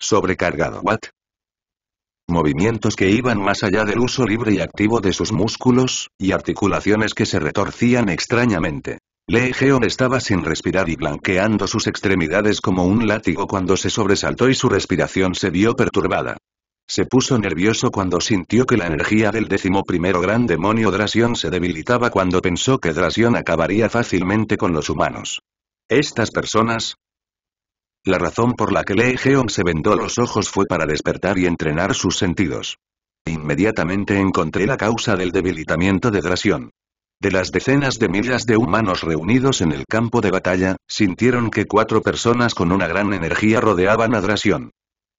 Sobrecargado. What? Movimientos que iban más allá del uso libre y activo de sus músculos, y articulaciones que se retorcían extrañamente. Lee Geon estaba sin respirar y blanqueando sus extremidades como un látigo cuando se sobresaltó y su respiración se vio perturbada. Se puso nervioso cuando sintió que la energía del primero gran demonio Drasión se debilitaba cuando pensó que Drasión acabaría fácilmente con los humanos. Estas personas, la razón por la que Lee Geon se vendó los ojos fue para despertar y entrenar sus sentidos. Inmediatamente encontré la causa del debilitamiento de Drasión. De las decenas de miles de humanos reunidos en el campo de batalla, sintieron que cuatro personas con una gran energía rodeaban a Drasión.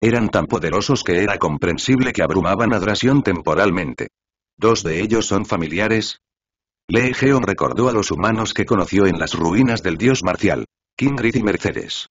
Eran tan poderosos que era comprensible que abrumaban a Drasión temporalmente. Dos de ellos son familiares. Lee Geon recordó a los humanos que conoció en las ruinas del dios marcial. Kingrid y Mercedes.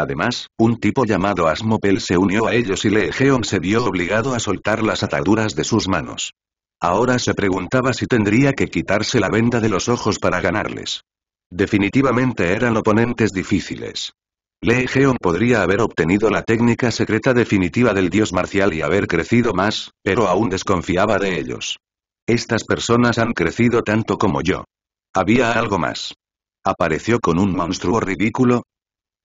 Además, un tipo llamado Asmopel se unió a ellos y Geon se vio obligado a soltar las ataduras de sus manos. Ahora se preguntaba si tendría que quitarse la venda de los ojos para ganarles. Definitivamente eran oponentes difíciles. Geon podría haber obtenido la técnica secreta definitiva del dios marcial y haber crecido más, pero aún desconfiaba de ellos. Estas personas han crecido tanto como yo. Había algo más. Apareció con un monstruo ridículo,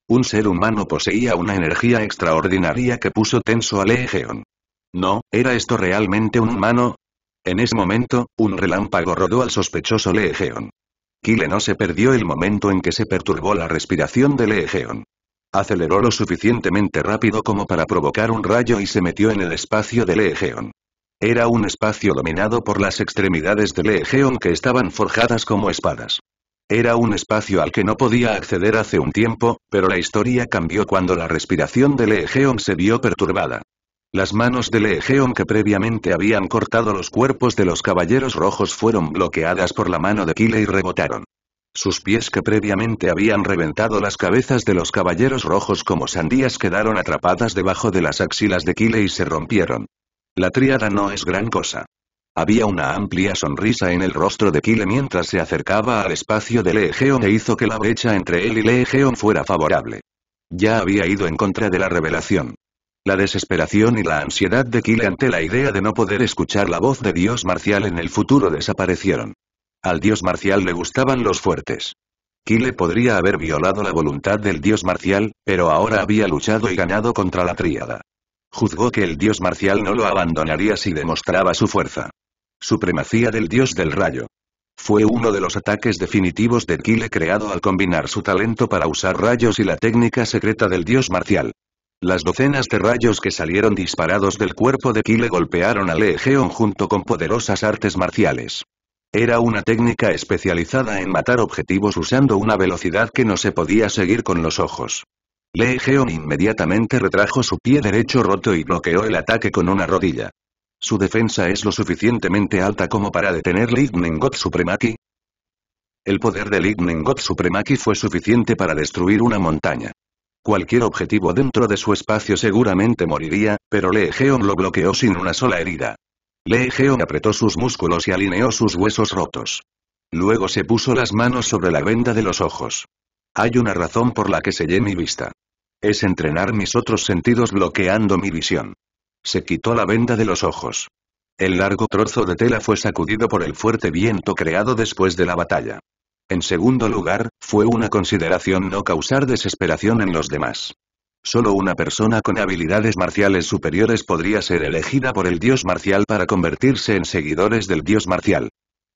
un ser humano poseía una energía extraordinaria que puso tenso a Legion. No, ¿era esto realmente un humano? En ese momento, un relámpago rodó al sospechoso Legion. Kile no se perdió el momento en que se perturbó la respiración de Legion. Aceleró lo suficientemente rápido como para provocar un rayo y se metió en el espacio de Legion. Era un espacio dominado por las extremidades de Legion que estaban forjadas como espadas. Era un espacio al que no podía acceder hace un tiempo, pero la historia cambió cuando la respiración de Legeon se vio perturbada. Las manos de Legeon que previamente habían cortado los cuerpos de los caballeros rojos fueron bloqueadas por la mano de Kile y rebotaron. Sus pies que previamente habían reventado las cabezas de los caballeros rojos como sandías quedaron atrapadas debajo de las axilas de Kile y se rompieron. La tríada no es gran cosa. Había una amplia sonrisa en el rostro de Kile mientras se acercaba al espacio de Geon e hizo que la brecha entre él y Geon fuera favorable. Ya había ido en contra de la revelación. La desesperación y la ansiedad de Kile ante la idea de no poder escuchar la voz de Dios Marcial en el futuro desaparecieron. Al Dios Marcial le gustaban los fuertes. Kile podría haber violado la voluntad del Dios Marcial, pero ahora había luchado y ganado contra la tríada. Juzgó que el Dios Marcial no lo abandonaría si demostraba su fuerza. Supremacía del dios del rayo. Fue uno de los ataques definitivos de Kyle creado al combinar su talento para usar rayos y la técnica secreta del dios marcial. Las docenas de rayos que salieron disparados del cuerpo de Kyle golpearon a Geon junto con poderosas artes marciales. Era una técnica especializada en matar objetivos usando una velocidad que no se podía seguir con los ojos. Geon inmediatamente retrajo su pie derecho roto y bloqueó el ataque con una rodilla. Su defensa es lo suficientemente alta como para detener Lightning God Supremaki. El poder de Lightning God Supremaki fue suficiente para destruir una montaña. Cualquier objetivo dentro de su espacio seguramente moriría, pero Lee Geon lo bloqueó sin una sola herida. Lee Geon apretó sus músculos y alineó sus huesos rotos. Luego se puso las manos sobre la venda de los ojos. Hay una razón por la que sellé mi vista. Es entrenar mis otros sentidos bloqueando mi visión. Se quitó la venda de los ojos. El largo trozo de tela fue sacudido por el fuerte viento creado después de la batalla. En segundo lugar, fue una consideración no causar desesperación en los demás. Solo una persona con habilidades marciales superiores podría ser elegida por el dios marcial para convertirse en seguidores del dios marcial.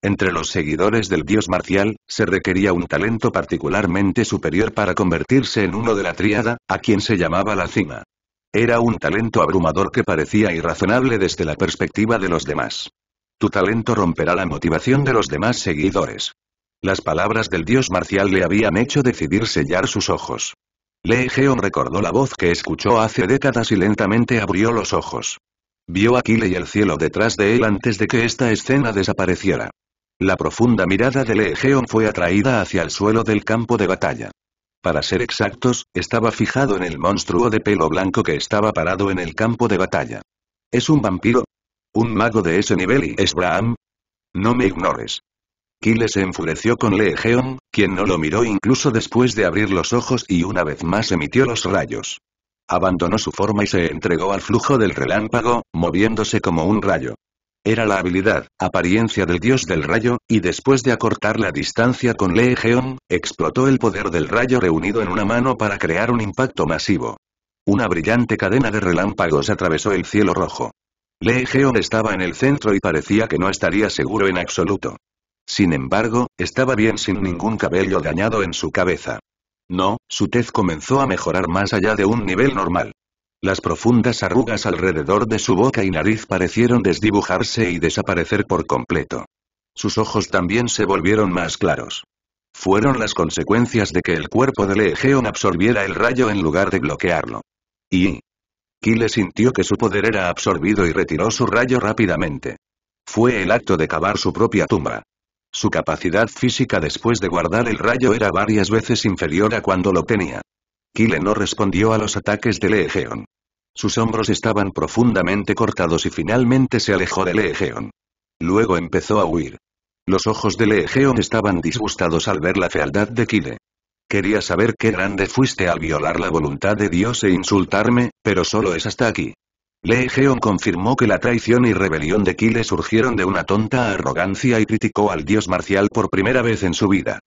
Entre los seguidores del dios marcial, se requería un talento particularmente superior para convertirse en uno de la triada, a quien se llamaba la cima. Era un talento abrumador que parecía irrazonable desde la perspectiva de los demás. Tu talento romperá la motivación de los demás seguidores. Las palabras del dios marcial le habían hecho decidir sellar sus ojos. Lee Geon recordó la voz que escuchó hace décadas y lentamente abrió los ojos. Vio a y el cielo detrás de él antes de que esta escena desapareciera. La profunda mirada de Geon fue atraída hacia el suelo del campo de batalla. Para ser exactos, estaba fijado en el monstruo de pelo blanco que estaba parado en el campo de batalla. ¿Es un vampiro? ¿Un mago de ese nivel y es Braham? No me ignores. Kile se enfureció con Legeon, quien no lo miró incluso después de abrir los ojos y una vez más emitió los rayos. Abandonó su forma y se entregó al flujo del relámpago, moviéndose como un rayo. Era la habilidad, apariencia del dios del rayo, y después de acortar la distancia con Lee Geon, explotó el poder del rayo reunido en una mano para crear un impacto masivo. Una brillante cadena de relámpagos atravesó el cielo rojo. Lee Geon estaba en el centro y parecía que no estaría seguro en absoluto. Sin embargo, estaba bien sin ningún cabello dañado en su cabeza. No, su tez comenzó a mejorar más allá de un nivel normal. Las profundas arrugas alrededor de su boca y nariz parecieron desdibujarse y desaparecer por completo. Sus ojos también se volvieron más claros. Fueron las consecuencias de que el cuerpo de Legeon absorbiera el rayo en lugar de bloquearlo. Y... Kyle sintió que su poder era absorbido y retiró su rayo rápidamente. Fue el acto de cavar su propia tumba. Su capacidad física después de guardar el rayo era varias veces inferior a cuando lo tenía. Kile no respondió a los ataques de Legion. Sus hombros estaban profundamente cortados y finalmente se alejó de Legion. Luego empezó a huir. Los ojos de Leegeon estaban disgustados al ver la fealdad de Kile. Quería saber qué grande fuiste al violar la voluntad de Dios e insultarme, pero solo es hasta aquí. Legeón confirmó que la traición y rebelión de Kile surgieron de una tonta arrogancia y criticó al dios marcial por primera vez en su vida.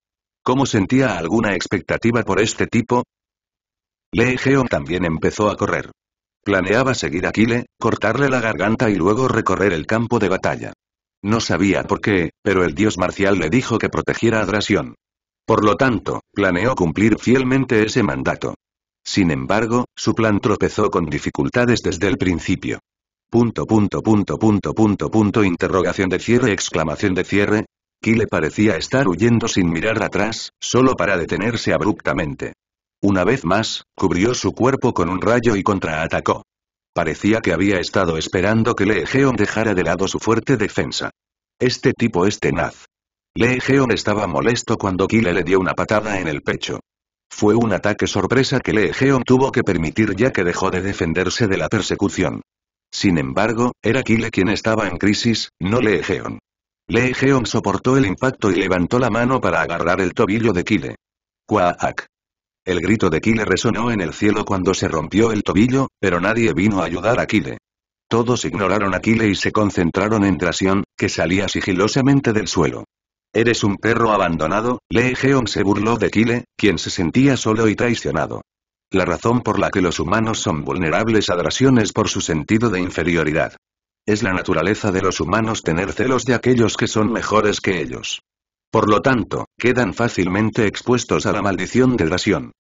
¿Cómo sentía alguna expectativa por este tipo? Lee Geon también empezó a correr. Planeaba seguir a Kyle, cortarle la garganta y luego recorrer el campo de batalla. No sabía por qué, pero el dios marcial le dijo que protegiera a Drasión. Por lo tanto, planeó cumplir fielmente ese mandato. Sin embargo, su plan tropezó con dificultades desde el principio. Punto punto punto punto punto punto interrogación de cierre exclamación de cierre. Kyle parecía estar huyendo sin mirar atrás, solo para detenerse abruptamente. Una vez más, cubrió su cuerpo con un rayo y contraatacó. Parecía que había estado esperando que Lee dejara de lado su fuerte defensa. Este tipo es tenaz. Lee Geon estaba molesto cuando Kyle le dio una patada en el pecho. Fue un ataque sorpresa que Lee tuvo que permitir ya que dejó de defenderse de la persecución. Sin embargo, era Kyle quien estaba en crisis, no Lee Geon. Geon soportó el impacto y levantó la mano para agarrar el tobillo de Kyle. Quack. El grito de Kile resonó en el cielo cuando se rompió el tobillo, pero nadie vino a ayudar a Kile. Todos ignoraron a Kile y se concentraron en Trasión, que salía sigilosamente del suelo. Eres un perro abandonado, Lee Geon se burló de Kile, quien se sentía solo y traicionado. La razón por la que los humanos son vulnerables a Drasión es por su sentido de inferioridad. Es la naturaleza de los humanos tener celos de aquellos que son mejores que ellos. Por lo tanto, quedan fácilmente expuestos a la maldición de Drasión.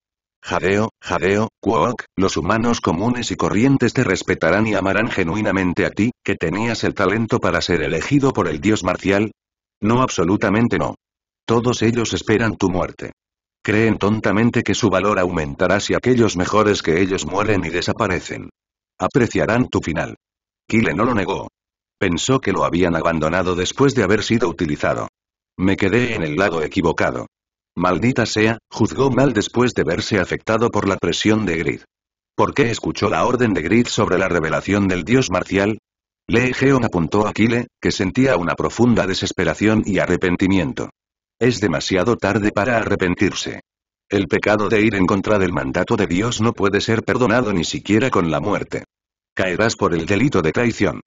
Jadeo, jadeo, Kuok, los humanos comunes y corrientes te respetarán y amarán genuinamente a ti, que tenías el talento para ser elegido por el dios marcial. No absolutamente no. Todos ellos esperan tu muerte. Creen tontamente que su valor aumentará si aquellos mejores que ellos mueren y desaparecen. Apreciarán tu final. Kyle no lo negó. Pensó que lo habían abandonado después de haber sido utilizado. Me quedé en el lado equivocado. Maldita sea, juzgó mal después de verse afectado por la presión de Grid. ¿Por qué escuchó la orden de Grid sobre la revelación del dios marcial? Lee Geon apuntó a Kile, que sentía una profunda desesperación y arrepentimiento. Es demasiado tarde para arrepentirse. El pecado de ir en contra del mandato de Dios no puede ser perdonado ni siquiera con la muerte. Caerás por el delito de traición.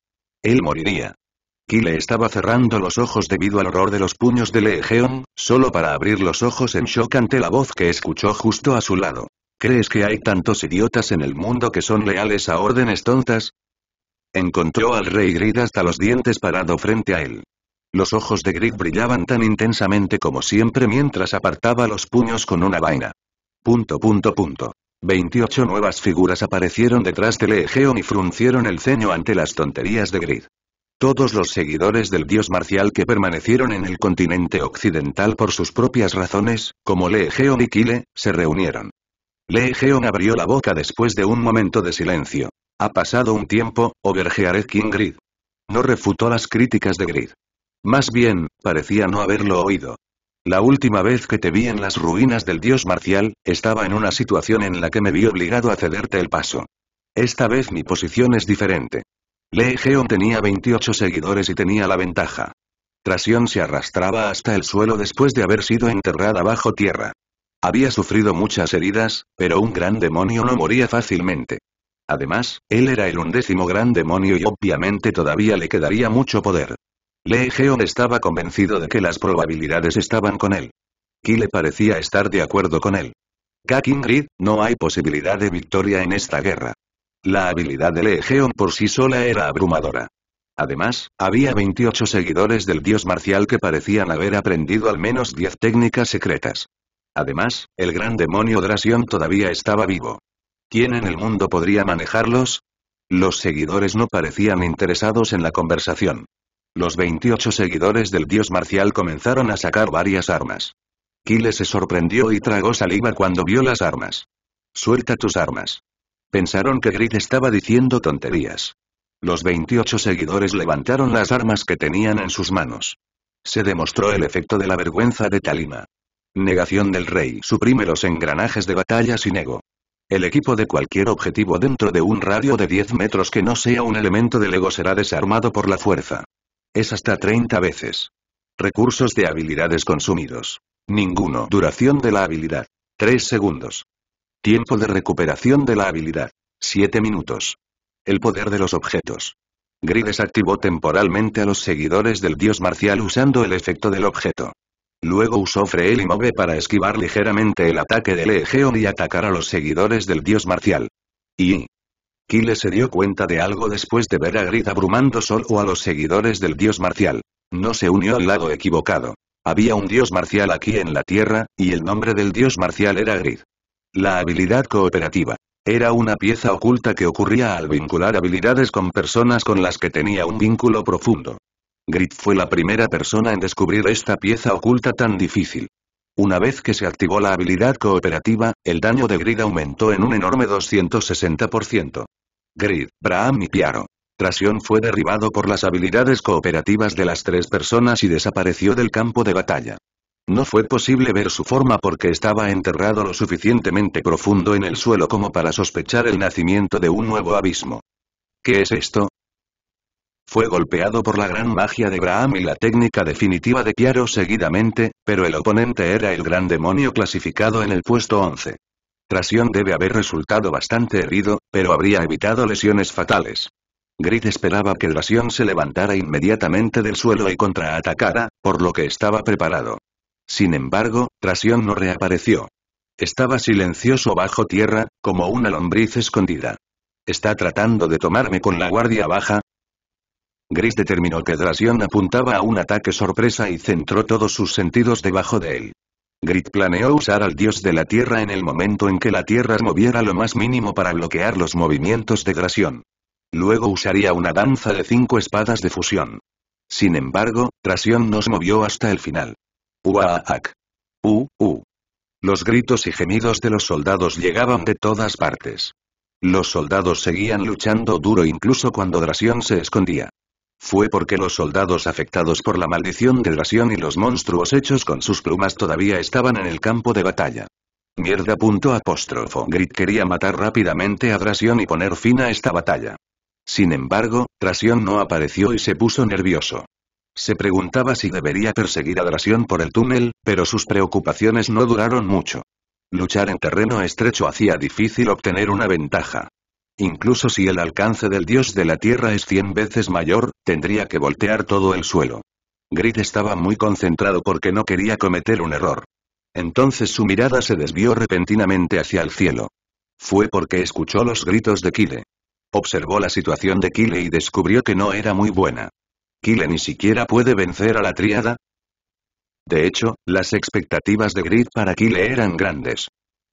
Él moriría. Kyle estaba cerrando los ojos debido al horror de los puños de Legeon, solo para abrir los ojos en shock ante la voz que escuchó justo a su lado. ¿Crees que hay tantos idiotas en el mundo que son leales a órdenes tontas? Encontró al rey Grid hasta los dientes parado frente a él. Los ojos de Grid brillaban tan intensamente como siempre mientras apartaba los puños con una vaina. Punto punto punto. 28 nuevas figuras aparecieron detrás de Legeon y fruncieron el ceño ante las tonterías de Grid. Todos los seguidores del dios marcial que permanecieron en el continente occidental por sus propias razones, como Geon y Kile, se reunieron. Geon abrió la boca después de un momento de silencio. Ha pasado un tiempo, Obergearet King Grid. No refutó las críticas de Grid. Más bien, parecía no haberlo oído. La última vez que te vi en las ruinas del dios marcial, estaba en una situación en la que me vi obligado a cederte el paso. Esta vez mi posición es diferente. Lee Geon tenía 28 seguidores y tenía la ventaja. Trasión se arrastraba hasta el suelo después de haber sido enterrada bajo tierra. Había sufrido muchas heridas, pero un gran demonio no moría fácilmente. Además, él era el undécimo gran demonio y obviamente todavía le quedaría mucho poder. Lee Geon estaba convencido de que las probabilidades estaban con él. le parecía estar de acuerdo con él. Kakingrid, no hay posibilidad de victoria en esta guerra. La habilidad del Legion por sí sola era abrumadora. Además, había 28 seguidores del dios marcial que parecían haber aprendido al menos 10 técnicas secretas. Además, el gran demonio Drasion todavía estaba vivo. ¿Quién en el mundo podría manejarlos? Los seguidores no parecían interesados en la conversación. Los 28 seguidores del dios marcial comenzaron a sacar varias armas. Kile se sorprendió y tragó saliva cuando vio las armas. Suelta tus armas pensaron que Grit estaba diciendo tonterías. Los 28 seguidores levantaron las armas que tenían en sus manos. Se demostró el efecto de la vergüenza de Talima. Negación del rey suprime los engranajes de batalla sin ego. El equipo de cualquier objetivo dentro de un radio de 10 metros que no sea un elemento de ego será desarmado por la fuerza. Es hasta 30 veces. Recursos de habilidades consumidos. Ninguno. Duración de la habilidad. 3 segundos. Tiempo de recuperación de la habilidad. 7 minutos. El poder de los objetos. Grid desactivó temporalmente a los seguidores del dios marcial usando el efecto del objeto. Luego usó Freel y Move para esquivar ligeramente el ataque del Egeon y atacar a los seguidores del dios marcial. Y... Kile se dio cuenta de algo después de ver a Grid abrumando o a los seguidores del dios marcial. No se unió al lado equivocado. Había un dios marcial aquí en la Tierra, y el nombre del dios marcial era Grid. La habilidad cooperativa. Era una pieza oculta que ocurría al vincular habilidades con personas con las que tenía un vínculo profundo. Grid fue la primera persona en descubrir esta pieza oculta tan difícil. Una vez que se activó la habilidad cooperativa, el daño de Grid aumentó en un enorme 260%. Grid, Braham y Piaro. Trasión fue derribado por las habilidades cooperativas de las tres personas y desapareció del campo de batalla. No fue posible ver su forma porque estaba enterrado lo suficientemente profundo en el suelo como para sospechar el nacimiento de un nuevo abismo. ¿Qué es esto? Fue golpeado por la gran magia de Braham y la técnica definitiva de Kiaro seguidamente, pero el oponente era el gran demonio clasificado en el puesto 11. Trasión debe haber resultado bastante herido, pero habría evitado lesiones fatales. Grid esperaba que Trasión se levantara inmediatamente del suelo y contraatacara, por lo que estaba preparado. Sin embargo, Trasión no reapareció. Estaba silencioso bajo tierra, como una lombriz escondida. ¿Está tratando de tomarme con la guardia baja? Gris determinó que Trasión apuntaba a un ataque sorpresa y centró todos sus sentidos debajo de él. Grit planeó usar al dios de la tierra en el momento en que la tierra moviera lo más mínimo para bloquear los movimientos de Grasión. Luego usaría una danza de cinco espadas de fusión. Sin embargo, Trasión nos movió hasta el final. Uaak. U-U. Los gritos y gemidos de los soldados llegaban de todas partes. Los soldados seguían luchando duro incluso cuando Drasión se escondía. Fue porque los soldados afectados por la maldición de Drasión y los monstruos hechos con sus plumas todavía estaban en el campo de batalla. Mierda punto Grit quería matar rápidamente a Drasión y poner fin a esta batalla. Sin embargo, Drasión no apareció y se puso nervioso. Se preguntaba si debería perseguir a Drasión por el túnel, pero sus preocupaciones no duraron mucho. Luchar en terreno estrecho hacía difícil obtener una ventaja. Incluso si el alcance del dios de la tierra es cien veces mayor, tendría que voltear todo el suelo. Grit estaba muy concentrado porque no quería cometer un error. Entonces su mirada se desvió repentinamente hacia el cielo. Fue porque escuchó los gritos de Kile. Observó la situación de Kile y descubrió que no era muy buena. Kile ni siquiera puede vencer a la tríada? De hecho, las expectativas de Grid para Kyle eran grandes.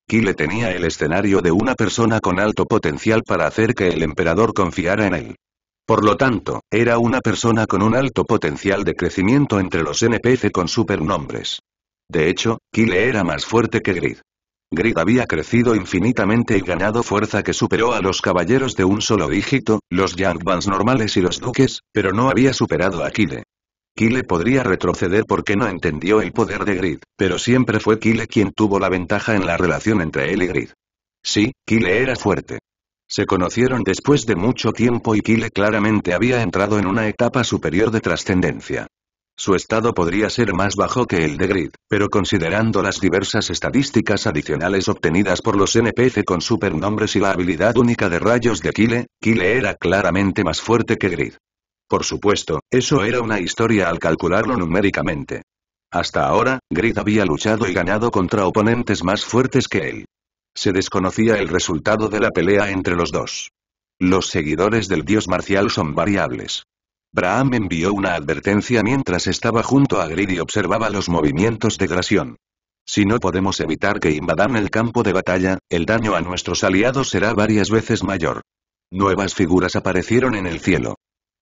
Kyle tenía el escenario de una persona con alto potencial para hacer que el emperador confiara en él. Por lo tanto, era una persona con un alto potencial de crecimiento entre los NPC con supernombres. De hecho, Kyle era más fuerte que Grid. Grid había crecido infinitamente y ganado fuerza que superó a los caballeros de un solo dígito, los Yangbans normales y los duques, pero no había superado a Kile. Kile podría retroceder porque no entendió el poder de Grid, pero siempre fue Kile quien tuvo la ventaja en la relación entre él y Grid. Sí, Kile era fuerte. Se conocieron después de mucho tiempo y Kile claramente había entrado en una etapa superior de trascendencia. Su estado podría ser más bajo que el de Grid, pero considerando las diversas estadísticas adicionales obtenidas por los NPC con supernombres y la habilidad única de rayos de Kile, Kile era claramente más fuerte que Grid. Por supuesto, eso era una historia al calcularlo numéricamente. Hasta ahora, Grid había luchado y ganado contra oponentes más fuertes que él. Se desconocía el resultado de la pelea entre los dos. Los seguidores del dios marcial son variables. Braham envió una advertencia mientras estaba junto a Grid y observaba los movimientos de Grasion. Si no podemos evitar que invadan el campo de batalla, el daño a nuestros aliados será varias veces mayor. Nuevas figuras aparecieron en el cielo.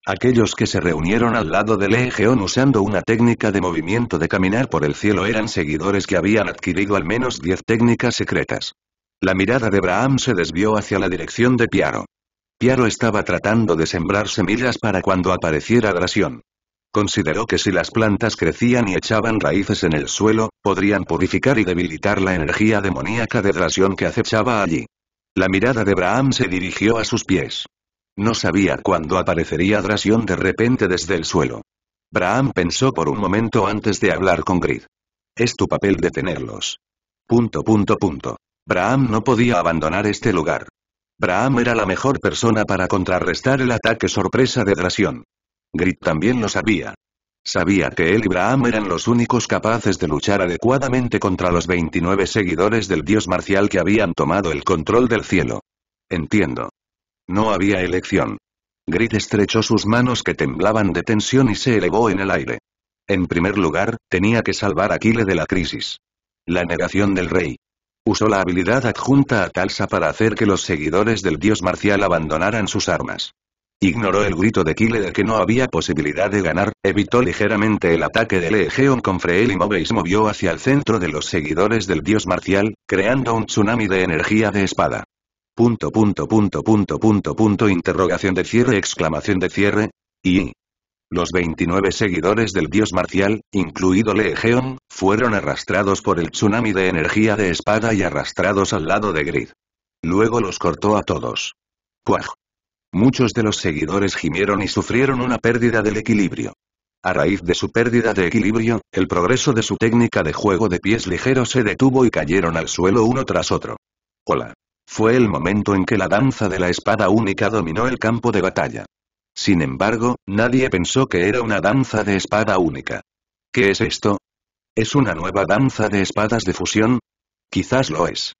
Aquellos que se reunieron al lado de Egeon usando una técnica de movimiento de caminar por el cielo eran seguidores que habían adquirido al menos 10 técnicas secretas. La mirada de Braham se desvió hacia la dirección de Piaro. Piaro estaba tratando de sembrar semillas para cuando apareciera Drasión. Consideró que si las plantas crecían y echaban raíces en el suelo, podrían purificar y debilitar la energía demoníaca de Drasión que acechaba allí. La mirada de Braham se dirigió a sus pies. No sabía cuándo aparecería Drasión de repente desde el suelo. Braham pensó por un momento antes de hablar con Grid. Es tu papel detenerlos. Punto punto punto. Braham no podía abandonar este lugar. Braham era la mejor persona para contrarrestar el ataque sorpresa de Drasión. Grit también lo sabía. Sabía que él y Braham eran los únicos capaces de luchar adecuadamente contra los 29 seguidores del dios marcial que habían tomado el control del cielo. Entiendo. No había elección. Grit estrechó sus manos que temblaban de tensión y se elevó en el aire. En primer lugar, tenía que salvar a de la crisis. La negación del rey. Usó la habilidad adjunta a Talsa para hacer que los seguidores del dios marcial abandonaran sus armas. Ignoró el grito de Kyle de que no había posibilidad de ganar, evitó ligeramente el ataque de Egeon con Freel y movió hacia el centro de los seguidores del dios marcial, creando un tsunami de energía de espada. Punto punto punto punto punto punto interrogación de cierre exclamación de cierre. Y... Los 29 seguidores del dios marcial, incluido Legeon, fueron arrastrados por el tsunami de energía de espada y arrastrados al lado de Grid. Luego los cortó a todos. ¡Cuaj! Muchos de los seguidores gimieron y sufrieron una pérdida del equilibrio. A raíz de su pérdida de equilibrio, el progreso de su técnica de juego de pies ligero se detuvo y cayeron al suelo uno tras otro. Hola. Fue el momento en que la danza de la espada única dominó el campo de batalla. Sin embargo, nadie pensó que era una danza de espada única. ¿Qué es esto? ¿Es una nueva danza de espadas de fusión? Quizás lo es.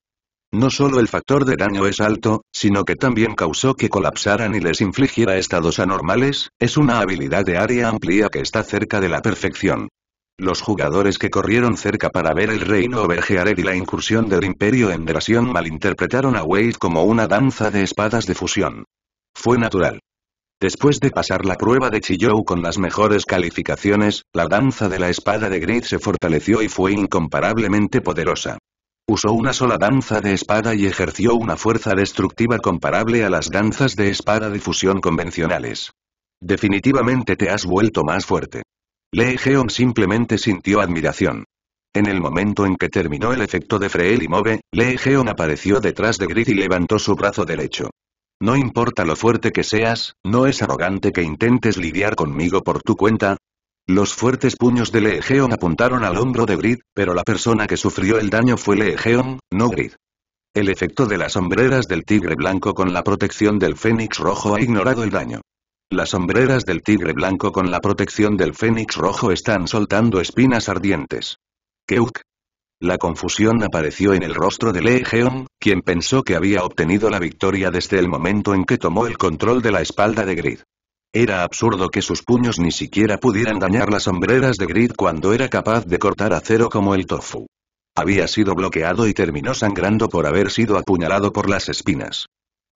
No solo el factor de daño es alto, sino que también causó que colapsaran y les infligiera estados anormales, es una habilidad de área amplia que está cerca de la perfección. Los jugadores que corrieron cerca para ver el reino vergeared y la incursión del Imperio en Delación malinterpretaron a Wade como una danza de espadas de fusión. Fue natural. Después de pasar la prueba de Chiyou con las mejores calificaciones, la danza de la espada de Grit se fortaleció y fue incomparablemente poderosa. Usó una sola danza de espada y ejerció una fuerza destructiva comparable a las danzas de espada de fusión convencionales. Definitivamente te has vuelto más fuerte. Lee Geon simplemente sintió admiración. En el momento en que terminó el efecto de Freel y Move, Lee Geon apareció detrás de Grit y levantó su brazo derecho. No importa lo fuerte que seas, no es arrogante que intentes lidiar conmigo por tu cuenta. Los fuertes puños de Legeon apuntaron al hombro de Grid, pero la persona que sufrió el daño fue Legeon, no Grid. El efecto de las sombreras del tigre blanco con la protección del fénix rojo ha ignorado el daño. Las sombreras del tigre blanco con la protección del fénix rojo están soltando espinas ardientes. Keuk, la confusión apareció en el rostro de Lee Geon, quien pensó que había obtenido la victoria desde el momento en que tomó el control de la espalda de Grid. Era absurdo que sus puños ni siquiera pudieran dañar las sombreras de Grid cuando era capaz de cortar acero como el tofu. Había sido bloqueado y terminó sangrando por haber sido apuñalado por las espinas.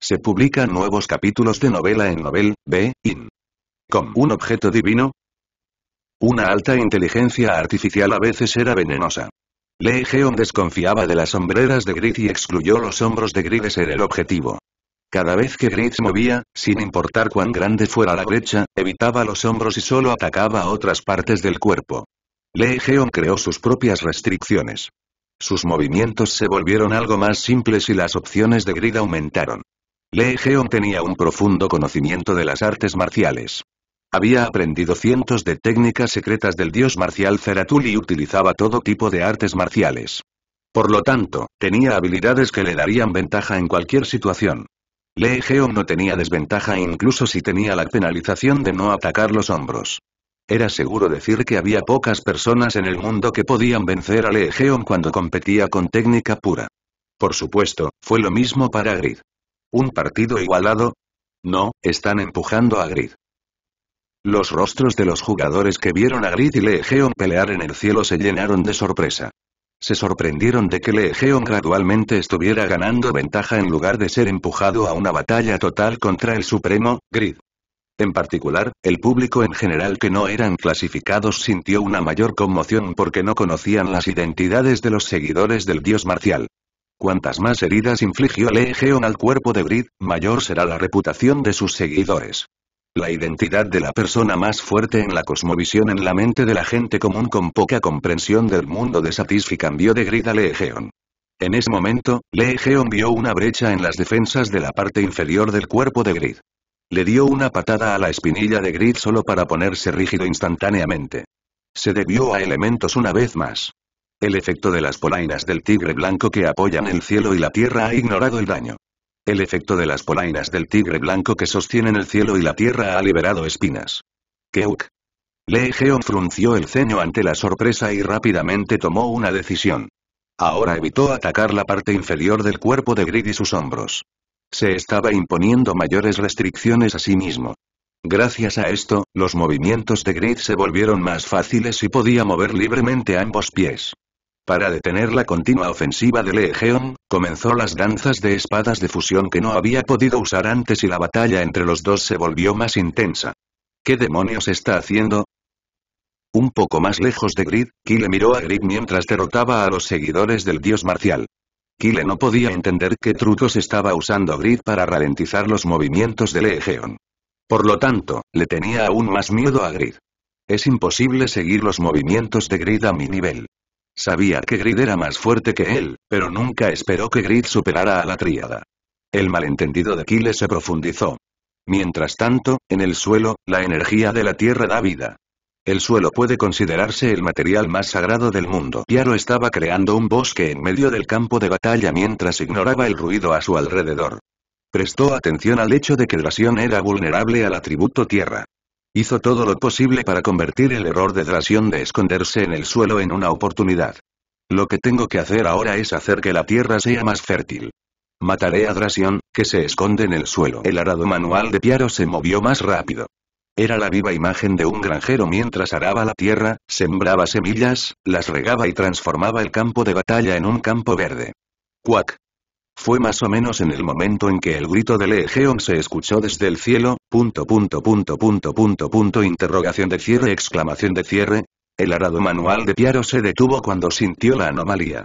Se publican nuevos capítulos de novela en Novel, B, In. Con un objeto divino. Una alta inteligencia artificial a veces era venenosa. Lee Geon desconfiaba de las sombreras de Grid y excluyó los hombros de Grid de ser el objetivo. Cada vez que Grid movía, sin importar cuán grande fuera la brecha, evitaba los hombros y solo atacaba otras partes del cuerpo. Lee Geon creó sus propias restricciones. Sus movimientos se volvieron algo más simples y las opciones de Grid aumentaron. Lee Geon tenía un profundo conocimiento de las artes marciales. Había aprendido cientos de técnicas secretas del dios marcial Zeratul y utilizaba todo tipo de artes marciales. Por lo tanto, tenía habilidades que le darían ventaja en cualquier situación. Lee Geon no tenía desventaja incluso si tenía la penalización de no atacar los hombros. Era seguro decir que había pocas personas en el mundo que podían vencer a Lee Geon cuando competía con técnica pura. Por supuesto, fue lo mismo para Grid. ¿Un partido igualado? No, están empujando a Grid. Los rostros de los jugadores que vieron a Grid y Legeon pelear en el cielo se llenaron de sorpresa. Se sorprendieron de que Legeon gradualmente estuviera ganando ventaja en lugar de ser empujado a una batalla total contra el Supremo, Grid. En particular, el público en general que no eran clasificados sintió una mayor conmoción porque no conocían las identidades de los seguidores del dios marcial. Cuantas más heridas infligió Legeon al cuerpo de Grid, mayor será la reputación de sus seguidores. La identidad de la persona más fuerte en la cosmovisión en la mente de la gente común con poca comprensión del mundo de Satisfi cambió de grid a Geon. En ese momento, Geon vio una brecha en las defensas de la parte inferior del cuerpo de Grid. Le dio una patada a la espinilla de Grid solo para ponerse rígido instantáneamente. Se debió a elementos una vez más. El efecto de las polainas del tigre blanco que apoyan el cielo y la tierra ha ignorado el daño. El efecto de las polainas del tigre blanco que sostienen el cielo y la tierra ha liberado espinas. Keuk. Lee Geon frunció el ceño ante la sorpresa y rápidamente tomó una decisión. Ahora evitó atacar la parte inferior del cuerpo de Grid y sus hombros. Se estaba imponiendo mayores restricciones a sí mismo. Gracias a esto, los movimientos de Grid se volvieron más fáciles y podía mover libremente ambos pies. Para detener la continua ofensiva de Egeon, comenzó las danzas de espadas de fusión que no había podido usar antes y la batalla entre los dos se volvió más intensa. ¿Qué demonios está haciendo? Un poco más lejos de Grid, Kyle miró a Grid mientras derrotaba a los seguidores del dios marcial. Kyle no podía entender qué trucos estaba usando Grid para ralentizar los movimientos de Egeon. Por lo tanto, le tenía aún más miedo a Grid. Es imposible seguir los movimientos de Grid a mi nivel. Sabía que Grid era más fuerte que él, pero nunca esperó que Grid superara a la tríada. El malentendido de Kyle se profundizó. Mientras tanto, en el suelo, la energía de la Tierra da vida. El suelo puede considerarse el material más sagrado del mundo. yaro estaba creando un bosque en medio del campo de batalla mientras ignoraba el ruido a su alrededor. Prestó atención al hecho de que rasión era vulnerable al atributo tierra. Hizo todo lo posible para convertir el error de Drasión de esconderse en el suelo en una oportunidad. Lo que tengo que hacer ahora es hacer que la tierra sea más fértil. Mataré a Drasión, que se esconde en el suelo. El arado manual de Piaro se movió más rápido. Era la viva imagen de un granjero mientras araba la tierra, sembraba semillas, las regaba y transformaba el campo de batalla en un campo verde. Cuac. Fue más o menos en el momento en que el grito del Geon se escuchó desde el cielo, punto punto punto punto punto punto interrogación de cierre exclamación de cierre. El arado manual de Piaro se detuvo cuando sintió la anomalía.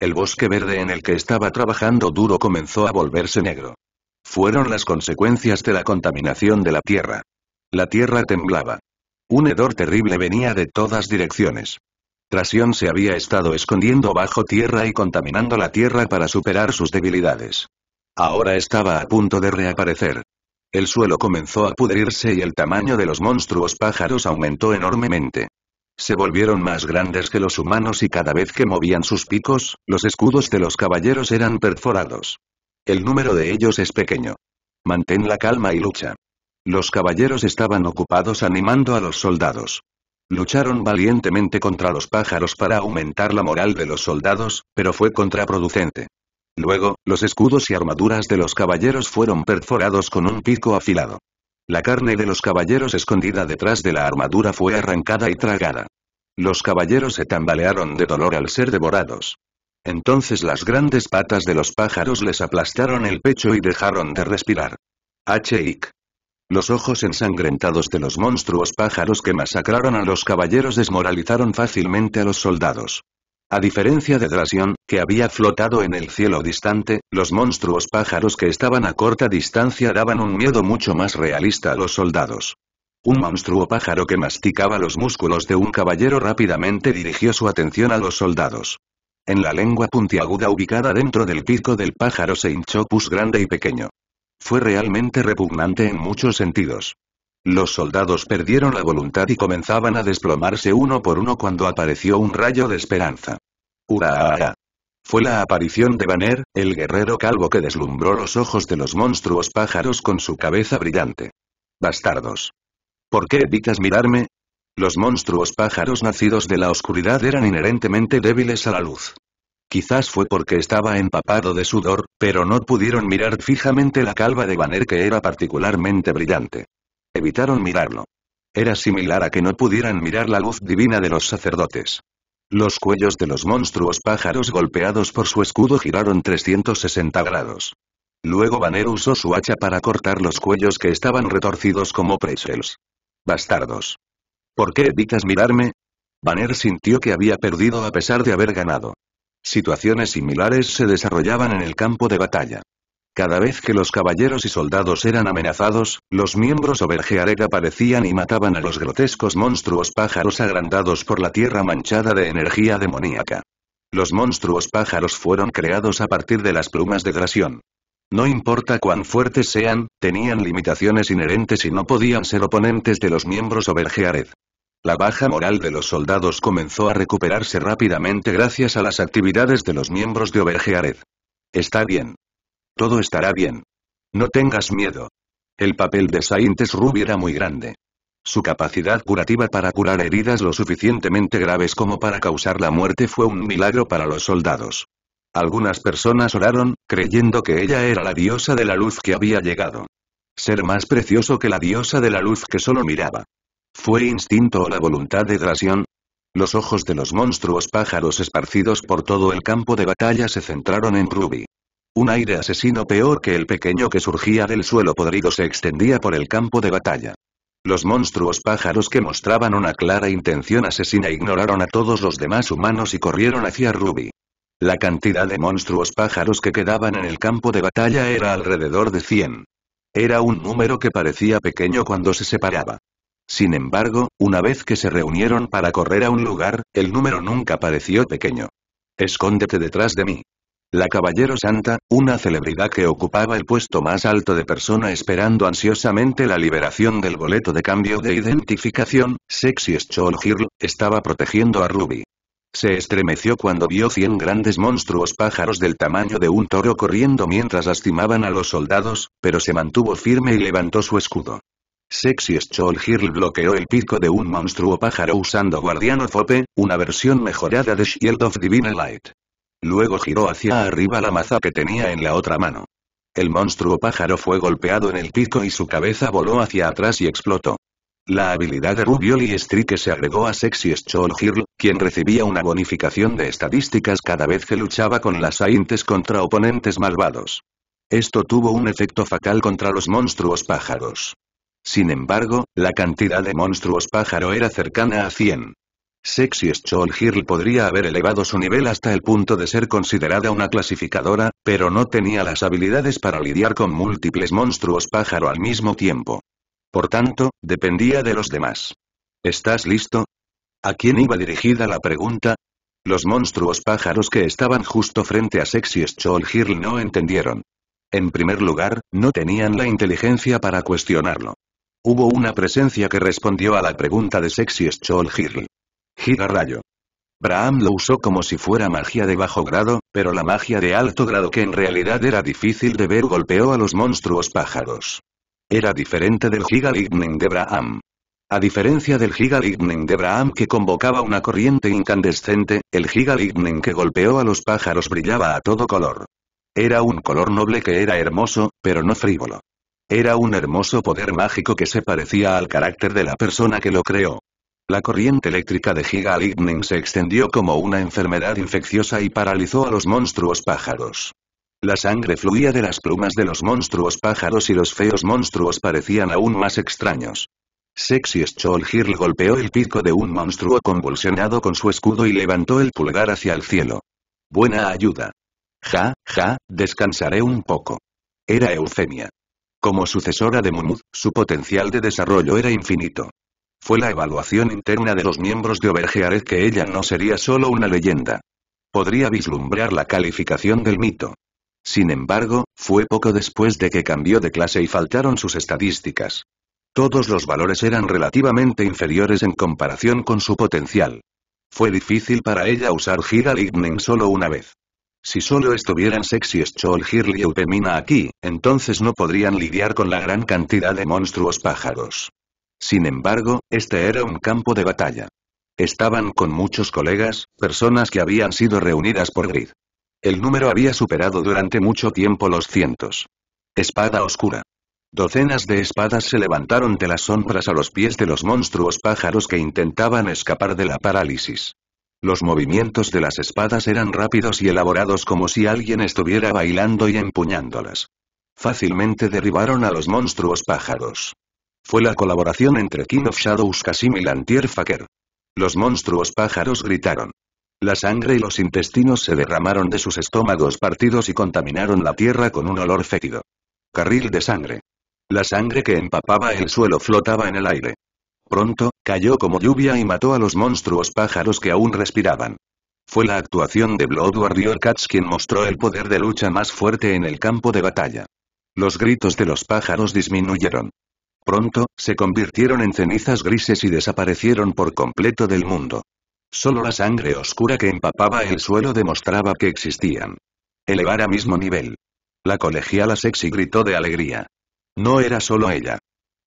El bosque verde en el que estaba trabajando duro comenzó a volverse negro. Fueron las consecuencias de la contaminación de la tierra. La tierra temblaba. Un hedor terrible venía de todas direcciones. Trasión se había estado escondiendo bajo tierra y contaminando la tierra para superar sus debilidades. Ahora estaba a punto de reaparecer. El suelo comenzó a pudrirse y el tamaño de los monstruos pájaros aumentó enormemente. Se volvieron más grandes que los humanos y cada vez que movían sus picos, los escudos de los caballeros eran perforados. El número de ellos es pequeño. Mantén la calma y lucha. Los caballeros estaban ocupados animando a los soldados. Lucharon valientemente contra los pájaros para aumentar la moral de los soldados, pero fue contraproducente. Luego, los escudos y armaduras de los caballeros fueron perforados con un pico afilado. La carne de los caballeros escondida detrás de la armadura fue arrancada y tragada. Los caballeros se tambalearon de dolor al ser devorados. Entonces las grandes patas de los pájaros les aplastaron el pecho y dejaron de respirar. H.I.C. Los ojos ensangrentados de los monstruos pájaros que masacraron a los caballeros desmoralizaron fácilmente a los soldados. A diferencia de Drasion, que había flotado en el cielo distante, los monstruos pájaros que estaban a corta distancia daban un miedo mucho más realista a los soldados. Un monstruo pájaro que masticaba los músculos de un caballero rápidamente dirigió su atención a los soldados. En la lengua puntiaguda ubicada dentro del pico del pájaro se hinchó pus grande y pequeño. Fue realmente repugnante en muchos sentidos. Los soldados perdieron la voluntad y comenzaban a desplomarse uno por uno cuando apareció un rayo de esperanza. ¡Hurra! Fue la aparición de Banner, el guerrero calvo que deslumbró los ojos de los monstruos pájaros con su cabeza brillante. Bastardos. ¿Por qué evitas mirarme? Los monstruos pájaros nacidos de la oscuridad eran inherentemente débiles a la luz. Quizás fue porque estaba empapado de sudor, pero no pudieron mirar fijamente la calva de Banner que era particularmente brillante. Evitaron mirarlo. Era similar a que no pudieran mirar la luz divina de los sacerdotes. Los cuellos de los monstruos pájaros golpeados por su escudo giraron 360 grados. Luego Banner usó su hacha para cortar los cuellos que estaban retorcidos como pretzels. Bastardos. ¿Por qué evitas mirarme? Banner sintió que había perdido a pesar de haber ganado. Situaciones similares se desarrollaban en el campo de batalla. Cada vez que los caballeros y soldados eran amenazados, los miembros vergeared aparecían y mataban a los grotescos monstruos pájaros agrandados por la tierra manchada de energía demoníaca. Los monstruos pájaros fueron creados a partir de las plumas de Grasión. No importa cuán fuertes sean, tenían limitaciones inherentes y no podían ser oponentes de los miembros Obergeared. La baja moral de los soldados comenzó a recuperarse rápidamente gracias a las actividades de los miembros de Obergeared. Está bien. Todo estará bien. No tengas miedo. El papel de Saintes Ruby era muy grande. Su capacidad curativa para curar heridas lo suficientemente graves como para causar la muerte fue un milagro para los soldados. Algunas personas oraron, creyendo que ella era la diosa de la luz que había llegado. Ser más precioso que la diosa de la luz que solo miraba. ¿Fue instinto o la voluntad de Drasión. Los ojos de los monstruos pájaros esparcidos por todo el campo de batalla se centraron en Ruby. Un aire asesino peor que el pequeño que surgía del suelo podrido se extendía por el campo de batalla. Los monstruos pájaros que mostraban una clara intención asesina ignoraron a todos los demás humanos y corrieron hacia Ruby. La cantidad de monstruos pájaros que quedaban en el campo de batalla era alrededor de 100. Era un número que parecía pequeño cuando se separaba. Sin embargo, una vez que se reunieron para correr a un lugar, el número nunca pareció pequeño. Escóndete detrás de mí. La Caballero Santa, una celebridad que ocupaba el puesto más alto de persona esperando ansiosamente la liberación del boleto de cambio de identificación, Sexy School Girl, estaba protegiendo a Ruby. Se estremeció cuando vio cien grandes monstruos pájaros del tamaño de un toro corriendo mientras lastimaban a los soldados, pero se mantuvo firme y levantó su escudo. Sexy Stroll Girl bloqueó el pico de un monstruo pájaro usando Guardiano Fope, una versión mejorada de Shield of Divine Light. Luego giró hacia arriba la maza que tenía en la otra mano. El monstruo pájaro fue golpeado en el pico y su cabeza voló hacia atrás y explotó. La habilidad de Rubioli Strike se agregó a Sexy Stroll Girl, quien recibía una bonificación de estadísticas cada vez que luchaba con las Aintes contra oponentes malvados. Esto tuvo un efecto fatal contra los monstruos pájaros. Sin embargo, la cantidad de monstruos pájaro era cercana a 100. Sexy scholl Girl podría haber elevado su nivel hasta el punto de ser considerada una clasificadora, pero no tenía las habilidades para lidiar con múltiples monstruos pájaro al mismo tiempo. Por tanto, dependía de los demás. ¿Estás listo? ¿A quién iba dirigida la pregunta? Los monstruos pájaros que estaban justo frente a Sexy scholl Girl no entendieron. En primer lugar, no tenían la inteligencia para cuestionarlo. Hubo una presencia que respondió a la pregunta de Sexy scholl Girl. Gira rayo. Braham lo usó como si fuera magia de bajo grado, pero la magia de alto grado que en realidad era difícil de ver golpeó a los monstruos pájaros. Era diferente del Giga Lightning de Braham. A diferencia del Giga Lightning de Braham que convocaba una corriente incandescente, el Giga Lightning que golpeó a los pájaros brillaba a todo color. Era un color noble que era hermoso, pero no frívolo. Era un hermoso poder mágico que se parecía al carácter de la persona que lo creó. La corriente eléctrica de Giga Lightning se extendió como una enfermedad infecciosa y paralizó a los monstruos pájaros. La sangre fluía de las plumas de los monstruos pájaros y los feos monstruos parecían aún más extraños. Sexy Hill golpeó el pico de un monstruo convulsionado con su escudo y levantó el pulgar hacia el cielo. Buena ayuda. Ja, ja, descansaré un poco. Era Eufemia. Como sucesora de Mumud, su potencial de desarrollo era infinito. Fue la evaluación interna de los miembros de Obergeared que ella no sería solo una leyenda. Podría vislumbrar la calificación del mito. Sin embargo, fue poco después de que cambió de clase y faltaron sus estadísticas. Todos los valores eran relativamente inferiores en comparación con su potencial. Fue difícil para ella usar Giga Lightning solo una vez. Si solo estuvieran Sexy, Scholl, Girl y aquí, entonces no podrían lidiar con la gran cantidad de monstruos pájaros. Sin embargo, este era un campo de batalla. Estaban con muchos colegas, personas que habían sido reunidas por Grid. El número había superado durante mucho tiempo los cientos. Espada oscura. Docenas de espadas se levantaron de las sombras a los pies de los monstruos pájaros que intentaban escapar de la parálisis. Los movimientos de las espadas eran rápidos y elaborados como si alguien estuviera bailando y empuñándolas. Fácilmente derribaron a los monstruos pájaros. Fue la colaboración entre King of Shadows Kasim y Lantier Faker. Los monstruos pájaros gritaron. La sangre y los intestinos se derramaron de sus estómagos partidos y contaminaron la tierra con un olor fétido. Carril de sangre. La sangre que empapaba el suelo flotaba en el aire. Pronto, Cayó como lluvia y mató a los monstruos pájaros que aún respiraban. Fue la actuación de Bloodward y quien mostró el poder de lucha más fuerte en el campo de batalla. Los gritos de los pájaros disminuyeron. Pronto, se convirtieron en cenizas grises y desaparecieron por completo del mundo. Solo la sangre oscura que empapaba el suelo demostraba que existían. Elevar a mismo nivel. La colegiala sexy gritó de alegría. No era solo ella.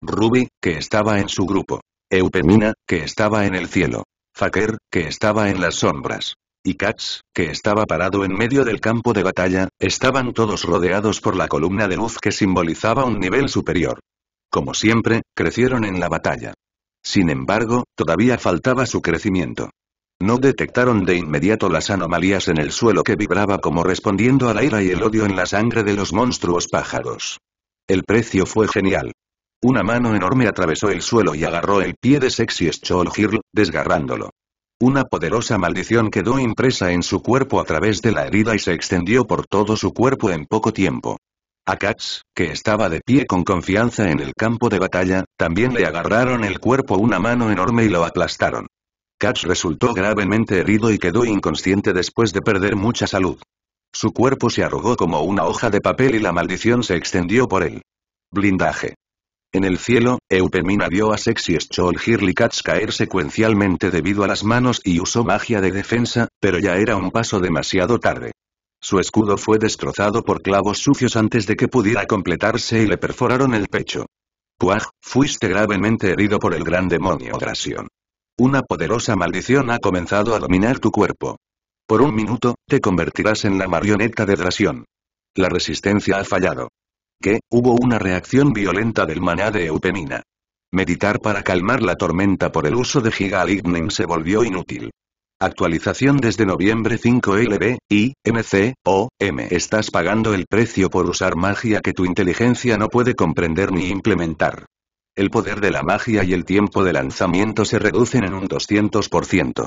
Ruby, que estaba en su grupo. Eupemina, que estaba en el cielo. Faker, que estaba en las sombras. Y Katz, que estaba parado en medio del campo de batalla, estaban todos rodeados por la columna de luz que simbolizaba un nivel superior. Como siempre, crecieron en la batalla. Sin embargo, todavía faltaba su crecimiento. No detectaron de inmediato las anomalías en el suelo que vibraba como respondiendo a la ira y el odio en la sangre de los monstruos pájaros. El precio fue genial. Una mano enorme atravesó el suelo y agarró el pie de Sexy y Girl, desgarrándolo. Una poderosa maldición quedó impresa en su cuerpo a través de la herida y se extendió por todo su cuerpo en poco tiempo. A Katz, que estaba de pie con confianza en el campo de batalla, también le agarraron el cuerpo una mano enorme y lo aplastaron. Katz resultó gravemente herido y quedó inconsciente después de perder mucha salud. Su cuerpo se arrugó como una hoja de papel y la maldición se extendió por él. Blindaje. En el cielo, Eupemina vio a Sexy School Girlicats caer secuencialmente debido a las manos y usó magia de defensa, pero ya era un paso demasiado tarde. Su escudo fue destrozado por clavos sucios antes de que pudiera completarse y le perforaron el pecho. Puag, fuiste gravemente herido por el gran demonio Drasion. Una poderosa maldición ha comenzado a dominar tu cuerpo. Por un minuto, te convertirás en la marioneta de drasión La resistencia ha fallado que, hubo una reacción violenta del maná de Eupemina. Meditar para calmar la tormenta por el uso de Giga Lightning se volvió inútil. Actualización desde noviembre 5 LB, y, MC, o, M. Estás pagando el precio por usar magia que tu inteligencia no puede comprender ni implementar. El poder de la magia y el tiempo de lanzamiento se reducen en un 200%.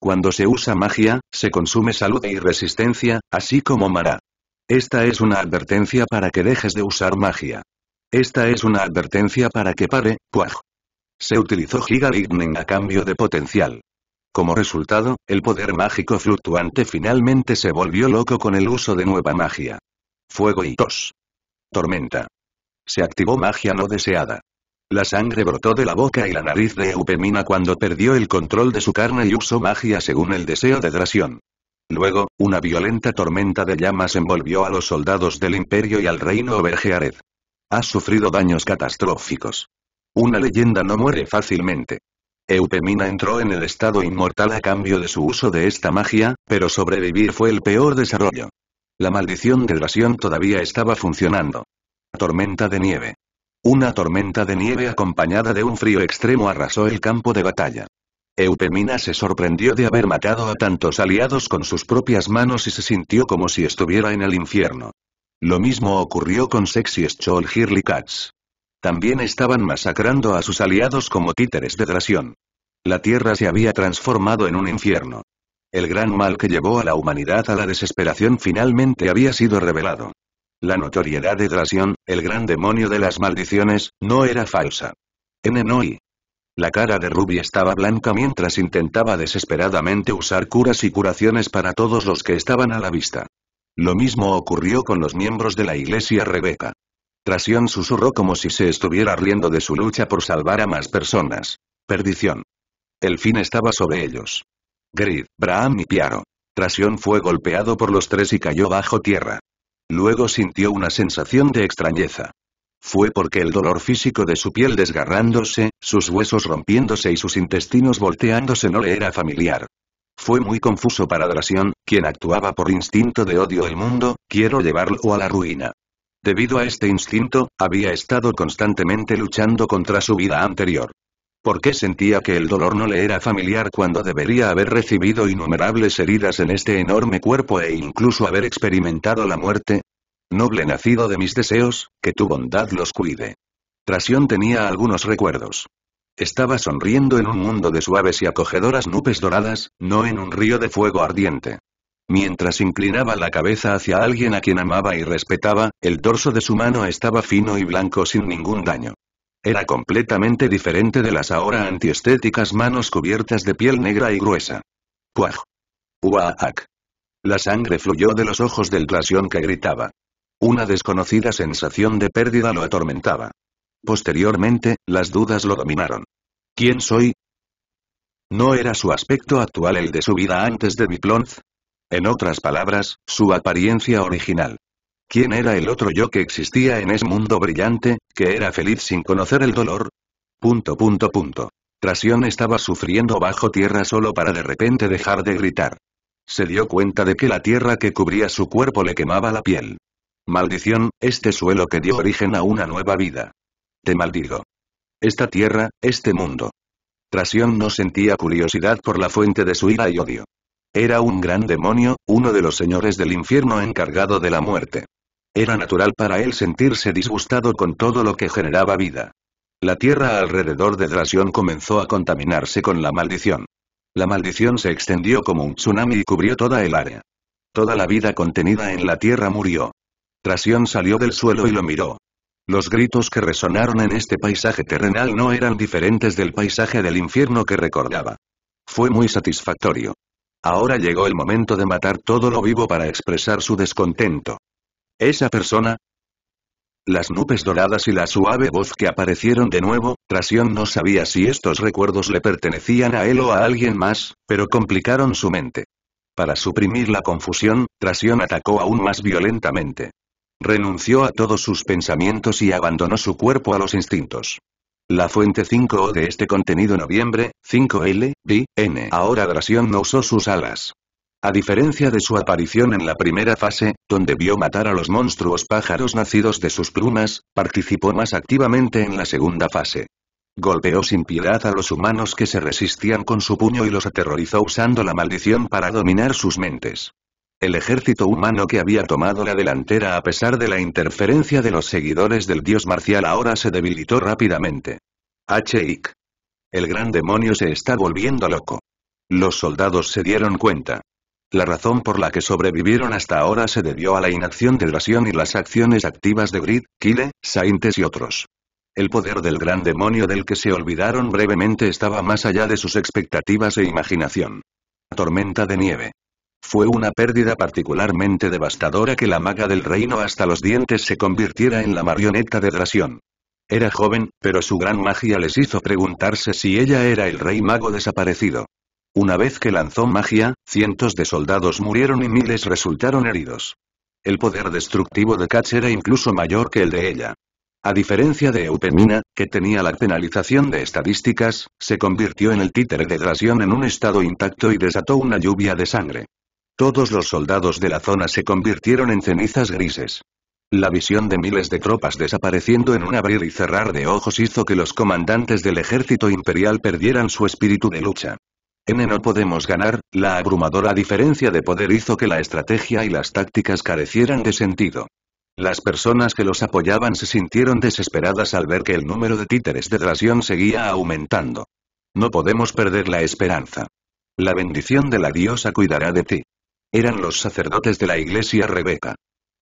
Cuando se usa magia, se consume salud y resistencia, así como mará esta es una advertencia para que dejes de usar magia. Esta es una advertencia para que pare, puaj. Se utilizó Giga Lightning a cambio de potencial. Como resultado, el poder mágico fluctuante finalmente se volvió loco con el uso de nueva magia. Fuego y tos. Tormenta. Se activó magia no deseada. La sangre brotó de la boca y la nariz de Eupemina cuando perdió el control de su carne y usó magia según el deseo de Drasión. Luego, una violenta tormenta de llamas envolvió a los soldados del imperio y al reino Obergeared. Ha sufrido daños catastróficos. Una leyenda no muere fácilmente. Eupemina entró en el estado inmortal a cambio de su uso de esta magia, pero sobrevivir fue el peor desarrollo. La maldición de dración todavía estaba funcionando. Tormenta de nieve. Una tormenta de nieve acompañada de un frío extremo arrasó el campo de batalla. Eupemina se sorprendió de haber matado a tantos aliados con sus propias manos y se sintió como si estuviera en el infierno. Lo mismo ocurrió con Sexy Schol Girly Cats. También estaban masacrando a sus aliados como títeres de Drasión. La Tierra se había transformado en un infierno. El gran mal que llevó a la humanidad a la desesperación finalmente había sido revelado. La notoriedad de Drasión, el gran demonio de las maldiciones, no era falsa. En Enoi, la cara de Ruby estaba blanca mientras intentaba desesperadamente usar curas y curaciones para todos los que estaban a la vista. Lo mismo ocurrió con los miembros de la iglesia Rebeca. Trasión susurró como si se estuviera riendo de su lucha por salvar a más personas. Perdición. El fin estaba sobre ellos. Grid, Braham y Piaro. Trasión fue golpeado por los tres y cayó bajo tierra. Luego sintió una sensación de extrañeza fue porque el dolor físico de su piel desgarrándose, sus huesos rompiéndose y sus intestinos volteándose no le era familiar. Fue muy confuso para Drasión, quien actuaba por instinto de odio el mundo, quiero llevarlo a la ruina. Debido a este instinto, había estado constantemente luchando contra su vida anterior. ¿Por qué sentía que el dolor no le era familiar cuando debería haber recibido innumerables heridas en este enorme cuerpo e incluso haber experimentado la muerte? Noble nacido de mis deseos, que tu bondad los cuide. Trasión tenía algunos recuerdos. Estaba sonriendo en un mundo de suaves y acogedoras nubes doradas, no en un río de fuego ardiente. Mientras inclinaba la cabeza hacia alguien a quien amaba y respetaba, el dorso de su mano estaba fino y blanco sin ningún daño. Era completamente diferente de las ahora antiestéticas manos cubiertas de piel negra y gruesa. Cuaj. ¡Uah! La sangre fluyó de los ojos del trasión que gritaba. Una desconocida sensación de pérdida lo atormentaba. Posteriormente, las dudas lo dominaron. ¿Quién soy? ¿No era su aspecto actual el de su vida antes de Biplonz? En otras palabras, su apariencia original. ¿Quién era el otro yo que existía en ese mundo brillante, que era feliz sin conocer el dolor? Punto punto punto. Trasión estaba sufriendo bajo tierra solo para de repente dejar de gritar. Se dio cuenta de que la tierra que cubría su cuerpo le quemaba la piel. Maldición, este suelo que dio origen a una nueva vida. Te maldigo. Esta tierra, este mundo. Trasión no sentía curiosidad por la fuente de su ira y odio. Era un gran demonio, uno de los señores del infierno encargado de la muerte. Era natural para él sentirse disgustado con todo lo que generaba vida. La tierra alrededor de Drasión comenzó a contaminarse con la maldición. La maldición se extendió como un tsunami y cubrió toda el área. Toda la vida contenida en la tierra murió. Trasión salió del suelo y lo miró. Los gritos que resonaron en este paisaje terrenal no eran diferentes del paisaje del infierno que recordaba. Fue muy satisfactorio. Ahora llegó el momento de matar todo lo vivo para expresar su descontento. ¿Esa persona? Las nubes doradas y la suave voz que aparecieron de nuevo, Trasión no sabía si estos recuerdos le pertenecían a él o a alguien más, pero complicaron su mente. Para suprimir la confusión, Trasión atacó aún más violentamente. Renunció a todos sus pensamientos y abandonó su cuerpo a los instintos. La fuente 5O de este contenido noviembre, 5L, B, N. Ahora Gración no usó sus alas. A diferencia de su aparición en la primera fase, donde vio matar a los monstruos pájaros nacidos de sus plumas, participó más activamente en la segunda fase. Golpeó sin piedad a los humanos que se resistían con su puño y los aterrorizó usando la maldición para dominar sus mentes. El ejército humano que había tomado la delantera a pesar de la interferencia de los seguidores del dios marcial ahora se debilitó rápidamente. H.I.C. El gran demonio se está volviendo loco. Los soldados se dieron cuenta. La razón por la que sobrevivieron hasta ahora se debió a la inacción de Rasión y las acciones activas de Grid, Kile, Saintes y otros. El poder del gran demonio del que se olvidaron brevemente estaba más allá de sus expectativas e imaginación. Tormenta de nieve. Fue una pérdida particularmente devastadora que la maga del reino hasta los dientes se convirtiera en la marioneta de Drasión. Era joven, pero su gran magia les hizo preguntarse si ella era el rey mago desaparecido. Una vez que lanzó magia, cientos de soldados murieron y miles resultaron heridos. El poder destructivo de Katz era incluso mayor que el de ella. A diferencia de Eupemina, que tenía la penalización de estadísticas, se convirtió en el títere de Drasión en un estado intacto y desató una lluvia de sangre. Todos los soldados de la zona se convirtieron en cenizas grises. La visión de miles de tropas desapareciendo en un abrir y cerrar de ojos hizo que los comandantes del ejército imperial perdieran su espíritu de lucha. N No Podemos Ganar, la abrumadora diferencia de poder hizo que la estrategia y las tácticas carecieran de sentido. Las personas que los apoyaban se sintieron desesperadas al ver que el número de títeres de Drasión seguía aumentando. No podemos perder la esperanza. La bendición de la diosa cuidará de ti. Eran los sacerdotes de la iglesia Rebeca.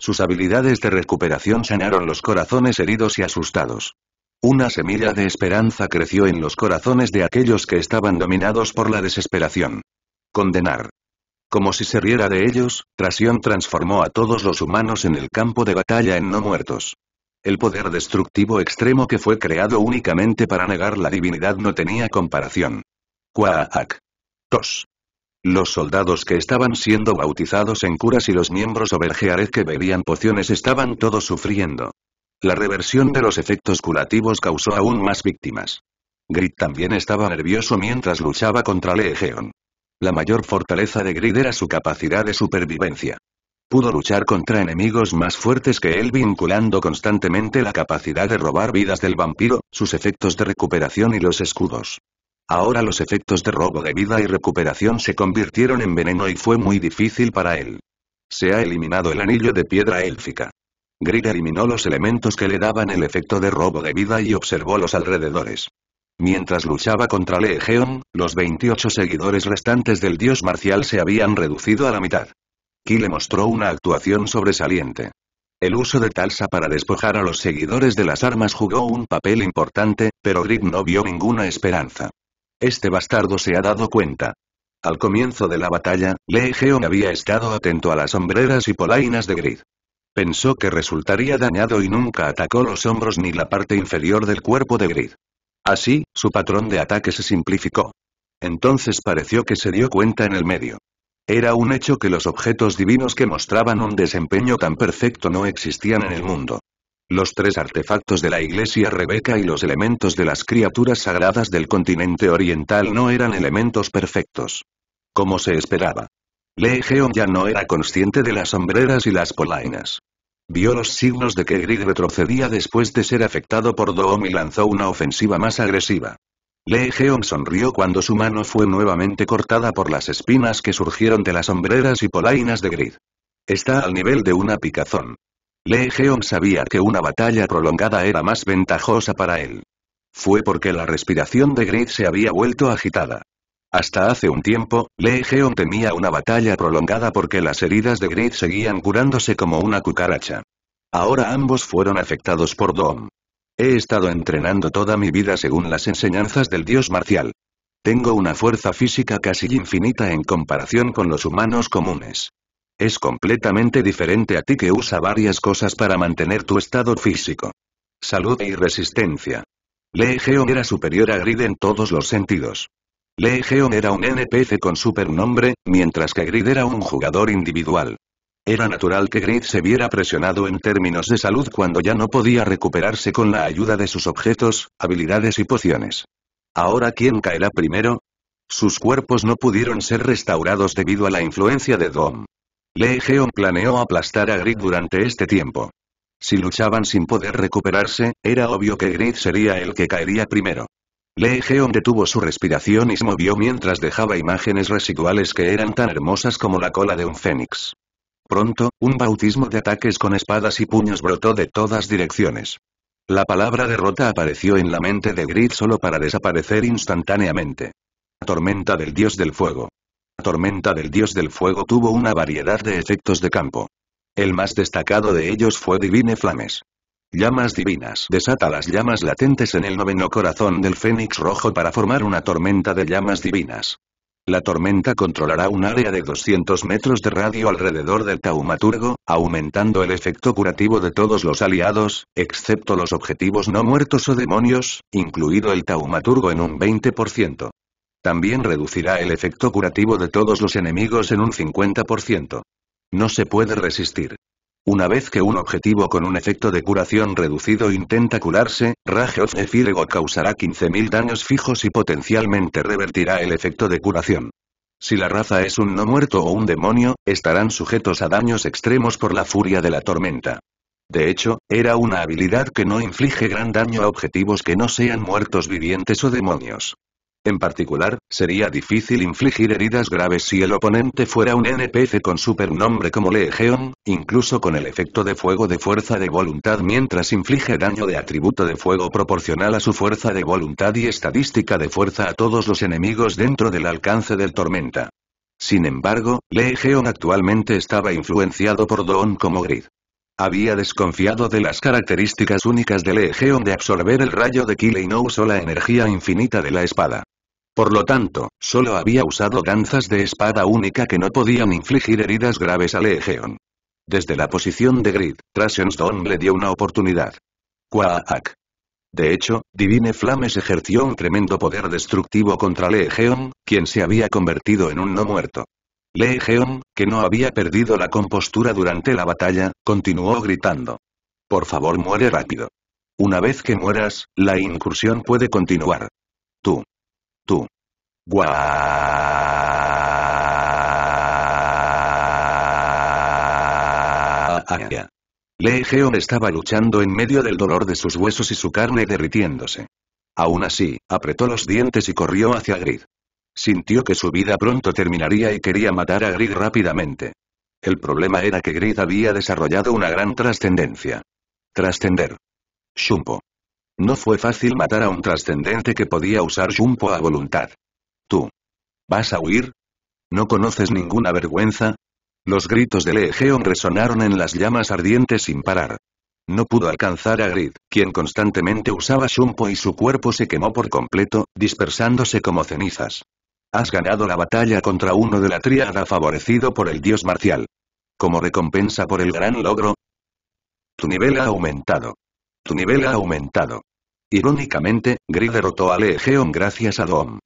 Sus habilidades de recuperación sanaron los corazones heridos y asustados. Una semilla de esperanza creció en los corazones de aquellos que estaban dominados por la desesperación. Condenar. Como si se riera de ellos, Trasión transformó a todos los humanos en el campo de batalla en no muertos. El poder destructivo extremo que fue creado únicamente para negar la divinidad no tenía comparación. Quaak. Tos. Los soldados que estaban siendo bautizados en curas y los miembros overgeares que bebían pociones estaban todos sufriendo. La reversión de los efectos curativos causó aún más víctimas. Grid también estaba nervioso mientras luchaba contra Legeon. La mayor fortaleza de Grid era su capacidad de supervivencia. Pudo luchar contra enemigos más fuertes que él vinculando constantemente la capacidad de robar vidas del vampiro, sus efectos de recuperación y los escudos. Ahora los efectos de robo de vida y recuperación se convirtieron en veneno y fue muy difícil para él. Se ha eliminado el anillo de piedra élfica. Grig eliminó los elementos que le daban el efecto de robo de vida y observó los alrededores. Mientras luchaba contra Legeon, los 28 seguidores restantes del dios marcial se habían reducido a la mitad. Ki mostró una actuación sobresaliente. El uso de Talsa para despojar a los seguidores de las armas jugó un papel importante, pero Grig no vio ninguna esperanza. Este bastardo se ha dado cuenta. Al comienzo de la batalla, Lee había estado atento a las sombreras y polainas de Grid. Pensó que resultaría dañado y nunca atacó los hombros ni la parte inferior del cuerpo de Grid. Así, su patrón de ataque se simplificó. Entonces pareció que se dio cuenta en el medio. Era un hecho que los objetos divinos que mostraban un desempeño tan perfecto no existían en el mundo. Los tres artefactos de la iglesia Rebeca y los elementos de las criaturas sagradas del continente oriental no eran elementos perfectos. Como se esperaba. Lee Geon ya no era consciente de las sombreras y las polainas. Vio los signos de que Grid retrocedía después de ser afectado por Doom y lanzó una ofensiva más agresiva. Lee Geon sonrió cuando su mano fue nuevamente cortada por las espinas que surgieron de las sombreras y polainas de Grid. Está al nivel de una picazón. Lee Geon sabía que una batalla prolongada era más ventajosa para él. Fue porque la respiración de Grid se había vuelto agitada. Hasta hace un tiempo, Lee Geon temía una batalla prolongada porque las heridas de Grid seguían curándose como una cucaracha. Ahora ambos fueron afectados por Dom. He estado entrenando toda mi vida según las enseñanzas del dios marcial. Tengo una fuerza física casi infinita en comparación con los humanos comunes. Es completamente diferente a ti que usa varias cosas para mantener tu estado físico. Salud y e resistencia. Lee Geon era superior a Grid en todos los sentidos. Lee Geon era un NPC con supernombre, mientras que Grid era un jugador individual. Era natural que Grid se viera presionado en términos de salud cuando ya no podía recuperarse con la ayuda de sus objetos, habilidades y pociones. Ahora ¿quién caerá primero? Sus cuerpos no pudieron ser restaurados debido a la influencia de Dom. Geon planeó aplastar a Grid durante este tiempo. Si luchaban sin poder recuperarse, era obvio que Grid sería el que caería primero. Geon detuvo su respiración y se movió mientras dejaba imágenes residuales que eran tan hermosas como la cola de un fénix. Pronto, un bautismo de ataques con espadas y puños brotó de todas direcciones. La palabra derrota apareció en la mente de Grid solo para desaparecer instantáneamente. Tormenta del dios del fuego tormenta del dios del fuego tuvo una variedad de efectos de campo. El más destacado de ellos fue Divine Flames. Llamas divinas. Desata las llamas latentes en el noveno corazón del Fénix Rojo para formar una tormenta de llamas divinas. La tormenta controlará un área de 200 metros de radio alrededor del taumaturgo, aumentando el efecto curativo de todos los aliados, excepto los objetivos no muertos o demonios, incluido el taumaturgo en un 20%. También reducirá el efecto curativo de todos los enemigos en un 50%. No se puede resistir. Una vez que un objetivo con un efecto de curación reducido intenta curarse, Rage of Efirego causará 15.000 daños fijos y potencialmente revertirá el efecto de curación. Si la raza es un no muerto o un demonio, estarán sujetos a daños extremos por la furia de la tormenta. De hecho, era una habilidad que no inflige gran daño a objetivos que no sean muertos vivientes o demonios. En particular, sería difícil infligir heridas graves si el oponente fuera un NPC con supernombre como Geon, incluso con el efecto de fuego de fuerza de voluntad mientras inflige daño de atributo de fuego proporcional a su fuerza de voluntad y estadística de fuerza a todos los enemigos dentro del alcance del tormenta. Sin embargo, Geon actualmente estaba influenciado por Doon como Grid. Había desconfiado de las características únicas de Egeon de absorber el rayo de Kile y no usó la energía infinita de la espada. Por lo tanto, solo había usado danzas de espada única que no podían infligir heridas graves a Egeon. Desde la posición de Grid, Stone le dio una oportunidad. Quaak. De hecho, Divine Flames ejerció un tremendo poder destructivo contra Egeon, quien se había convertido en un no muerto. Lee Geon, que no había perdido la compostura durante la batalla, continuó gritando. Por favor muere rápido. Una vez que mueras, la incursión puede continuar. Tú. Tú. gua Lee Geon estaba luchando en medio del dolor de sus huesos y su carne derritiéndose. Aún así, apretó los dientes y corrió hacia Grid. Sintió que su vida pronto terminaría y quería matar a Grid rápidamente. El problema era que Grid había desarrollado una gran trascendencia. Trascender. Shumpo. No fue fácil matar a un trascendente que podía usar Shumpo a voluntad. ¿Tú? ¿Vas a huir? ¿No conoces ninguna vergüenza? Los gritos de Legeon resonaron en las llamas ardientes sin parar. No pudo alcanzar a Grid, quien constantemente usaba Shumpo y su cuerpo se quemó por completo, dispersándose como cenizas. Has ganado la batalla contra uno de la tríada favorecido por el dios marcial. Como recompensa por el gran logro, tu nivel ha aumentado. Tu nivel ha aumentado. Irónicamente, Grid derrotó a Legeon gracias a Dom.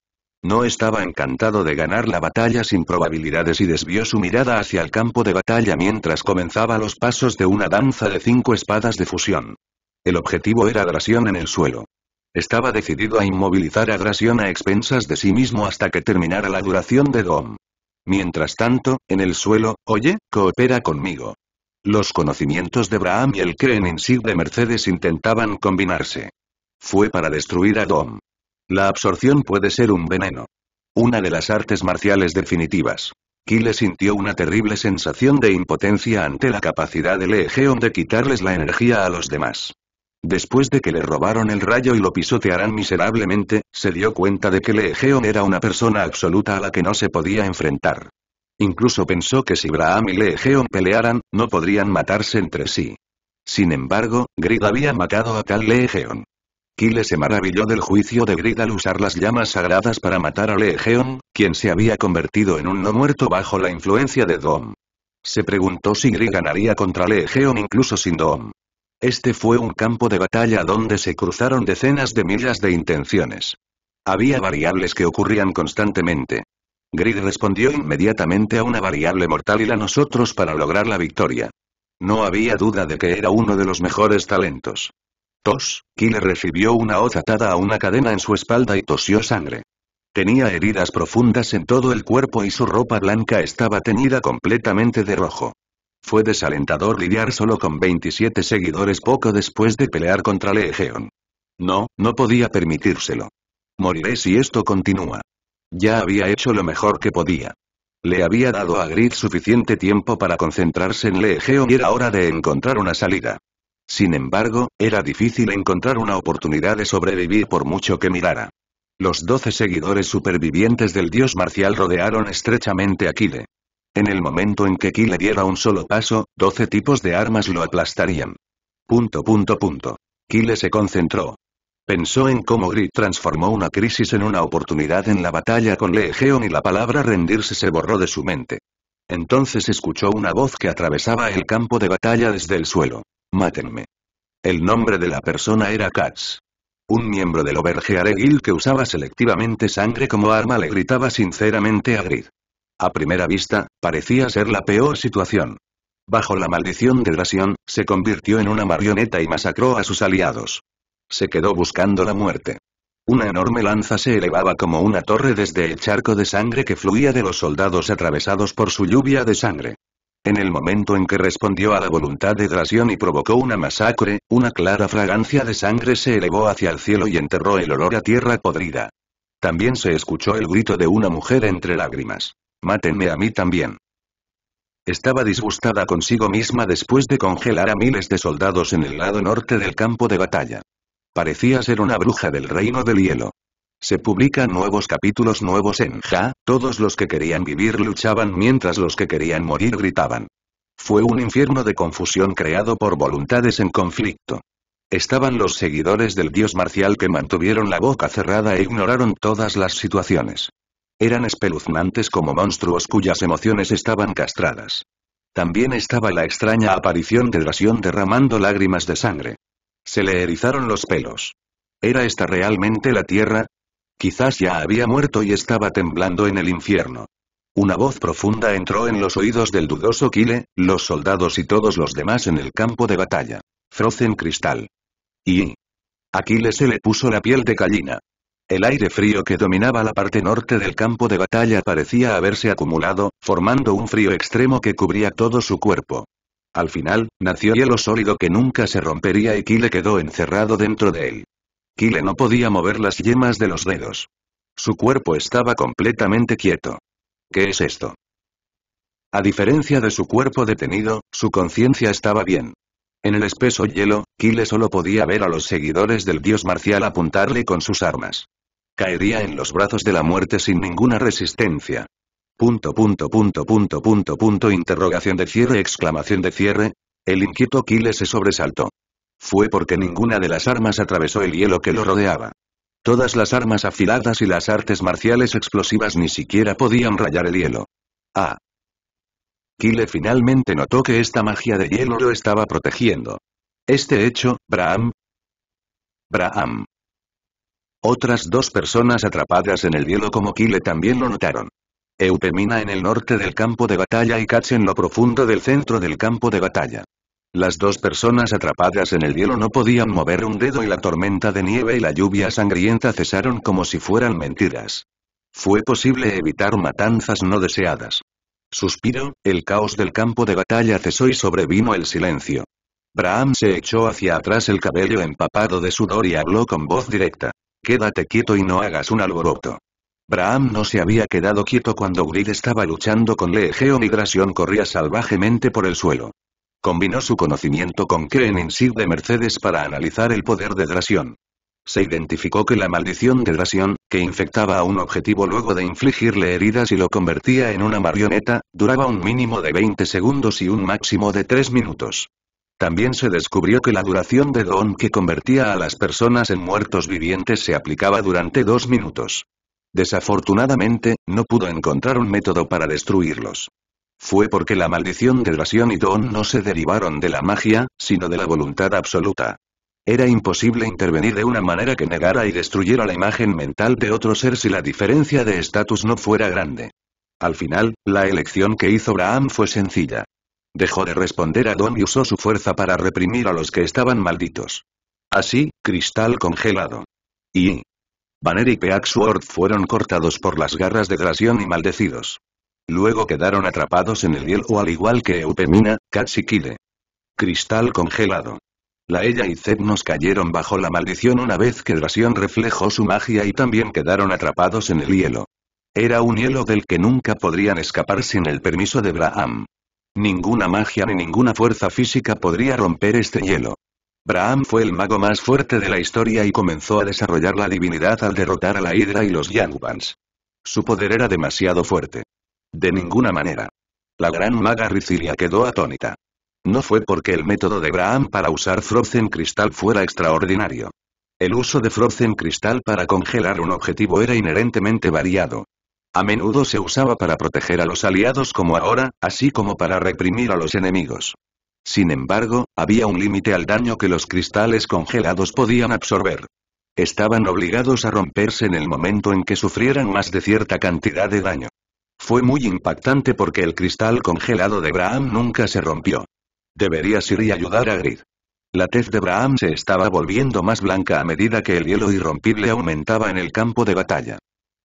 No estaba encantado de ganar la batalla sin probabilidades y desvió su mirada hacia el campo de batalla mientras comenzaba los pasos de una danza de cinco espadas de fusión. El objetivo era Drasion en el suelo. Estaba decidido a inmovilizar a Grasion a expensas de sí mismo hasta que terminara la duración de Dom. Mientras tanto, en el suelo, oye, coopera conmigo. Los conocimientos de Braham y el creen en sí de Mercedes intentaban combinarse. Fue para destruir a Dom. La absorción puede ser un veneno. Una de las artes marciales definitivas. Kyle sintió una terrible sensación de impotencia ante la capacidad del Egeon de quitarles la energía a los demás. Después de que le robaron el rayo y lo pisotearan miserablemente, se dio cuenta de que Legeon era una persona absoluta a la que no se podía enfrentar. Incluso pensó que si Braham y Legeon pelearan, no podrían matarse entre sí. Sin embargo, Grid había matado a tal Legeon. Kile se maravilló del juicio de Grid al usar las llamas sagradas para matar a Legeon, quien se había convertido en un no muerto bajo la influencia de Dom. Se preguntó si Grid ganaría contra Legeon incluso sin Dom. Este fue un campo de batalla donde se cruzaron decenas de millas de intenciones. Había variables que ocurrían constantemente. Grid respondió inmediatamente a una variable mortal y la nosotros para lograr la victoria. No había duda de que era uno de los mejores talentos. Tos, Killer recibió una hoz atada a una cadena en su espalda y tosió sangre. Tenía heridas profundas en todo el cuerpo y su ropa blanca estaba teñida completamente de rojo. Fue desalentador lidiar solo con 27 seguidores poco después de pelear contra Legeon. No, no podía permitírselo. Moriré si esto continúa. Ya había hecho lo mejor que podía. Le había dado a Grid suficiente tiempo para concentrarse en Legeon y era hora de encontrar una salida. Sin embargo, era difícil encontrar una oportunidad de sobrevivir por mucho que mirara. Los doce seguidores supervivientes del dios marcial rodearon estrechamente a Kile. En el momento en que Kyle diera un solo paso, doce tipos de armas lo aplastarían. Punto punto punto. Kyle se concentró. Pensó en cómo Grit transformó una crisis en una oportunidad en la batalla con Legeon y la palabra rendirse se borró de su mente. Entonces escuchó una voz que atravesaba el campo de batalla desde el suelo. Mátenme. El nombre de la persona era Katz. Un miembro del Overgear Guild que usaba selectivamente sangre como arma le gritaba sinceramente a Grit. A primera vista, parecía ser la peor situación. Bajo la maldición de Drasión, se convirtió en una marioneta y masacró a sus aliados. Se quedó buscando la muerte. Una enorme lanza se elevaba como una torre desde el charco de sangre que fluía de los soldados atravesados por su lluvia de sangre. En el momento en que respondió a la voluntad de Drasión y provocó una masacre, una clara fragancia de sangre se elevó hacia el cielo y enterró el olor a tierra podrida. También se escuchó el grito de una mujer entre lágrimas. Mátenme a mí también. Estaba disgustada consigo misma después de congelar a miles de soldados en el lado norte del campo de batalla. Parecía ser una bruja del reino del hielo. Se publican nuevos capítulos nuevos en Ja, todos los que querían vivir luchaban mientras los que querían morir gritaban. Fue un infierno de confusión creado por voluntades en conflicto. Estaban los seguidores del dios marcial que mantuvieron la boca cerrada e ignoraron todas las situaciones. Eran espeluznantes como monstruos cuyas emociones estaban castradas. También estaba la extraña aparición de Drasión derramando lágrimas de sangre. Se le erizaron los pelos. ¿Era esta realmente la tierra? Quizás ya había muerto y estaba temblando en el infierno. Una voz profunda entró en los oídos del dudoso Kile, los soldados y todos los demás en el campo de batalla. Frozen Cristal. Y... aquiles se le puso la piel de gallina. El aire frío que dominaba la parte norte del campo de batalla parecía haberse acumulado, formando un frío extremo que cubría todo su cuerpo. Al final, nació hielo sólido que nunca se rompería y Kyle quedó encerrado dentro de él. Kyle no podía mover las yemas de los dedos. Su cuerpo estaba completamente quieto. ¿Qué es esto? A diferencia de su cuerpo detenido, su conciencia estaba bien. En el espeso hielo, Kyle solo podía ver a los seguidores del dios marcial apuntarle con sus armas. Caería en los brazos de la muerte sin ninguna resistencia. Punto punto punto punto punto punto interrogación de cierre exclamación de cierre. El inquieto Kyle se sobresaltó. Fue porque ninguna de las armas atravesó el hielo que lo rodeaba. Todas las armas afiladas y las artes marciales explosivas ni siquiera podían rayar el hielo. Ah, Kyle finalmente notó que esta magia de hielo lo estaba protegiendo. Este hecho, Braham. Braham. Otras dos personas atrapadas en el hielo como Kyle también lo notaron. Eupemina en el norte del campo de batalla y Katz en lo profundo del centro del campo de batalla. Las dos personas atrapadas en el hielo no podían mover un dedo y la tormenta de nieve y la lluvia sangrienta cesaron como si fueran mentiras. Fue posible evitar matanzas no deseadas. Suspiro, el caos del campo de batalla cesó y sobrevino el silencio. Braham se echó hacia atrás el cabello empapado de sudor y habló con voz directa. Quédate quieto y no hagas un alboroto. Braham no se había quedado quieto cuando Grid estaba luchando con y Migración corría salvajemente por el suelo. Combinó su conocimiento con Keen sí de Mercedes para analizar el poder de Gración. Se identificó que la maldición de Drasión, que infectaba a un objetivo luego de infligirle heridas y lo convertía en una marioneta, duraba un mínimo de 20 segundos y un máximo de 3 minutos. También se descubrió que la duración de Don que convertía a las personas en muertos vivientes se aplicaba durante 2 minutos. Desafortunadamente, no pudo encontrar un método para destruirlos. Fue porque la maldición de Drasión y Don no se derivaron de la magia, sino de la voluntad absoluta. Era imposible intervenir de una manera que negara y destruyera la imagen mental de otro ser si la diferencia de estatus no fuera grande. Al final, la elección que hizo Braham fue sencilla. Dejó de responder a Don y usó su fuerza para reprimir a los que estaban malditos. Así, cristal congelado. Y... Banner y Peaxworth fueron cortados por las garras de Grasion y maldecidos. Luego quedaron atrapados en el hielo al igual que Eupemina, Katsikide. Cristal congelado. La ella y Zed nos cayeron bajo la maldición una vez que Drasión reflejó su magia y también quedaron atrapados en el hielo. Era un hielo del que nunca podrían escapar sin el permiso de Braham. Ninguna magia ni ninguna fuerza física podría romper este hielo. Braham fue el mago más fuerte de la historia y comenzó a desarrollar la divinidad al derrotar a la Hidra y los Yangvans. Su poder era demasiado fuerte. De ninguna manera. La gran maga Ricilia quedó atónita. No fue porque el método de Graham para usar Frozen cristal fuera extraordinario. El uso de Frozen cristal para congelar un objetivo era inherentemente variado. A menudo se usaba para proteger a los aliados como ahora, así como para reprimir a los enemigos. Sin embargo, había un límite al daño que los cristales congelados podían absorber. Estaban obligados a romperse en el momento en que sufrieran más de cierta cantidad de daño. Fue muy impactante porque el cristal congelado de Graham nunca se rompió. Deberías ir y ayudar a Grid. La tez de Braham se estaba volviendo más blanca a medida que el hielo irrompible aumentaba en el campo de batalla.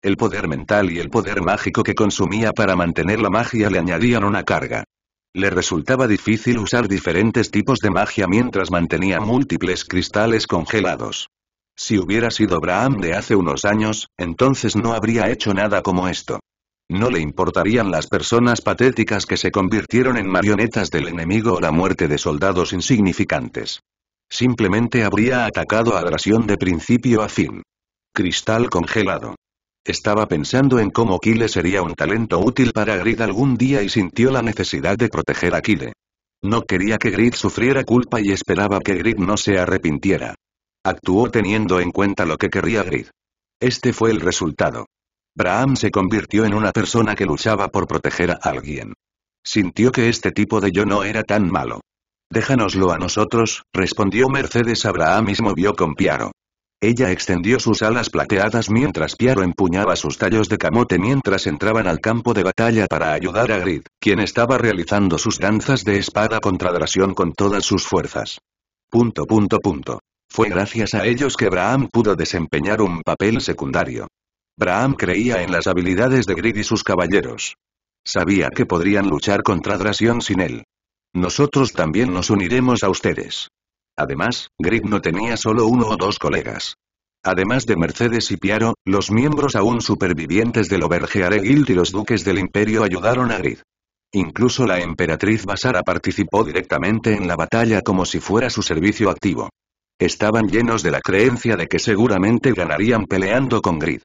El poder mental y el poder mágico que consumía para mantener la magia le añadían una carga. Le resultaba difícil usar diferentes tipos de magia mientras mantenía múltiples cristales congelados. Si hubiera sido Braham de hace unos años, entonces no habría hecho nada como esto. No le importarían las personas patéticas que se convirtieron en marionetas del enemigo o la muerte de soldados insignificantes. Simplemente habría atacado a Grasión de principio a fin. Cristal congelado. Estaba pensando en cómo Kyle sería un talento útil para Grid algún día y sintió la necesidad de proteger a Kyle. No quería que Grid sufriera culpa y esperaba que Grid no se arrepintiera. Actuó teniendo en cuenta lo que querría Grid. Este fue el resultado. Abraham se convirtió en una persona que luchaba por proteger a alguien. Sintió que este tipo de yo no era tan malo. Déjanoslo a nosotros, respondió Mercedes Abraham y se movió con Piaro. Ella extendió sus alas plateadas mientras Piaro empuñaba sus tallos de camote mientras entraban al campo de batalla para ayudar a Grid, quien estaba realizando sus danzas de espada contra Drasión con todas sus fuerzas. Punto punto punto. Fue gracias a ellos que Abraham pudo desempeñar un papel secundario. Braham creía en las habilidades de Grid y sus caballeros. Sabía que podrían luchar contra Drasión sin él. Nosotros también nos uniremos a ustedes. Además, Grid no tenía solo uno o dos colegas. Además de Mercedes y Piaro, los miembros aún supervivientes del Obergeare Guild y los duques del Imperio ayudaron a Grid. Incluso la emperatriz Basara participó directamente en la batalla como si fuera su servicio activo. Estaban llenos de la creencia de que seguramente ganarían peleando con Grid.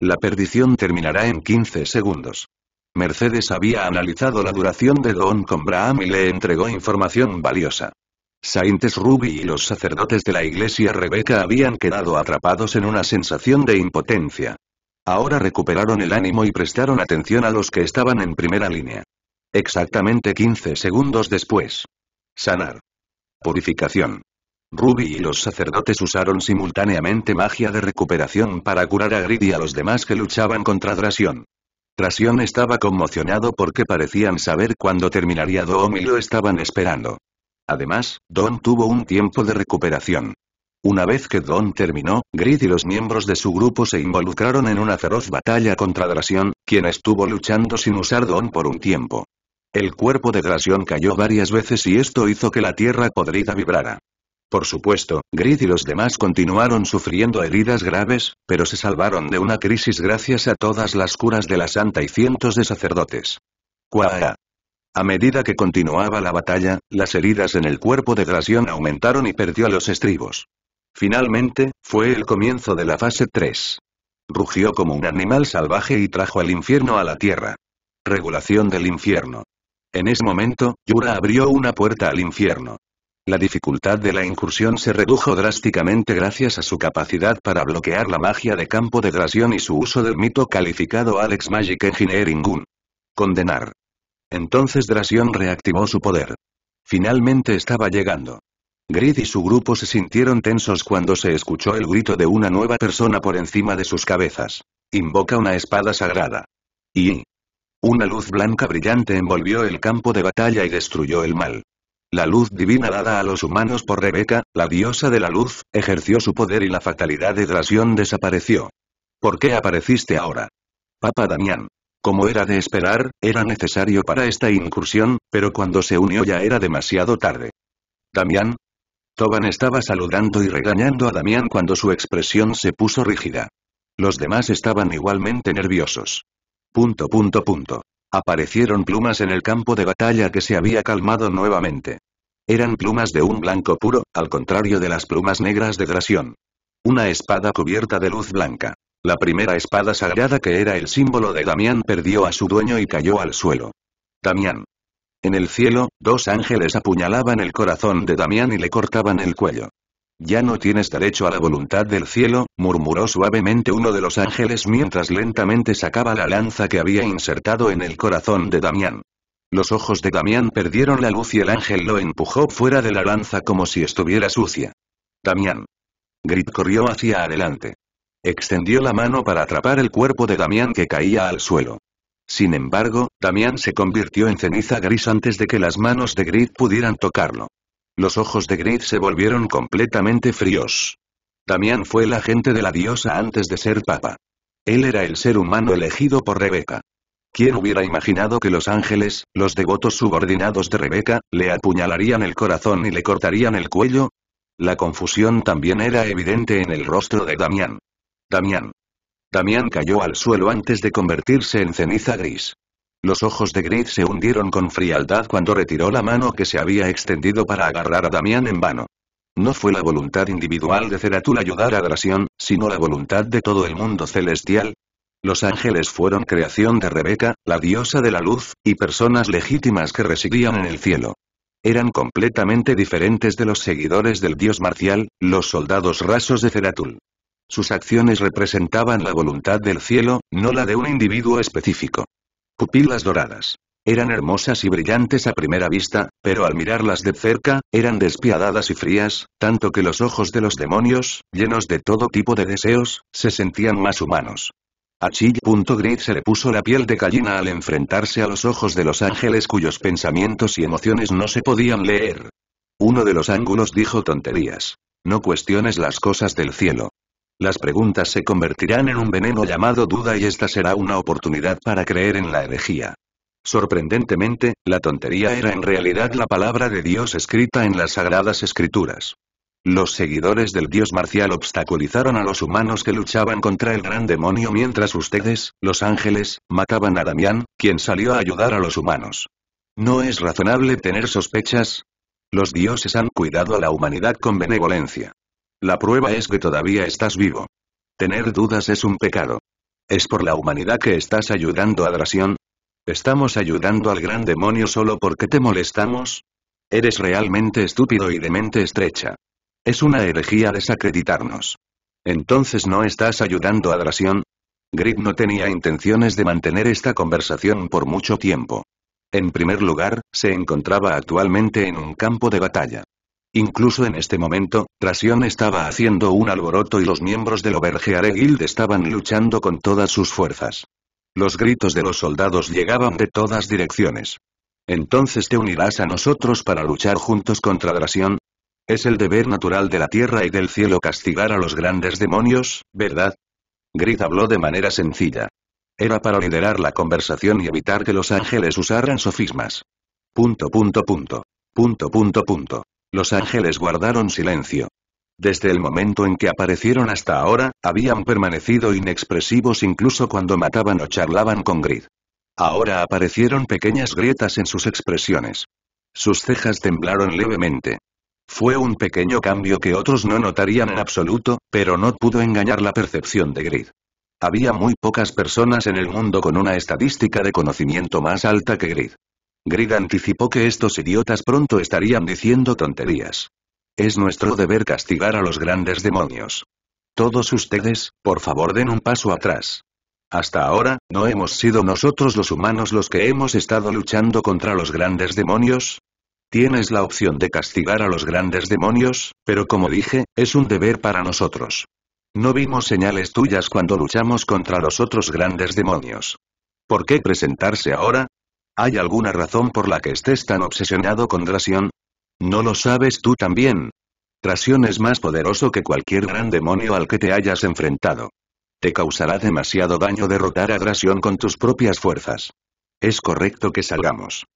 La perdición terminará en 15 segundos. Mercedes había analizado la duración de Don con Braham y le entregó información valiosa. Saintes Ruby y los sacerdotes de la iglesia Rebeca habían quedado atrapados en una sensación de impotencia. Ahora recuperaron el ánimo y prestaron atención a los que estaban en primera línea. Exactamente 15 segundos después. Sanar. Purificación. Ruby y los sacerdotes usaron simultáneamente magia de recuperación para curar a Grid y a los demás que luchaban contra Drasión. Drasión estaba conmocionado porque parecían saber cuándo terminaría Doom y lo estaban esperando. Además, Don tuvo un tiempo de recuperación. Una vez que Don terminó, Grid y los miembros de su grupo se involucraron en una feroz batalla contra Drasión, quien estuvo luchando sin usar Don por un tiempo. El cuerpo de Drasión cayó varias veces y esto hizo que la tierra podrida vibrara. Por supuesto, Grid y los demás continuaron sufriendo heridas graves, pero se salvaron de una crisis gracias a todas las curas de la santa y cientos de sacerdotes. ¡Cuaá! A medida que continuaba la batalla, las heridas en el cuerpo de Grasión aumentaron y perdió los estribos. Finalmente, fue el comienzo de la fase 3. Rugió como un animal salvaje y trajo al infierno a la tierra. Regulación del infierno. En ese momento, Yura abrió una puerta al infierno. La dificultad de la incursión se redujo drásticamente gracias a su capacidad para bloquear la magia de campo de Grasion y su uso del mito calificado Alex Magic Engineering Condenar. Entonces drasión reactivó su poder. Finalmente estaba llegando. Grid y su grupo se sintieron tensos cuando se escuchó el grito de una nueva persona por encima de sus cabezas. Invoca una espada sagrada. Y... Una luz blanca brillante envolvió el campo de batalla y destruyó el mal. La luz divina dada a los humanos por Rebeca, la diosa de la luz, ejerció su poder y la fatalidad de Drasión desapareció. ¿Por qué apareciste ahora? Papa Damián. Como era de esperar, era necesario para esta incursión, pero cuando se unió ya era demasiado tarde. Damián. Toban estaba saludando y regañando a Damián cuando su expresión se puso rígida. Los demás estaban igualmente nerviosos. Punto punto punto. Aparecieron plumas en el campo de batalla que se había calmado nuevamente. Eran plumas de un blanco puro, al contrario de las plumas negras de Grasión. Una espada cubierta de luz blanca. La primera espada sagrada que era el símbolo de Damián perdió a su dueño y cayó al suelo. Damián. En el cielo, dos ángeles apuñalaban el corazón de Damián y le cortaban el cuello. Ya no tienes derecho a la voluntad del cielo, murmuró suavemente uno de los ángeles mientras lentamente sacaba la lanza que había insertado en el corazón de Damián. Los ojos de Damián perdieron la luz y el ángel lo empujó fuera de la lanza como si estuviera sucia. Damián. Grit corrió hacia adelante. Extendió la mano para atrapar el cuerpo de Damián que caía al suelo. Sin embargo, Damián se convirtió en ceniza gris antes de que las manos de Grit pudieran tocarlo. Los ojos de Grid se volvieron completamente fríos. Damián fue el agente de la diosa antes de ser papa. Él era el ser humano elegido por Rebeca. ¿Quién hubiera imaginado que los ángeles, los devotos subordinados de Rebeca, le apuñalarían el corazón y le cortarían el cuello? La confusión también era evidente en el rostro de Damián. Damián. Damián cayó al suelo antes de convertirse en ceniza gris. Los ojos de Gris se hundieron con frialdad cuando retiró la mano que se había extendido para agarrar a Damián en vano. No fue la voluntad individual de Ceratul ayudar a Gración, sino la voluntad de todo el mundo celestial. Los ángeles fueron creación de Rebeca, la diosa de la luz, y personas legítimas que residían en el cielo. Eran completamente diferentes de los seguidores del dios marcial, los soldados rasos de Ceratul. Sus acciones representaban la voluntad del cielo, no la de un individuo específico. Pupilas doradas. Eran hermosas y brillantes a primera vista, pero al mirarlas de cerca, eran despiadadas y frías, tanto que los ojos de los demonios, llenos de todo tipo de deseos, se sentían más humanos. A Chill.Grid se le puso la piel de gallina al enfrentarse a los ojos de los ángeles cuyos pensamientos y emociones no se podían leer. Uno de los ángulos dijo tonterías. No cuestiones las cosas del cielo. Las preguntas se convertirán en un veneno llamado duda y esta será una oportunidad para creer en la herejía. Sorprendentemente, la tontería era en realidad la palabra de Dios escrita en las sagradas escrituras. Los seguidores del dios marcial obstaculizaron a los humanos que luchaban contra el gran demonio mientras ustedes, los ángeles, mataban a Damián, quien salió a ayudar a los humanos. ¿No es razonable tener sospechas? Los dioses han cuidado a la humanidad con benevolencia. La prueba es que todavía estás vivo. Tener dudas es un pecado. Es por la humanidad que estás ayudando a Drasión. ¿Estamos ayudando al gran demonio solo porque te molestamos? Eres realmente estúpido y de mente estrecha. Es una herejía desacreditarnos. Entonces no estás ayudando a Drasión. Grit no tenía intenciones de mantener esta conversación por mucho tiempo. En primer lugar, se encontraba actualmente en un campo de batalla. Incluso en este momento, Trasión estaba haciendo un alboroto y los miembros del Overgeare Guild estaban luchando con todas sus fuerzas. Los gritos de los soldados llegaban de todas direcciones. ¿Entonces te unirás a nosotros para luchar juntos contra Drasión? Es el deber natural de la tierra y del cielo castigar a los grandes demonios, ¿verdad? Grit habló de manera sencilla. Era para liderar la conversación y evitar que los ángeles usaran sofismas. Punto punto punto. Punto punto punto. Los ángeles guardaron silencio. Desde el momento en que aparecieron hasta ahora, habían permanecido inexpresivos incluso cuando mataban o charlaban con Grid. Ahora aparecieron pequeñas grietas en sus expresiones. Sus cejas temblaron levemente. Fue un pequeño cambio que otros no notarían en absoluto, pero no pudo engañar la percepción de Grid. Había muy pocas personas en el mundo con una estadística de conocimiento más alta que Grid. Grid anticipó que estos idiotas pronto estarían diciendo tonterías. Es nuestro deber castigar a los grandes demonios. Todos ustedes, por favor den un paso atrás. Hasta ahora, ¿no hemos sido nosotros los humanos los que hemos estado luchando contra los grandes demonios? Tienes la opción de castigar a los grandes demonios, pero como dije, es un deber para nosotros. No vimos señales tuyas cuando luchamos contra los otros grandes demonios. ¿Por qué presentarse ahora? ¿Hay alguna razón por la que estés tan obsesionado con Drasión? ¿No lo sabes tú también? Drasión es más poderoso que cualquier gran demonio al que te hayas enfrentado. Te causará demasiado daño derrotar a Drasión con tus propias fuerzas. Es correcto que salgamos.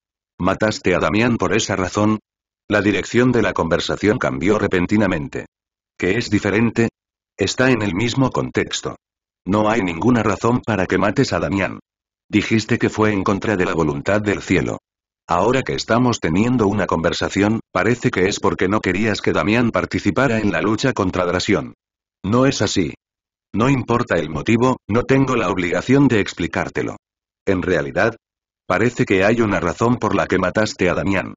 ¿Mataste a Damián por esa razón? La dirección de la conversación cambió repentinamente. ¿Qué es diferente? Está en el mismo contexto. No hay ninguna razón para que mates a Damián. Dijiste que fue en contra de la voluntad del cielo. Ahora que estamos teniendo una conversación, parece que es porque no querías que Damián participara en la lucha contra Drasión. No es así. No importa el motivo, no tengo la obligación de explicártelo. En realidad, parece que hay una razón por la que mataste a Damián.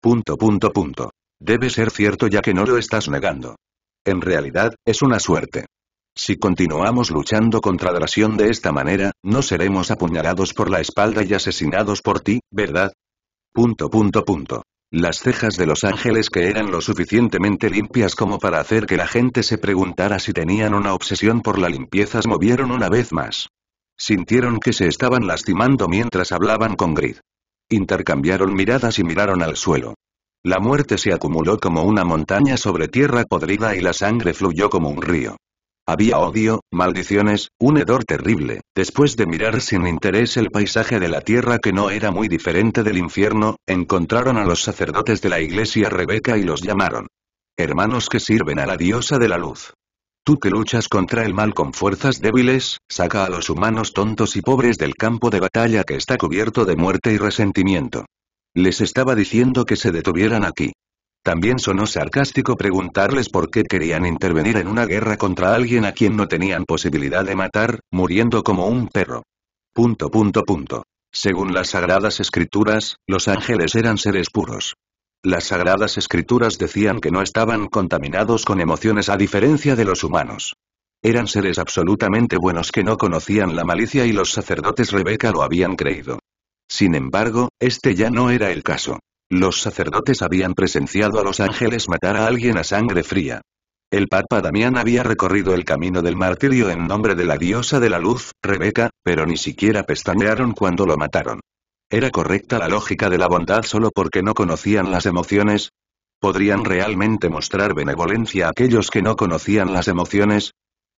Punto punto punto. Debe ser cierto ya que no lo estás negando. En realidad, es una suerte. Si continuamos luchando contra Drasión de esta manera, no seremos apuñalados por la espalda y asesinados por ti, ¿verdad? Punto punto punto. Las cejas de los ángeles que eran lo suficientemente limpias como para hacer que la gente se preguntara si tenían una obsesión por la limpieza se movieron una vez más. Sintieron que se estaban lastimando mientras hablaban con Grid. Intercambiaron miradas y miraron al suelo. La muerte se acumuló como una montaña sobre tierra podrida y la sangre fluyó como un río. Había odio, maldiciones, un hedor terrible, después de mirar sin interés el paisaje de la tierra que no era muy diferente del infierno, encontraron a los sacerdotes de la iglesia Rebeca y los llamaron. Hermanos que sirven a la diosa de la luz. Tú que luchas contra el mal con fuerzas débiles, saca a los humanos tontos y pobres del campo de batalla que está cubierto de muerte y resentimiento. Les estaba diciendo que se detuvieran aquí. También sonó sarcástico preguntarles por qué querían intervenir en una guerra contra alguien a quien no tenían posibilidad de matar, muriendo como un perro. Punto punto punto. Según las sagradas escrituras, los ángeles eran seres puros. Las sagradas escrituras decían que no estaban contaminados con emociones a diferencia de los humanos. Eran seres absolutamente buenos que no conocían la malicia y los sacerdotes Rebeca lo habían creído. Sin embargo, este ya no era el caso. Los sacerdotes habían presenciado a los ángeles matar a alguien a sangre fría. El Papa Damián había recorrido el camino del martirio en nombre de la diosa de la luz, Rebeca, pero ni siquiera pestañearon cuando lo mataron. ¿Era correcta la lógica de la bondad solo porque no conocían las emociones? ¿Podrían realmente mostrar benevolencia a aquellos que no conocían las emociones?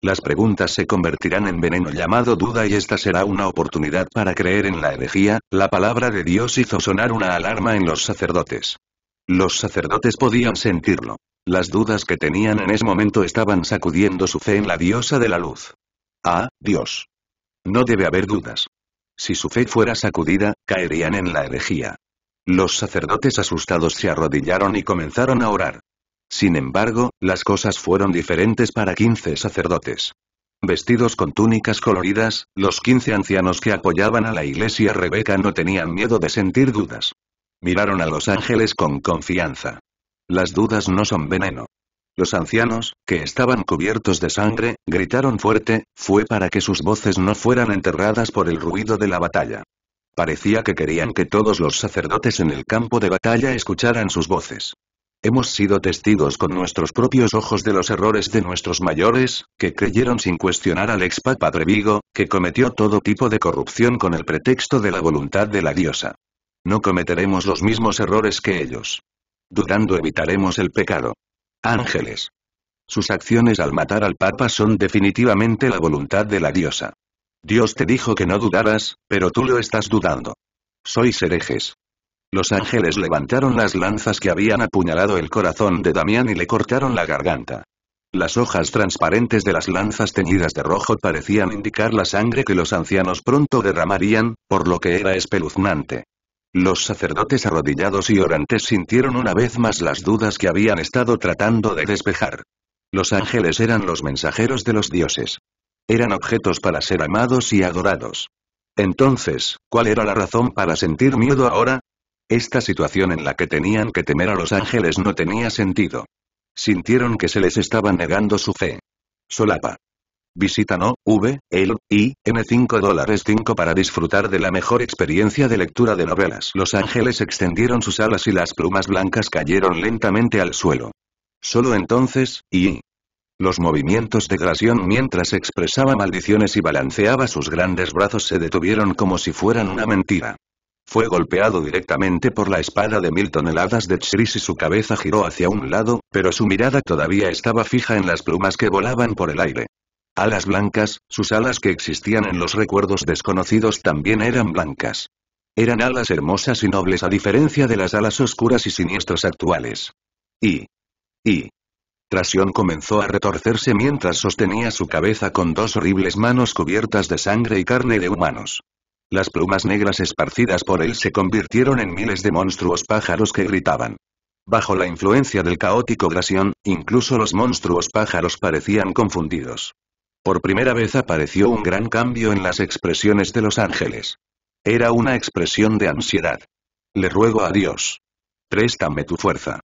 Las preguntas se convertirán en veneno llamado duda y esta será una oportunidad para creer en la herejía, la palabra de Dios hizo sonar una alarma en los sacerdotes. Los sacerdotes podían sentirlo. Las dudas que tenían en ese momento estaban sacudiendo su fe en la diosa de la luz. Ah, Dios. No debe haber dudas. Si su fe fuera sacudida, caerían en la herejía. Los sacerdotes asustados se arrodillaron y comenzaron a orar. Sin embargo, las cosas fueron diferentes para 15 sacerdotes. Vestidos con túnicas coloridas, los 15 ancianos que apoyaban a la iglesia Rebeca no tenían miedo de sentir dudas. Miraron a los ángeles con confianza. Las dudas no son veneno. Los ancianos, que estaban cubiertos de sangre, gritaron fuerte, fue para que sus voces no fueran enterradas por el ruido de la batalla. Parecía que querían que todos los sacerdotes en el campo de batalla escucharan sus voces. Hemos sido testigos con nuestros propios ojos de los errores de nuestros mayores, que creyeron sin cuestionar al ex Papa Trevigo, que cometió todo tipo de corrupción con el pretexto de la voluntad de la diosa. No cometeremos los mismos errores que ellos. Dudando evitaremos el pecado. Ángeles. Sus acciones al matar al Papa son definitivamente la voluntad de la diosa. Dios te dijo que no dudaras, pero tú lo estás dudando. Sois herejes. Los ángeles levantaron las lanzas que habían apuñalado el corazón de Damián y le cortaron la garganta. Las hojas transparentes de las lanzas teñidas de rojo parecían indicar la sangre que los ancianos pronto derramarían, por lo que era espeluznante. Los sacerdotes arrodillados y orantes sintieron una vez más las dudas que habían estado tratando de despejar. Los ángeles eran los mensajeros de los dioses. Eran objetos para ser amados y adorados. Entonces, ¿cuál era la razón para sentir miedo ahora? Esta situación en la que tenían que temer a los ángeles no tenía sentido. Sintieron que se les estaba negando su fe. Solapa. Visita no, V, el, I, N5 dólares 5 para disfrutar de la mejor experiencia de lectura de novelas. Los ángeles extendieron sus alas y las plumas blancas cayeron lentamente al suelo. Solo entonces, y... Los movimientos de Gración mientras expresaba maldiciones y balanceaba sus grandes brazos se detuvieron como si fueran una mentira. Fue golpeado directamente por la espada de mil toneladas de Chris y su cabeza giró hacia un lado, pero su mirada todavía estaba fija en las plumas que volaban por el aire. Alas blancas, sus alas que existían en los recuerdos desconocidos también eran blancas. Eran alas hermosas y nobles a diferencia de las alas oscuras y siniestras actuales. Y... y... Trasión comenzó a retorcerse mientras sostenía su cabeza con dos horribles manos cubiertas de sangre y carne de humanos. Las plumas negras esparcidas por él se convirtieron en miles de monstruos pájaros que gritaban. Bajo la influencia del caótico Gración, incluso los monstruos pájaros parecían confundidos. Por primera vez apareció un gran cambio en las expresiones de los ángeles. Era una expresión de ansiedad. Le ruego a Dios. Préstame tu fuerza.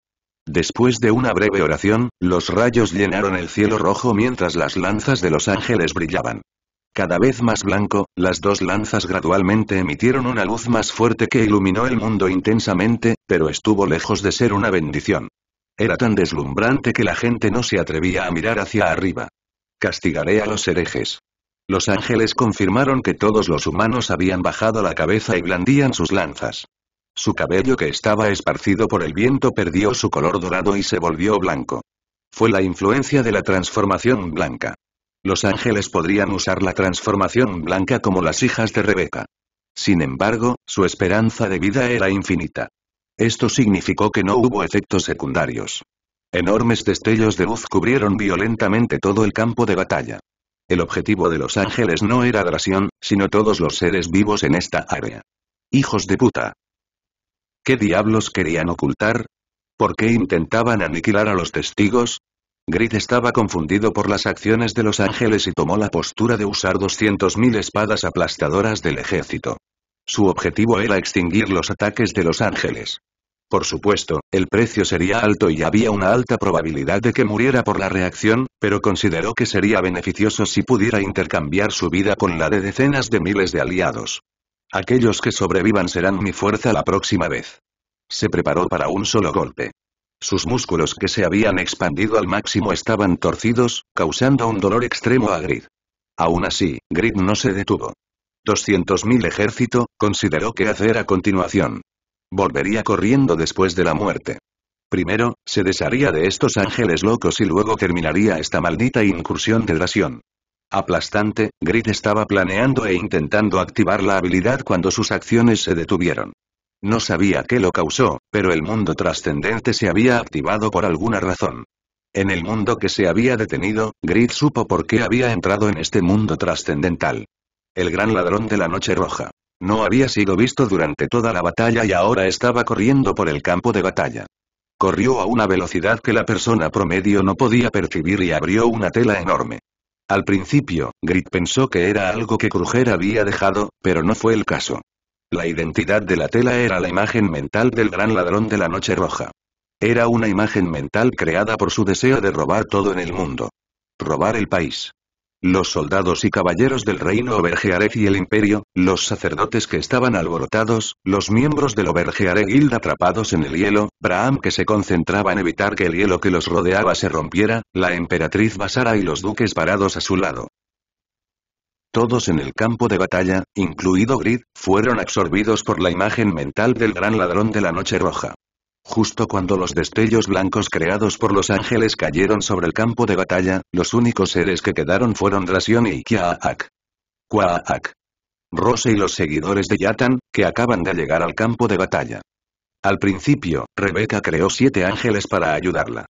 Después de una breve oración, los rayos llenaron el cielo rojo mientras las lanzas de los ángeles brillaban. Cada vez más blanco, las dos lanzas gradualmente emitieron una luz más fuerte que iluminó el mundo intensamente, pero estuvo lejos de ser una bendición. Era tan deslumbrante que la gente no se atrevía a mirar hacia arriba. Castigaré a los herejes. Los ángeles confirmaron que todos los humanos habían bajado la cabeza y blandían sus lanzas. Su cabello que estaba esparcido por el viento perdió su color dorado y se volvió blanco. Fue la influencia de la transformación blanca. Los ángeles podrían usar la transformación blanca como las hijas de Rebeca. Sin embargo, su esperanza de vida era infinita. Esto significó que no hubo efectos secundarios. Enormes destellos de luz cubrieron violentamente todo el campo de batalla. El objetivo de los ángeles no era Drasión, sino todos los seres vivos en esta área. ¡Hijos de puta! ¿Qué diablos querían ocultar? ¿Por qué intentaban aniquilar a los testigos? Grid estaba confundido por las acciones de los ángeles y tomó la postura de usar 200.000 espadas aplastadoras del ejército. Su objetivo era extinguir los ataques de los ángeles. Por supuesto, el precio sería alto y había una alta probabilidad de que muriera por la reacción, pero consideró que sería beneficioso si pudiera intercambiar su vida con la de decenas de miles de aliados. Aquellos que sobrevivan serán mi fuerza la próxima vez. Se preparó para un solo golpe. Sus músculos que se habían expandido al máximo estaban torcidos, causando un dolor extremo a Grid. Aún así, Grid no se detuvo. 200.000 ejército, consideró qué hacer a continuación. Volvería corriendo después de la muerte. Primero, se desharía de estos ángeles locos y luego terminaría esta maldita incursión de Drasión. Aplastante, Grid estaba planeando e intentando activar la habilidad cuando sus acciones se detuvieron. No sabía qué lo causó, pero el mundo trascendente se había activado por alguna razón. En el mundo que se había detenido, Grit supo por qué había entrado en este mundo trascendental. El gran ladrón de la noche roja. No había sido visto durante toda la batalla y ahora estaba corriendo por el campo de batalla. Corrió a una velocidad que la persona promedio no podía percibir y abrió una tela enorme. Al principio, Grit pensó que era algo que Kruger había dejado, pero no fue el caso. La identidad de la tela era la imagen mental del gran ladrón de la noche roja. Era una imagen mental creada por su deseo de robar todo en el mundo. Robar el país. Los soldados y caballeros del reino Obergearef y el imperio, los sacerdotes que estaban alborotados, los miembros del Obergeare Guild atrapados en el hielo, Braham que se concentraba en evitar que el hielo que los rodeaba se rompiera, la emperatriz Basara y los duques parados a su lado. Todos en el campo de batalla, incluido Grid, fueron absorbidos por la imagen mental del gran ladrón de la noche roja. Justo cuando los destellos blancos creados por los ángeles cayeron sobre el campo de batalla, los únicos seres que quedaron fueron Drasion y Kiaak. Quaak. Rose y los seguidores de Yatan, que acaban de llegar al campo de batalla. Al principio, Rebeca creó siete ángeles para ayudarla.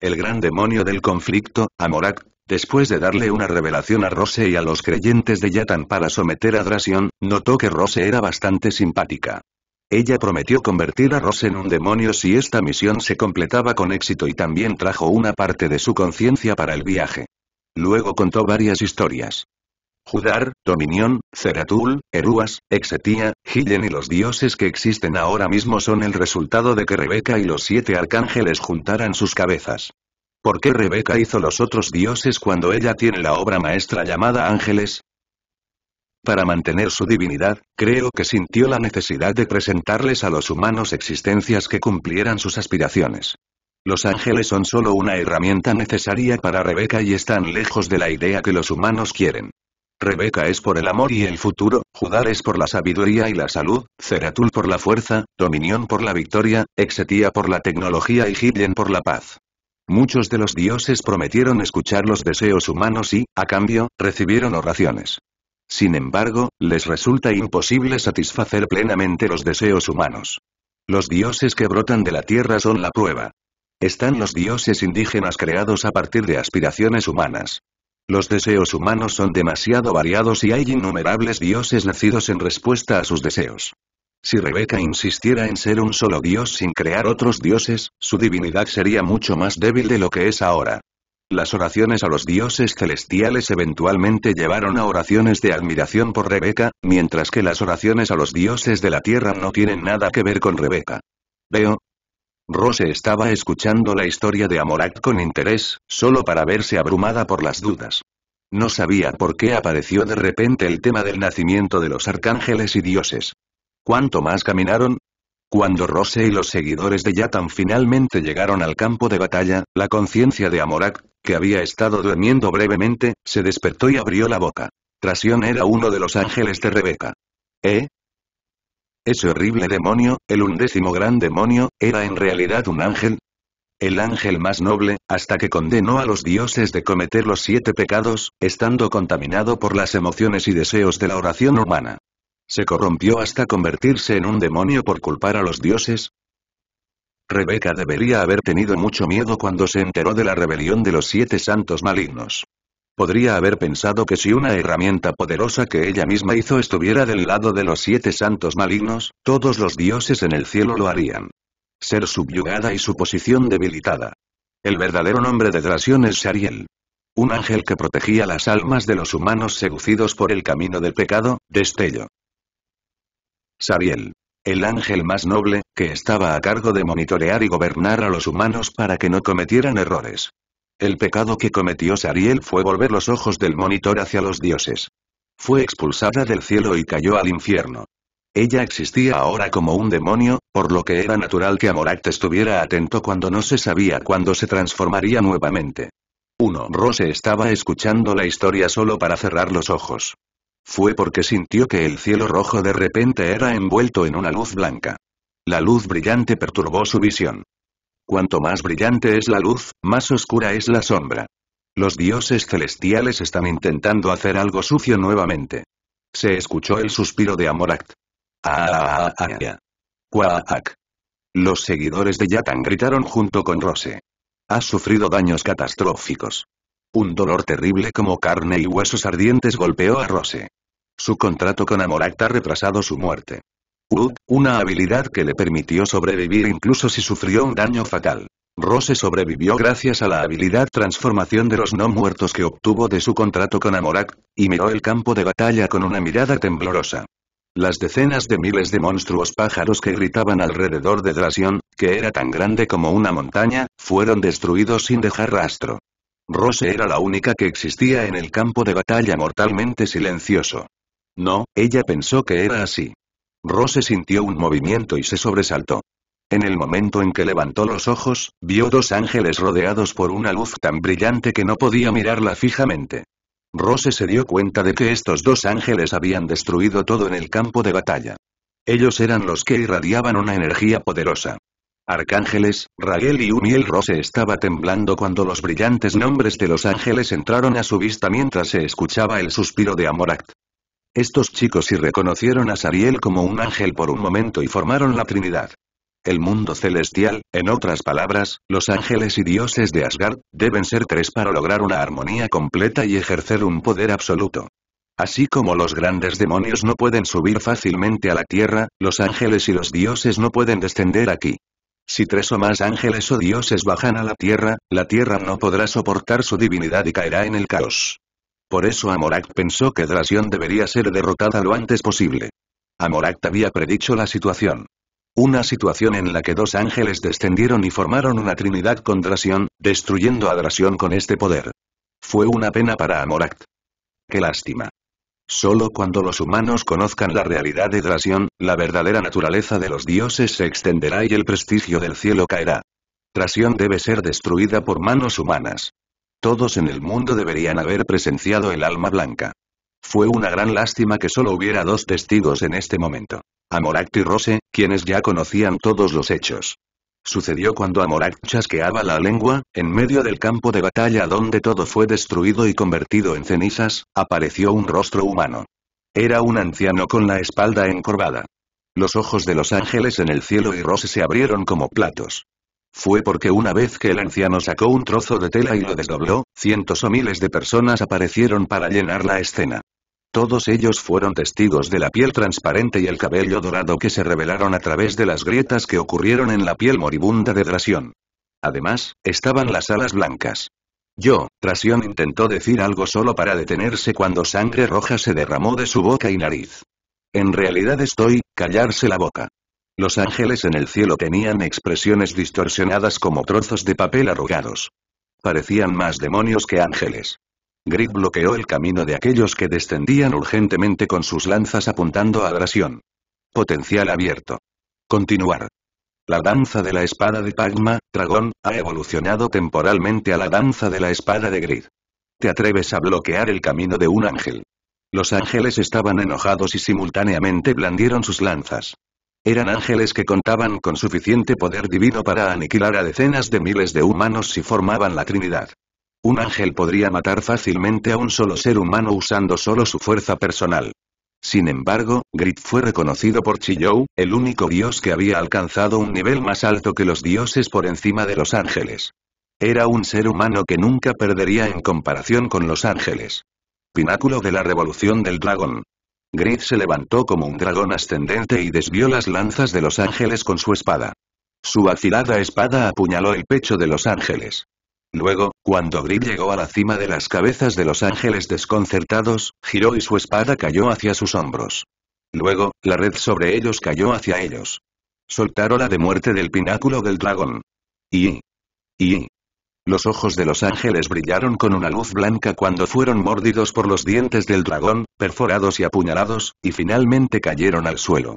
El gran demonio del conflicto, Amorak, Después de darle una revelación a Rose y a los creyentes de Yatan para someter a Drasion, notó que Rose era bastante simpática. Ella prometió convertir a Rose en un demonio si esta misión se completaba con éxito y también trajo una parte de su conciencia para el viaje. Luego contó varias historias. Judar, Dominión, Ceratul, Eruas, Exetía, Hillen y los dioses que existen ahora mismo son el resultado de que Rebeca y los siete arcángeles juntaran sus cabezas. ¿Por qué Rebeca hizo los otros dioses cuando ella tiene la obra maestra llamada Ángeles? Para mantener su divinidad, creo que sintió la necesidad de presentarles a los humanos existencias que cumplieran sus aspiraciones. Los ángeles son solo una herramienta necesaria para Rebeca y están lejos de la idea que los humanos quieren. Rebeca es por el amor y el futuro, Judar es por la sabiduría y la salud, Ceratul por la fuerza, Dominión por la victoria, Exetía por la tecnología y Gideon por la paz. Muchos de los dioses prometieron escuchar los deseos humanos y, a cambio, recibieron oraciones. Sin embargo, les resulta imposible satisfacer plenamente los deseos humanos. Los dioses que brotan de la tierra son la prueba. Están los dioses indígenas creados a partir de aspiraciones humanas. Los deseos humanos son demasiado variados y hay innumerables dioses nacidos en respuesta a sus deseos. Si Rebeca insistiera en ser un solo dios sin crear otros dioses, su divinidad sería mucho más débil de lo que es ahora. Las oraciones a los dioses celestiales eventualmente llevaron a oraciones de admiración por Rebeca, mientras que las oraciones a los dioses de la tierra no tienen nada que ver con Rebeca. Veo. Rose estaba escuchando la historia de Amorak con interés, solo para verse abrumada por las dudas. No sabía por qué apareció de repente el tema del nacimiento de los arcángeles y dioses. ¿Cuánto más caminaron? Cuando Rose y los seguidores de Yatan finalmente llegaron al campo de batalla, la conciencia de Amorak, que había estado durmiendo brevemente, se despertó y abrió la boca. Trasión era uno de los ángeles de Rebeca. ¿Eh? Ese horrible demonio, el undécimo gran demonio, era en realidad un ángel, el ángel más noble, hasta que condenó a los dioses de cometer los siete pecados, estando contaminado por las emociones y deseos de la oración humana. ¿Se corrompió hasta convertirse en un demonio por culpar a los dioses? Rebeca debería haber tenido mucho miedo cuando se enteró de la rebelión de los siete santos malignos. Podría haber pensado que si una herramienta poderosa que ella misma hizo estuviera del lado de los siete santos malignos, todos los dioses en el cielo lo harían. Ser subyugada y su posición debilitada. El verdadero nombre de Drasión es Sariel. Un ángel que protegía las almas de los humanos seducidos por el camino del pecado, destello. Sariel. El ángel más noble, que estaba a cargo de monitorear y gobernar a los humanos para que no cometieran errores. El pecado que cometió Sariel fue volver los ojos del monitor hacia los dioses. Fue expulsada del cielo y cayó al infierno. Ella existía ahora como un demonio, por lo que era natural que Amorak estuviera atento cuando no se sabía cuándo se transformaría nuevamente. 1. Rose estaba escuchando la historia solo para cerrar los ojos. Fue porque sintió que el cielo rojo de repente era envuelto en una luz blanca. La luz brillante perturbó su visión. Cuanto más brillante es la luz, más oscura es la sombra. Los dioses celestiales están intentando hacer algo sucio nuevamente. Se escuchó el suspiro de ah. Quaak. Los seguidores de Yatan gritaron junto con Rose. Ha sufrido daños catastróficos. Un dolor terrible como carne y huesos ardientes golpeó a Rose. Su contrato con Amorak ha retrasado su muerte. Wood, una habilidad que le permitió sobrevivir incluso si sufrió un daño fatal. Rose sobrevivió gracias a la habilidad transformación de los no muertos que obtuvo de su contrato con Amorak, y miró el campo de batalla con una mirada temblorosa. Las decenas de miles de monstruos pájaros que gritaban alrededor de Drasion, que era tan grande como una montaña, fueron destruidos sin dejar rastro. Rose era la única que existía en el campo de batalla mortalmente silencioso. No, ella pensó que era así. Rose sintió un movimiento y se sobresaltó. En el momento en que levantó los ojos, vio dos ángeles rodeados por una luz tan brillante que no podía mirarla fijamente. Rose se dio cuenta de que estos dos ángeles habían destruido todo en el campo de batalla. Ellos eran los que irradiaban una energía poderosa. Arcángeles, Ragel y Uniel Rose estaba temblando cuando los brillantes nombres de los ángeles entraron a su vista mientras se escuchaba el suspiro de Amoract. Estos chicos y reconocieron a Sariel como un ángel por un momento y formaron la Trinidad. El mundo celestial, en otras palabras, los ángeles y dioses de Asgard, deben ser tres para lograr una armonía completa y ejercer un poder absoluto. Así como los grandes demonios no pueden subir fácilmente a la tierra, los ángeles y los dioses no pueden descender aquí. Si tres o más ángeles o dioses bajan a la tierra, la tierra no podrá soportar su divinidad y caerá en el caos. Por eso Amorak pensó que Drasión debería ser derrotada lo antes posible. Amorak había predicho la situación. Una situación en la que dos ángeles descendieron y formaron una trinidad con Drasión, destruyendo a Drasión con este poder. Fue una pena para Amorak. Qué lástima. Solo cuando los humanos conozcan la realidad de Trasión, la verdadera naturaleza de los dioses se extenderá y el prestigio del cielo caerá. Trasión debe ser destruida por manos humanas. Todos en el mundo deberían haber presenciado el alma blanca. Fue una gran lástima que solo hubiera dos testigos en este momento. Amoract y Rose, quienes ya conocían todos los hechos. Sucedió cuando Amorak chasqueaba la lengua, en medio del campo de batalla donde todo fue destruido y convertido en cenizas, apareció un rostro humano. Era un anciano con la espalda encorvada. Los ojos de los ángeles en el cielo y Rose se abrieron como platos. Fue porque una vez que el anciano sacó un trozo de tela y lo desdobló, cientos o miles de personas aparecieron para llenar la escena. Todos ellos fueron testigos de la piel transparente y el cabello dorado que se revelaron a través de las grietas que ocurrieron en la piel moribunda de Drasión. Además, estaban las alas blancas. Yo, Drasión intentó decir algo solo para detenerse cuando sangre roja se derramó de su boca y nariz. En realidad estoy, callarse la boca. Los ángeles en el cielo tenían expresiones distorsionadas como trozos de papel arrugados. Parecían más demonios que ángeles. Grid bloqueó el camino de aquellos que descendían urgentemente con sus lanzas apuntando a Drasion. Potencial abierto. Continuar. La danza de la espada de Pagma, Dragón, ha evolucionado temporalmente a la danza de la espada de Grid. Te atreves a bloquear el camino de un ángel. Los ángeles estaban enojados y simultáneamente blandieron sus lanzas. Eran ángeles que contaban con suficiente poder divino para aniquilar a decenas de miles de humanos si formaban la Trinidad. Un ángel podría matar fácilmente a un solo ser humano usando solo su fuerza personal. Sin embargo, Grit fue reconocido por Chiyou, el único dios que había alcanzado un nivel más alto que los dioses por encima de los ángeles. Era un ser humano que nunca perdería en comparación con los ángeles. Pináculo de la revolución del dragón. Grit se levantó como un dragón ascendente y desvió las lanzas de los ángeles con su espada. Su afilada espada apuñaló el pecho de los ángeles. Luego, cuando Grim llegó a la cima de las cabezas de los ángeles desconcertados, giró y su espada cayó hacia sus hombros. Luego, la red sobre ellos cayó hacia ellos. Soltaron la de muerte del pináculo del dragón. Y... Y... Los ojos de los ángeles brillaron con una luz blanca cuando fueron mordidos por los dientes del dragón, perforados y apuñalados, y finalmente cayeron al suelo.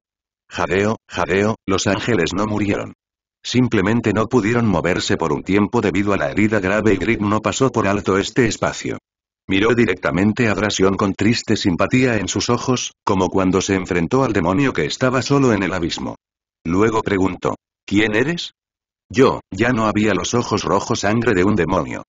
Jadeo, jadeo, los ángeles no murieron. Simplemente no pudieron moverse por un tiempo debido a la herida grave y Greg no pasó por alto este espacio. Miró directamente a Drasion con triste simpatía en sus ojos, como cuando se enfrentó al demonio que estaba solo en el abismo. Luego preguntó, ¿quién eres? Yo, ya no había los ojos rojos sangre de un demonio.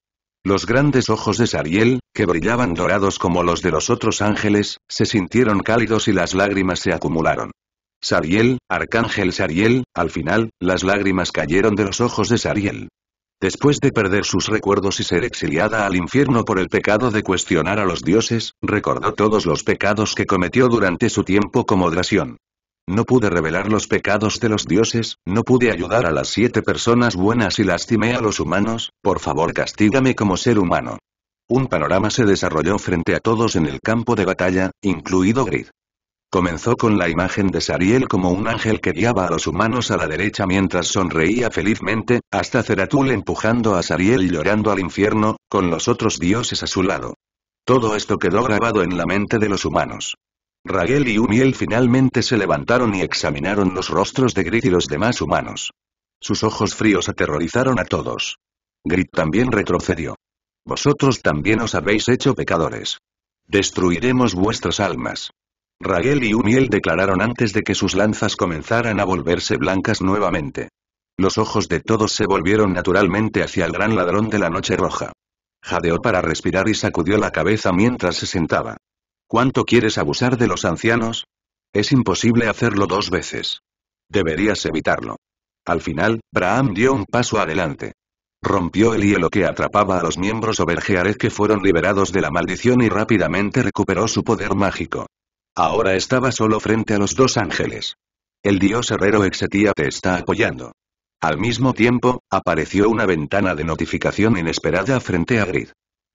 Los grandes ojos de Sariel, que brillaban dorados como los de los otros ángeles, se sintieron cálidos y las lágrimas se acumularon. Sariel, Arcángel Sariel, al final, las lágrimas cayeron de los ojos de Sariel. Después de perder sus recuerdos y ser exiliada al infierno por el pecado de cuestionar a los dioses, recordó todos los pecados que cometió durante su tiempo como Drasión. No pude revelar los pecados de los dioses, no pude ayudar a las siete personas buenas y lastimé a los humanos, por favor castígame como ser humano. Un panorama se desarrolló frente a todos en el campo de batalla, incluido Grid. Comenzó con la imagen de Sariel como un ángel que guiaba a los humanos a la derecha mientras sonreía felizmente, hasta Ceratul empujando a Sariel llorando al infierno, con los otros dioses a su lado. Todo esto quedó grabado en la mente de los humanos. Raguel y Umiel finalmente se levantaron y examinaron los rostros de Grit y los demás humanos. Sus ojos fríos aterrorizaron a todos. Grit también retrocedió. Vosotros también os habéis hecho pecadores. Destruiremos vuestras almas. Raguel y Umiel declararon antes de que sus lanzas comenzaran a volverse blancas nuevamente. Los ojos de todos se volvieron naturalmente hacia el gran ladrón de la noche roja. Jadeó para respirar y sacudió la cabeza mientras se sentaba. ¿Cuánto quieres abusar de los ancianos? Es imposible hacerlo dos veces. Deberías evitarlo. Al final, Braham dio un paso adelante. Rompió el hielo que atrapaba a los miembros Obergearez que fueron liberados de la maldición y rápidamente recuperó su poder mágico. Ahora estaba solo frente a los dos ángeles. El dios herrero Exetia te está apoyando. Al mismo tiempo, apareció una ventana de notificación inesperada frente a Grid.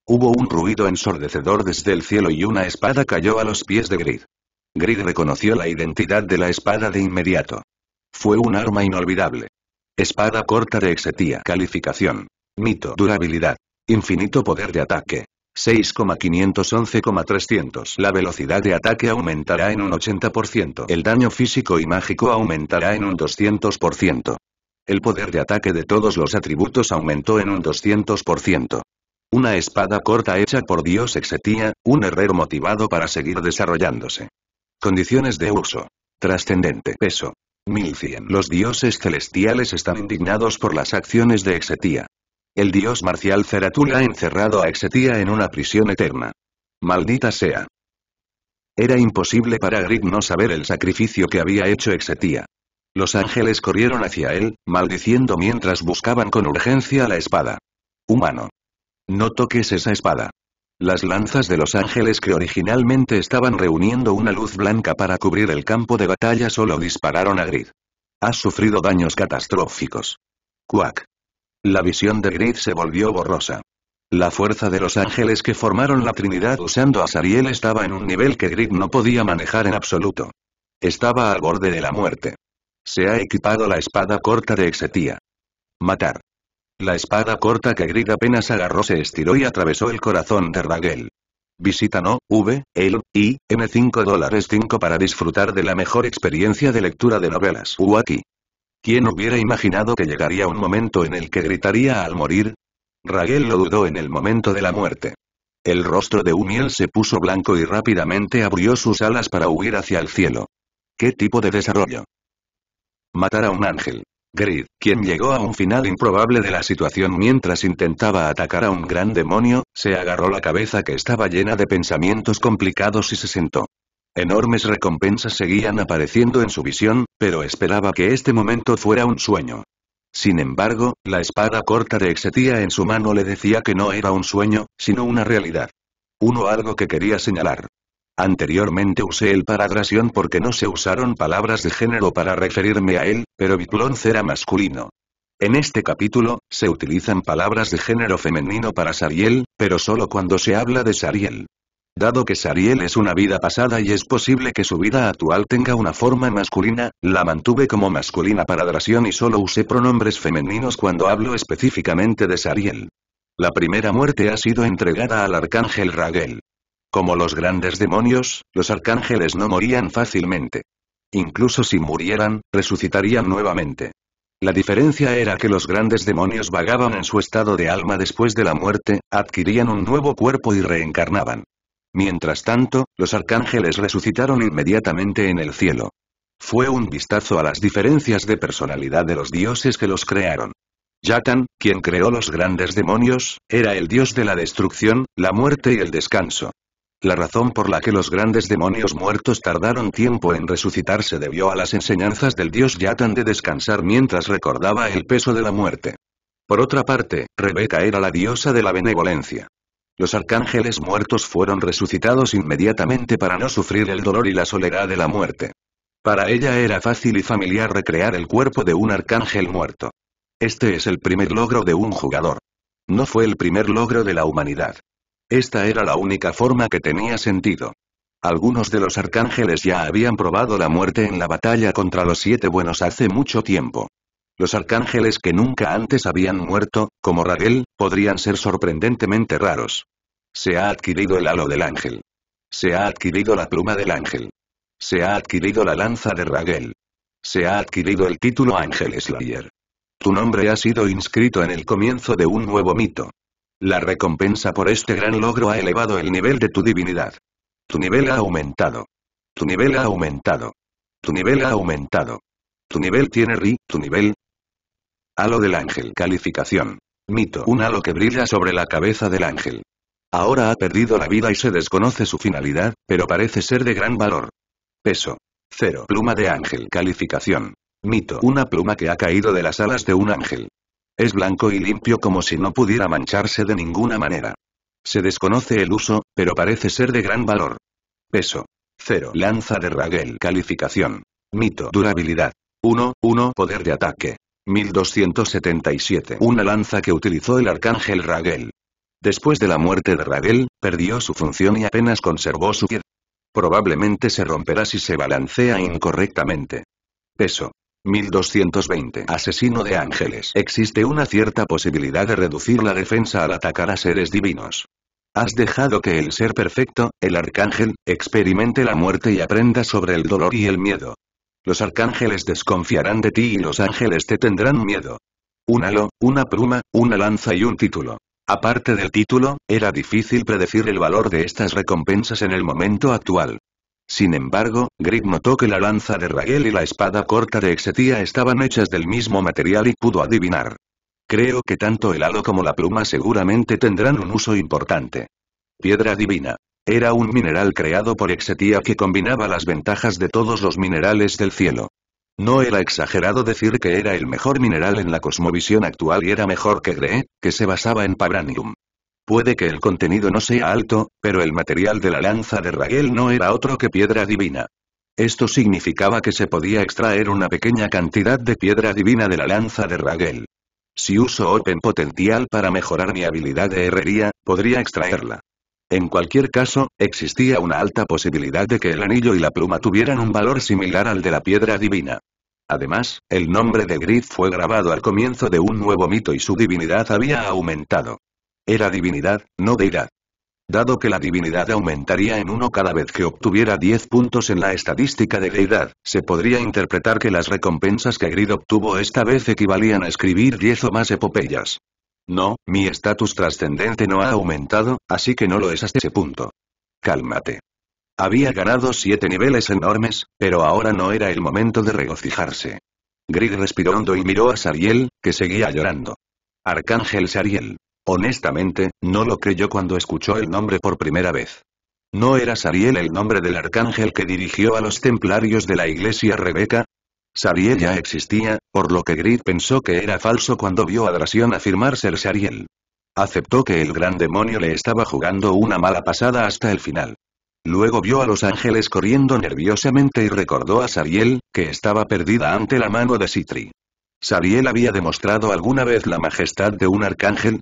Hubo un ruido ensordecedor desde el cielo y una espada cayó a los pies de Grid. Grid reconoció la identidad de la espada de inmediato. Fue un arma inolvidable. Espada corta de Exetia, Calificación. Mito. Durabilidad. Infinito poder de ataque. 6,511,300 La velocidad de ataque aumentará en un 80%. El daño físico y mágico aumentará en un 200%. El poder de ataque de todos los atributos aumentó en un 200%. Una espada corta hecha por Dios Exetía, un herrero motivado para seguir desarrollándose. Condiciones de uso. Trascendente. Peso. 1100. Los dioses celestiales están indignados por las acciones de Exetía. El dios marcial Zeratul ha encerrado a Exetia en una prisión eterna. Maldita sea. Era imposible para Grid no saber el sacrificio que había hecho Exetia. Los ángeles corrieron hacia él, maldiciendo mientras buscaban con urgencia la espada. Humano. No toques esa espada. Las lanzas de los ángeles que originalmente estaban reuniendo una luz blanca para cubrir el campo de batalla solo dispararon a Grid. Has sufrido daños catastróficos. Quack. La visión de Grid se volvió borrosa. La fuerza de los ángeles que formaron la Trinidad usando a Sariel estaba en un nivel que Grid no podía manejar en absoluto. Estaba al borde de la muerte. Se ha equipado la espada corta de Exetía. Matar. La espada corta que Grid apenas agarró se estiró y atravesó el corazón de Raguel. Visita no, V, L, I, M 5 dólares 5 para disfrutar de la mejor experiencia de lectura de novelas. aquí. ¿Quién hubiera imaginado que llegaría un momento en el que gritaría al morir? Raquel lo dudó en el momento de la muerte. El rostro de Umiel se puso blanco y rápidamente abrió sus alas para huir hacia el cielo. ¿Qué tipo de desarrollo? Matar a un ángel. Grid, quien llegó a un final improbable de la situación mientras intentaba atacar a un gran demonio, se agarró la cabeza que estaba llena de pensamientos complicados y se sentó. Enormes recompensas seguían apareciendo en su visión, pero esperaba que este momento fuera un sueño. Sin embargo, la espada corta de Exetía en su mano le decía que no era un sueño, sino una realidad. Uno algo que quería señalar. Anteriormente usé el paradrasión porque no se usaron palabras de género para referirme a él, pero Biplon era masculino. En este capítulo, se utilizan palabras de género femenino para Sariel, pero solo cuando se habla de Sariel. Dado que Sariel es una vida pasada y es posible que su vida actual tenga una forma masculina, la mantuve como masculina para Drasión y solo usé pronombres femeninos cuando hablo específicamente de Sariel. La primera muerte ha sido entregada al arcángel Raguel. Como los grandes demonios, los arcángeles no morían fácilmente. Incluso si murieran, resucitarían nuevamente. La diferencia era que los grandes demonios vagaban en su estado de alma después de la muerte, adquirían un nuevo cuerpo y reencarnaban. Mientras tanto, los arcángeles resucitaron inmediatamente en el cielo. Fue un vistazo a las diferencias de personalidad de los dioses que los crearon. Yatan, quien creó los grandes demonios, era el dios de la destrucción, la muerte y el descanso. La razón por la que los grandes demonios muertos tardaron tiempo en resucitar se debió a las enseñanzas del dios Yatan de descansar mientras recordaba el peso de la muerte. Por otra parte, Rebeca era la diosa de la benevolencia. Los arcángeles muertos fueron resucitados inmediatamente para no sufrir el dolor y la soledad de la muerte. Para ella era fácil y familiar recrear el cuerpo de un arcángel muerto. Este es el primer logro de un jugador. No fue el primer logro de la humanidad. Esta era la única forma que tenía sentido. Algunos de los arcángeles ya habían probado la muerte en la batalla contra los siete buenos hace mucho tiempo. Los arcángeles que nunca antes habían muerto, como Raguel, podrían ser sorprendentemente raros. Se ha adquirido el halo del ángel. Se ha adquirido la pluma del ángel. Se ha adquirido la lanza de Raguel. Se ha adquirido el título Ángel Slayer. Tu nombre ha sido inscrito en el comienzo de un nuevo mito. La recompensa por este gran logro ha elevado el nivel de tu divinidad. Tu nivel ha aumentado. Tu nivel ha aumentado. Tu nivel ha aumentado. Tu nivel tiene Ri, tu nivel. Halo del ángel. Calificación. Mito. Un halo que brilla sobre la cabeza del ángel. Ahora ha perdido la vida y se desconoce su finalidad, pero parece ser de gran valor. Peso. Cero. Pluma de ángel. Calificación. Mito. Una pluma que ha caído de las alas de un ángel. Es blanco y limpio como si no pudiera mancharse de ninguna manera. Se desconoce el uso, pero parece ser de gran valor. Peso. Cero. Lanza de raguel. Calificación. Mito. Durabilidad. 11 poder de ataque. 1277. Una lanza que utilizó el arcángel Raguel. Después de la muerte de Raguel, perdió su función y apenas conservó su pie. Probablemente se romperá si se balancea incorrectamente. Peso. 1220. Asesino de ángeles. Existe una cierta posibilidad de reducir la defensa al atacar a seres divinos. Has dejado que el ser perfecto, el arcángel, experimente la muerte y aprenda sobre el dolor y el miedo. Los arcángeles desconfiarán de ti y los ángeles te tendrán miedo. Un halo, una pluma, una lanza y un título. Aparte del título, era difícil predecir el valor de estas recompensas en el momento actual. Sin embargo, Greg notó que la lanza de Raguel y la espada corta de Exetía estaban hechas del mismo material y pudo adivinar. Creo que tanto el halo como la pluma seguramente tendrán un uso importante. Piedra divina. Era un mineral creado por Exetia que combinaba las ventajas de todos los minerales del cielo. No era exagerado decir que era el mejor mineral en la cosmovisión actual y era mejor que Gree, que se basaba en Pabranium. Puede que el contenido no sea alto, pero el material de la lanza de Raguel no era otro que piedra divina. Esto significaba que se podía extraer una pequeña cantidad de piedra divina de la lanza de Raguel. Si uso Open Potencial para mejorar mi habilidad de herrería, podría extraerla. En cualquier caso, existía una alta posibilidad de que el anillo y la pluma tuvieran un valor similar al de la piedra divina. Además, el nombre de Grid fue grabado al comienzo de un nuevo mito y su divinidad había aumentado. Era divinidad, no deidad. Dado que la divinidad aumentaría en uno cada vez que obtuviera 10 puntos en la estadística de deidad, se podría interpretar que las recompensas que Grid obtuvo esta vez equivalían a escribir 10 o más epopeyas. No, mi estatus trascendente no ha aumentado, así que no lo es hasta ese punto. Cálmate. Había ganado siete niveles enormes, pero ahora no era el momento de regocijarse. Grig respiró hondo y miró a Sariel, que seguía llorando. Arcángel Sariel. Honestamente, no lo creyó cuando escuchó el nombre por primera vez. ¿No era Sariel el nombre del arcángel que dirigió a los templarios de la iglesia Rebeca? Sariel ya existía, por lo que Grid pensó que era falso cuando vio a Drasión afirmarse el Sariel. Aceptó que el gran demonio le estaba jugando una mala pasada hasta el final. Luego vio a los ángeles corriendo nerviosamente y recordó a Sariel, que estaba perdida ante la mano de Citri. Sariel había demostrado alguna vez la majestad de un arcángel,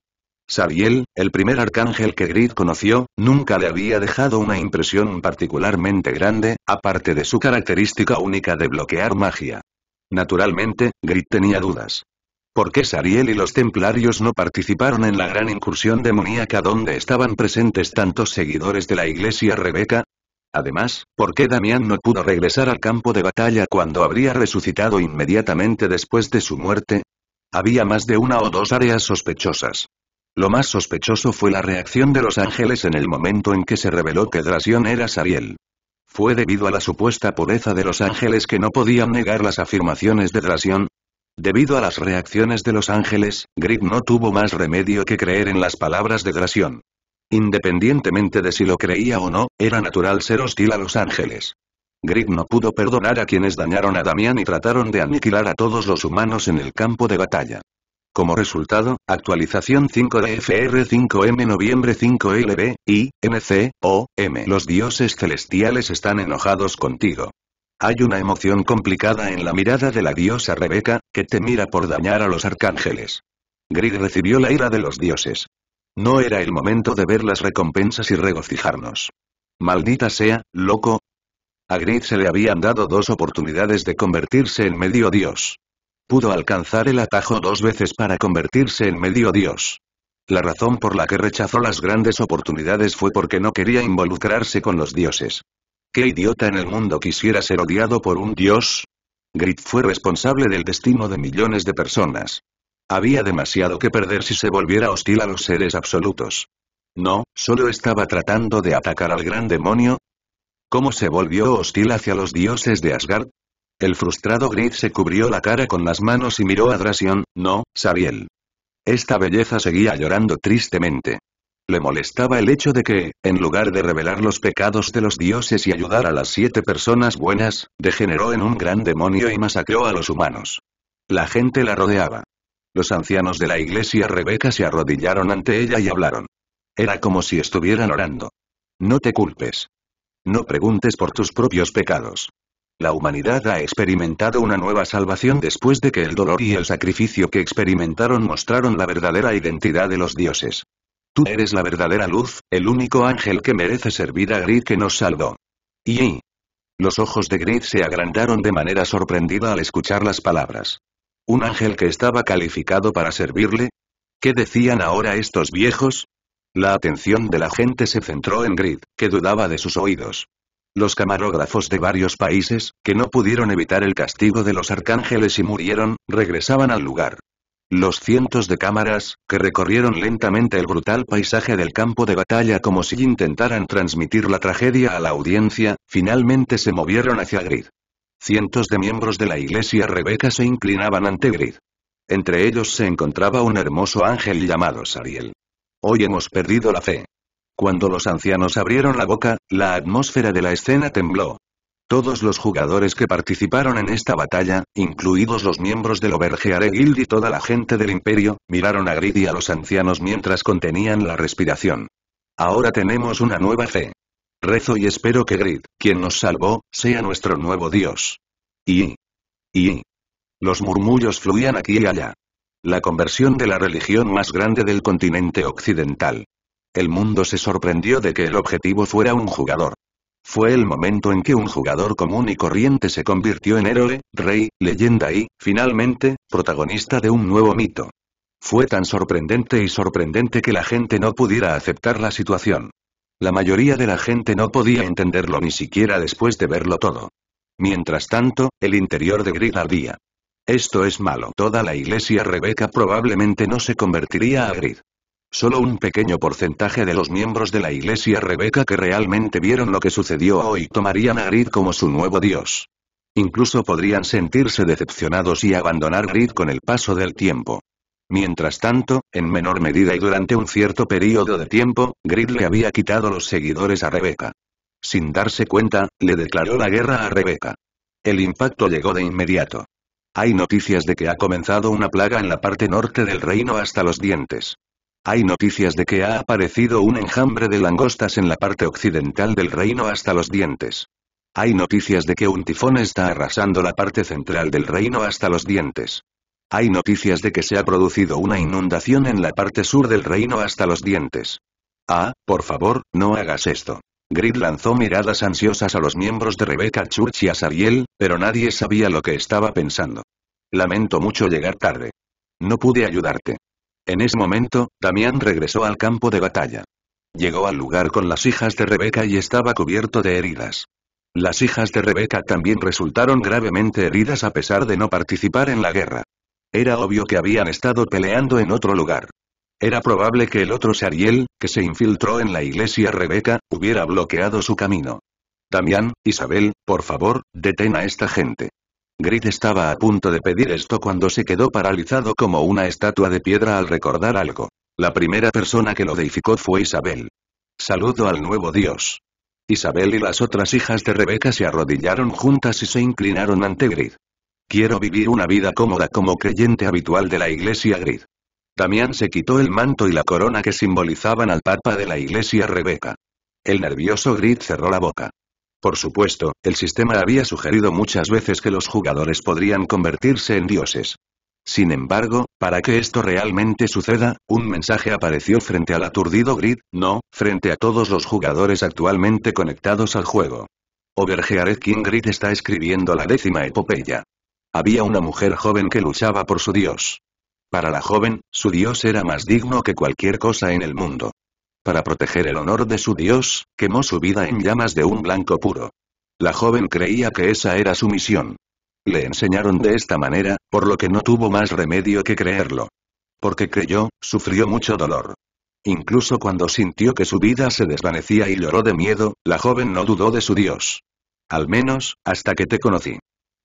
Sariel, el primer arcángel que Grit conoció, nunca le había dejado una impresión particularmente grande, aparte de su característica única de bloquear magia. Naturalmente, Grit tenía dudas. ¿Por qué Sariel y los templarios no participaron en la gran incursión demoníaca donde estaban presentes tantos seguidores de la iglesia Rebeca? Además, ¿por qué Damián no pudo regresar al campo de batalla cuando habría resucitado inmediatamente después de su muerte? Había más de una o dos áreas sospechosas. Lo más sospechoso fue la reacción de los ángeles en el momento en que se reveló que Drasión era Sariel. ¿Fue debido a la supuesta pureza de los ángeles que no podían negar las afirmaciones de Drasión. Debido a las reacciones de los ángeles, Grig no tuvo más remedio que creer en las palabras de Drasión. Independientemente de si lo creía o no, era natural ser hostil a los ángeles. Grig no pudo perdonar a quienes dañaron a Damián y trataron de aniquilar a todos los humanos en el campo de batalla. Como resultado, actualización 5 de FR5M noviembre 5LB, y, NC, o, M. Los dioses celestiales están enojados contigo. Hay una emoción complicada en la mirada de la diosa Rebeca, que te mira por dañar a los arcángeles. Grid recibió la ira de los dioses. No era el momento de ver las recompensas y regocijarnos. Maldita sea, loco. A Grid se le habían dado dos oportunidades de convertirse en medio dios pudo alcanzar el atajo dos veces para convertirse en medio dios. La razón por la que rechazó las grandes oportunidades fue porque no quería involucrarse con los dioses. ¿Qué idiota en el mundo quisiera ser odiado por un dios? Grit fue responsable del destino de millones de personas. Había demasiado que perder si se volviera hostil a los seres absolutos. No, solo estaba tratando de atacar al gran demonio. ¿Cómo se volvió hostil hacia los dioses de Asgard? El frustrado Grid se cubrió la cara con las manos y miró a Drasión, no, Sabiel. Esta belleza seguía llorando tristemente. Le molestaba el hecho de que, en lugar de revelar los pecados de los dioses y ayudar a las siete personas buenas, degeneró en un gran demonio y masacró a los humanos. La gente la rodeaba. Los ancianos de la iglesia Rebeca se arrodillaron ante ella y hablaron. Era como si estuvieran orando. No te culpes. No preguntes por tus propios pecados. La humanidad ha experimentado una nueva salvación después de que el dolor y el sacrificio que experimentaron mostraron la verdadera identidad de los dioses. Tú eres la verdadera luz, el único ángel que merece servir a Grid que nos salvó. Y... Los ojos de Grid se agrandaron de manera sorprendida al escuchar las palabras. ¿Un ángel que estaba calificado para servirle? ¿Qué decían ahora estos viejos? La atención de la gente se centró en Grid, que dudaba de sus oídos. Los camarógrafos de varios países, que no pudieron evitar el castigo de los arcángeles y murieron, regresaban al lugar. Los cientos de cámaras, que recorrieron lentamente el brutal paisaje del campo de batalla como si intentaran transmitir la tragedia a la audiencia, finalmente se movieron hacia Grid. Cientos de miembros de la iglesia Rebeca se inclinaban ante Grid. Entre ellos se encontraba un hermoso ángel llamado Sariel. Hoy hemos perdido la fe. Cuando los ancianos abrieron la boca, la atmósfera de la escena tembló. Todos los jugadores que participaron en esta batalla, incluidos los miembros del Obergeare Guild y toda la gente del Imperio, miraron a Grid y a los ancianos mientras contenían la respiración. Ahora tenemos una nueva fe. Rezo y espero que Grid, quien nos salvó, sea nuestro nuevo dios. Y... y... Los murmullos fluían aquí y allá. La conversión de la religión más grande del continente occidental. El mundo se sorprendió de que el objetivo fuera un jugador. Fue el momento en que un jugador común y corriente se convirtió en héroe, rey, leyenda y, finalmente, protagonista de un nuevo mito. Fue tan sorprendente y sorprendente que la gente no pudiera aceptar la situación. La mayoría de la gente no podía entenderlo ni siquiera después de verlo todo. Mientras tanto, el interior de Grid ardía. Esto es malo. Toda la iglesia Rebeca probablemente no se convertiría a Grid. Solo un pequeño porcentaje de los miembros de la Iglesia Rebeca que realmente vieron lo que sucedió hoy tomarían a Grid como su nuevo dios. Incluso podrían sentirse decepcionados y abandonar Grid con el paso del tiempo. Mientras tanto, en menor medida y durante un cierto periodo de tiempo, Grid le había quitado los seguidores a Rebeca. Sin darse cuenta, le declaró la guerra a Rebeca. El impacto llegó de inmediato. Hay noticias de que ha comenzado una plaga en la parte norte del reino hasta los dientes. Hay noticias de que ha aparecido un enjambre de langostas en la parte occidental del reino hasta los dientes. Hay noticias de que un tifón está arrasando la parte central del reino hasta los dientes. Hay noticias de que se ha producido una inundación en la parte sur del reino hasta los dientes. Ah, por favor, no hagas esto. Grid lanzó miradas ansiosas a los miembros de Rebecca Church y a Sariel, pero nadie sabía lo que estaba pensando. Lamento mucho llegar tarde. No pude ayudarte. En ese momento, Damián regresó al campo de batalla. Llegó al lugar con las hijas de Rebeca y estaba cubierto de heridas. Las hijas de Rebeca también resultaron gravemente heridas a pesar de no participar en la guerra. Era obvio que habían estado peleando en otro lugar. Era probable que el otro Sariel, que se infiltró en la iglesia Rebeca, hubiera bloqueado su camino. Damián, Isabel, por favor, detén a esta gente. Grid estaba a punto de pedir esto cuando se quedó paralizado como una estatua de piedra al recordar algo. La primera persona que lo deificó fue Isabel. Saludo al nuevo dios. Isabel y las otras hijas de Rebeca se arrodillaron juntas y se inclinaron ante Grid. Quiero vivir una vida cómoda como creyente habitual de la iglesia Grid. Damián se quitó el manto y la corona que simbolizaban al papa de la iglesia Rebeca. El nervioso Grid cerró la boca. Por supuesto, el sistema había sugerido muchas veces que los jugadores podrían convertirse en dioses. Sin embargo, para que esto realmente suceda, un mensaje apareció frente al aturdido Grid, no, frente a todos los jugadores actualmente conectados al juego. Overgeared King Grid está escribiendo la décima epopeya. Había una mujer joven que luchaba por su dios. Para la joven, su dios era más digno que cualquier cosa en el mundo. Para proteger el honor de su dios, quemó su vida en llamas de un blanco puro. La joven creía que esa era su misión. Le enseñaron de esta manera, por lo que no tuvo más remedio que creerlo. Porque creyó, sufrió mucho dolor. Incluso cuando sintió que su vida se desvanecía y lloró de miedo, la joven no dudó de su Dios. Al menos, hasta que te conocí.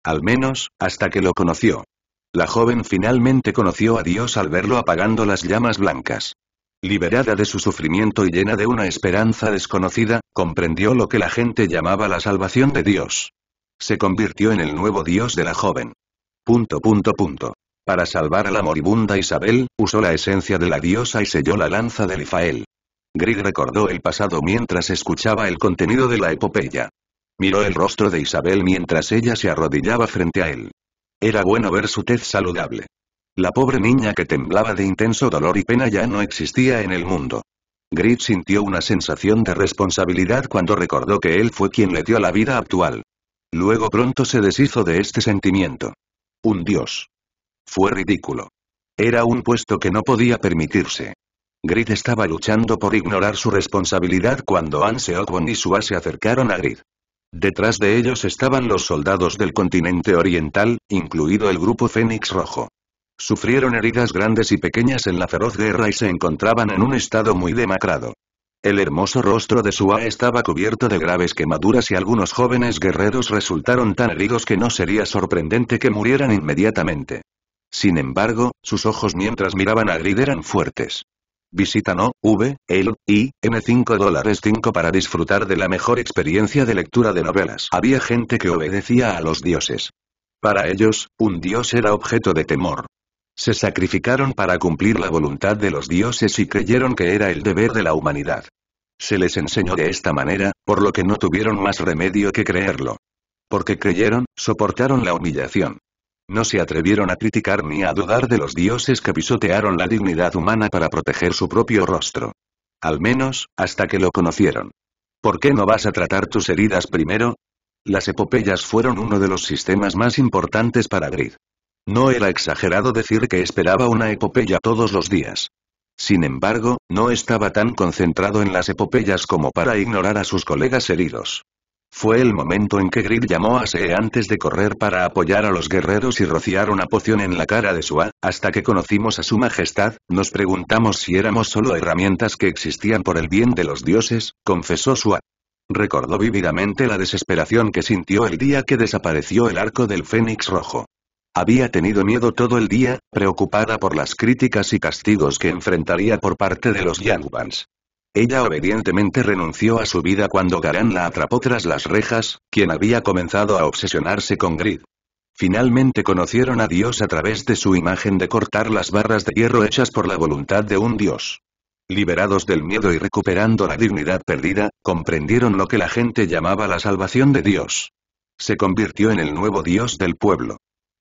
Al menos, hasta que lo conoció. La joven finalmente conoció a Dios al verlo apagando las llamas blancas. Liberada de su sufrimiento y llena de una esperanza desconocida, comprendió lo que la gente llamaba la salvación de Dios. Se convirtió en el nuevo Dios de la joven. Punto punto punto. Para salvar a la moribunda Isabel, usó la esencia de la diosa y selló la lanza de Lifael. Grig recordó el pasado mientras escuchaba el contenido de la epopeya. Miró el rostro de Isabel mientras ella se arrodillaba frente a él. Era bueno ver su tez saludable. La pobre niña que temblaba de intenso dolor y pena ya no existía en el mundo. Grit sintió una sensación de responsabilidad cuando recordó que él fue quien le dio la vida actual. Luego pronto se deshizo de este sentimiento. Un dios. Fue ridículo. Era un puesto que no podía permitirse. Grid estaba luchando por ignorar su responsabilidad cuando Anse Ogwon y Sua se acercaron a Grid. Detrás de ellos estaban los soldados del continente oriental, incluido el grupo Fénix Rojo. Sufrieron heridas grandes y pequeñas en la feroz guerra y se encontraban en un estado muy demacrado. El hermoso rostro de Suá estaba cubierto de graves quemaduras y algunos jóvenes guerreros resultaron tan heridos que no sería sorprendente que murieran inmediatamente. Sin embargo, sus ojos mientras miraban a Grid eran fuertes. Visitan V, el, I, N5 dólares 5 para disfrutar de la mejor experiencia de lectura de novelas. Había gente que obedecía a los dioses. Para ellos, un dios era objeto de temor. Se sacrificaron para cumplir la voluntad de los dioses y creyeron que era el deber de la humanidad. Se les enseñó de esta manera, por lo que no tuvieron más remedio que creerlo. Porque creyeron, soportaron la humillación. No se atrevieron a criticar ni a dudar de los dioses que pisotearon la dignidad humana para proteger su propio rostro. Al menos, hasta que lo conocieron. ¿Por qué no vas a tratar tus heridas primero? Las epopeyas fueron uno de los sistemas más importantes para Grid. No era exagerado decir que esperaba una epopeya todos los días. Sin embargo, no estaba tan concentrado en las epopeyas como para ignorar a sus colegas heridos. Fue el momento en que Grid llamó a Se antes de correr para apoyar a los guerreros y rociar una poción en la cara de Sua, hasta que conocimos a su majestad, nos preguntamos si éramos solo herramientas que existían por el bien de los dioses, confesó Sua. Recordó vívidamente la desesperación que sintió el día que desapareció el arco del Fénix Rojo. Había tenido miedo todo el día, preocupada por las críticas y castigos que enfrentaría por parte de los Yangbans. Ella obedientemente renunció a su vida cuando Garan la atrapó tras las rejas, quien había comenzado a obsesionarse con Grid. Finalmente conocieron a Dios a través de su imagen de cortar las barras de hierro hechas por la voluntad de un Dios. Liberados del miedo y recuperando la dignidad perdida, comprendieron lo que la gente llamaba la salvación de Dios. Se convirtió en el nuevo Dios del pueblo.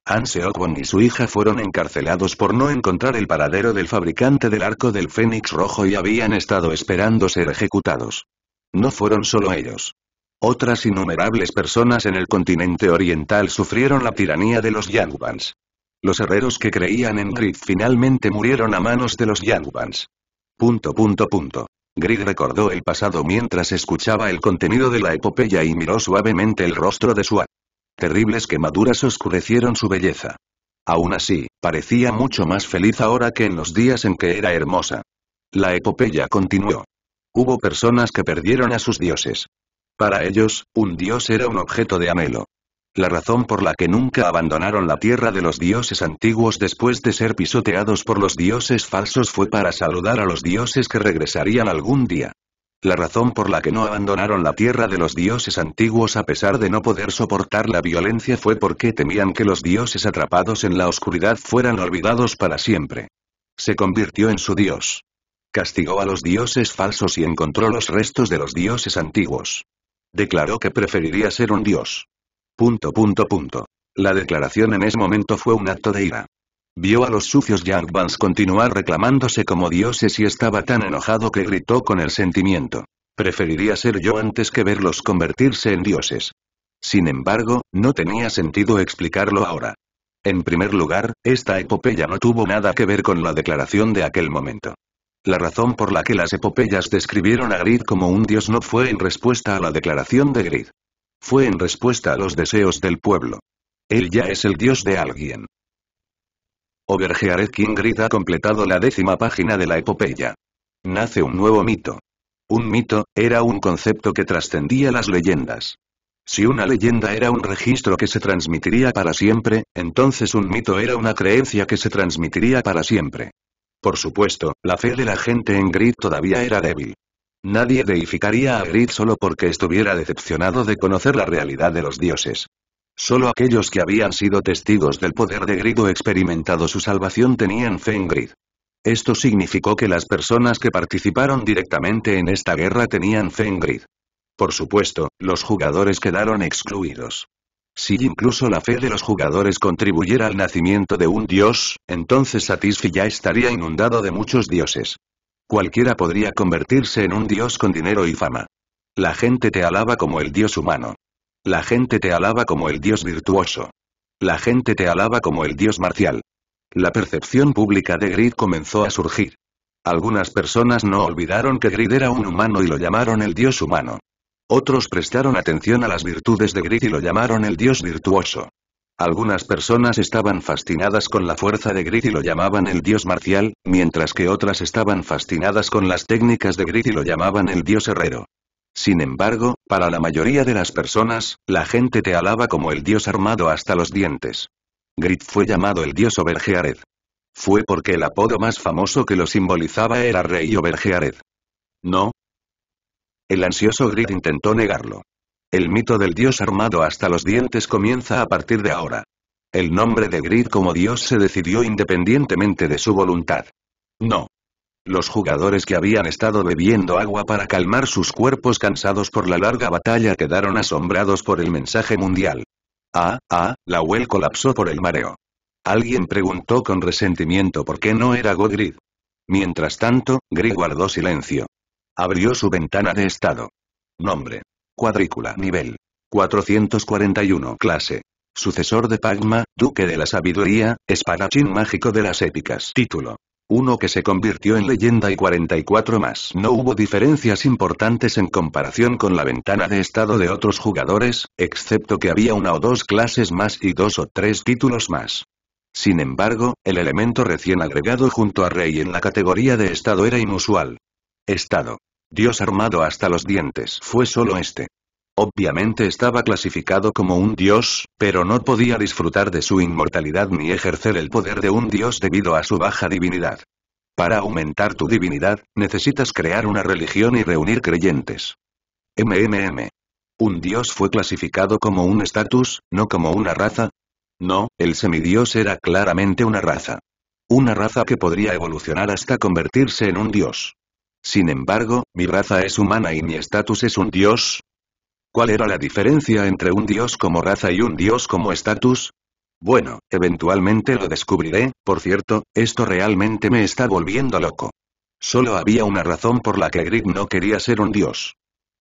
Anse seok y su hija fueron encarcelados por no encontrar el paradero del fabricante del arco del Fénix Rojo y habían estado esperando ser ejecutados. No fueron solo ellos. Otras innumerables personas en el continente oriental sufrieron la tiranía de los Yanubans. Los herreros que creían en Grid finalmente murieron a manos de los Yanubans. Punto punto punto. Grid recordó el pasado mientras escuchaba el contenido de la epopeya y miró suavemente el rostro de Swan. Terribles quemaduras oscurecieron su belleza. Aún así, parecía mucho más feliz ahora que en los días en que era hermosa. La epopeya continuó. Hubo personas que perdieron a sus dioses. Para ellos, un dios era un objeto de anhelo. La razón por la que nunca abandonaron la tierra de los dioses antiguos después de ser pisoteados por los dioses falsos fue para saludar a los dioses que regresarían algún día la razón por la que no abandonaron la tierra de los dioses antiguos a pesar de no poder soportar la violencia fue porque temían que los dioses atrapados en la oscuridad fueran olvidados para siempre. Se convirtió en su dios. Castigó a los dioses falsos y encontró los restos de los dioses antiguos. Declaró que preferiría ser un dios. Punto punto punto. La declaración en ese momento fue un acto de ira. Vio a los sucios Yang continuar reclamándose como dioses y estaba tan enojado que gritó con el sentimiento. Preferiría ser yo antes que verlos convertirse en dioses. Sin embargo, no tenía sentido explicarlo ahora. En primer lugar, esta epopeya no tuvo nada que ver con la declaración de aquel momento. La razón por la que las epopeyas describieron a Grid como un dios no fue en respuesta a la declaración de Grid. Fue en respuesta a los deseos del pueblo. Él ya es el dios de alguien. King Kingrid ha completado la décima página de la epopeya. Nace un nuevo mito. Un mito, era un concepto que trascendía las leyendas. Si una leyenda era un registro que se transmitiría para siempre, entonces un mito era una creencia que se transmitiría para siempre. Por supuesto, la fe de la gente en Grid todavía era débil. Nadie deificaría a Grid solo porque estuviera decepcionado de conocer la realidad de los dioses. Sólo aquellos que habían sido testigos del poder de Grid experimentado su salvación tenían fe en Grid. Esto significó que las personas que participaron directamente en esta guerra tenían fe en Grid. Por supuesto, los jugadores quedaron excluidos. Si incluso la fe de los jugadores contribuyera al nacimiento de un dios, entonces Satisfi ya estaría inundado de muchos dioses. Cualquiera podría convertirse en un dios con dinero y fama. La gente te alaba como el dios humano. La gente te alaba como el dios virtuoso. La gente te alaba como el dios marcial. La percepción pública de Grid comenzó a surgir. Algunas personas no olvidaron que Grid era un humano y lo llamaron el dios humano. Otros prestaron atención a las virtudes de Grid y lo llamaron el dios virtuoso. Algunas personas estaban fascinadas con la fuerza de Grid y lo llamaban el dios marcial, mientras que otras estaban fascinadas con las técnicas de Grid y lo llamaban el dios herrero. Sin embargo, para la mayoría de las personas, la gente te alaba como el dios armado hasta los dientes. Grit fue llamado el dios Obergeared. Fue porque el apodo más famoso que lo simbolizaba era Rey Obergeared. ¿No? El ansioso Grit intentó negarlo. El mito del dios armado hasta los dientes comienza a partir de ahora. El nombre de Grit como dios se decidió independientemente de su voluntad. No. Los jugadores que habían estado bebiendo agua para calmar sus cuerpos cansados por la larga batalla quedaron asombrados por el mensaje mundial. Ah, ah, la huel colapsó por el mareo. Alguien preguntó con resentimiento por qué no era Godrid. Mientras tanto, Gris guardó silencio. Abrió su ventana de estado. Nombre. Cuadrícula. Nivel. 441. Clase. Sucesor de Pagma, Duque de la Sabiduría, Espadachín Mágico de las Épicas. Título. Uno que se convirtió en leyenda y 44 más. No hubo diferencias importantes en comparación con la ventana de estado de otros jugadores, excepto que había una o dos clases más y dos o tres títulos más. Sin embargo, el elemento recién agregado junto a Rey en la categoría de estado era inusual. Estado. Dios armado hasta los dientes fue solo este. Obviamente estaba clasificado como un dios, pero no podía disfrutar de su inmortalidad ni ejercer el poder de un dios debido a su baja divinidad. Para aumentar tu divinidad, necesitas crear una religión y reunir creyentes. MMM. ¿Un dios fue clasificado como un estatus, no como una raza? No, el semidios era claramente una raza. Una raza que podría evolucionar hasta convertirse en un dios. Sin embargo, mi raza es humana y mi estatus es un dios, ¿Cuál era la diferencia entre un dios como raza y un dios como estatus? Bueno, eventualmente lo descubriré, por cierto, esto realmente me está volviendo loco. Solo había una razón por la que Grid no quería ser un dios.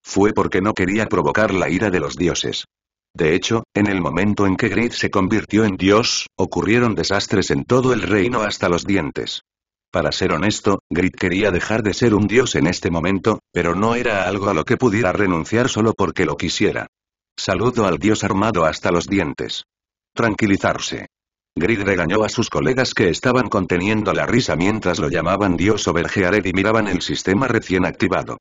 Fue porque no quería provocar la ira de los dioses. De hecho, en el momento en que Grid se convirtió en dios, ocurrieron desastres en todo el reino hasta los dientes. Para ser honesto, Grit quería dejar de ser un dios en este momento, pero no era algo a lo que pudiera renunciar solo porque lo quisiera. Saludo al dios armado hasta los dientes. Tranquilizarse. Grid regañó a sus colegas que estaban conteniendo la risa mientras lo llamaban Dios Overgeared y miraban el sistema recién activado.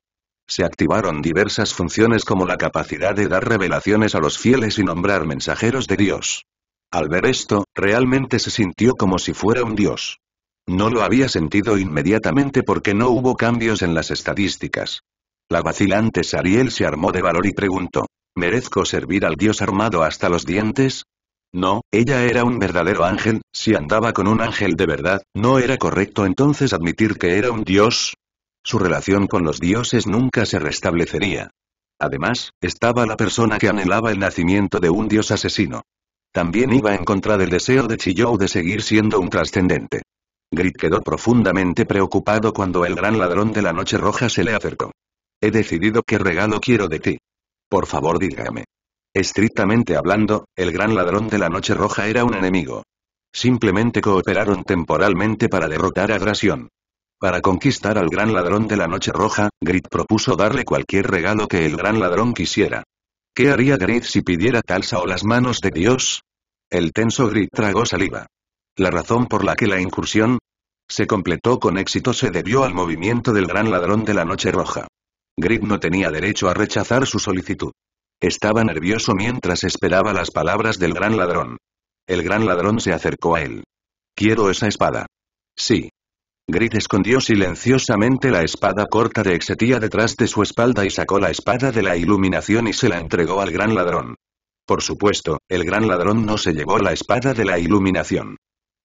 Se activaron diversas funciones como la capacidad de dar revelaciones a los fieles y nombrar mensajeros de Dios. Al ver esto, realmente se sintió como si fuera un dios. No lo había sentido inmediatamente porque no hubo cambios en las estadísticas. La vacilante Sariel se armó de valor y preguntó, ¿merezco servir al dios armado hasta los dientes? No, ella era un verdadero ángel, si andaba con un ángel de verdad, ¿no era correcto entonces admitir que era un dios? Su relación con los dioses nunca se restablecería. Además, estaba la persona que anhelaba el nacimiento de un dios asesino. También iba en contra del deseo de Chiyou de seguir siendo un trascendente. Grit quedó profundamente preocupado cuando el gran ladrón de la noche roja se le acercó. He decidido qué regalo quiero de ti. Por favor dígame. Estrictamente hablando, el gran ladrón de la noche roja era un enemigo. Simplemente cooperaron temporalmente para derrotar a Grasión. Para conquistar al gran ladrón de la noche roja, Grit propuso darle cualquier regalo que el gran ladrón quisiera. ¿Qué haría Grit si pidiera Talsa o las manos de Dios? El tenso Grit tragó saliva. La razón por la que la incursión, se completó con éxito se debió al movimiento del gran ladrón de la Noche Roja. Grit no tenía derecho a rechazar su solicitud. Estaba nervioso mientras esperaba las palabras del gran ladrón. El gran ladrón se acercó a él. Quiero esa espada. Sí. Grit escondió silenciosamente la espada corta de Exetía detrás de su espalda y sacó la espada de la iluminación y se la entregó al gran ladrón. Por supuesto, el gran ladrón no se llevó la espada de la iluminación.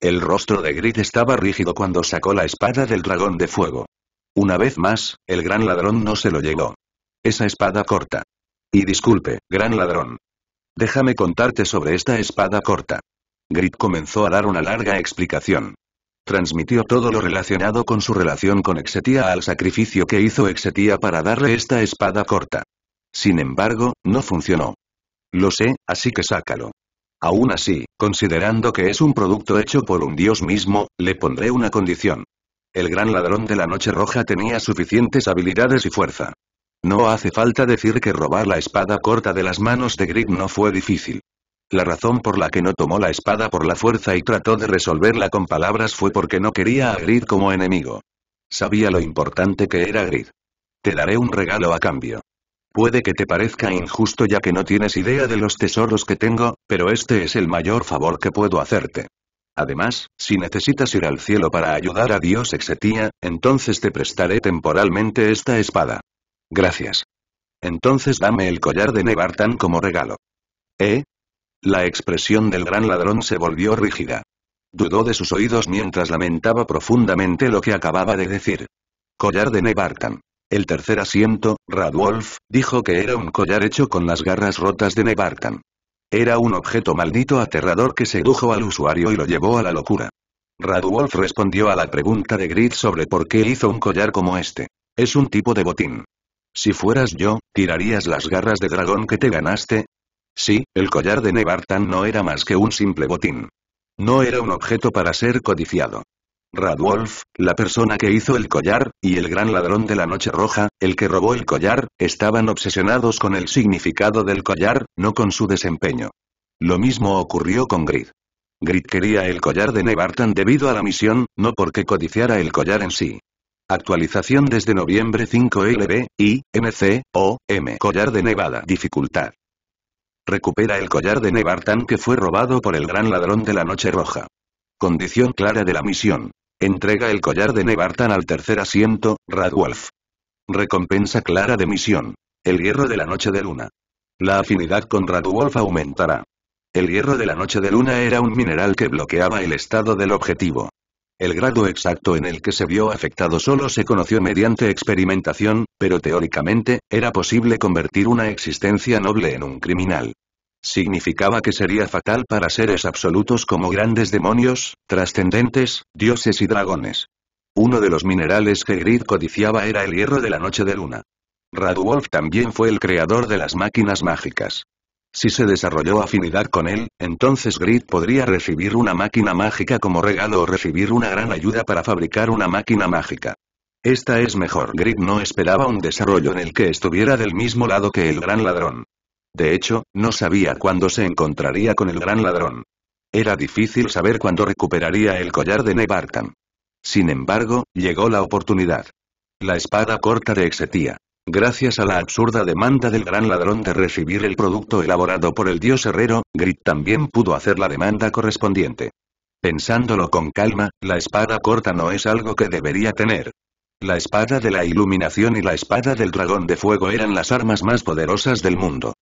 El rostro de Grit estaba rígido cuando sacó la espada del dragón de fuego. Una vez más, el gran ladrón no se lo llevó. Esa espada corta. Y disculpe, gran ladrón. Déjame contarte sobre esta espada corta. Grit comenzó a dar una larga explicación. Transmitió todo lo relacionado con su relación con Exetia al sacrificio que hizo Exetia para darle esta espada corta. Sin embargo, no funcionó. Lo sé, así que sácalo. Aún así, considerando que es un producto hecho por un dios mismo, le pondré una condición. El gran ladrón de la noche roja tenía suficientes habilidades y fuerza. No hace falta decir que robar la espada corta de las manos de Grid no fue difícil. La razón por la que no tomó la espada por la fuerza y trató de resolverla con palabras fue porque no quería a Grid como enemigo. Sabía lo importante que era Grid. Te daré un regalo a cambio. Puede que te parezca injusto ya que no tienes idea de los tesoros que tengo, pero este es el mayor favor que puedo hacerte. Además, si necesitas ir al cielo para ayudar a Dios Exetía, entonces te prestaré temporalmente esta espada. Gracias. Entonces dame el collar de Nevartan como regalo. ¿Eh? La expresión del gran ladrón se volvió rígida. Dudó de sus oídos mientras lamentaba profundamente lo que acababa de decir. Collar de Nevartan. El tercer asiento, Radwolf, dijo que era un collar hecho con las garras rotas de Nebartan. Era un objeto maldito aterrador que sedujo al usuario y lo llevó a la locura. Radwolf respondió a la pregunta de Grid sobre por qué hizo un collar como este. Es un tipo de botín. Si fueras yo, ¿tirarías las garras de dragón que te ganaste? Sí, el collar de Nevartan no era más que un simple botín. No era un objeto para ser codiciado. Radwolf, la persona que hizo el collar, y el gran ladrón de la noche roja, el que robó el collar, estaban obsesionados con el significado del collar, no con su desempeño. Lo mismo ocurrió con Grid. Grid quería el collar de Nevartan debido a la misión, no porque codiciara el collar en sí. Actualización desde noviembre 5 LB, I, MC, o, M. Collar de Nevada. Dificultad. Recupera el collar de Nevartan que fue robado por el gran ladrón de la noche roja. Condición clara de la misión. Entrega el collar de Nevartan al tercer asiento, Radwolf. Recompensa clara de misión. El hierro de la noche de luna. La afinidad con Radwolf aumentará. El hierro de la noche de luna era un mineral que bloqueaba el estado del objetivo. El grado exacto en el que se vio afectado solo se conoció mediante experimentación, pero teóricamente, era posible convertir una existencia noble en un criminal. Significaba que sería fatal para seres absolutos como grandes demonios, trascendentes, dioses y dragones. Uno de los minerales que Grid codiciaba era el hierro de la noche de luna. Radwolf también fue el creador de las máquinas mágicas. Si se desarrolló afinidad con él, entonces Grid podría recibir una máquina mágica como regalo o recibir una gran ayuda para fabricar una máquina mágica. Esta es mejor. Grid no esperaba un desarrollo en el que estuviera del mismo lado que el gran ladrón. De hecho, no sabía cuándo se encontraría con el gran ladrón. Era difícil saber cuándo recuperaría el collar de Nebarkham. Sin embargo, llegó la oportunidad. La espada corta de Exetía. Gracias a la absurda demanda del gran ladrón de recibir el producto elaborado por el dios herrero, Grit también pudo hacer la demanda correspondiente. Pensándolo con calma, la espada corta no es algo que debería tener. La espada de la iluminación y la espada del dragón de fuego eran las armas más poderosas del mundo.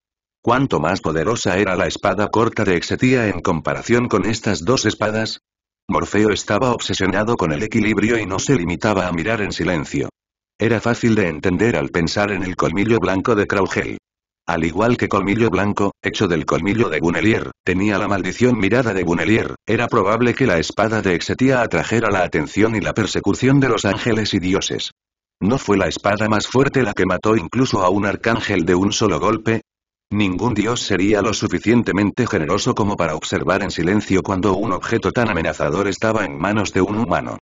¿Cuánto más poderosa era la espada corta de Exetía en comparación con estas dos espadas? Morfeo estaba obsesionado con el equilibrio y no se limitaba a mirar en silencio. Era fácil de entender al pensar en el colmillo blanco de Kraugel. Al igual que Colmillo Blanco, hecho del colmillo de Gunelier, tenía la maldición mirada de Gunelier, era probable que la espada de Exetía atrajera la atención y la persecución de los ángeles y dioses. No fue la espada más fuerte la que mató incluso a un arcángel de un solo golpe, Ningún dios sería lo suficientemente generoso como para observar en silencio cuando un objeto tan amenazador estaba en manos de un humano.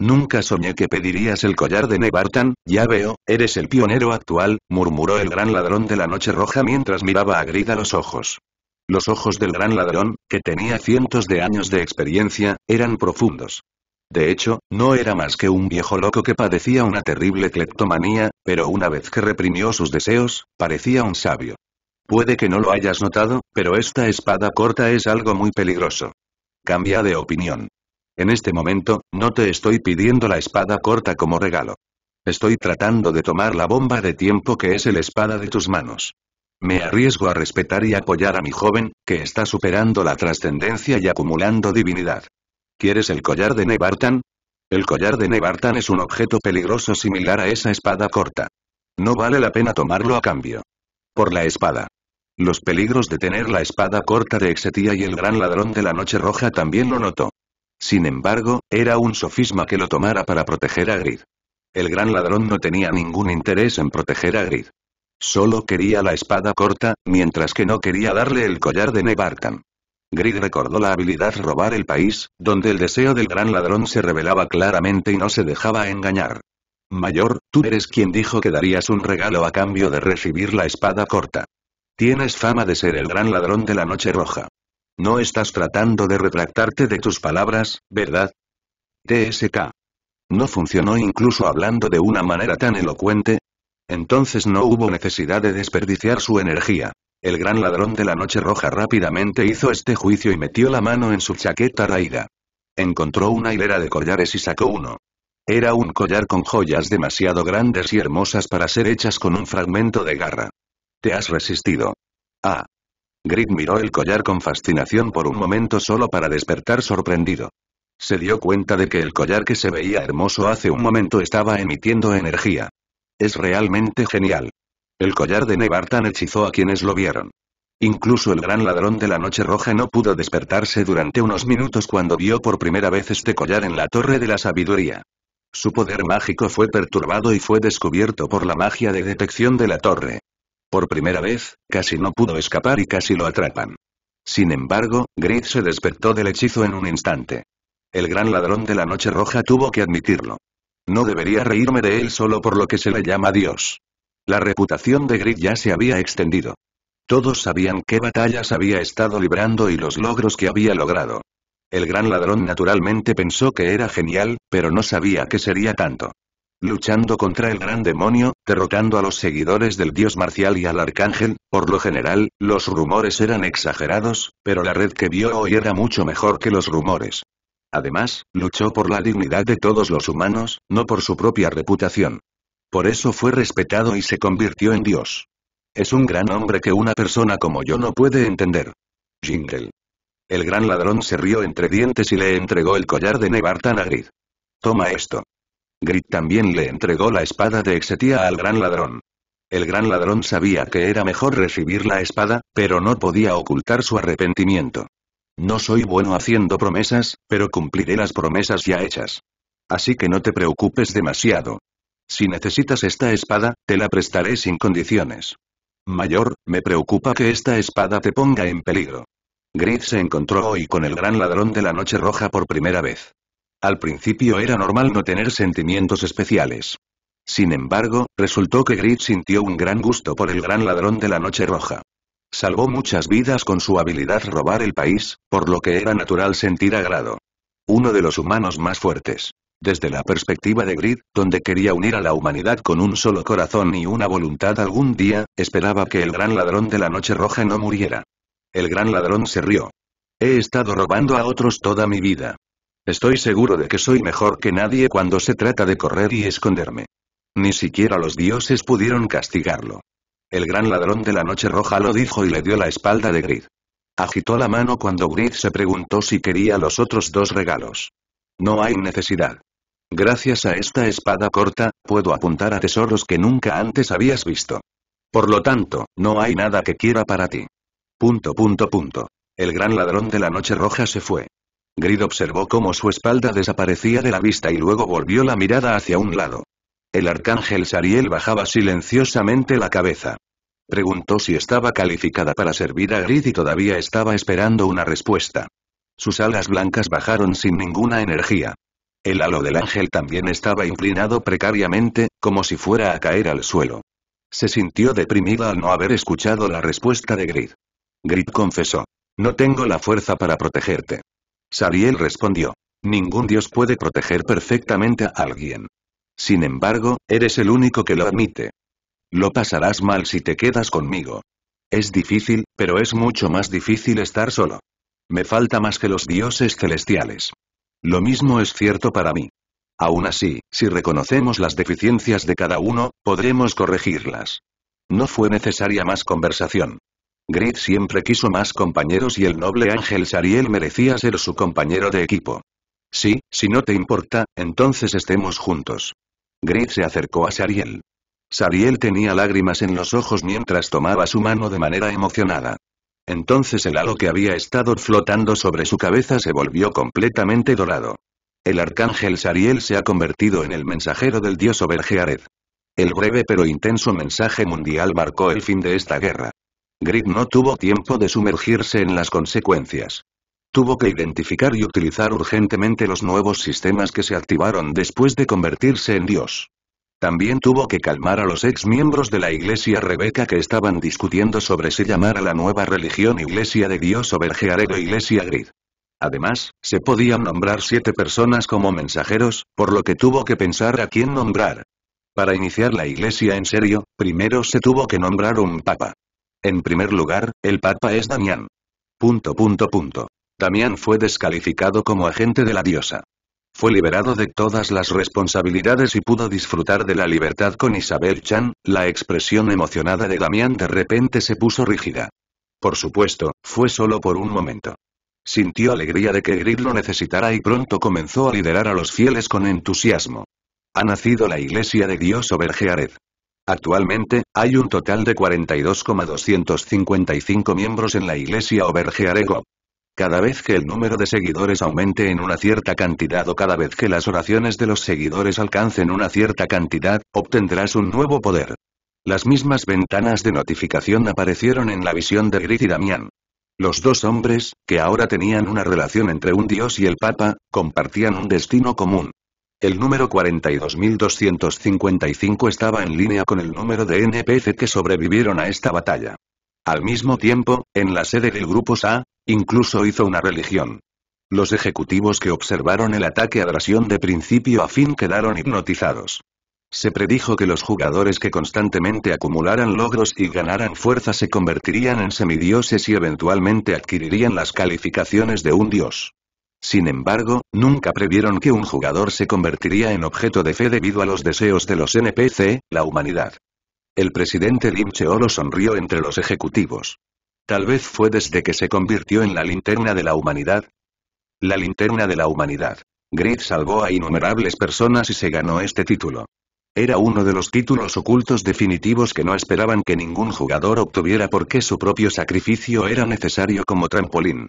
Nunca soñé que pedirías el collar de Nebartan, ya veo, eres el pionero actual, murmuró el gran ladrón de la noche roja mientras miraba a Grida los ojos. Los ojos del gran ladrón, que tenía cientos de años de experiencia, eran profundos. De hecho, no era más que un viejo loco que padecía una terrible cleptomanía, pero una vez que reprimió sus deseos, parecía un sabio. Puede que no lo hayas notado, pero esta espada corta es algo muy peligroso. Cambia de opinión. En este momento, no te estoy pidiendo la espada corta como regalo. Estoy tratando de tomar la bomba de tiempo que es el espada de tus manos. Me arriesgo a respetar y apoyar a mi joven, que está superando la trascendencia y acumulando divinidad. ¿Quieres el collar de Nebartan? El collar de Nebartan es un objeto peligroso similar a esa espada corta. No vale la pena tomarlo a cambio. Por la espada. Los peligros de tener la espada corta de Exetía y el gran ladrón de la Noche Roja también lo notó. Sin embargo, era un sofisma que lo tomara para proteger a Grid. El gran ladrón no tenía ningún interés en proteger a Grid. Solo quería la espada corta, mientras que no quería darle el collar de Nebarkan. Grid recordó la habilidad robar el país, donde el deseo del gran ladrón se revelaba claramente y no se dejaba engañar. Mayor, tú eres quien dijo que darías un regalo a cambio de recibir la espada corta. Tienes fama de ser el gran ladrón de la noche roja. No estás tratando de retractarte de tus palabras, ¿verdad? TSK. No funcionó incluso hablando de una manera tan elocuente. Entonces no hubo necesidad de desperdiciar su energía. El gran ladrón de la noche roja rápidamente hizo este juicio y metió la mano en su chaqueta raída. Encontró una hilera de collares y sacó uno. Era un collar con joyas demasiado grandes y hermosas para ser hechas con un fragmento de garra. Te has resistido. Ah. Grit miró el collar con fascinación por un momento solo para despertar sorprendido. Se dio cuenta de que el collar que se veía hermoso hace un momento estaba emitiendo energía. Es realmente genial. El collar de Nevartan hechizó a quienes lo vieron. Incluso el gran ladrón de la Noche Roja no pudo despertarse durante unos minutos cuando vio por primera vez este collar en la Torre de la Sabiduría. Su poder mágico fue perturbado y fue descubierto por la magia de detección de la torre. Por primera vez, casi no pudo escapar y casi lo atrapan. Sin embargo, Grid se despertó del hechizo en un instante. El gran ladrón de la noche roja tuvo que admitirlo. No debería reírme de él solo por lo que se le llama Dios. La reputación de Grid ya se había extendido. Todos sabían qué batallas había estado librando y los logros que había logrado. El gran ladrón naturalmente pensó que era genial, pero no sabía que sería tanto luchando contra el gran demonio, derrotando a los seguidores del dios marcial y al arcángel, por lo general, los rumores eran exagerados, pero la red que vio hoy era mucho mejor que los rumores. Además, luchó por la dignidad de todos los humanos, no por su propia reputación. Por eso fue respetado y se convirtió en Dios. Es un gran hombre que una persona como yo no puede entender. Jingle. El gran ladrón se rió entre dientes y le entregó el collar de Nevartanagrid. Toma esto. Grit también le entregó la espada de Exetia al gran ladrón. El gran ladrón sabía que era mejor recibir la espada, pero no podía ocultar su arrepentimiento. No soy bueno haciendo promesas, pero cumpliré las promesas ya hechas. Así que no te preocupes demasiado. Si necesitas esta espada, te la prestaré sin condiciones. Mayor, me preocupa que esta espada te ponga en peligro. Grit se encontró hoy con el gran ladrón de la noche roja por primera vez. Al principio era normal no tener sentimientos especiales. Sin embargo, resultó que grid sintió un gran gusto por el gran ladrón de la Noche Roja. Salvó muchas vidas con su habilidad robar el país, por lo que era natural sentir agrado. Uno de los humanos más fuertes. Desde la perspectiva de Grid, donde quería unir a la humanidad con un solo corazón y una voluntad algún día, esperaba que el gran ladrón de la Noche Roja no muriera. El gran ladrón se rió. He estado robando a otros toda mi vida. Estoy seguro de que soy mejor que nadie cuando se trata de correr y esconderme. Ni siquiera los dioses pudieron castigarlo. El gran ladrón de la noche roja lo dijo y le dio la espalda de Grid. Agitó la mano cuando Grid se preguntó si quería los otros dos regalos. No hay necesidad. Gracias a esta espada corta, puedo apuntar a tesoros que nunca antes habías visto. Por lo tanto, no hay nada que quiera para ti. Punto punto punto. El gran ladrón de la noche roja se fue. Grid observó cómo su espalda desaparecía de la vista y luego volvió la mirada hacia un lado. El arcángel Sariel bajaba silenciosamente la cabeza. Preguntó si estaba calificada para servir a Grid y todavía estaba esperando una respuesta. Sus alas blancas bajaron sin ninguna energía. El halo del ángel también estaba inclinado precariamente, como si fuera a caer al suelo. Se sintió deprimida al no haber escuchado la respuesta de Grid. Grid confesó. No tengo la fuerza para protegerte. Sariel respondió. Ningún dios puede proteger perfectamente a alguien. Sin embargo, eres el único que lo admite. Lo pasarás mal si te quedas conmigo. Es difícil, pero es mucho más difícil estar solo. Me falta más que los dioses celestiales. Lo mismo es cierto para mí. Aún así, si reconocemos las deficiencias de cada uno, podremos corregirlas. No fue necesaria más conversación. Grid siempre quiso más compañeros y el noble Ángel Sariel merecía ser su compañero de equipo. Sí, si no te importa, entonces estemos juntos. Grid se acercó a Sariel. Sariel tenía lágrimas en los ojos mientras tomaba su mano de manera emocionada. Entonces el halo que había estado flotando sobre su cabeza se volvió completamente dorado. El arcángel Sariel se ha convertido en el mensajero del dios Obergeared. El breve pero intenso mensaje mundial marcó el fin de esta guerra. Grid no tuvo tiempo de sumergirse en las consecuencias. Tuvo que identificar y utilizar urgentemente los nuevos sistemas que se activaron después de convertirse en Dios. También tuvo que calmar a los ex miembros de la Iglesia Rebeca que estaban discutiendo sobre si llamar a la nueva religión Iglesia de Dios o Iglesia Grid. Además, se podían nombrar siete personas como mensajeros, por lo que tuvo que pensar a quién nombrar. Para iniciar la Iglesia en serio, primero se tuvo que nombrar un papa. En primer lugar, el papa es Damián. Punto punto punto. Damián fue descalificado como agente de la diosa. Fue liberado de todas las responsabilidades y pudo disfrutar de la libertad con Isabel Chan, la expresión emocionada de Damián de repente se puso rígida. Por supuesto, fue solo por un momento. Sintió alegría de que Grid lo necesitara y pronto comenzó a liderar a los fieles con entusiasmo. Ha nacido la Iglesia de Dios Obergeared. Actualmente, hay un total de 42,255 miembros en la iglesia Arego. Cada vez que el número de seguidores aumente en una cierta cantidad o cada vez que las oraciones de los seguidores alcancen una cierta cantidad, obtendrás un nuevo poder. Las mismas ventanas de notificación aparecieron en la visión de Grit y Damián. Los dos hombres, que ahora tenían una relación entre un dios y el papa, compartían un destino común. El número 42255 estaba en línea con el número de NPC que sobrevivieron a esta batalla. Al mismo tiempo, en la sede del grupo SA, incluso hizo una religión. Los ejecutivos que observaron el ataque a de principio a fin quedaron hipnotizados. Se predijo que los jugadores que constantemente acumularan logros y ganaran fuerza se convertirían en semidioses y eventualmente adquirirían las calificaciones de un dios. Sin embargo, nunca previeron que un jugador se convertiría en objeto de fe debido a los deseos de los NPC, la humanidad. El presidente Lim Cheolo sonrió entre los ejecutivos. Tal vez fue desde que se convirtió en la linterna de la humanidad. La linterna de la humanidad. Grid salvó a innumerables personas y se ganó este título. Era uno de los títulos ocultos definitivos que no esperaban que ningún jugador obtuviera porque su propio sacrificio era necesario como trampolín.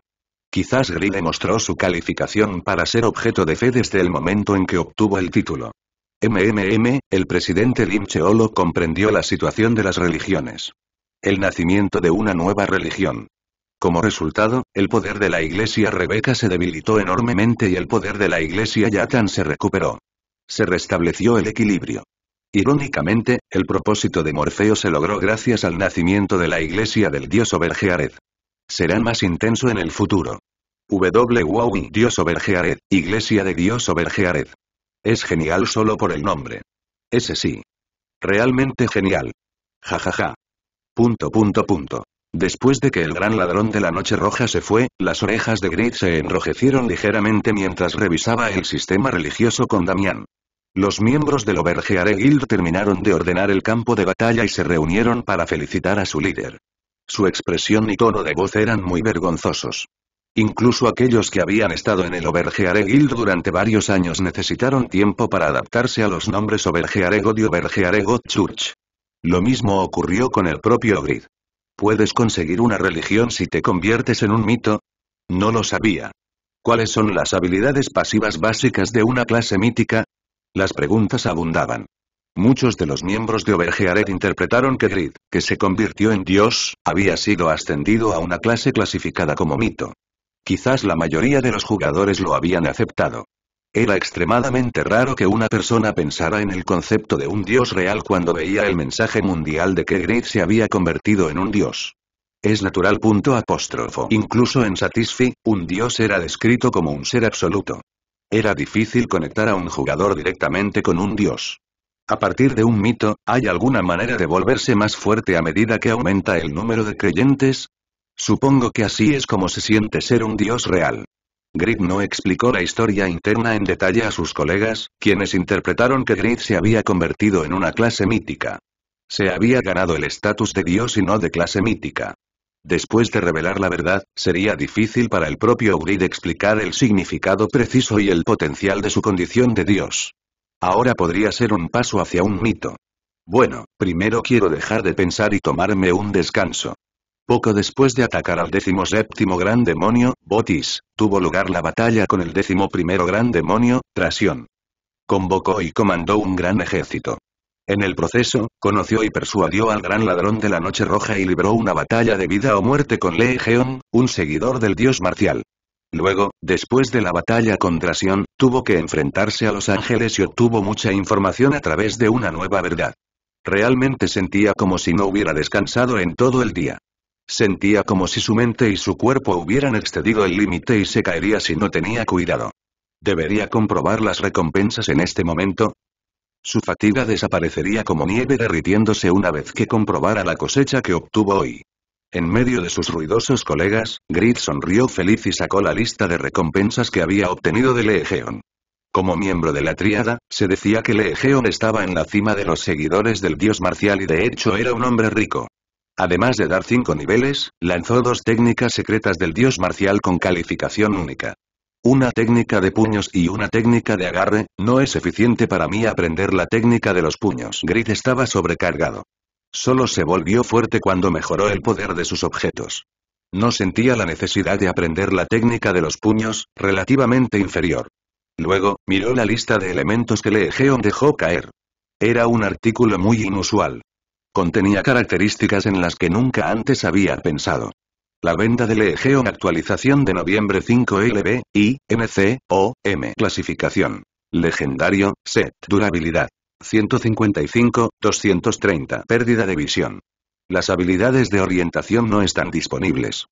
Quizás Gris demostró su calificación para ser objeto de fe desde el momento en que obtuvo el título. MMM, el presidente Lim Cheolo comprendió la situación de las religiones. El nacimiento de una nueva religión. Como resultado, el poder de la iglesia Rebeca se debilitó enormemente y el poder de la iglesia Yatan se recuperó. Se restableció el equilibrio. Irónicamente, el propósito de Morfeo se logró gracias al nacimiento de la iglesia del dios Obergeareth. Será más intenso en el futuro. WOW Dios Overgeared, Iglesia de Dios Overgeared. Es genial solo por el nombre. Ese sí. Realmente genial. Jajaja. Punto punto punto. Después de que el gran ladrón de la noche roja se fue, las orejas de Grid se enrojecieron ligeramente mientras revisaba el sistema religioso con Damián. Los miembros del Overgeare Guild terminaron de ordenar el campo de batalla y se reunieron para felicitar a su líder. Su expresión y tono de voz eran muy vergonzosos. Incluso aquellos que habían estado en el Obergeare Guild durante varios años necesitaron tiempo para adaptarse a los nombres Obergeare God y Obergeare Church. Lo mismo ocurrió con el propio Grid. ¿Puedes conseguir una religión si te conviertes en un mito? No lo sabía. ¿Cuáles son las habilidades pasivas básicas de una clase mítica? Las preguntas abundaban. Muchos de los miembros de Overgearet interpretaron que Grid, que se convirtió en dios, había sido ascendido a una clase clasificada como mito. Quizás la mayoría de los jugadores lo habían aceptado. Era extremadamente raro que una persona pensara en el concepto de un dios real cuando veía el mensaje mundial de que Grid se había convertido en un dios. Es natural. Incluso en Satisfy, un dios era descrito como un ser absoluto. Era difícil conectar a un jugador directamente con un dios. A partir de un mito, ¿hay alguna manera de volverse más fuerte a medida que aumenta el número de creyentes? Supongo que así es como se siente ser un dios real. Grid no explicó la historia interna en detalle a sus colegas, quienes interpretaron que Grid se había convertido en una clase mítica. Se había ganado el estatus de dios y no de clase mítica. Después de revelar la verdad, sería difícil para el propio Grid explicar el significado preciso y el potencial de su condición de dios. Ahora podría ser un paso hacia un mito. Bueno, primero quiero dejar de pensar y tomarme un descanso. Poco después de atacar al décimo séptimo gran demonio, Botis, tuvo lugar la batalla con el décimo primero gran demonio, Trasión. Convocó y comandó un gran ejército. En el proceso, conoció y persuadió al gran ladrón de la Noche Roja y libró una batalla de vida o muerte con Geon, un seguidor del dios marcial. Luego, después de la batalla contra Sion, tuvo que enfrentarse a los ángeles y obtuvo mucha información a través de una nueva verdad. Realmente sentía como si no hubiera descansado en todo el día. Sentía como si su mente y su cuerpo hubieran excedido el límite y se caería si no tenía cuidado. ¿Debería comprobar las recompensas en este momento? Su fatiga desaparecería como nieve derritiéndose una vez que comprobara la cosecha que obtuvo hoy. En medio de sus ruidosos colegas, Grit sonrió feliz y sacó la lista de recompensas que había obtenido de Leegeon. Como miembro de la triada, se decía que Leegeon estaba en la cima de los seguidores del dios marcial y de hecho era un hombre rico. Además de dar cinco niveles, lanzó dos técnicas secretas del dios marcial con calificación única. Una técnica de puños y una técnica de agarre, no es eficiente para mí aprender la técnica de los puños. Grit estaba sobrecargado. Solo se volvió fuerte cuando mejoró el poder de sus objetos. No sentía la necesidad de aprender la técnica de los puños, relativamente inferior. Luego, miró la lista de elementos que Legeon dejó caer. Era un artículo muy inusual. Contenía características en las que nunca antes había pensado. La venta de Legeon actualización de noviembre 5 LB, I, mc O, M clasificación. Legendario, set durabilidad. 155, 230. Pérdida de visión. Las habilidades de orientación no están disponibles.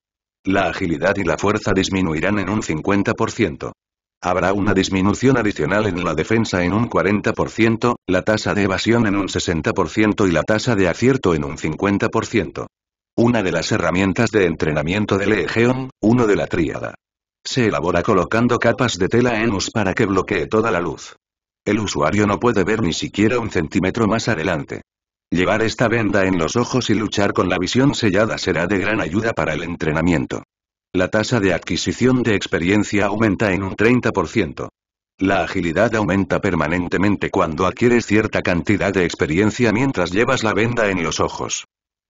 La agilidad y la fuerza disminuirán en un 50%. Habrá una disminución adicional en la defensa en un 40%, la tasa de evasión en un 60% y la tasa de acierto en un 50%. Una de las herramientas de entrenamiento del ejeón uno de la tríada. Se elabora colocando capas de tela enus para que bloquee toda la luz. El usuario no puede ver ni siquiera un centímetro más adelante. Llevar esta venda en los ojos y luchar con la visión sellada será de gran ayuda para el entrenamiento. La tasa de adquisición de experiencia aumenta en un 30%. La agilidad aumenta permanentemente cuando adquieres cierta cantidad de experiencia mientras llevas la venda en los ojos.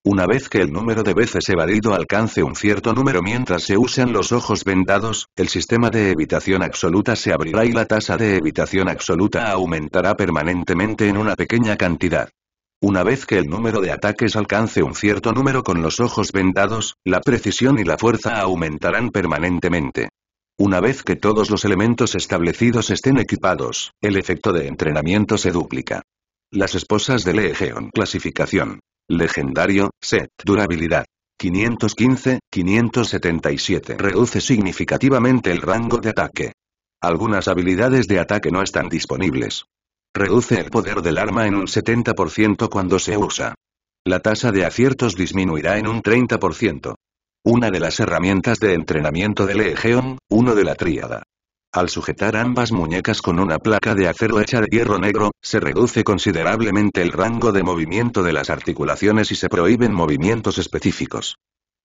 Una vez que el número de veces evadido alcance un cierto número mientras se usan los ojos vendados, el sistema de evitación absoluta se abrirá y la tasa de evitación absoluta aumentará permanentemente en una pequeña cantidad. Una vez que el número de ataques alcance un cierto número con los ojos vendados, la precisión y la fuerza aumentarán permanentemente. Una vez que todos los elementos establecidos estén equipados, el efecto de entrenamiento se duplica. Las esposas de Legeon Clasificación Legendario, set. Durabilidad. 515, 577 reduce significativamente el rango de ataque. Algunas habilidades de ataque no están disponibles. Reduce el poder del arma en un 70% cuando se usa. La tasa de aciertos disminuirá en un 30%. Una de las herramientas de entrenamiento de Legion, uno de la tríada. Al sujetar ambas muñecas con una placa de acero hecha de hierro negro, se reduce considerablemente el rango de movimiento de las articulaciones y se prohíben movimientos específicos.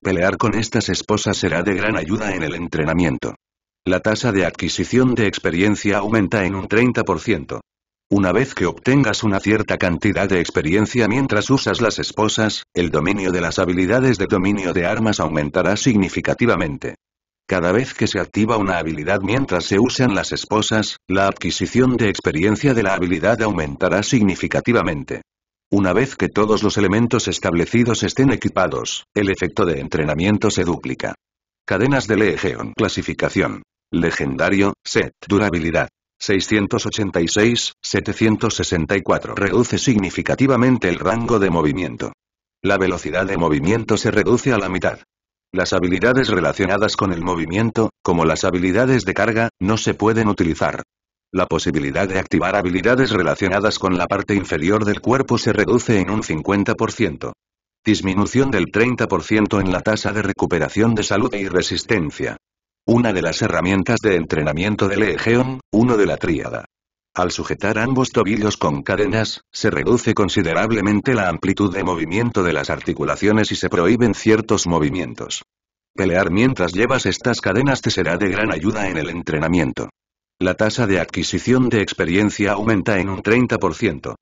Pelear con estas esposas será de gran ayuda en el entrenamiento. La tasa de adquisición de experiencia aumenta en un 30%. Una vez que obtengas una cierta cantidad de experiencia mientras usas las esposas, el dominio de las habilidades de dominio de armas aumentará significativamente. Cada vez que se activa una habilidad mientras se usan las esposas, la adquisición de experiencia de la habilidad aumentará significativamente. Una vez que todos los elementos establecidos estén equipados, el efecto de entrenamiento se duplica. Cadenas de Legeon Clasificación. Legendario, set, durabilidad. 686, 764 reduce significativamente el rango de movimiento. La velocidad de movimiento se reduce a la mitad. Las habilidades relacionadas con el movimiento, como las habilidades de carga, no se pueden utilizar. La posibilidad de activar habilidades relacionadas con la parte inferior del cuerpo se reduce en un 50%. Disminución del 30% en la tasa de recuperación de salud y resistencia. Una de las herramientas de entrenamiento del ejeón uno de la tríada. Al sujetar ambos tobillos con cadenas, se reduce considerablemente la amplitud de movimiento de las articulaciones y se prohíben ciertos movimientos. Pelear mientras llevas estas cadenas te será de gran ayuda en el entrenamiento. La tasa de adquisición de experiencia aumenta en un 30%.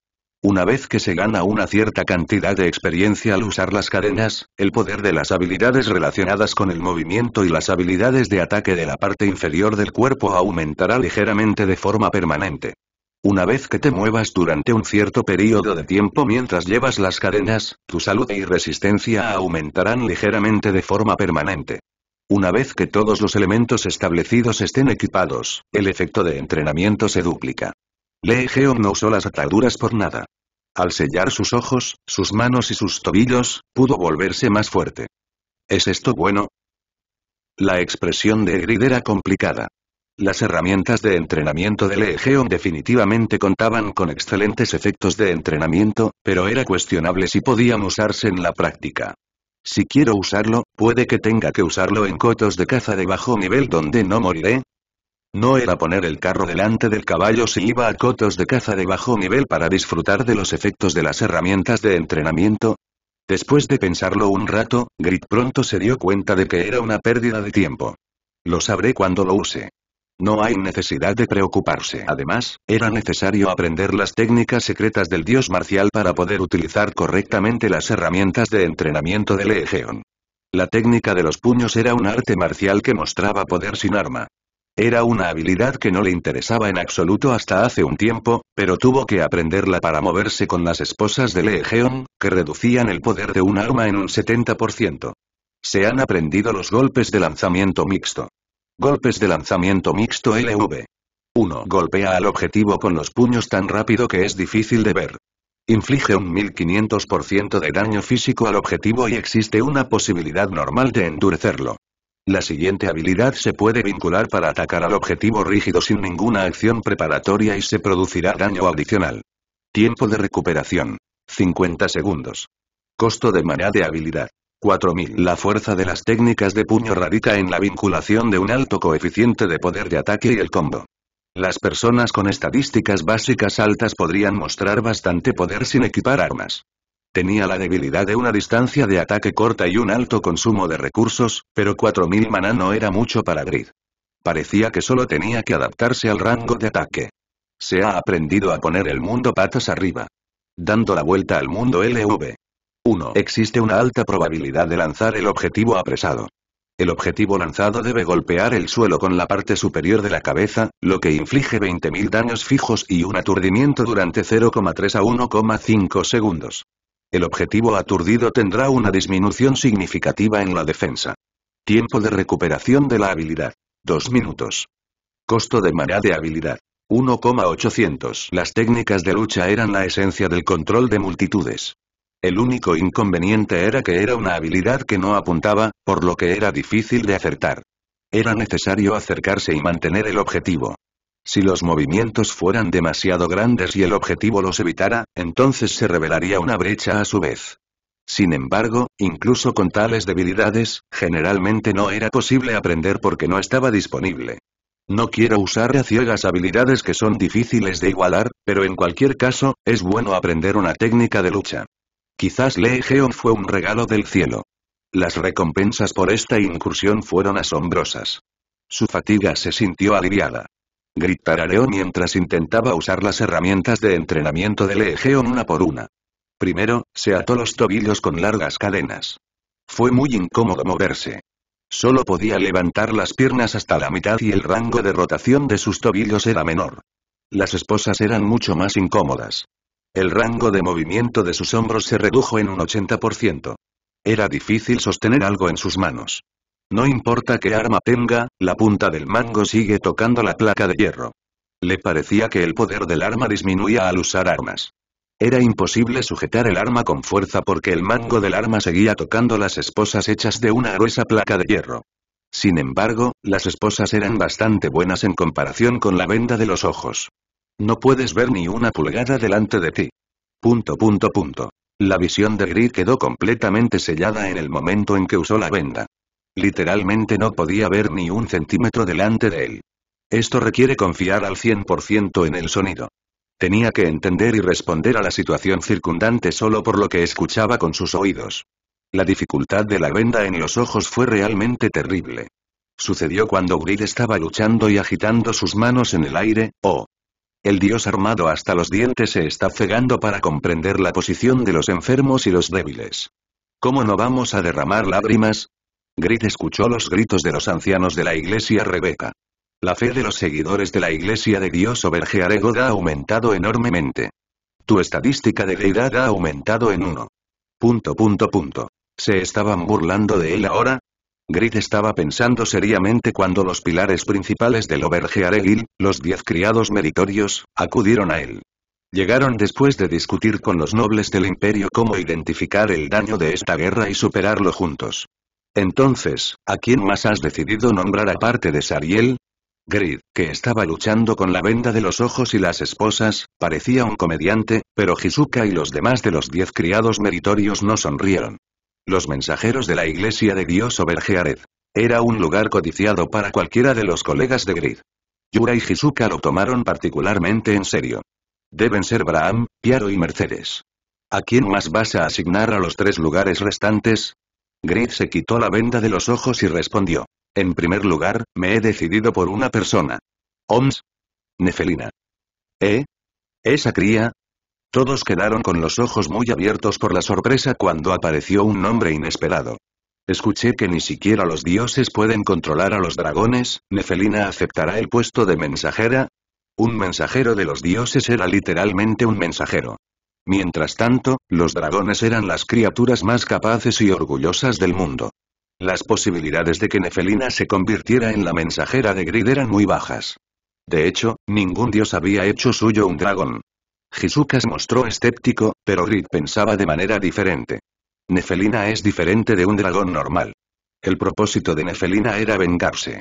Una vez que se gana una cierta cantidad de experiencia al usar las cadenas, el poder de las habilidades relacionadas con el movimiento y las habilidades de ataque de la parte inferior del cuerpo aumentará ligeramente de forma permanente. Una vez que te muevas durante un cierto periodo de tiempo mientras llevas las cadenas, tu salud y resistencia aumentarán ligeramente de forma permanente. Una vez que todos los elementos establecidos estén equipados, el efecto de entrenamiento se duplica. Lee Geon no usó las ataduras por nada. Al sellar sus ojos, sus manos y sus tobillos, pudo volverse más fuerte. ¿Es esto bueno? La expresión de Grid era complicada. Las herramientas de entrenamiento de Geon definitivamente contaban con excelentes efectos de entrenamiento, pero era cuestionable si podían usarse en la práctica. Si quiero usarlo, puede que tenga que usarlo en cotos de caza de bajo nivel donde no moriré, no era poner el carro delante del caballo si iba a cotos de caza de bajo nivel para disfrutar de los efectos de las herramientas de entrenamiento. Después de pensarlo un rato, Grit pronto se dio cuenta de que era una pérdida de tiempo. Lo sabré cuando lo use. No hay necesidad de preocuparse. Además, era necesario aprender las técnicas secretas del dios marcial para poder utilizar correctamente las herramientas de entrenamiento del Egeon. La técnica de los puños era un arte marcial que mostraba poder sin arma. Era una habilidad que no le interesaba en absoluto hasta hace un tiempo, pero tuvo que aprenderla para moverse con las esposas de Geon, que reducían el poder de un arma en un 70%. Se han aprendido los golpes de lanzamiento mixto. Golpes de lanzamiento mixto LV. 1. Golpea al objetivo con los puños tan rápido que es difícil de ver. Inflige un 1500% de daño físico al objetivo y existe una posibilidad normal de endurecerlo. La siguiente habilidad se puede vincular para atacar al objetivo rígido sin ninguna acción preparatoria y se producirá daño adicional. Tiempo de recuperación. 50 segundos. Costo de maná de habilidad. 4000. La fuerza de las técnicas de puño radica en la vinculación de un alto coeficiente de poder de ataque y el combo. Las personas con estadísticas básicas altas podrían mostrar bastante poder sin equipar armas. Tenía la debilidad de una distancia de ataque corta y un alto consumo de recursos, pero 4.000 mana no era mucho para Grid. Parecía que solo tenía que adaptarse al rango de ataque. Se ha aprendido a poner el mundo patas arriba. Dando la vuelta al mundo LV. 1. Existe una alta probabilidad de lanzar el objetivo apresado. El objetivo lanzado debe golpear el suelo con la parte superior de la cabeza, lo que inflige 20.000 daños fijos y un aturdimiento durante 0,3 a 1,5 segundos. El objetivo aturdido tendrá una disminución significativa en la defensa. Tiempo de recuperación de la habilidad. 2 minutos. Costo de maná de habilidad. 1,800. Las técnicas de lucha eran la esencia del control de multitudes. El único inconveniente era que era una habilidad que no apuntaba, por lo que era difícil de acertar. Era necesario acercarse y mantener el objetivo. Si los movimientos fueran demasiado grandes y el objetivo los evitara, entonces se revelaría una brecha a su vez. Sin embargo, incluso con tales debilidades, generalmente no era posible aprender porque no estaba disponible. No quiero usar a ciegas habilidades que son difíciles de igualar, pero en cualquier caso, es bueno aprender una técnica de lucha. Quizás Lee fue un regalo del cielo. Las recompensas por esta incursión fueron asombrosas. Su fatiga se sintió aliviada. Leo mientras intentaba usar las herramientas de entrenamiento del Legión una por una. Primero, se ató los tobillos con largas cadenas. Fue muy incómodo moverse. Solo podía levantar las piernas hasta la mitad y el rango de rotación de sus tobillos era menor. Las esposas eran mucho más incómodas. El rango de movimiento de sus hombros se redujo en un 80%. Era difícil sostener algo en sus manos. No importa qué arma tenga, la punta del mango sigue tocando la placa de hierro. Le parecía que el poder del arma disminuía al usar armas. Era imposible sujetar el arma con fuerza porque el mango del arma seguía tocando las esposas hechas de una gruesa placa de hierro. Sin embargo, las esposas eran bastante buenas en comparación con la venda de los ojos. No puedes ver ni una pulgada delante de ti. Punto punto punto. La visión de Grid quedó completamente sellada en el momento en que usó la venda. Literalmente no podía ver ni un centímetro delante de él. Esto requiere confiar al 100% en el sonido. Tenía que entender y responder a la situación circundante solo por lo que escuchaba con sus oídos. La dificultad de la venda en los ojos fue realmente terrible. Sucedió cuando grid estaba luchando y agitando sus manos en el aire, oh. El dios armado hasta los dientes se está cegando para comprender la posición de los enfermos y los débiles. ¿Cómo no vamos a derramar lágrimas? Grit escuchó los gritos de los ancianos de la iglesia Rebeca. La fe de los seguidores de la iglesia de Dios Obergearegod ha aumentado enormemente. Tu estadística de deidad ha aumentado en uno. Punto punto punto. ¿Se estaban burlando de él ahora? Grit estaba pensando seriamente cuando los pilares principales del Obergearegil, los diez criados meritorios, acudieron a él. Llegaron después de discutir con los nobles del imperio cómo identificar el daño de esta guerra y superarlo juntos. Entonces, ¿a quién más has decidido nombrar aparte de Sariel? Grid, que estaba luchando con la venda de los ojos y las esposas, parecía un comediante, pero Hizuka y los demás de los diez criados meritorios no sonrieron. Los mensajeros de la iglesia de Dios «Bergeared». Era un lugar codiciado para cualquiera de los colegas de Grid. Yura y Hisuka lo tomaron particularmente en serio. Deben ser Braham, Piaro y Mercedes. ¿A quién más vas a asignar a los tres lugares restantes? Grid se quitó la venda de los ojos y respondió. En primer lugar, me he decidido por una persona. Oms. Nefelina. ¿Eh? ¿Esa cría? Todos quedaron con los ojos muy abiertos por la sorpresa cuando apareció un nombre inesperado. Escuché que ni siquiera los dioses pueden controlar a los dragones, Nefelina aceptará el puesto de mensajera. Un mensajero de los dioses era literalmente un mensajero. Mientras tanto, los dragones eran las criaturas más capaces y orgullosas del mundo. Las posibilidades de que Nefelina se convirtiera en la mensajera de Grid eran muy bajas. De hecho, ningún dios había hecho suyo un dragón. se mostró escéptico, pero Grid pensaba de manera diferente. Nefelina es diferente de un dragón normal. El propósito de Nefelina era vengarse.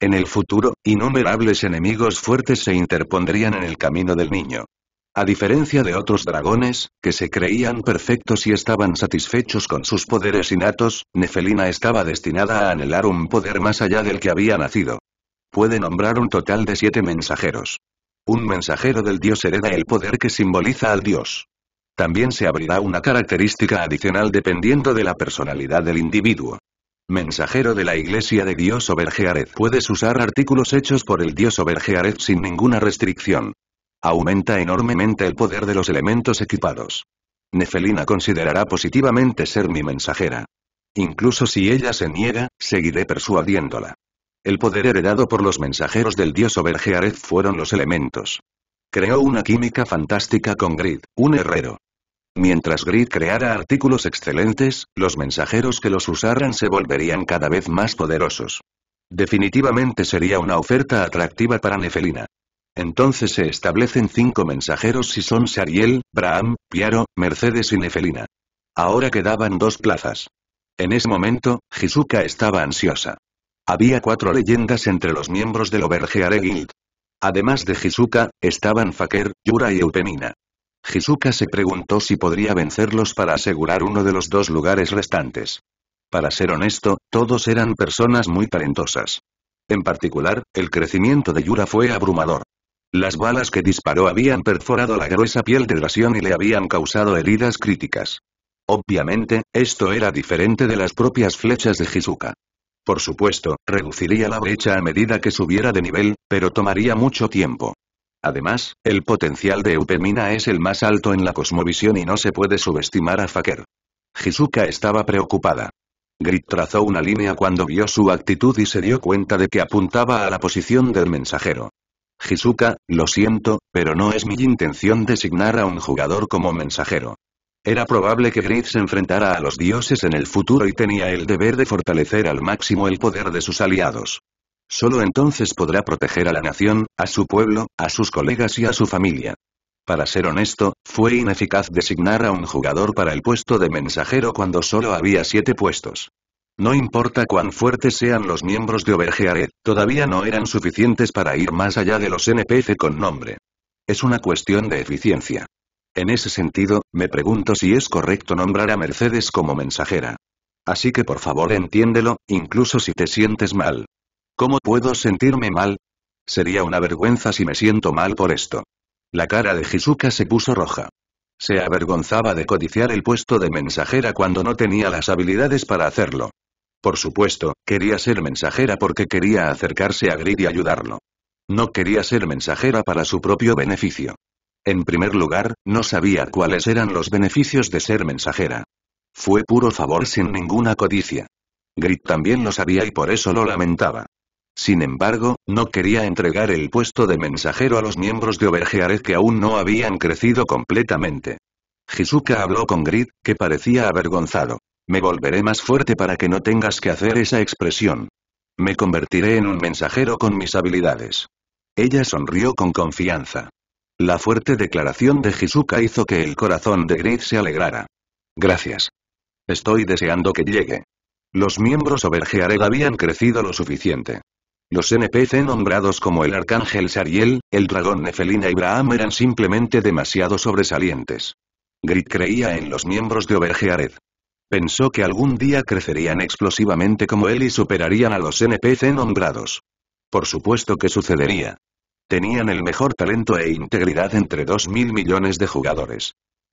En el futuro, innumerables enemigos fuertes se interpondrían en el camino del niño. A diferencia de otros dragones, que se creían perfectos y estaban satisfechos con sus poderes innatos, Nefelina estaba destinada a anhelar un poder más allá del que había nacido. Puede nombrar un total de siete mensajeros. Un mensajero del dios hereda el poder que simboliza al dios. También se abrirá una característica adicional dependiendo de la personalidad del individuo. Mensajero de la Iglesia de Dios Obergearet. Puedes usar artículos hechos por el dios Obergearet sin ninguna restricción. Aumenta enormemente el poder de los elementos equipados. Nefelina considerará positivamente ser mi mensajera. Incluso si ella se niega, seguiré persuadiéndola. El poder heredado por los mensajeros del dios Obergeareth fueron los elementos. Creó una química fantástica con Grid, un herrero. Mientras Grid creara artículos excelentes, los mensajeros que los usaran se volverían cada vez más poderosos. Definitivamente sería una oferta atractiva para Nefelina. Entonces se establecen cinco mensajeros y son Sariel, Braham, Piaro, Mercedes y Nefelina. Ahora quedaban dos plazas. En ese momento, Jisuka estaba ansiosa. Había cuatro leyendas entre los miembros del Overgeare Guild. Además de Jisuka, estaban Faker, Yura y Eupemina. Jisuka se preguntó si podría vencerlos para asegurar uno de los dos lugares restantes. Para ser honesto, todos eran personas muy talentosas. En particular, el crecimiento de Yura fue abrumador. Las balas que disparó habían perforado la gruesa piel de Sion y le habían causado heridas críticas. Obviamente, esto era diferente de las propias flechas de Jisuka. Por supuesto, reduciría la brecha a medida que subiera de nivel, pero tomaría mucho tiempo. Además, el potencial de Eupemina es el más alto en la cosmovisión y no se puede subestimar a Faker. Jisuka estaba preocupada. Grit trazó una línea cuando vio su actitud y se dio cuenta de que apuntaba a la posición del mensajero. Hisuka, lo siento, pero no es mi intención designar a un jugador como mensajero. Era probable que Grid se enfrentara a los dioses en el futuro y tenía el deber de fortalecer al máximo el poder de sus aliados. Solo entonces podrá proteger a la nación, a su pueblo, a sus colegas y a su familia. Para ser honesto, fue ineficaz designar a un jugador para el puesto de mensajero cuando solo había siete puestos. No importa cuán fuertes sean los miembros de Overgeared, todavía no eran suficientes para ir más allá de los NPC con nombre. Es una cuestión de eficiencia. En ese sentido, me pregunto si es correcto nombrar a Mercedes como mensajera. Así que por favor entiéndelo, incluso si te sientes mal. ¿Cómo puedo sentirme mal? Sería una vergüenza si me siento mal por esto. La cara de Jisuka se puso roja. Se avergonzaba de codiciar el puesto de mensajera cuando no tenía las habilidades para hacerlo. Por supuesto, quería ser mensajera porque quería acercarse a Grit y ayudarlo. No quería ser mensajera para su propio beneficio. En primer lugar, no sabía cuáles eran los beneficios de ser mensajera. Fue puro favor sin ninguna codicia. Grit también lo sabía y por eso lo lamentaba. Sin embargo, no quería entregar el puesto de mensajero a los miembros de Obergearet que aún no habían crecido completamente. Hisuka habló con Grid, que parecía avergonzado. Me volveré más fuerte para que no tengas que hacer esa expresión. Me convertiré en un mensajero con mis habilidades. Ella sonrió con confianza. La fuerte declaración de Hisuka hizo que el corazón de Grid se alegrara. Gracias. Estoy deseando que llegue. Los miembros Obergeared habían crecido lo suficiente. Los NPC nombrados como el Arcángel Sariel, el Dragón Nefelina y Ibrahim eran simplemente demasiado sobresalientes. Grit creía en los miembros de Obergeared. Pensó que algún día crecerían explosivamente como él y superarían a los NPC nombrados. Por supuesto que sucedería. Tenían el mejor talento e integridad entre 2.000 millones de jugadores.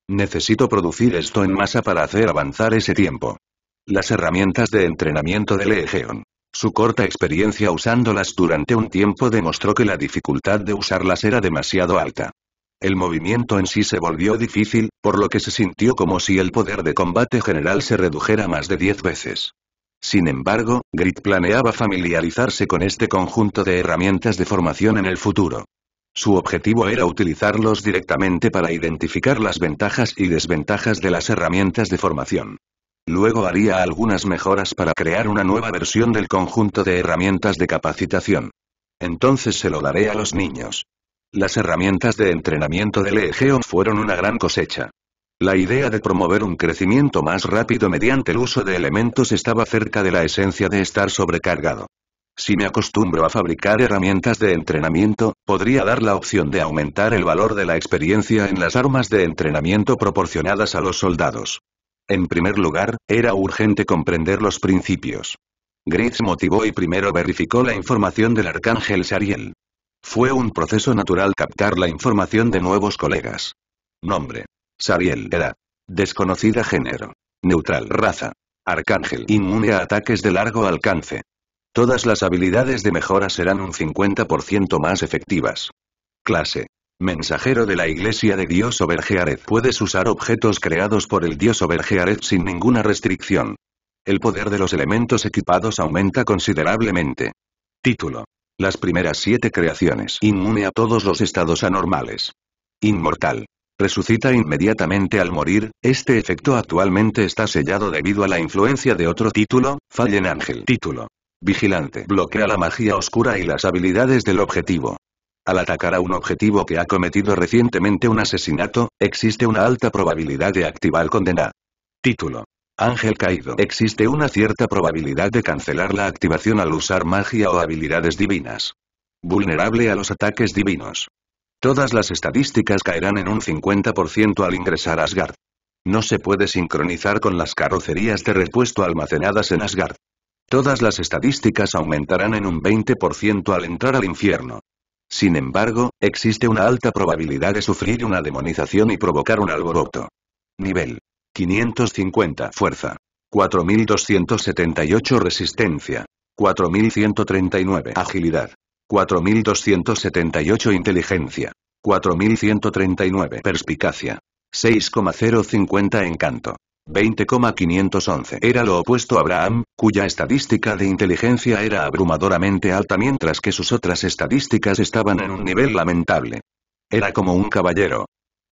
Necesito producir esto en masa para hacer avanzar ese tiempo. Las herramientas de entrenamiento de Legion. Su corta experiencia usándolas durante un tiempo demostró que la dificultad de usarlas era demasiado alta. El movimiento en sí se volvió difícil, por lo que se sintió como si el poder de combate general se redujera más de 10 veces. Sin embargo, Grit planeaba familiarizarse con este conjunto de herramientas de formación en el futuro. Su objetivo era utilizarlos directamente para identificar las ventajas y desventajas de las herramientas de formación. Luego haría algunas mejoras para crear una nueva versión del conjunto de herramientas de capacitación. Entonces se lo daré a los niños. Las herramientas de entrenamiento del ejeo fueron una gran cosecha. La idea de promover un crecimiento más rápido mediante el uso de elementos estaba cerca de la esencia de estar sobrecargado. Si me acostumbro a fabricar herramientas de entrenamiento, podría dar la opción de aumentar el valor de la experiencia en las armas de entrenamiento proporcionadas a los soldados. En primer lugar, era urgente comprender los principios. Gritz motivó y primero verificó la información del arcángel Sariel. Fue un proceso natural captar la información de nuevos colegas. Nombre. Sariel. era. Desconocida género. Neutral raza. Arcángel. Inmune a ataques de largo alcance. Todas las habilidades de mejora serán un 50% más efectivas. Clase. Mensajero de la Iglesia de Dios Obergeareth. puedes usar objetos creados por el Dios Obergeareth sin ninguna restricción. El poder de los elementos equipados aumenta considerablemente. Título. Las primeras siete creaciones. Inmune a todos los estados anormales. Inmortal. Resucita inmediatamente al morir, este efecto actualmente está sellado debido a la influencia de otro título, Fallen Ángel. Título. Vigilante. Bloquea la magia oscura y las habilidades del objetivo. Al atacar a un objetivo que ha cometido recientemente un asesinato, existe una alta probabilidad de activar condena. Título. Ángel caído. Existe una cierta probabilidad de cancelar la activación al usar magia o habilidades divinas. Vulnerable a los ataques divinos. Todas las estadísticas caerán en un 50% al ingresar a Asgard. No se puede sincronizar con las carrocerías de repuesto almacenadas en Asgard. Todas las estadísticas aumentarán en un 20% al entrar al infierno. Sin embargo, existe una alta probabilidad de sufrir una demonización y provocar un alboroto. Nivel 550 Fuerza 4278 Resistencia 4139 Agilidad 4278 Inteligencia 4139 Perspicacia 6,050 Encanto 20,511 era lo opuesto a Abraham, cuya estadística de inteligencia era abrumadoramente alta mientras que sus otras estadísticas estaban en un nivel lamentable. Era como un caballero.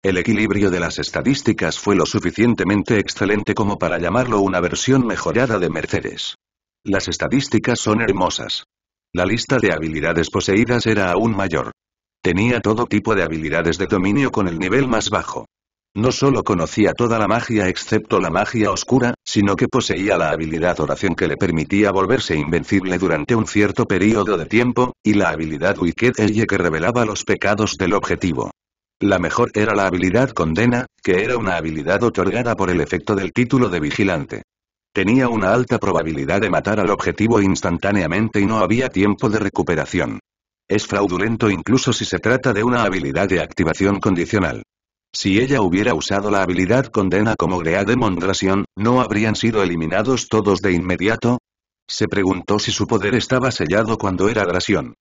El equilibrio de las estadísticas fue lo suficientemente excelente como para llamarlo una versión mejorada de Mercedes. Las estadísticas son hermosas. La lista de habilidades poseídas era aún mayor. Tenía todo tipo de habilidades de dominio con el nivel más bajo. No solo conocía toda la magia excepto la magia oscura, sino que poseía la habilidad oración que le permitía volverse invencible durante un cierto período de tiempo, y la habilidad Wicked Eye que revelaba los pecados del objetivo. La mejor era la habilidad Condena, que era una habilidad otorgada por el efecto del título de vigilante. Tenía una alta probabilidad de matar al objetivo instantáneamente y no había tiempo de recuperación. Es fraudulento incluso si se trata de una habilidad de activación condicional. Si ella hubiera usado la habilidad condena como de Mondrasión, ¿no habrían sido eliminados todos de inmediato? Se preguntó si su poder estaba sellado cuando era Gración.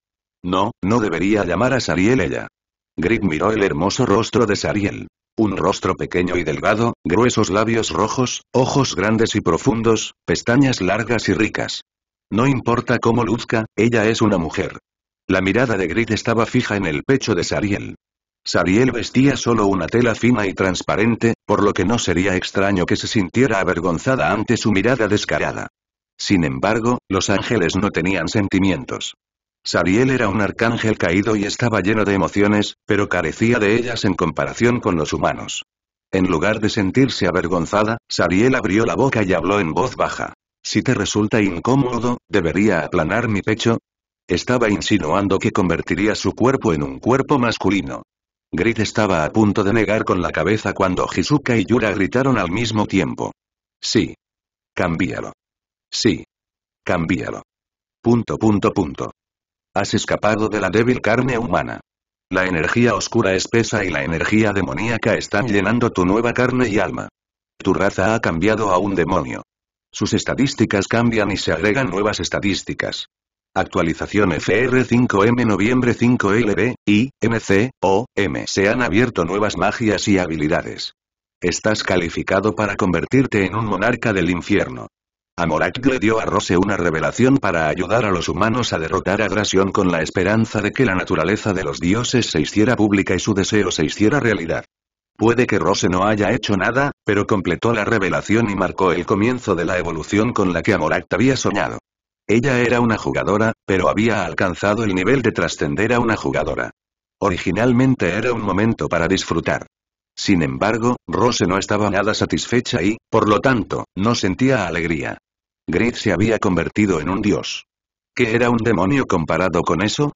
No, no debería llamar a Sariel ella. Grit miró el hermoso rostro de Sariel. Un rostro pequeño y delgado, gruesos labios rojos, ojos grandes y profundos, pestañas largas y ricas. No importa cómo luzca, ella es una mujer. La mirada de Grid estaba fija en el pecho de Sariel. Sariel vestía solo una tela fina y transparente, por lo que no sería extraño que se sintiera avergonzada ante su mirada descarada. Sin embargo, los ángeles no tenían sentimientos. Sariel era un arcángel caído y estaba lleno de emociones, pero carecía de ellas en comparación con los humanos. En lugar de sentirse avergonzada, Sariel abrió la boca y habló en voz baja. Si te resulta incómodo, ¿debería aplanar mi pecho? Estaba insinuando que convertiría su cuerpo en un cuerpo masculino. Grit estaba a punto de negar con la cabeza cuando Hizuka y Yura gritaron al mismo tiempo. Sí. Cambíalo. Sí. Cambíalo. Punto punto punto. Has escapado de la débil carne humana. La energía oscura espesa y la energía demoníaca están llenando tu nueva carne y alma. Tu raza ha cambiado a un demonio. Sus estadísticas cambian y se agregan nuevas estadísticas. Actualización FR5M Noviembre 5LB, y, MC, Se han abierto nuevas magias y habilidades. Estás calificado para convertirte en un monarca del infierno. Amorak le dio a Rose una revelación para ayudar a los humanos a derrotar a Grasión con la esperanza de que la naturaleza de los dioses se hiciera pública y su deseo se hiciera realidad. Puede que Rose no haya hecho nada, pero completó la revelación y marcó el comienzo de la evolución con la que Amorak había soñado. Ella era una jugadora, pero había alcanzado el nivel de trascender a una jugadora. Originalmente era un momento para disfrutar. Sin embargo, Rose no estaba nada satisfecha y, por lo tanto, no sentía alegría. Grid se había convertido en un dios. ¿Qué era un demonio comparado con eso?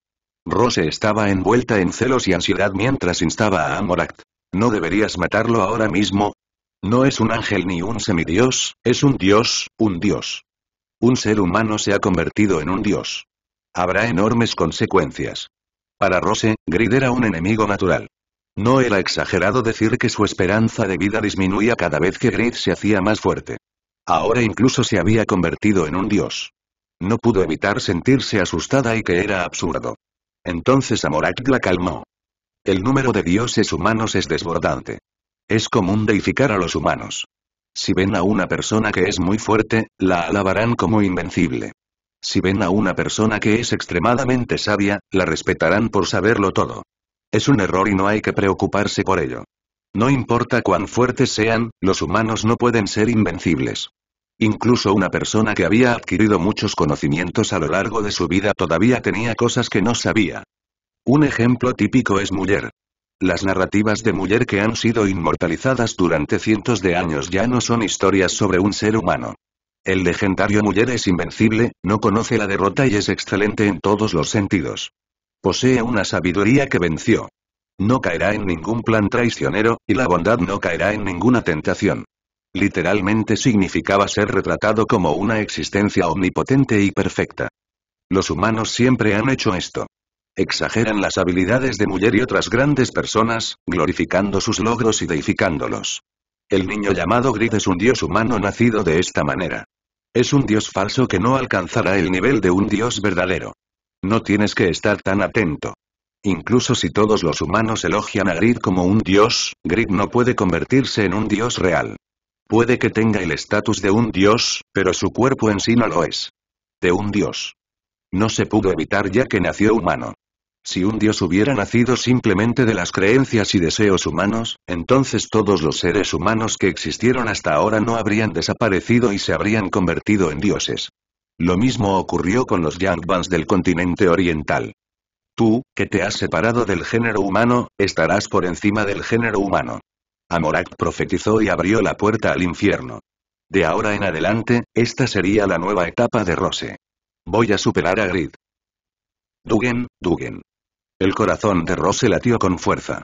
Rose estaba envuelta en celos y ansiedad mientras instaba a Amorak. ¿No deberías matarlo ahora mismo? No es un ángel ni un semidios, es un dios, un dios. Un ser humano se ha convertido en un dios. Habrá enormes consecuencias. Para Rose, Grid era un enemigo natural. No era exagerado decir que su esperanza de vida disminuía cada vez que Grid se hacía más fuerte. Ahora incluso se había convertido en un dios. No pudo evitar sentirse asustada y que era absurdo. Entonces Amorak la calmó. El número de dioses humanos es desbordante. Es común deificar a los humanos. Si ven a una persona que es muy fuerte, la alabarán como invencible. Si ven a una persona que es extremadamente sabia, la respetarán por saberlo todo. Es un error y no hay que preocuparse por ello. No importa cuán fuertes sean, los humanos no pueden ser invencibles. Incluso una persona que había adquirido muchos conocimientos a lo largo de su vida todavía tenía cosas que no sabía. Un ejemplo típico es Muller. Las narrativas de Mujer que han sido inmortalizadas durante cientos de años ya no son historias sobre un ser humano. El legendario Mujer es invencible, no conoce la derrota y es excelente en todos los sentidos. Posee una sabiduría que venció. No caerá en ningún plan traicionero, y la bondad no caerá en ninguna tentación. Literalmente significaba ser retratado como una existencia omnipotente y perfecta. Los humanos siempre han hecho esto. Exageran las habilidades de Muller y otras grandes personas, glorificando sus logros y deificándolos. El niño llamado Grid es un dios humano nacido de esta manera. Es un dios falso que no alcanzará el nivel de un dios verdadero. No tienes que estar tan atento. Incluso si todos los humanos elogian a Grid como un dios, Grid no puede convertirse en un dios real. Puede que tenga el estatus de un dios, pero su cuerpo en sí no lo es. De un dios. No se pudo evitar ya que nació humano. Si un dios hubiera nacido simplemente de las creencias y deseos humanos, entonces todos los seres humanos que existieron hasta ahora no habrían desaparecido y se habrían convertido en dioses. Lo mismo ocurrió con los Yangbans del continente oriental. Tú, que te has separado del género humano, estarás por encima del género humano. Amorak profetizó y abrió la puerta al infierno. De ahora en adelante, esta sería la nueva etapa de Rose. Voy a superar a Grid. Dugen, Dugen. El corazón de Rose latió con fuerza.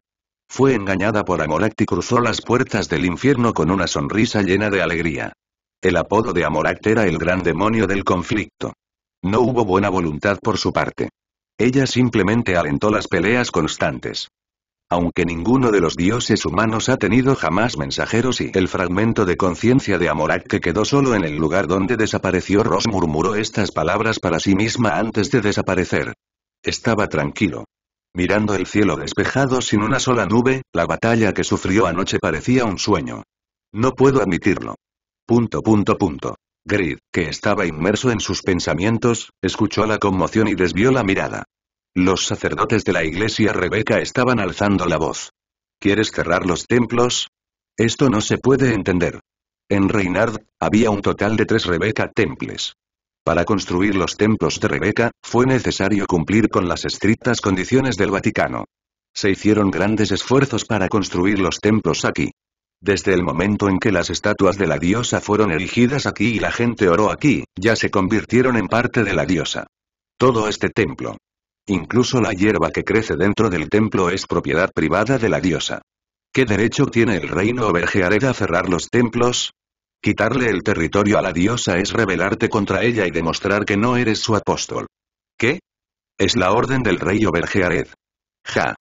Fue engañada por Amoract y cruzó las puertas del infierno con una sonrisa llena de alegría. El apodo de Amorak era el gran demonio del conflicto. No hubo buena voluntad por su parte. Ella simplemente alentó las peleas constantes. Aunque ninguno de los dioses humanos ha tenido jamás mensajeros y el fragmento de conciencia de Amorak que quedó solo en el lugar donde desapareció Ross murmuró estas palabras para sí misma antes de desaparecer. Estaba tranquilo. Mirando el cielo despejado sin una sola nube, la batalla que sufrió anoche parecía un sueño. No puedo admitirlo. Punto punto punto. Grid, que estaba inmerso en sus pensamientos, escuchó la conmoción y desvió la mirada. Los sacerdotes de la iglesia Rebeca estaban alzando la voz. ¿Quieres cerrar los templos? Esto no se puede entender. En Reinard, había un total de tres Rebeca temples. Para construir los templos de Rebeca, fue necesario cumplir con las estrictas condiciones del Vaticano. Se hicieron grandes esfuerzos para construir los templos aquí. Desde el momento en que las estatuas de la diosa fueron erigidas aquí y la gente oró aquí, ya se convirtieron en parte de la diosa. Todo este templo. Incluso la hierba que crece dentro del templo es propiedad privada de la diosa. ¿Qué derecho tiene el reino Obergeareda a cerrar los templos? Quitarle el territorio a la diosa es rebelarte contra ella y demostrar que no eres su apóstol. ¿Qué? Es la orden del rey Obergeared. Ja.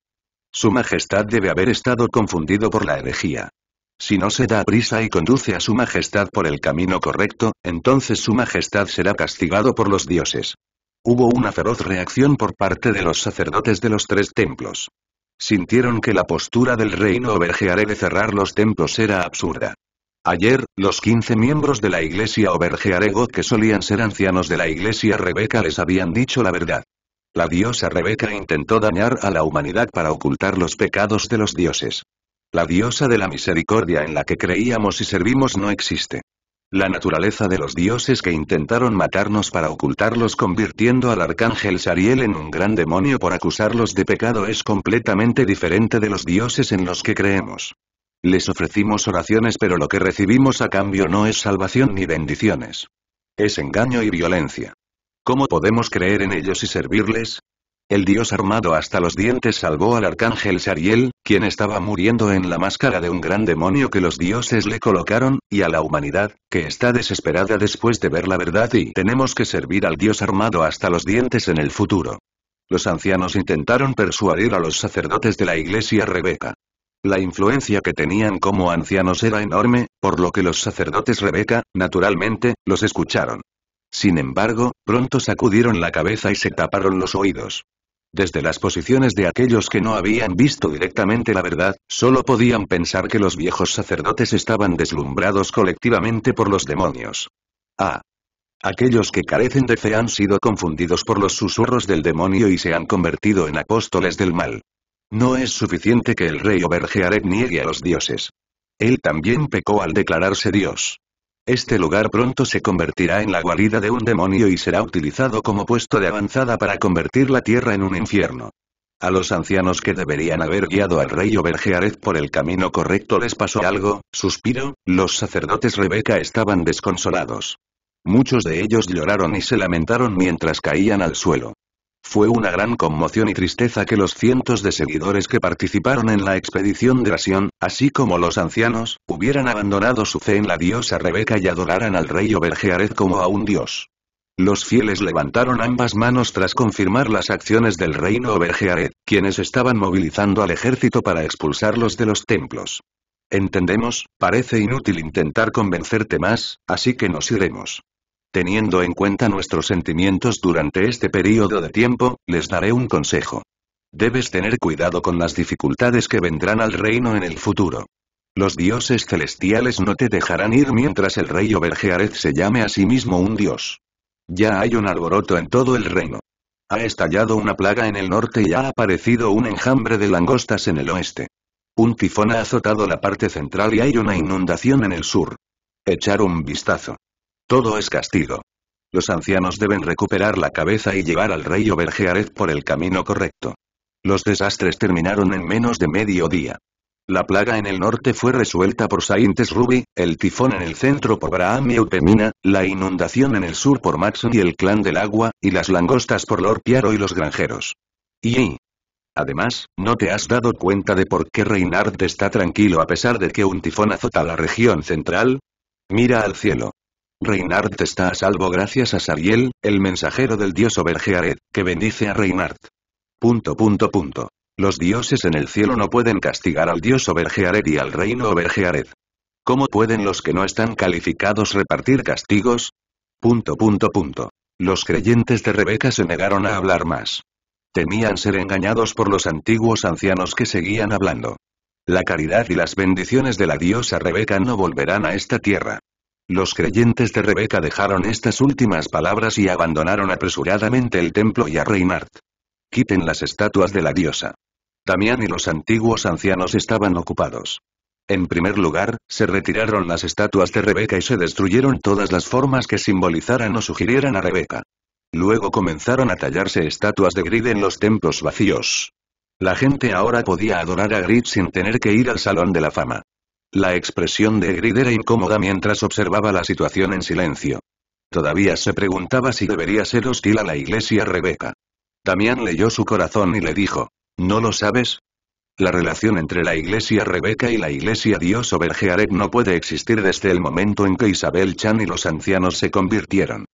Su majestad debe haber estado confundido por la herejía. Si no se da prisa y conduce a su majestad por el camino correcto, entonces su majestad será castigado por los dioses. Hubo una feroz reacción por parte de los sacerdotes de los tres templos. Sintieron que la postura del reino Obergeared de cerrar los templos era absurda. Ayer, los 15 miembros de la iglesia Obergearego que solían ser ancianos de la iglesia Rebeca les habían dicho la verdad. La diosa Rebeca intentó dañar a la humanidad para ocultar los pecados de los dioses. La diosa de la misericordia en la que creíamos y servimos no existe. La naturaleza de los dioses que intentaron matarnos para ocultarlos convirtiendo al arcángel Sariel en un gran demonio por acusarlos de pecado es completamente diferente de los dioses en los que creemos. Les ofrecimos oraciones pero lo que recibimos a cambio no es salvación ni bendiciones. Es engaño y violencia. ¿Cómo podemos creer en ellos y servirles? El dios armado hasta los dientes salvó al arcángel Sariel, quien estaba muriendo en la máscara de un gran demonio que los dioses le colocaron, y a la humanidad, que está desesperada después de ver la verdad y tenemos que servir al dios armado hasta los dientes en el futuro. Los ancianos intentaron persuadir a los sacerdotes de la iglesia Rebeca. La influencia que tenían como ancianos era enorme, por lo que los sacerdotes Rebeca, naturalmente, los escucharon. Sin embargo, pronto sacudieron la cabeza y se taparon los oídos. Desde las posiciones de aquellos que no habían visto directamente la verdad, solo podían pensar que los viejos sacerdotes estaban deslumbrados colectivamente por los demonios. Ah. Aquellos que carecen de fe han sido confundidos por los susurros del demonio y se han convertido en apóstoles del mal. No es suficiente que el rey Obergeareth niegue a los dioses. Él también pecó al declararse dios. Este lugar pronto se convertirá en la guarida de un demonio y será utilizado como puesto de avanzada para convertir la tierra en un infierno. A los ancianos que deberían haber guiado al rey Obergeareth por el camino correcto les pasó algo, suspiro, los sacerdotes Rebeca estaban desconsolados. Muchos de ellos lloraron y se lamentaron mientras caían al suelo. Fue una gran conmoción y tristeza que los cientos de seguidores que participaron en la expedición de Asión, así como los ancianos, hubieran abandonado su fe en la diosa Rebeca y adoraran al rey Obergearet como a un dios. Los fieles levantaron ambas manos tras confirmar las acciones del reino Obergearet, quienes estaban movilizando al ejército para expulsarlos de los templos. Entendemos, parece inútil intentar convencerte más, así que nos iremos. Teniendo en cuenta nuestros sentimientos durante este periodo de tiempo, les daré un consejo. Debes tener cuidado con las dificultades que vendrán al reino en el futuro. Los dioses celestiales no te dejarán ir mientras el rey Obergearez se llame a sí mismo un dios. Ya hay un alboroto en todo el reino. Ha estallado una plaga en el norte y ha aparecido un enjambre de langostas en el oeste. Un tifón ha azotado la parte central y hay una inundación en el sur. Echar un vistazo. Todo es castigo. Los ancianos deben recuperar la cabeza y llevar al rey Obergeareth por el camino correcto. Los desastres terminaron en menos de medio día. La plaga en el norte fue resuelta por Saintes Ruby, el tifón en el centro por Braham y Eutemina, la inundación en el sur por Maxon y el clan del agua, y las langostas por Lorpiaro y los granjeros. Y... Además, no te has dado cuenta de por qué Reinhardt está tranquilo a pesar de que un tifón azota la región central. Mira al cielo. Reinart está a salvo gracias a Sariel, el mensajero del dios Obergeared, que bendice a Reinhardt. Punto punto punto. Los dioses en el cielo no pueden castigar al dios Obergearet y al reino Obergearet. ¿Cómo pueden los que no están calificados repartir castigos? Punto punto punto. Los creyentes de Rebeca se negaron a hablar más. Temían ser engañados por los antiguos ancianos que seguían hablando. La caridad y las bendiciones de la diosa Rebeca no volverán a esta tierra. Los creyentes de Rebeca dejaron estas últimas palabras y abandonaron apresuradamente el templo y a Reymart. Quiten las estatuas de la diosa. Damián y los antiguos ancianos estaban ocupados. En primer lugar, se retiraron las estatuas de Rebeca y se destruyeron todas las formas que simbolizaran o sugirieran a Rebeca. Luego comenzaron a tallarse estatuas de Grid en los templos vacíos. La gente ahora podía adorar a Grid sin tener que ir al Salón de la Fama. La expresión de Grid era incómoda mientras observaba la situación en silencio. Todavía se preguntaba si debería ser hostil a la iglesia Rebeca. Damián leyó su corazón y le dijo, ¿no lo sabes? La relación entre la iglesia Rebeca y la iglesia Dios o no puede existir desde el momento en que Isabel Chan y los ancianos se convirtieron.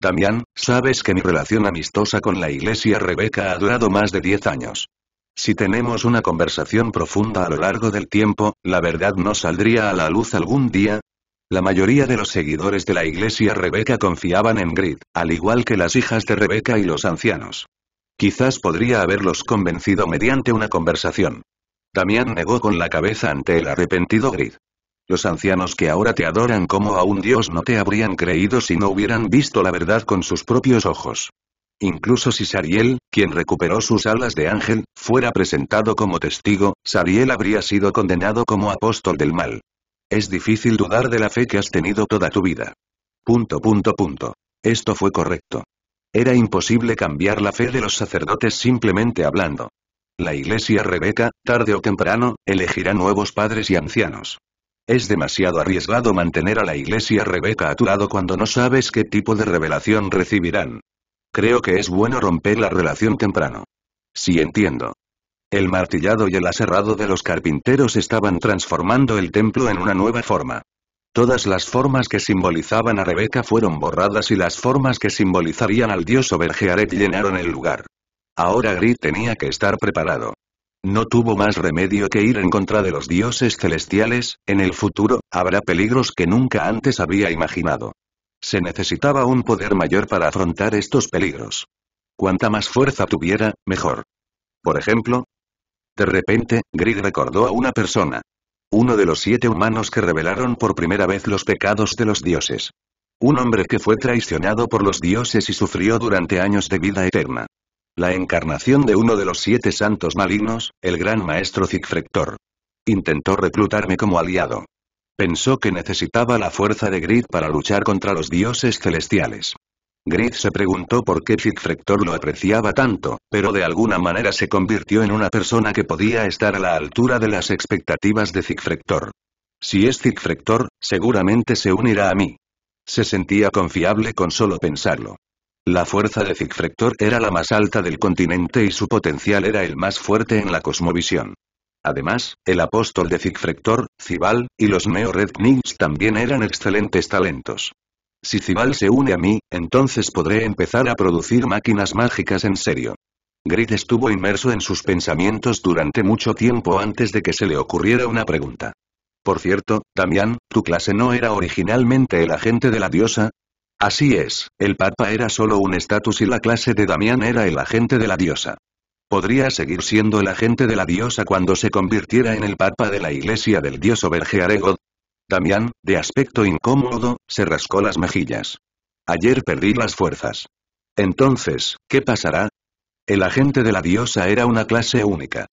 Damián, sabes que mi relación amistosa con la iglesia Rebeca ha durado más de 10 años. Si tenemos una conversación profunda a lo largo del tiempo, la verdad no saldría a la luz algún día. La mayoría de los seguidores de la iglesia Rebeca confiaban en Grid, al igual que las hijas de Rebeca y los ancianos. Quizás podría haberlos convencido mediante una conversación. Damián negó con la cabeza ante el arrepentido Grid. Los ancianos que ahora te adoran como a un dios no te habrían creído si no hubieran visto la verdad con sus propios ojos. Incluso si Sariel, quien recuperó sus alas de ángel, fuera presentado como testigo, Sariel habría sido condenado como apóstol del mal. Es difícil dudar de la fe que has tenido toda tu vida. Punto punto punto. Esto fue correcto. Era imposible cambiar la fe de los sacerdotes simplemente hablando. La iglesia rebeca, tarde o temprano, elegirá nuevos padres y ancianos. Es demasiado arriesgado mantener a la iglesia rebeca a tu lado cuando no sabes qué tipo de revelación recibirán. Creo que es bueno romper la relación temprano. Sí entiendo. El martillado y el aserrado de los carpinteros estaban transformando el templo en una nueva forma. Todas las formas que simbolizaban a Rebeca fueron borradas y las formas que simbolizarían al dios Obergearet llenaron el lugar. Ahora Grit tenía que estar preparado. No tuvo más remedio que ir en contra de los dioses celestiales, en el futuro, habrá peligros que nunca antes había imaginado. Se necesitaba un poder mayor para afrontar estos peligros. Cuanta más fuerza tuviera, mejor. Por ejemplo, de repente, Grid recordó a una persona. Uno de los siete humanos que revelaron por primera vez los pecados de los dioses. Un hombre que fue traicionado por los dioses y sufrió durante años de vida eterna. La encarnación de uno de los siete santos malignos, el gran maestro Zigfrector. Intentó reclutarme como aliado. Pensó que necesitaba la fuerza de Grid para luchar contra los dioses celestiales. Grid se preguntó por qué Fitfrector lo apreciaba tanto, pero de alguna manera se convirtió en una persona que podía estar a la altura de las expectativas de Zigfrektor. Si es Zigfrektor, seguramente se unirá a mí. Se sentía confiable con solo pensarlo. La fuerza de Zigfrektor era la más alta del continente y su potencial era el más fuerte en la cosmovisión. Además, el apóstol de Zigfrector, Cibal, y los Neo Red Knights también eran excelentes talentos. Si Cibal se une a mí, entonces podré empezar a producir máquinas mágicas en serio. Grid estuvo inmerso en sus pensamientos durante mucho tiempo antes de que se le ocurriera una pregunta. Por cierto, Damián, ¿tu clase no era originalmente el agente de la diosa? Así es, el Papa era solo un estatus y la clase de Damián era el agente de la diosa. Podría seguir siendo el agente de la diosa cuando se convirtiera en el papa de la iglesia del dios Obergearego. Damián, de aspecto incómodo, se rascó las mejillas. Ayer perdí las fuerzas. Entonces, ¿qué pasará? El agente de la diosa era una clase única.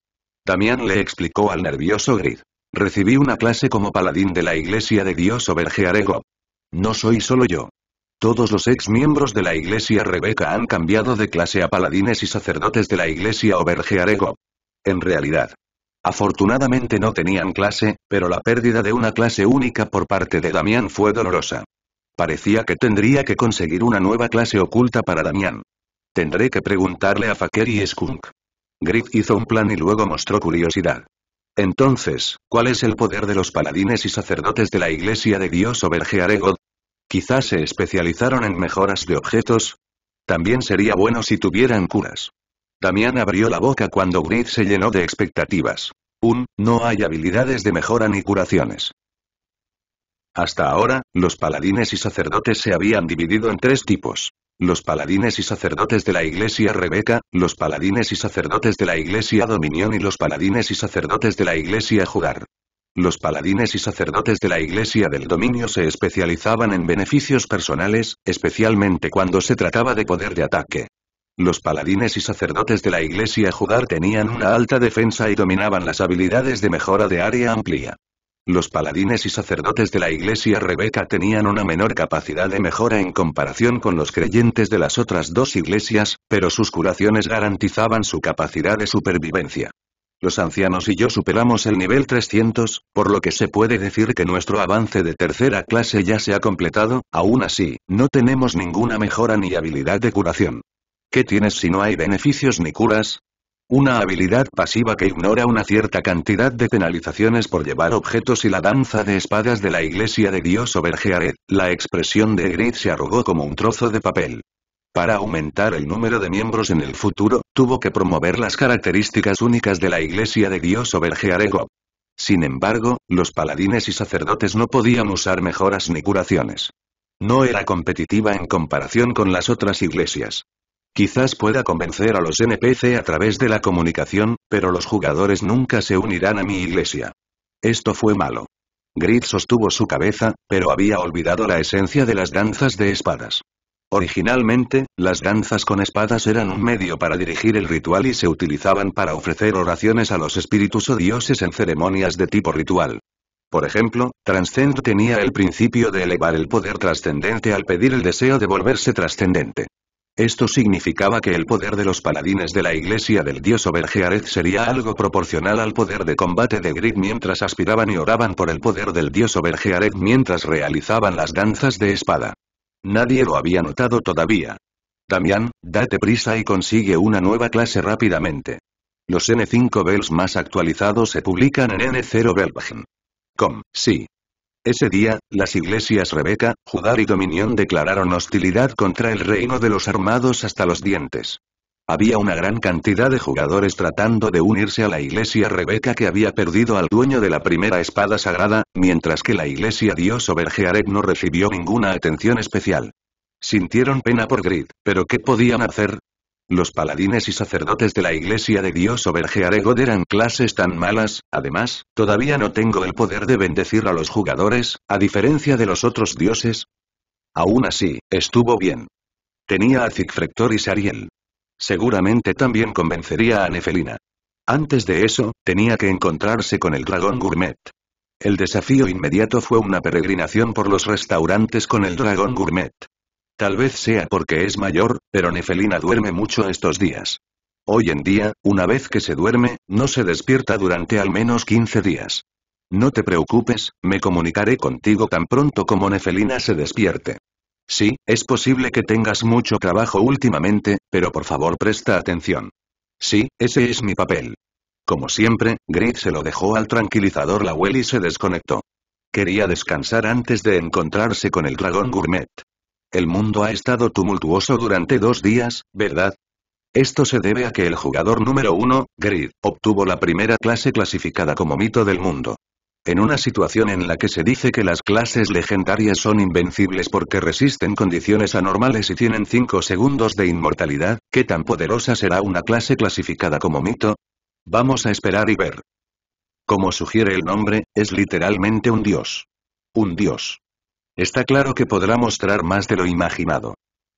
Damián le explicó al nervioso Grid. Recibí una clase como paladín de la iglesia de Dios Obergearego. No soy solo yo. Todos los ex miembros de la Iglesia Rebeca han cambiado de clase a paladines y sacerdotes de la Iglesia Obergearego. En realidad. Afortunadamente no tenían clase, pero la pérdida de una clase única por parte de Damián fue dolorosa. Parecía que tendría que conseguir una nueva clase oculta para Damián. Tendré que preguntarle a Faker y Skunk. Griff hizo un plan y luego mostró curiosidad. Entonces, ¿cuál es el poder de los paladines y sacerdotes de la Iglesia de Dios Obergearegod? Quizás se especializaron en mejoras de objetos. También sería bueno si tuvieran curas. Damián abrió la boca cuando Grid se llenó de expectativas. Un, no hay habilidades de mejora ni curaciones. Hasta ahora, los paladines y sacerdotes se habían dividido en tres tipos. Los paladines y sacerdotes de la Iglesia Rebeca, los paladines y sacerdotes de la Iglesia Dominión y los paladines y sacerdotes de la Iglesia Jugar. Los paladines y sacerdotes de la Iglesia del Dominio se especializaban en beneficios personales, especialmente cuando se trataba de poder de ataque. Los paladines y sacerdotes de la Iglesia Judar tenían una alta defensa y dominaban las habilidades de mejora de área amplia. Los paladines y sacerdotes de la Iglesia Rebeca tenían una menor capacidad de mejora en comparación con los creyentes de las otras dos iglesias, pero sus curaciones garantizaban su capacidad de supervivencia. Los ancianos y yo superamos el nivel 300, por lo que se puede decir que nuestro avance de tercera clase ya se ha completado, aún así, no tenemos ninguna mejora ni habilidad de curación. ¿Qué tienes si no hay beneficios ni curas? Una habilidad pasiva que ignora una cierta cantidad de penalizaciones por llevar objetos y la danza de espadas de la iglesia de Dios o La expresión de Grid se arrugó como un trozo de papel. Para aumentar el número de miembros en el futuro, tuvo que promover las características únicas de la Iglesia de Dios Obergearego. Sin embargo, los paladines y sacerdotes no podían usar mejoras ni curaciones. No era competitiva en comparación con las otras iglesias. Quizás pueda convencer a los NPC a través de la comunicación, pero los jugadores nunca se unirán a mi iglesia. Esto fue malo. Grid sostuvo su cabeza, pero había olvidado la esencia de las danzas de espadas. Originalmente, las danzas con espadas eran un medio para dirigir el ritual y se utilizaban para ofrecer oraciones a los espíritus o dioses en ceremonias de tipo ritual. Por ejemplo, Transcend tenía el principio de elevar el poder trascendente al pedir el deseo de volverse trascendente. Esto significaba que el poder de los paladines de la iglesia del dios Obergeared sería algo proporcional al poder de combate de Grid mientras aspiraban y oraban por el poder del dios Obergearez mientras realizaban las danzas de espada. Nadie lo había notado todavía. Damián, date prisa y consigue una nueva clase rápidamente. Los N5 Bells más actualizados se publican en N0 Belgium. Com, sí. Ese día, las iglesias Rebeca, Judar y Dominión declararon hostilidad contra el reino de los armados hasta los dientes. Había una gran cantidad de jugadores tratando de unirse a la iglesia Rebeca que había perdido al dueño de la primera espada sagrada, mientras que la iglesia Dios Bergearek no recibió ninguna atención especial. Sintieron pena por Grid, pero ¿qué podían hacer? Los paladines y sacerdotes de la iglesia de Dios Obergearegod eran clases tan malas, además, todavía no tengo el poder de bendecir a los jugadores, a diferencia de los otros dioses. Aún así, estuvo bien. Tenía a Zigfrector y Sariel, Seguramente también convencería a Nefelina. Antes de eso, tenía que encontrarse con el dragón gourmet. El desafío inmediato fue una peregrinación por los restaurantes con el dragón gourmet. Tal vez sea porque es mayor, pero Nefelina duerme mucho estos días. Hoy en día, una vez que se duerme, no se despierta durante al menos 15 días. No te preocupes, me comunicaré contigo tan pronto como Nefelina se despierte. Sí, es posible que tengas mucho trabajo últimamente, pero por favor presta atención. Sí, ese es mi papel. Como siempre, Grid se lo dejó al tranquilizador Lawell y se desconectó. Quería descansar antes de encontrarse con el dragón gourmet. El mundo ha estado tumultuoso durante dos días, ¿verdad? Esto se debe a que el jugador número uno, Grid, obtuvo la primera clase clasificada como mito del mundo. En una situación en la que se dice que las clases legendarias son invencibles porque resisten condiciones anormales y tienen 5 segundos de inmortalidad, ¿qué tan poderosa será una clase clasificada como mito? Vamos a esperar y ver. Como sugiere el nombre, es literalmente un dios. Un dios. Está claro que podrá mostrar más de lo imaginado.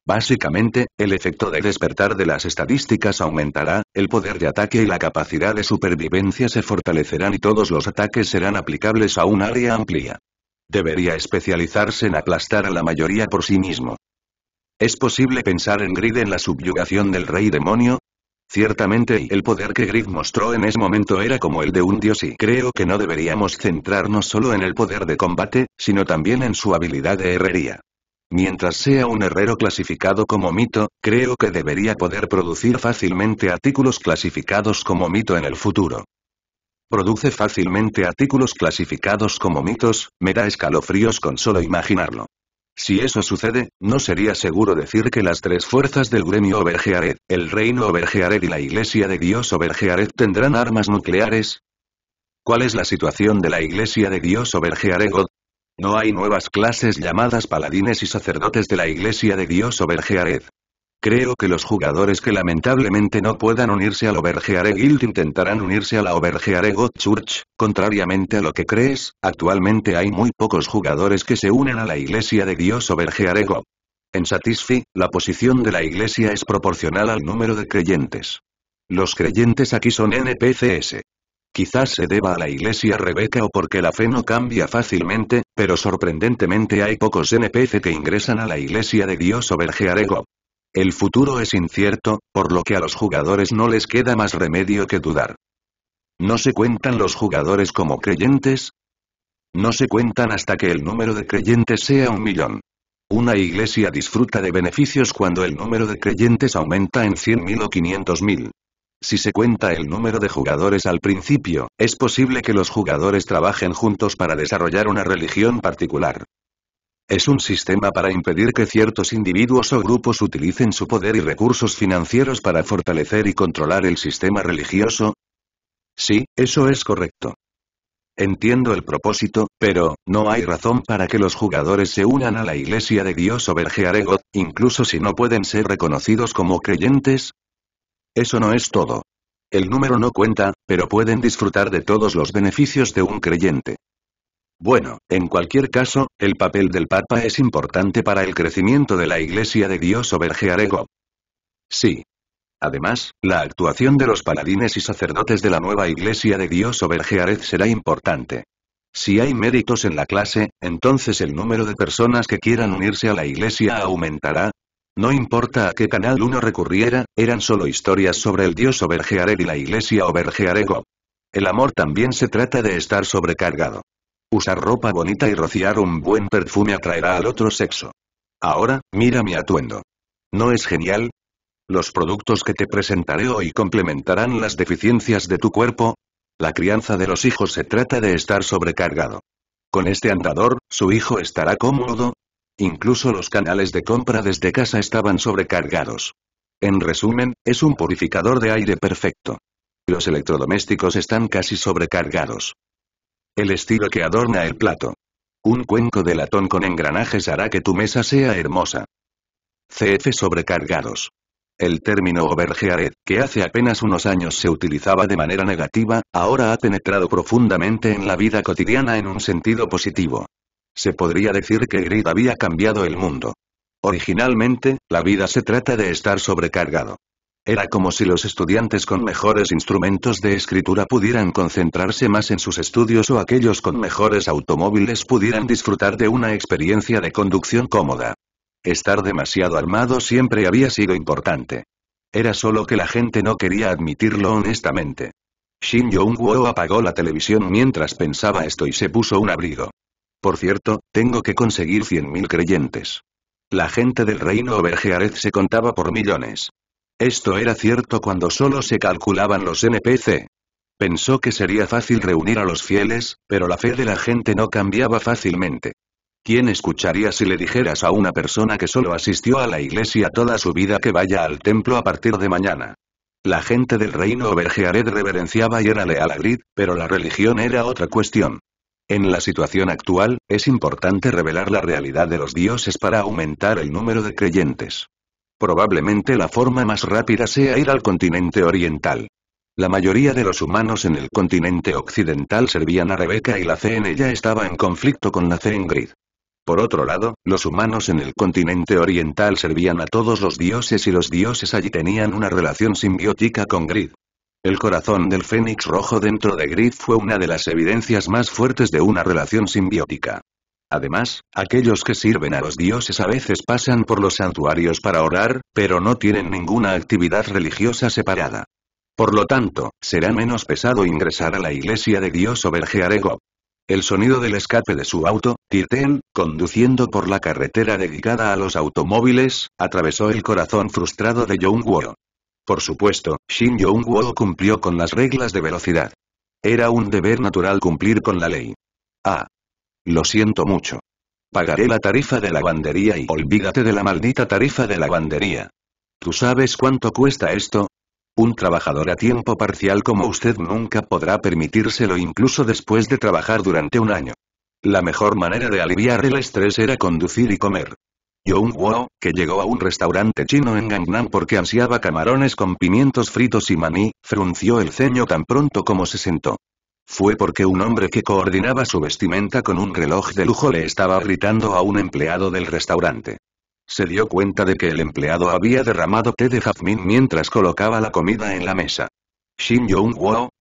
Básicamente, el efecto de despertar de las estadísticas aumentará, el poder de ataque y la capacidad de supervivencia se fortalecerán y todos los ataques serán aplicables a un área amplia. Debería especializarse en aplastar a la mayoría por sí mismo. ¿Es posible pensar en Grid en la subyugación del rey demonio? Ciertamente el poder que Grid mostró en ese momento era como el de un dios y creo que no deberíamos centrarnos solo en el poder de combate, sino también en su habilidad de herrería. Mientras sea un herrero clasificado como mito, creo que debería poder producir fácilmente artículos clasificados como mito en el futuro. Produce fácilmente artículos clasificados como mitos, me da escalofríos con solo imaginarlo. Si eso sucede, no sería seguro decir que las tres fuerzas del gremio Obergeared, el reino Obergeared y la iglesia de Dios Obergeared tendrán armas nucleares, ¿Cuál es la situación de la Iglesia de Dios Obergeared God? No hay nuevas clases llamadas paladines y sacerdotes de la Iglesia de Dios Obergeared. Creo que los jugadores que lamentablemente no puedan unirse al la Guild intentarán unirse a la Obergeare God Church, contrariamente a lo que crees, actualmente hay muy pocos jugadores que se unen a la Iglesia de Dios Obergeare God. En Satisfi, la posición de la Iglesia es proporcional al número de creyentes. Los creyentes aquí son NPCs. Quizás se deba a la iglesia rebeca o porque la fe no cambia fácilmente, pero sorprendentemente hay pocos NPC que ingresan a la iglesia de Dios o Bergearego. El futuro es incierto, por lo que a los jugadores no les queda más remedio que dudar. ¿No se cuentan los jugadores como creyentes? No se cuentan hasta que el número de creyentes sea un millón. Una iglesia disfruta de beneficios cuando el número de creyentes aumenta en 100.000 o 500.000. Si se cuenta el número de jugadores al principio, es posible que los jugadores trabajen juntos para desarrollar una religión particular. Es un sistema para impedir que ciertos individuos o grupos utilicen su poder y recursos financieros para fortalecer y controlar el sistema religioso. Sí, eso es correcto. Entiendo el propósito, pero, no hay razón para que los jugadores se unan a la Iglesia de Dios o Bergearegot, incluso si no pueden ser reconocidos como creyentes, eso no es todo. El número no cuenta, pero pueden disfrutar de todos los beneficios de un creyente. Bueno, en cualquier caso, el papel del Papa es importante para el crecimiento de la Iglesia de Dios Vergearego. Sí. Además, la actuación de los paladines y sacerdotes de la nueva Iglesia de Dios Obergearez será importante. Si hay méritos en la clase, entonces el número de personas que quieran unirse a la Iglesia aumentará, no importa a qué canal uno recurriera, eran solo historias sobre el dios Obergeare y la iglesia Obergearego. El amor también se trata de estar sobrecargado. Usar ropa bonita y rociar un buen perfume atraerá al otro sexo. Ahora, mira mi atuendo. ¿No es genial? Los productos que te presentaré hoy complementarán las deficiencias de tu cuerpo. La crianza de los hijos se trata de estar sobrecargado. Con este andador, su hijo estará cómodo, Incluso los canales de compra desde casa estaban sobrecargados. En resumen, es un purificador de aire perfecto. Los electrodomésticos están casi sobrecargados. El estilo que adorna el plato. Un cuenco de latón con engranajes hará que tu mesa sea hermosa. CF sobrecargados. El término overgeared, que hace apenas unos años se utilizaba de manera negativa, ahora ha penetrado profundamente en la vida cotidiana en un sentido positivo. Se podría decir que Grid había cambiado el mundo. Originalmente, la vida se trata de estar sobrecargado. Era como si los estudiantes con mejores instrumentos de escritura pudieran concentrarse más en sus estudios o aquellos con mejores automóviles pudieran disfrutar de una experiencia de conducción cómoda. Estar demasiado armado siempre había sido importante. Era solo que la gente no quería admitirlo honestamente. Shin Jong-woo apagó la televisión mientras pensaba esto y se puso un abrigo. Por cierto, tengo que conseguir 100.000 creyentes. La gente del reino obergeared se contaba por millones. Esto era cierto cuando solo se calculaban los NPC. Pensó que sería fácil reunir a los fieles, pero la fe de la gente no cambiaba fácilmente. ¿Quién escucharía si le dijeras a una persona que solo asistió a la iglesia toda su vida que vaya al templo a partir de mañana? La gente del reino Obergeared reverenciaba y era leal a Grid, pero la religión era otra cuestión. En la situación actual, es importante revelar la realidad de los dioses para aumentar el número de creyentes. Probablemente la forma más rápida sea ir al continente oriental. La mayoría de los humanos en el continente occidental servían a Rebeca y la fe en ella estaba en conflicto con la fe en Grid. Por otro lado, los humanos en el continente oriental servían a todos los dioses y los dioses allí tenían una relación simbiótica con Grid. El corazón del fénix rojo dentro de Griff fue una de las evidencias más fuertes de una relación simbiótica. Además, aquellos que sirven a los dioses a veces pasan por los santuarios para orar, pero no tienen ninguna actividad religiosa separada. Por lo tanto, será menos pesado ingresar a la iglesia de Dios o El sonido del escape de su auto, Tirten, conduciendo por la carretera dedicada a los automóviles, atravesó el corazón frustrado de John Woo. Por supuesto, Shin yong Wo cumplió con las reglas de velocidad. Era un deber natural cumplir con la ley. Ah. Lo siento mucho. Pagaré la tarifa de lavandería y olvídate de la maldita tarifa de lavandería. ¿Tú sabes cuánto cuesta esto? Un trabajador a tiempo parcial como usted nunca podrá permitírselo incluso después de trabajar durante un año. La mejor manera de aliviar el estrés era conducir y comer. Young Woo, que llegó a un restaurante chino en Gangnam porque ansiaba camarones con pimientos fritos y maní, frunció el ceño tan pronto como se sentó. Fue porque un hombre que coordinaba su vestimenta con un reloj de lujo le estaba gritando a un empleado del restaurante. Se dio cuenta de que el empleado había derramado té de jazmín mientras colocaba la comida en la mesa. Shin Young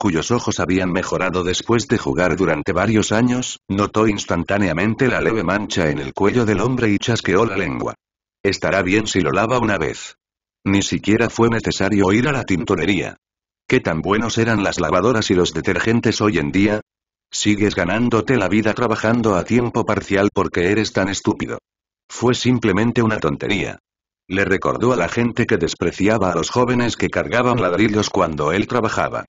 cuyos ojos habían mejorado después de jugar durante varios años, notó instantáneamente la leve mancha en el cuello del hombre y chasqueó la lengua. Estará bien si lo lava una vez. Ni siquiera fue necesario ir a la tintorería. ¿Qué tan buenos eran las lavadoras y los detergentes hoy en día? Sigues ganándote la vida trabajando a tiempo parcial porque eres tan estúpido. Fue simplemente una tontería. Le recordó a la gente que despreciaba a los jóvenes que cargaban ladrillos cuando él trabajaba.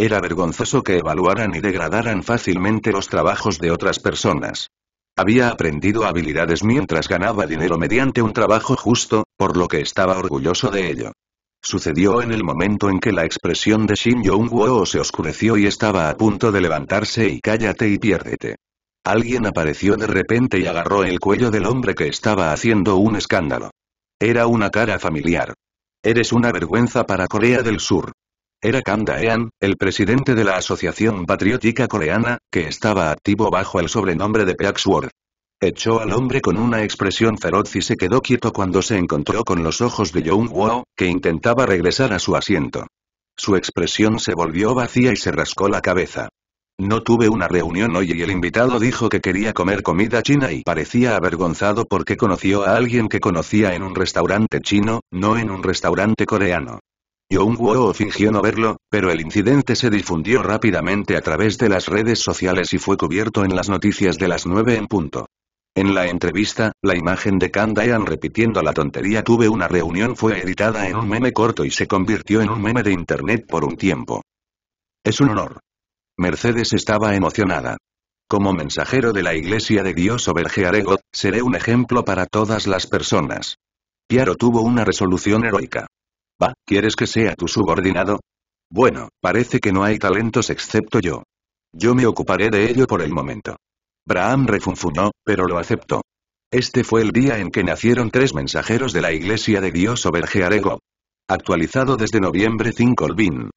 Era vergonzoso que evaluaran y degradaran fácilmente los trabajos de otras personas. Había aprendido habilidades mientras ganaba dinero mediante un trabajo justo, por lo que estaba orgulloso de ello. Sucedió en el momento en que la expresión de Shin Jong-woo se oscureció y estaba a punto de levantarse y cállate y piérdete. Alguien apareció de repente y agarró el cuello del hombre que estaba haciendo un escándalo. Era una cara familiar. Eres una vergüenza para Corea del Sur. Era Kang el presidente de la Asociación Patriótica Coreana, que estaba activo bajo el sobrenombre de Pexworth. Echó al hombre con una expresión feroz y se quedó quieto cuando se encontró con los ojos de Young Woo, que intentaba regresar a su asiento. Su expresión se volvió vacía y se rascó la cabeza. No tuve una reunión hoy y el invitado dijo que quería comer comida china y parecía avergonzado porque conoció a alguien que conocía en un restaurante chino, no en un restaurante coreano. Young fingió no verlo, pero el incidente se difundió rápidamente a través de las redes sociales y fue cubierto en las noticias de las 9 en punto. En la entrevista, la imagen de Kang repitiendo la tontería tuve una reunión fue editada en un meme corto y se convirtió en un meme de internet por un tiempo. Es un honor. Mercedes estaba emocionada. Como mensajero de la Iglesia de Dios Obergearego, seré un ejemplo para todas las personas. Piaro tuvo una resolución heroica. ¿Va? ¿Quieres que sea tu subordinado? Bueno, parece que no hay talentos excepto yo. Yo me ocuparé de ello por el momento. Braham refunfuñó, pero lo aceptó. Este fue el día en que nacieron tres mensajeros de la Iglesia de Dios Obergearego. Actualizado desde noviembre 5 Olvin.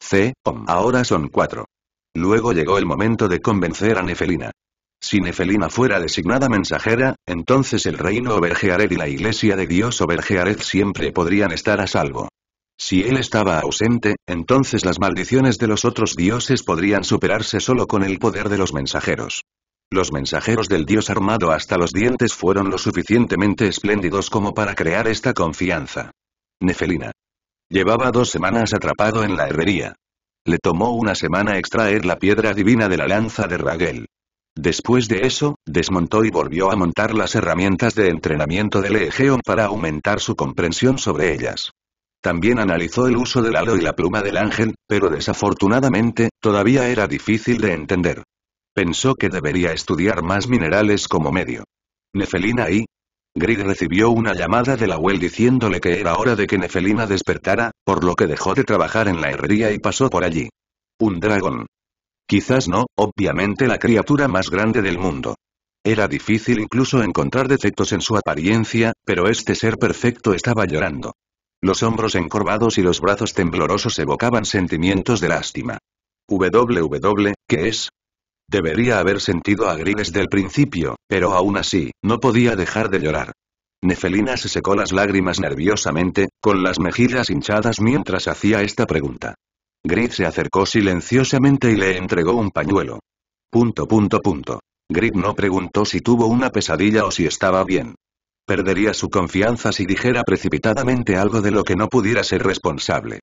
C. Om. Ahora son cuatro. Luego llegó el momento de convencer a Nefelina. Si Nefelina fuera designada mensajera, entonces el reino Obergeared y la iglesia de Dios Obergeared siempre podrían estar a salvo. Si él estaba ausente, entonces las maldiciones de los otros dioses podrían superarse solo con el poder de los mensajeros. Los mensajeros del dios armado hasta los dientes fueron lo suficientemente espléndidos como para crear esta confianza. Nefelina. Llevaba dos semanas atrapado en la herrería. Le tomó una semana extraer la piedra divina de la lanza de Raguel. Después de eso, desmontó y volvió a montar las herramientas de entrenamiento del Legion para aumentar su comprensión sobre ellas. También analizó el uso del halo y la pluma del ángel, pero desafortunadamente, todavía era difícil de entender. Pensó que debería estudiar más minerales como medio. Nefelina y... Grig recibió una llamada de la Well diciéndole que era hora de que Nefelina despertara, por lo que dejó de trabajar en la herrería y pasó por allí. Un dragón. Quizás no, obviamente la criatura más grande del mundo. Era difícil incluso encontrar defectos en su apariencia, pero este ser perfecto estaba llorando. Los hombros encorvados y los brazos temblorosos evocaban sentimientos de lástima. WW, ¿qué es? Debería haber sentido agriles desde el principio, pero aún así, no podía dejar de llorar. Nefelina se secó las lágrimas nerviosamente, con las mejillas hinchadas mientras hacía esta pregunta. Grid se acercó silenciosamente y le entregó un pañuelo. Punto punto punto. Grid no preguntó si tuvo una pesadilla o si estaba bien. Perdería su confianza si dijera precipitadamente algo de lo que no pudiera ser responsable.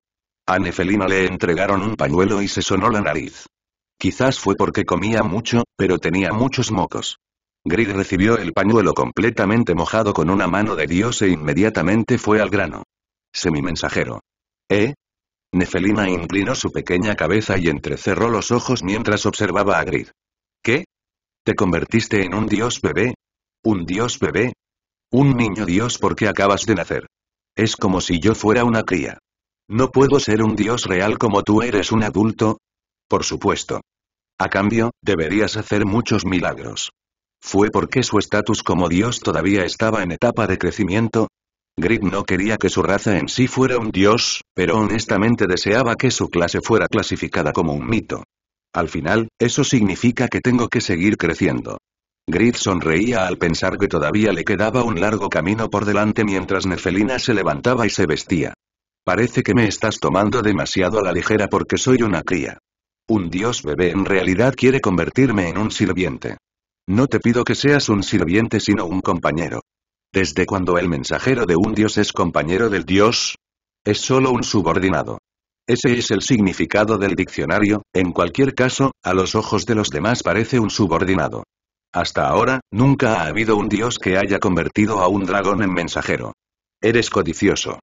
A Nefelina le entregaron un pañuelo y se sonó la nariz. Quizás fue porque comía mucho, pero tenía muchos mocos. Grid recibió el pañuelo completamente mojado con una mano de Dios e inmediatamente fue al grano. Semi mensajero. ¿Eh? Nefelina inclinó su pequeña cabeza y entrecerró los ojos mientras observaba a Grid. ¿Qué? ¿Te convertiste en un dios bebé? ¿Un dios bebé? Un niño dios porque acabas de nacer. Es como si yo fuera una cría. No puedo ser un dios real como tú eres un adulto. Por supuesto. A cambio, deberías hacer muchos milagros. ¿Fue porque su estatus como dios todavía estaba en etapa de crecimiento? Grid no quería que su raza en sí fuera un dios, pero honestamente deseaba que su clase fuera clasificada como un mito. Al final, eso significa que tengo que seguir creciendo. Grid sonreía al pensar que todavía le quedaba un largo camino por delante mientras Nefelina se levantaba y se vestía. Parece que me estás tomando demasiado a la ligera porque soy una cría. Un dios bebé en realidad quiere convertirme en un sirviente. No te pido que seas un sirviente sino un compañero. ¿Desde cuando el mensajero de un dios es compañero del dios? Es solo un subordinado. Ese es el significado del diccionario, en cualquier caso, a los ojos de los demás parece un subordinado. Hasta ahora, nunca ha habido un dios que haya convertido a un dragón en mensajero. Eres codicioso.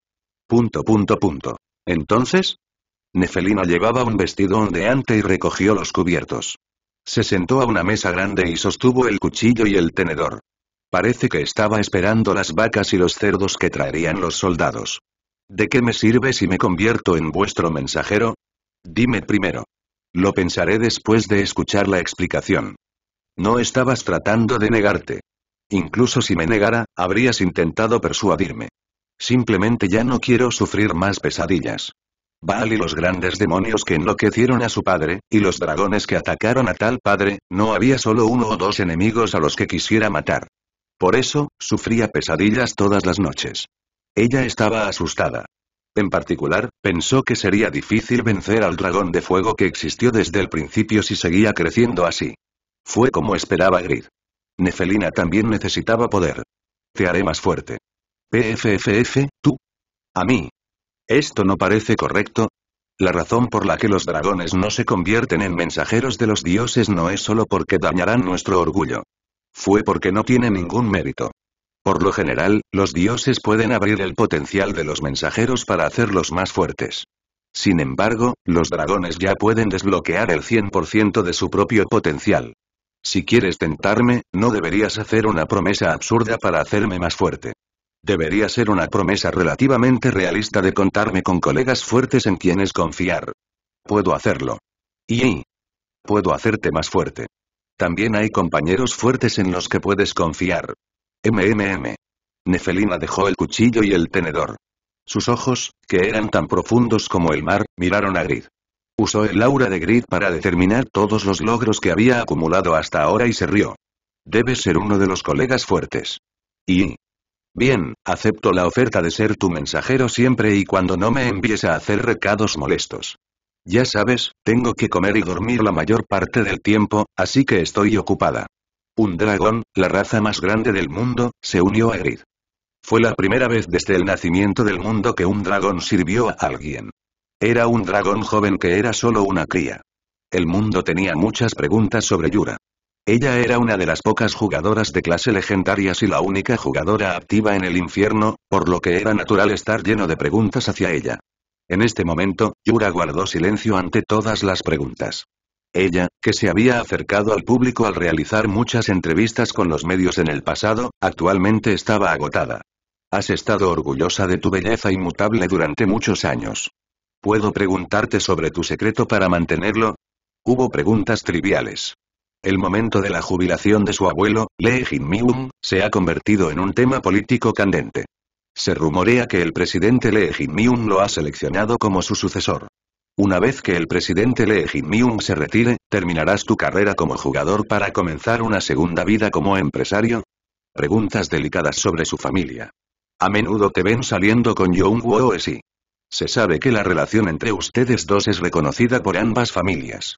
Punto punto punto. Entonces, Nefelina llevaba un vestido ondeante y recogió los cubiertos. Se sentó a una mesa grande y sostuvo el cuchillo y el tenedor. Parece que estaba esperando las vacas y los cerdos que traerían los soldados. ¿De qué me sirve si me convierto en vuestro mensajero? Dime primero. Lo pensaré después de escuchar la explicación. No estabas tratando de negarte. Incluso si me negara, habrías intentado persuadirme. Simplemente ya no quiero sufrir más pesadillas. Baal y los grandes demonios que enloquecieron a su padre, y los dragones que atacaron a tal padre, no había solo uno o dos enemigos a los que quisiera matar. Por eso, sufría pesadillas todas las noches. Ella estaba asustada. En particular, pensó que sería difícil vencer al dragón de fuego que existió desde el principio si seguía creciendo así. Fue como esperaba Grid. Nefelina también necesitaba poder. Te haré más fuerte. PFFF, tú. A mí. Esto no parece correcto. La razón por la que los dragones no se convierten en mensajeros de los dioses no es solo porque dañarán nuestro orgullo fue porque no tiene ningún mérito. Por lo general, los dioses pueden abrir el potencial de los mensajeros para hacerlos más fuertes. Sin embargo, los dragones ya pueden desbloquear el 100% de su propio potencial. Si quieres tentarme, no deberías hacer una promesa absurda para hacerme más fuerte. Debería ser una promesa relativamente realista de contarme con colegas fuertes en quienes confiar. Puedo hacerlo. Y puedo hacerte más fuerte. También hay compañeros fuertes en los que puedes confiar. MMM. Nefelina dejó el cuchillo y el tenedor. Sus ojos, que eran tan profundos como el mar, miraron a Grid. Usó el aura de Grid para determinar todos los logros que había acumulado hasta ahora y se rió. Debes ser uno de los colegas fuertes. Y... Bien, acepto la oferta de ser tu mensajero siempre y cuando no me envíes a hacer recados molestos. Ya sabes, tengo que comer y dormir la mayor parte del tiempo, así que estoy ocupada. Un dragón, la raza más grande del mundo, se unió a Erid. Fue la primera vez desde el nacimiento del mundo que un dragón sirvió a alguien. Era un dragón joven que era solo una cría. El mundo tenía muchas preguntas sobre Yura. Ella era una de las pocas jugadoras de clase legendarias y la única jugadora activa en el infierno, por lo que era natural estar lleno de preguntas hacia ella. En este momento, Yura guardó silencio ante todas las preguntas. Ella, que se había acercado al público al realizar muchas entrevistas con los medios en el pasado, actualmente estaba agotada. Has estado orgullosa de tu belleza inmutable durante muchos años. ¿Puedo preguntarte sobre tu secreto para mantenerlo? Hubo preguntas triviales. El momento de la jubilación de su abuelo, Lee Jin-myung, se ha convertido en un tema político candente. Se rumorea que el presidente Lee Jin-myung lo ha seleccionado como su sucesor. Una vez que el presidente Lee Jin-myung se retire, ¿terminarás tu carrera como jugador para comenzar una segunda vida como empresario? Preguntas delicadas sobre su familia. A menudo te ven saliendo con Young Woo e Si. Se sabe que la relación entre ustedes dos es reconocida por ambas familias.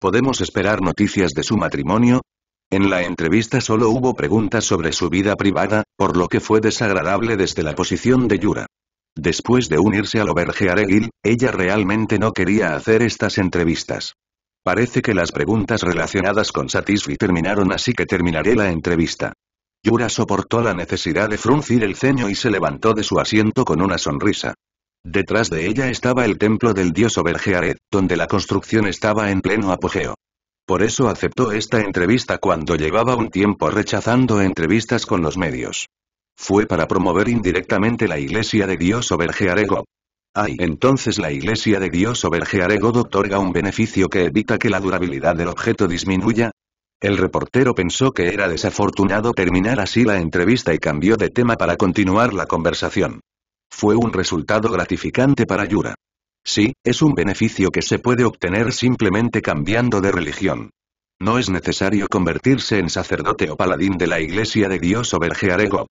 ¿Podemos esperar noticias de su matrimonio? En la entrevista solo hubo preguntas sobre su vida privada, por lo que fue desagradable desde la posición de Yura. Después de unirse al Obergearegil, ella realmente no quería hacer estas entrevistas. Parece que las preguntas relacionadas con Satisfi terminaron así que terminaré la entrevista. Yura soportó la necesidad de fruncir el ceño y se levantó de su asiento con una sonrisa. Detrás de ella estaba el templo del dios Obergeared, donde la construcción estaba en pleno apogeo. Por eso aceptó esta entrevista cuando llevaba un tiempo rechazando entrevistas con los medios. Fue para promover indirectamente la Iglesia de Dios Obergearego. Ay, entonces la Iglesia de Dios Obergearego otorga un beneficio que evita que la durabilidad del objeto disminuya. El reportero pensó que era desafortunado terminar así la entrevista y cambió de tema para continuar la conversación. Fue un resultado gratificante para Yura. Sí, es un beneficio que se puede obtener simplemente cambiando de religión. No es necesario convertirse en sacerdote o paladín de la iglesia de Dios o Bergearego.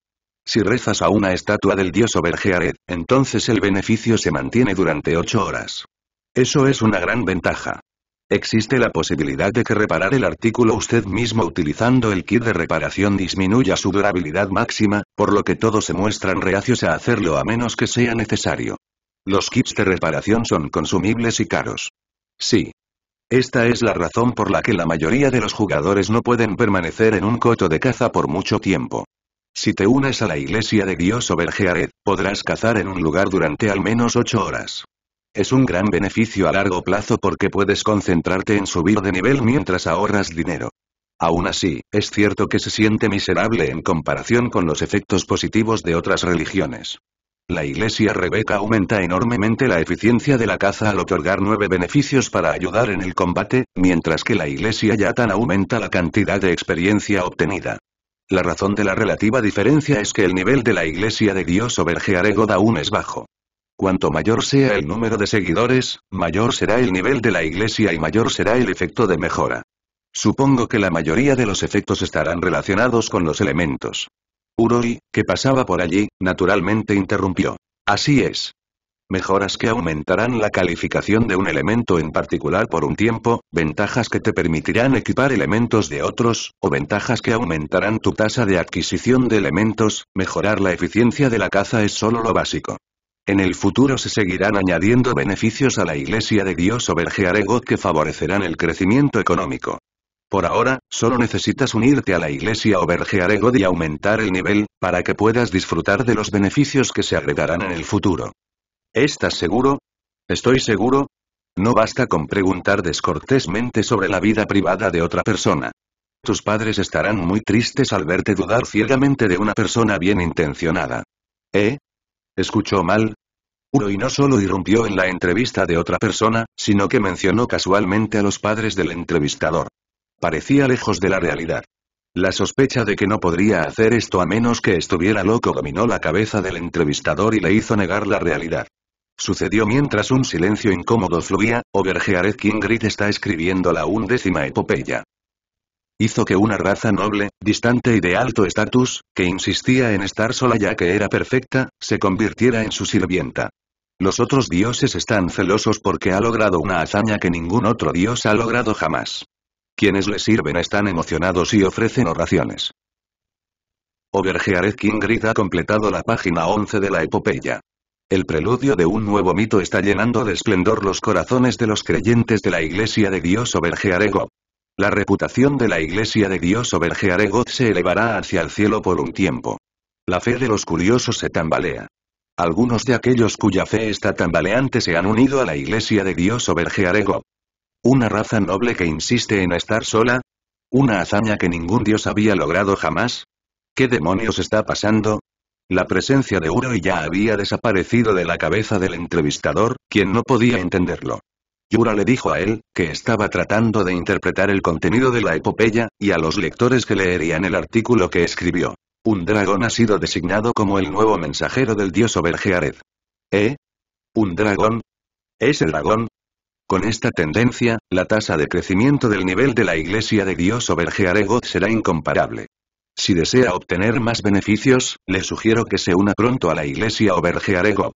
Si rezas a una estatua del dios Obergeared, entonces el beneficio se mantiene durante ocho horas. Eso es una gran ventaja. Existe la posibilidad de que reparar el artículo usted mismo utilizando el kit de reparación disminuya su durabilidad máxima, por lo que todos se muestran reacios a hacerlo a menos que sea necesario. Los kits de reparación son consumibles y caros. Sí. Esta es la razón por la que la mayoría de los jugadores no pueden permanecer en un coto de caza por mucho tiempo. Si te unes a la iglesia de Dios o Bergearet, podrás cazar en un lugar durante al menos 8 horas. Es un gran beneficio a largo plazo porque puedes concentrarte en subir de nivel mientras ahorras dinero. Aún así, es cierto que se siente miserable en comparación con los efectos positivos de otras religiones. La Iglesia Rebeca aumenta enormemente la eficiencia de la caza al otorgar nueve beneficios para ayudar en el combate, mientras que la Iglesia Yatan aumenta la cantidad de experiencia obtenida. La razón de la relativa diferencia es que el nivel de la Iglesia de Dios o aún es bajo. Cuanto mayor sea el número de seguidores, mayor será el nivel de la Iglesia y mayor será el efecto de mejora. Supongo que la mayoría de los efectos estarán relacionados con los elementos. Uroi, que pasaba por allí, naturalmente interrumpió. Así es. Mejoras que aumentarán la calificación de un elemento en particular por un tiempo, ventajas que te permitirán equipar elementos de otros, o ventajas que aumentarán tu tasa de adquisición de elementos, mejorar la eficiencia de la caza es solo lo básico. En el futuro se seguirán añadiendo beneficios a la Iglesia de Dios o Bergearegot que favorecerán el crecimiento económico. Por ahora, solo necesitas unirte a la iglesia o ego y aumentar el nivel, para que puedas disfrutar de los beneficios que se agregarán en el futuro. ¿Estás seguro? Estoy seguro. No basta con preguntar descortésmente sobre la vida privada de otra persona. Tus padres estarán muy tristes al verte dudar ciegamente de una persona bien intencionada. ¿Eh? ¿Escuchó mal? y no solo irrumpió en la entrevista de otra persona, sino que mencionó casualmente a los padres del entrevistador parecía lejos de la realidad. La sospecha de que no podría hacer esto a menos que estuviera loco dominó la cabeza del entrevistador y le hizo negar la realidad. Sucedió mientras un silencio incómodo fluía, Overgearet Kingrid está escribiendo la undécima epopeya. Hizo que una raza noble, distante y de alto estatus, que insistía en estar sola ya que era perfecta, se convirtiera en su sirvienta. Los otros dioses están celosos porque ha logrado una hazaña que ningún otro dios ha logrado jamás. Quienes le sirven están emocionados y ofrecen oraciones. Obergeareth Kingrid ha completado la página 11 de la epopeya. El preludio de un nuevo mito está llenando de esplendor los corazones de los creyentes de la Iglesia de Dios Overgearego. La reputación de la Iglesia de Dios Obergearegoth se elevará hacia el cielo por un tiempo. La fe de los curiosos se tambalea. Algunos de aquellos cuya fe está tambaleante se han unido a la Iglesia de Dios Overgearego. Una raza noble que insiste en estar sola. Una hazaña que ningún dios había logrado jamás. ¿Qué demonios está pasando? La presencia de Uroi ya había desaparecido de la cabeza del entrevistador, quien no podía entenderlo. Yura le dijo a él, que estaba tratando de interpretar el contenido de la epopeya, y a los lectores que leerían el artículo que escribió. Un dragón ha sido designado como el nuevo mensajero del dios Obergeared. ¿Eh? ¿Un dragón? ¿Es el dragón? Con esta tendencia, la tasa de crecimiento del nivel de la Iglesia de Dios o será incomparable. Si desea obtener más beneficios, le sugiero que se una pronto a la Iglesia Vergearegot.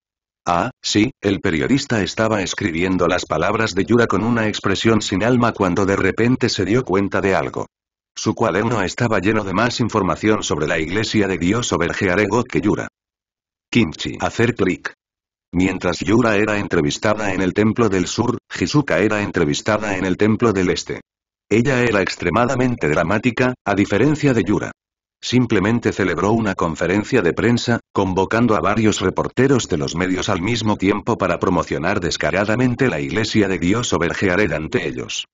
Ah, sí, el periodista estaba escribiendo las palabras de Yura con una expresión sin alma cuando de repente se dio cuenta de algo. Su cuaderno estaba lleno de más información sobre la Iglesia de Dios o que Yura. Kimchi. Hacer clic. Mientras Yura era entrevistada en el Templo del Sur, Hisuka era entrevistada en el Templo del Este. Ella era extremadamente dramática, a diferencia de Yura. Simplemente celebró una conferencia de prensa, convocando a varios reporteros de los medios al mismo tiempo para promocionar descaradamente la iglesia de Dios o Bergeared ante ellos.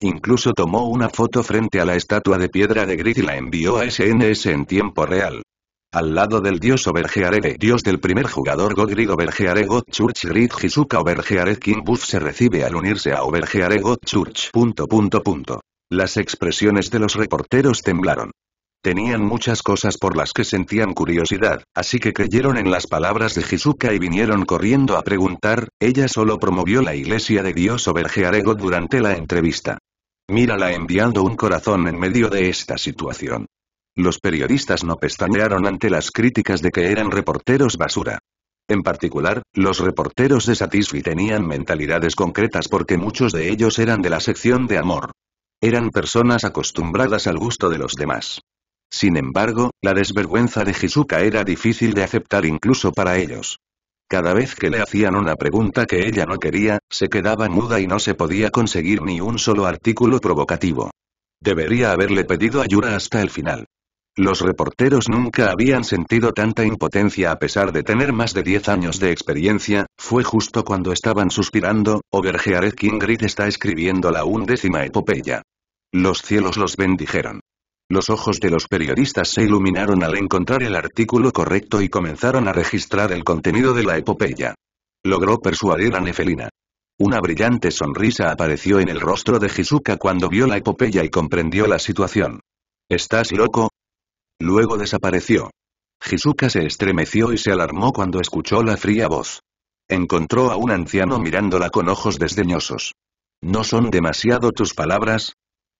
Incluso tomó una foto frente a la estatua de piedra de Grit y la envió a SNS en tiempo real. Al lado del dios Obergearere dios del primer jugador Godrid Obergeare Church Rid Hisuka Obergeare King Buff se recibe al unirse a Obergeare Church. Las expresiones de los reporteros temblaron. Tenían muchas cosas por las que sentían curiosidad, así que creyeron en las palabras de Jesuka y vinieron corriendo a preguntar, ella solo promovió la iglesia de Dios Obergearego durante la entrevista. Mírala enviando un corazón en medio de esta situación. Los periodistas no pestañearon ante las críticas de que eran reporteros basura. En particular, los reporteros de Satisfi tenían mentalidades concretas porque muchos de ellos eran de la sección de amor. Eran personas acostumbradas al gusto de los demás. Sin embargo, la desvergüenza de Jisuka era difícil de aceptar incluso para ellos. Cada vez que le hacían una pregunta que ella no quería, se quedaba muda y no se podía conseguir ni un solo artículo provocativo. Debería haberle pedido ayuda hasta el final. Los reporteros nunca habían sentido tanta impotencia a pesar de tener más de 10 años de experiencia, fue justo cuando estaban suspirando, Obergearet Kingrid está escribiendo la undécima epopeya. Los cielos los bendijeron. Los ojos de los periodistas se iluminaron al encontrar el artículo correcto y comenzaron a registrar el contenido de la epopeya. Logró persuadir a Nefelina. Una brillante sonrisa apareció en el rostro de Hisuka cuando vio la epopeya y comprendió la situación. Estás loco, Luego desapareció. Jisuka se estremeció y se alarmó cuando escuchó la fría voz. Encontró a un anciano mirándola con ojos desdeñosos. ¿No son demasiado tus palabras?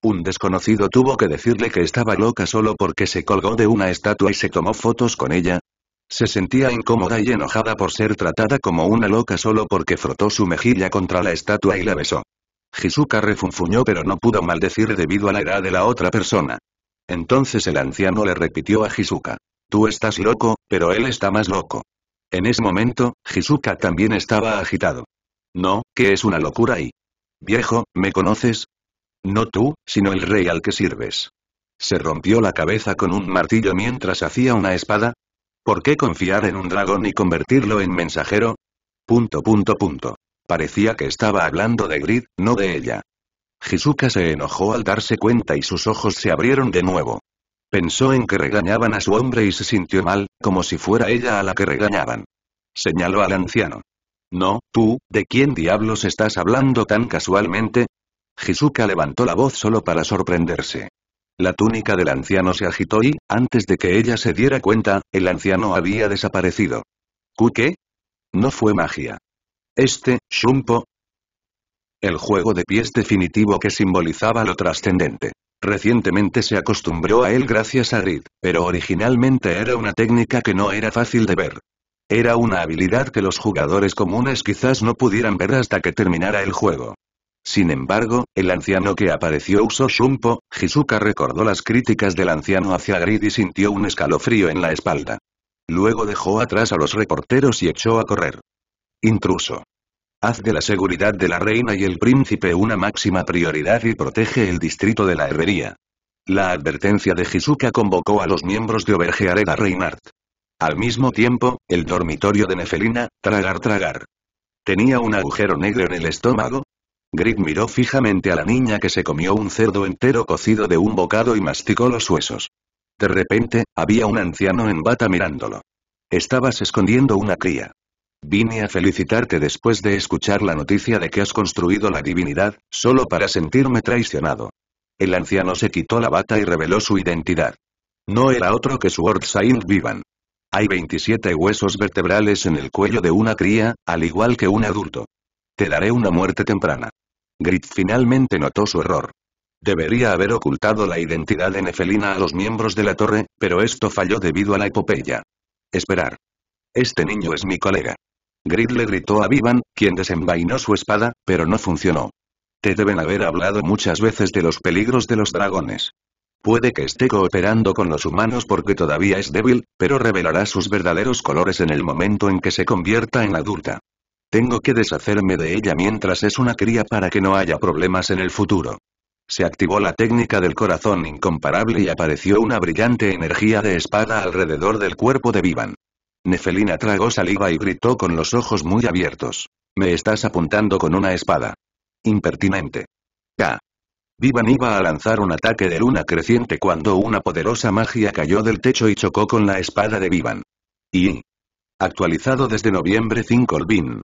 Un desconocido tuvo que decirle que estaba loca solo porque se colgó de una estatua y se tomó fotos con ella. Se sentía incómoda y enojada por ser tratada como una loca solo porque frotó su mejilla contra la estatua y la besó. Hisuka refunfuñó pero no pudo maldecir debido a la edad de la otra persona. Entonces el anciano le repitió a Hisuka. Tú estás loco, pero él está más loco. En ese momento, Hisuka también estaba agitado. No, que es una locura y... Viejo, ¿me conoces? No tú, sino el rey al que sirves. ¿Se rompió la cabeza con un martillo mientras hacía una espada? ¿Por qué confiar en un dragón y convertirlo en mensajero? Punto punto punto. Parecía que estaba hablando de Grid, no de ella. Jisuka se enojó al darse cuenta y sus ojos se abrieron de nuevo. Pensó en que regañaban a su hombre y se sintió mal, como si fuera ella a la que regañaban. Señaló al anciano. No, tú, ¿de quién diablos estás hablando tan casualmente? Jisuka levantó la voz solo para sorprenderse. La túnica del anciano se agitó y, antes de que ella se diera cuenta, el anciano había desaparecido. ¿Qué? No fue magia. Este, Shumpo, el juego de pies definitivo que simbolizaba lo trascendente. Recientemente se acostumbró a él gracias a Grid, pero originalmente era una técnica que no era fácil de ver. Era una habilidad que los jugadores comunes quizás no pudieran ver hasta que terminara el juego. Sin embargo, el anciano que apareció usó Shumpo, Hisuka recordó las críticas del anciano hacia Grid y sintió un escalofrío en la espalda. Luego dejó atrás a los reporteros y echó a correr. Intruso. Haz de la seguridad de la reina y el príncipe una máxima prioridad y protege el distrito de la herrería. La advertencia de Hisuka convocó a los miembros de Overgeared a Reinhardt. Al mismo tiempo, el dormitorio de Nefelina, tragar tragar. ¿Tenía un agujero negro en el estómago? Grit miró fijamente a la niña que se comió un cerdo entero cocido de un bocado y masticó los huesos. De repente, había un anciano en bata mirándolo. Estabas escondiendo una cría. Vine a felicitarte después de escuchar la noticia de que has construido la divinidad, solo para sentirme traicionado. El anciano se quitó la bata y reveló su identidad. No era otro que Sword Saint Vivan. Hay 27 huesos vertebrales en el cuello de una cría, al igual que un adulto. Te daré una muerte temprana. Grit finalmente notó su error. Debería haber ocultado la identidad de Nefelina a los miembros de la torre, pero esto falló debido a la epopeya. Esperar. Este niño es mi colega. Grid le gritó a Vivan, quien desenvainó su espada, pero no funcionó. Te deben haber hablado muchas veces de los peligros de los dragones. Puede que esté cooperando con los humanos porque todavía es débil, pero revelará sus verdaderos colores en el momento en que se convierta en adulta. Tengo que deshacerme de ella mientras es una cría para que no haya problemas en el futuro. Se activó la técnica del corazón incomparable y apareció una brillante energía de espada alrededor del cuerpo de Vivan. Nefelina tragó saliva y gritó con los ojos muy abiertos. Me estás apuntando con una espada. Impertinente. K. Vivan iba a lanzar un ataque de luna creciente cuando una poderosa magia cayó del techo y chocó con la espada de Vivan. Y. Actualizado desde noviembre 5 bin.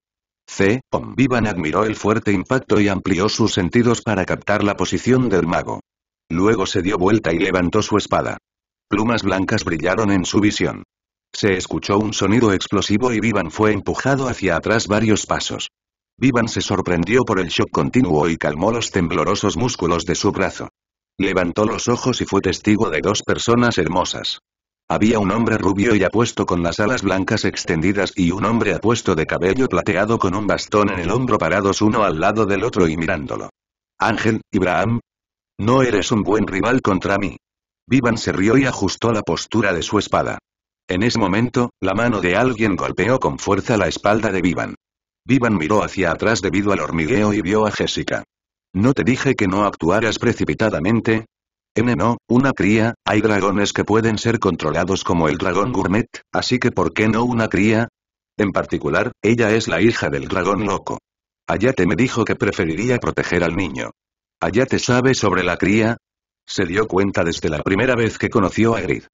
C. Om Vivan admiró el fuerte impacto y amplió sus sentidos para captar la posición del mago. Luego se dio vuelta y levantó su espada. Plumas blancas brillaron en su visión. Se escuchó un sonido explosivo y Vivan fue empujado hacia atrás varios pasos. Vivan se sorprendió por el shock continuo y calmó los temblorosos músculos de su brazo. Levantó los ojos y fue testigo de dos personas hermosas. Había un hombre rubio y apuesto con las alas blancas extendidas y un hombre apuesto de cabello plateado con un bastón en el hombro parados uno al lado del otro y mirándolo. Ángel, Ibrahim. No eres un buen rival contra mí. Vivan se rió y ajustó la postura de su espada. En ese momento, la mano de alguien golpeó con fuerza la espalda de Vivan. Vivan miró hacia atrás debido al hormigueo y vio a Jessica. ¿No te dije que no actuaras precipitadamente? N no, una cría, hay dragones que pueden ser controlados como el dragón gourmet, así que ¿por qué no una cría? En particular, ella es la hija del dragón loco. Ayate me dijo que preferiría proteger al niño. ¿Ayate sabe sobre la cría? Se dio cuenta desde la primera vez que conoció a Grid.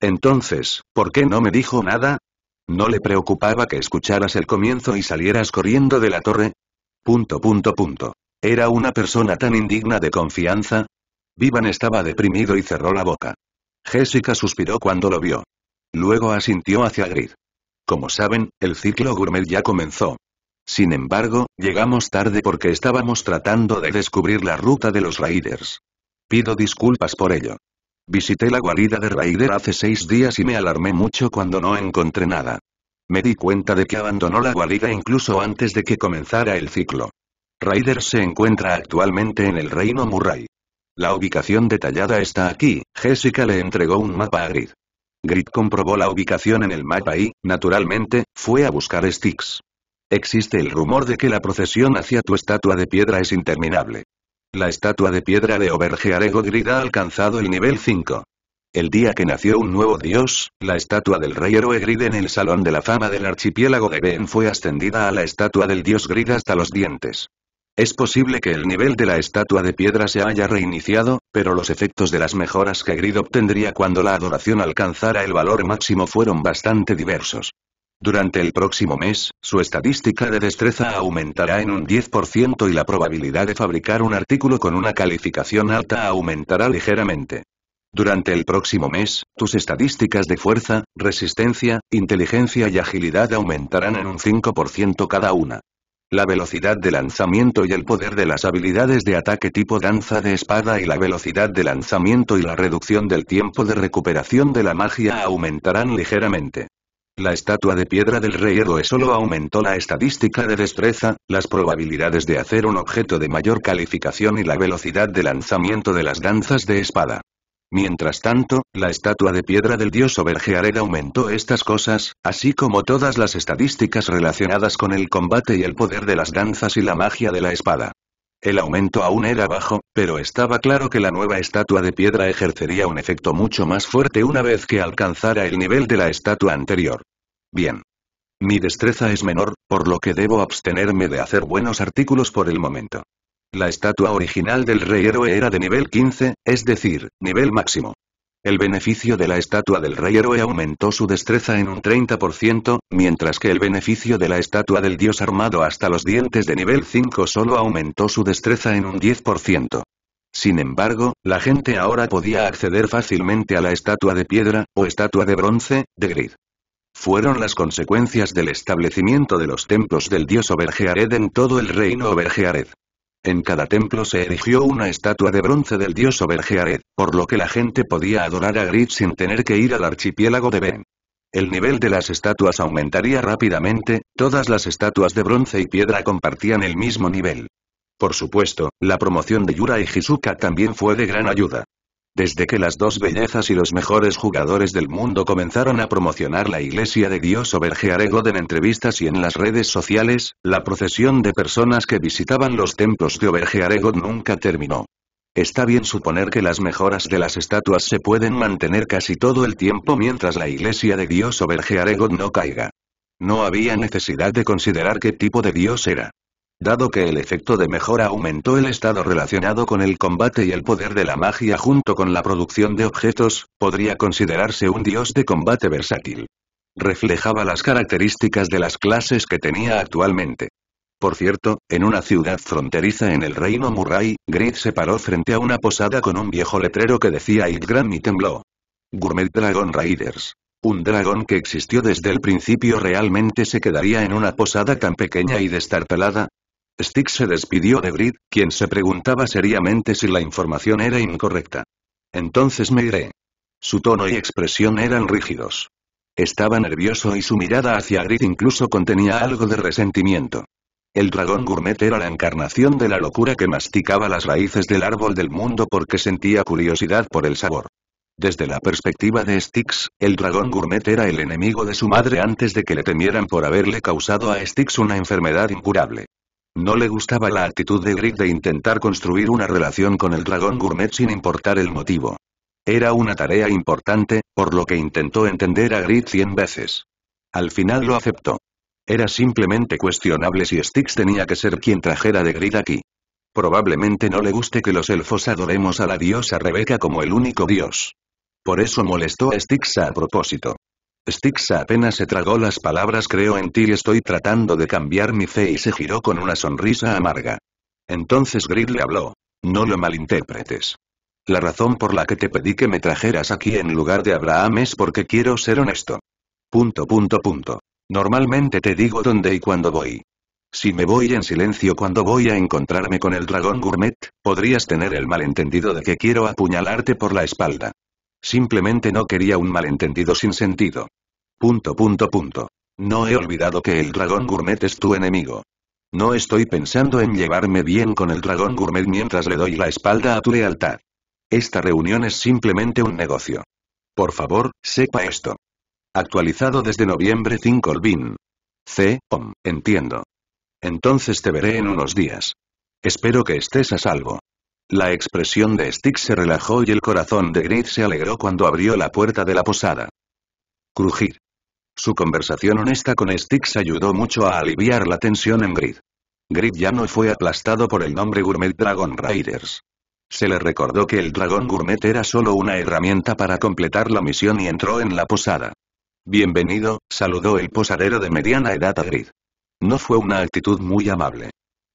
Entonces, ¿por qué no me dijo nada? ¿No le preocupaba que escucharas el comienzo y salieras corriendo de la torre? Punto punto punto. ¿Era una persona tan indigna de confianza? Vivan estaba deprimido y cerró la boca. Jessica suspiró cuando lo vio. Luego asintió hacia Grid. Como saben, el ciclo gourmet ya comenzó. Sin embargo, llegamos tarde porque estábamos tratando de descubrir la ruta de los Raiders. Pido disculpas por ello. Visité la guarida de Raider hace seis días y me alarmé mucho cuando no encontré nada. Me di cuenta de que abandonó la guarida incluso antes de que comenzara el ciclo. Raider se encuentra actualmente en el reino Murray. La ubicación detallada está aquí, Jessica le entregó un mapa a Grid. Grid comprobó la ubicación en el mapa y, naturalmente, fue a buscar Styx. Existe el rumor de que la procesión hacia tu estatua de piedra es interminable. La estatua de piedra de Obergearego Grid ha alcanzado el nivel 5. El día que nació un nuevo dios, la estatua del rey héroe Grid en el Salón de la Fama del archipiélago de Ben fue ascendida a la estatua del dios Grid hasta los dientes. Es posible que el nivel de la estatua de piedra se haya reiniciado, pero los efectos de las mejoras que Grid obtendría cuando la adoración alcanzara el valor máximo fueron bastante diversos. Durante el próximo mes, su estadística de destreza aumentará en un 10% y la probabilidad de fabricar un artículo con una calificación alta aumentará ligeramente. Durante el próximo mes, tus estadísticas de fuerza, resistencia, inteligencia y agilidad aumentarán en un 5% cada una. La velocidad de lanzamiento y el poder de las habilidades de ataque tipo danza de espada y la velocidad de lanzamiento y la reducción del tiempo de recuperación de la magia aumentarán ligeramente. La estatua de piedra del rey Edoe solo aumentó la estadística de destreza, las probabilidades de hacer un objeto de mayor calificación y la velocidad de lanzamiento de las danzas de espada. Mientras tanto, la estatua de piedra del dios Obergeared aumentó estas cosas, así como todas las estadísticas relacionadas con el combate y el poder de las danzas y la magia de la espada. El aumento aún era bajo, pero estaba claro que la nueva estatua de piedra ejercería un efecto mucho más fuerte una vez que alcanzara el nivel de la estatua anterior. Bien. Mi destreza es menor, por lo que debo abstenerme de hacer buenos artículos por el momento. La estatua original del rey héroe era de nivel 15, es decir, nivel máximo. El beneficio de la estatua del rey héroe aumentó su destreza en un 30%, mientras que el beneficio de la estatua del dios armado hasta los dientes de nivel 5 solo aumentó su destreza en un 10%. Sin embargo, la gente ahora podía acceder fácilmente a la estatua de piedra, o estatua de bronce, de grid. Fueron las consecuencias del establecimiento de los templos del dios Obergeared en todo el reino Obergeared. En cada templo se erigió una estatua de bronce del dios Obergeared, por lo que la gente podía adorar a Grit sin tener que ir al archipiélago de Ben. El nivel de las estatuas aumentaría rápidamente, todas las estatuas de bronce y piedra compartían el mismo nivel. Por supuesto, la promoción de Yura y Hisuka también fue de gran ayuda. Desde que las dos bellezas y los mejores jugadores del mundo comenzaron a promocionar la Iglesia de Dios Obergearegod en entrevistas y en las redes sociales, la procesión de personas que visitaban los templos de Obergearegod nunca terminó. Está bien suponer que las mejoras de las estatuas se pueden mantener casi todo el tiempo mientras la Iglesia de Dios Obergearegod no caiga. No había necesidad de considerar qué tipo de Dios era dado que el efecto de mejora aumentó el estado relacionado con el combate y el poder de la magia junto con la producción de objetos, podría considerarse un dios de combate versátil. Reflejaba las características de las clases que tenía actualmente. Por cierto, en una ciudad fronteriza en el reino Murray, Grid se paró frente a una posada con un viejo letrero que decía Idgram y tembló. Gourmet Dragon Riders. Un dragón que existió desde el principio realmente se quedaría en una posada tan pequeña y destartalada, Stick se despidió de Grid, quien se preguntaba seriamente si la información era incorrecta. Entonces me iré. Su tono y expresión eran rígidos. Estaba nervioso y su mirada hacia Grid incluso contenía algo de resentimiento. El dragón gourmet era la encarnación de la locura que masticaba las raíces del árbol del mundo porque sentía curiosidad por el sabor. Desde la perspectiva de Styx, el dragón gourmet era el enemigo de su madre antes de que le temieran por haberle causado a Styx una enfermedad incurable. No le gustaba la actitud de Grit de intentar construir una relación con el dragón gourmet sin importar el motivo. Era una tarea importante, por lo que intentó entender a Grit cien veces. Al final lo aceptó. Era simplemente cuestionable si Styx tenía que ser quien trajera de Grid aquí. Probablemente no le guste que los elfos adoremos a la diosa Rebeca como el único dios. Por eso molestó a Styx a propósito. Stix apenas se tragó las palabras creo en ti y estoy tratando de cambiar mi fe y se giró con una sonrisa amarga. Entonces Grid le habló. No lo malinterpretes. La razón por la que te pedí que me trajeras aquí en lugar de Abraham es porque quiero ser honesto. Punto punto punto. Normalmente te digo dónde y cuándo voy. Si me voy en silencio cuando voy a encontrarme con el dragón gourmet, podrías tener el malentendido de que quiero apuñalarte por la espalda. Simplemente no quería un malentendido sin sentido. Punto punto punto. No he olvidado que el dragón gourmet es tu enemigo. No estoy pensando en llevarme bien con el dragón gourmet mientras le doy la espalda a tu lealtad. Esta reunión es simplemente un negocio. Por favor, sepa esto. Actualizado desde noviembre 5 bin C. Om, entiendo. Entonces te veré en unos días. Espero que estés a salvo. La expresión de Stick se relajó y el corazón de Grid se alegró cuando abrió la puerta de la posada. Crujir. Su conversación honesta con Stix ayudó mucho a aliviar la tensión en Grid. Grid ya no fue aplastado por el nombre Gourmet Dragon Riders. Se le recordó que el dragón gourmet era solo una herramienta para completar la misión y entró en la posada. Bienvenido, saludó el posadero de mediana edad a Grid. No fue una actitud muy amable.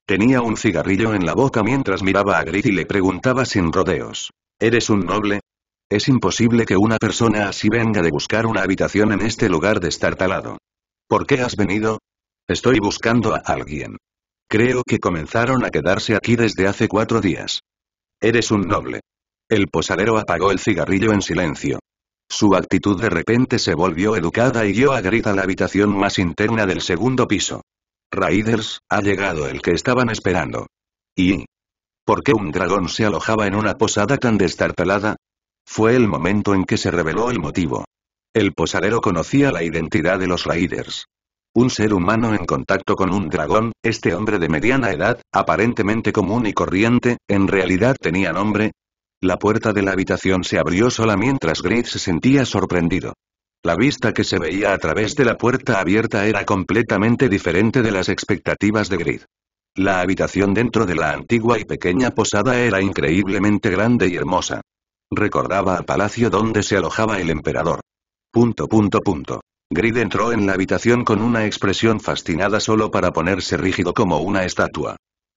Tenía un cigarrillo en la boca mientras miraba a Grit y le preguntaba sin rodeos. ¿Eres un noble? Es imposible que una persona así venga de buscar una habitación en este lugar de destartalado. ¿Por qué has venido? Estoy buscando a alguien. Creo que comenzaron a quedarse aquí desde hace cuatro días. Eres un noble. El posadero apagó el cigarrillo en silencio. Su actitud de repente se volvió educada y dio a Grit a la habitación más interna del segundo piso. Raiders, ha llegado el que estaban esperando. ¿Y? ¿Por qué un dragón se alojaba en una posada tan destartalada? Fue el momento en que se reveló el motivo. El posadero conocía la identidad de los Raiders. Un ser humano en contacto con un dragón, este hombre de mediana edad, aparentemente común y corriente, en realidad tenía nombre. La puerta de la habitación se abrió sola mientras Grid se sentía sorprendido. La vista que se veía a través de la puerta abierta era completamente diferente de las expectativas de Grid. La habitación dentro de la antigua y pequeña posada era increíblemente grande y hermosa. Recordaba al palacio donde se alojaba el emperador. Punto punto punto. Grid entró en la habitación con una expresión fascinada solo para ponerse rígido como una estatua.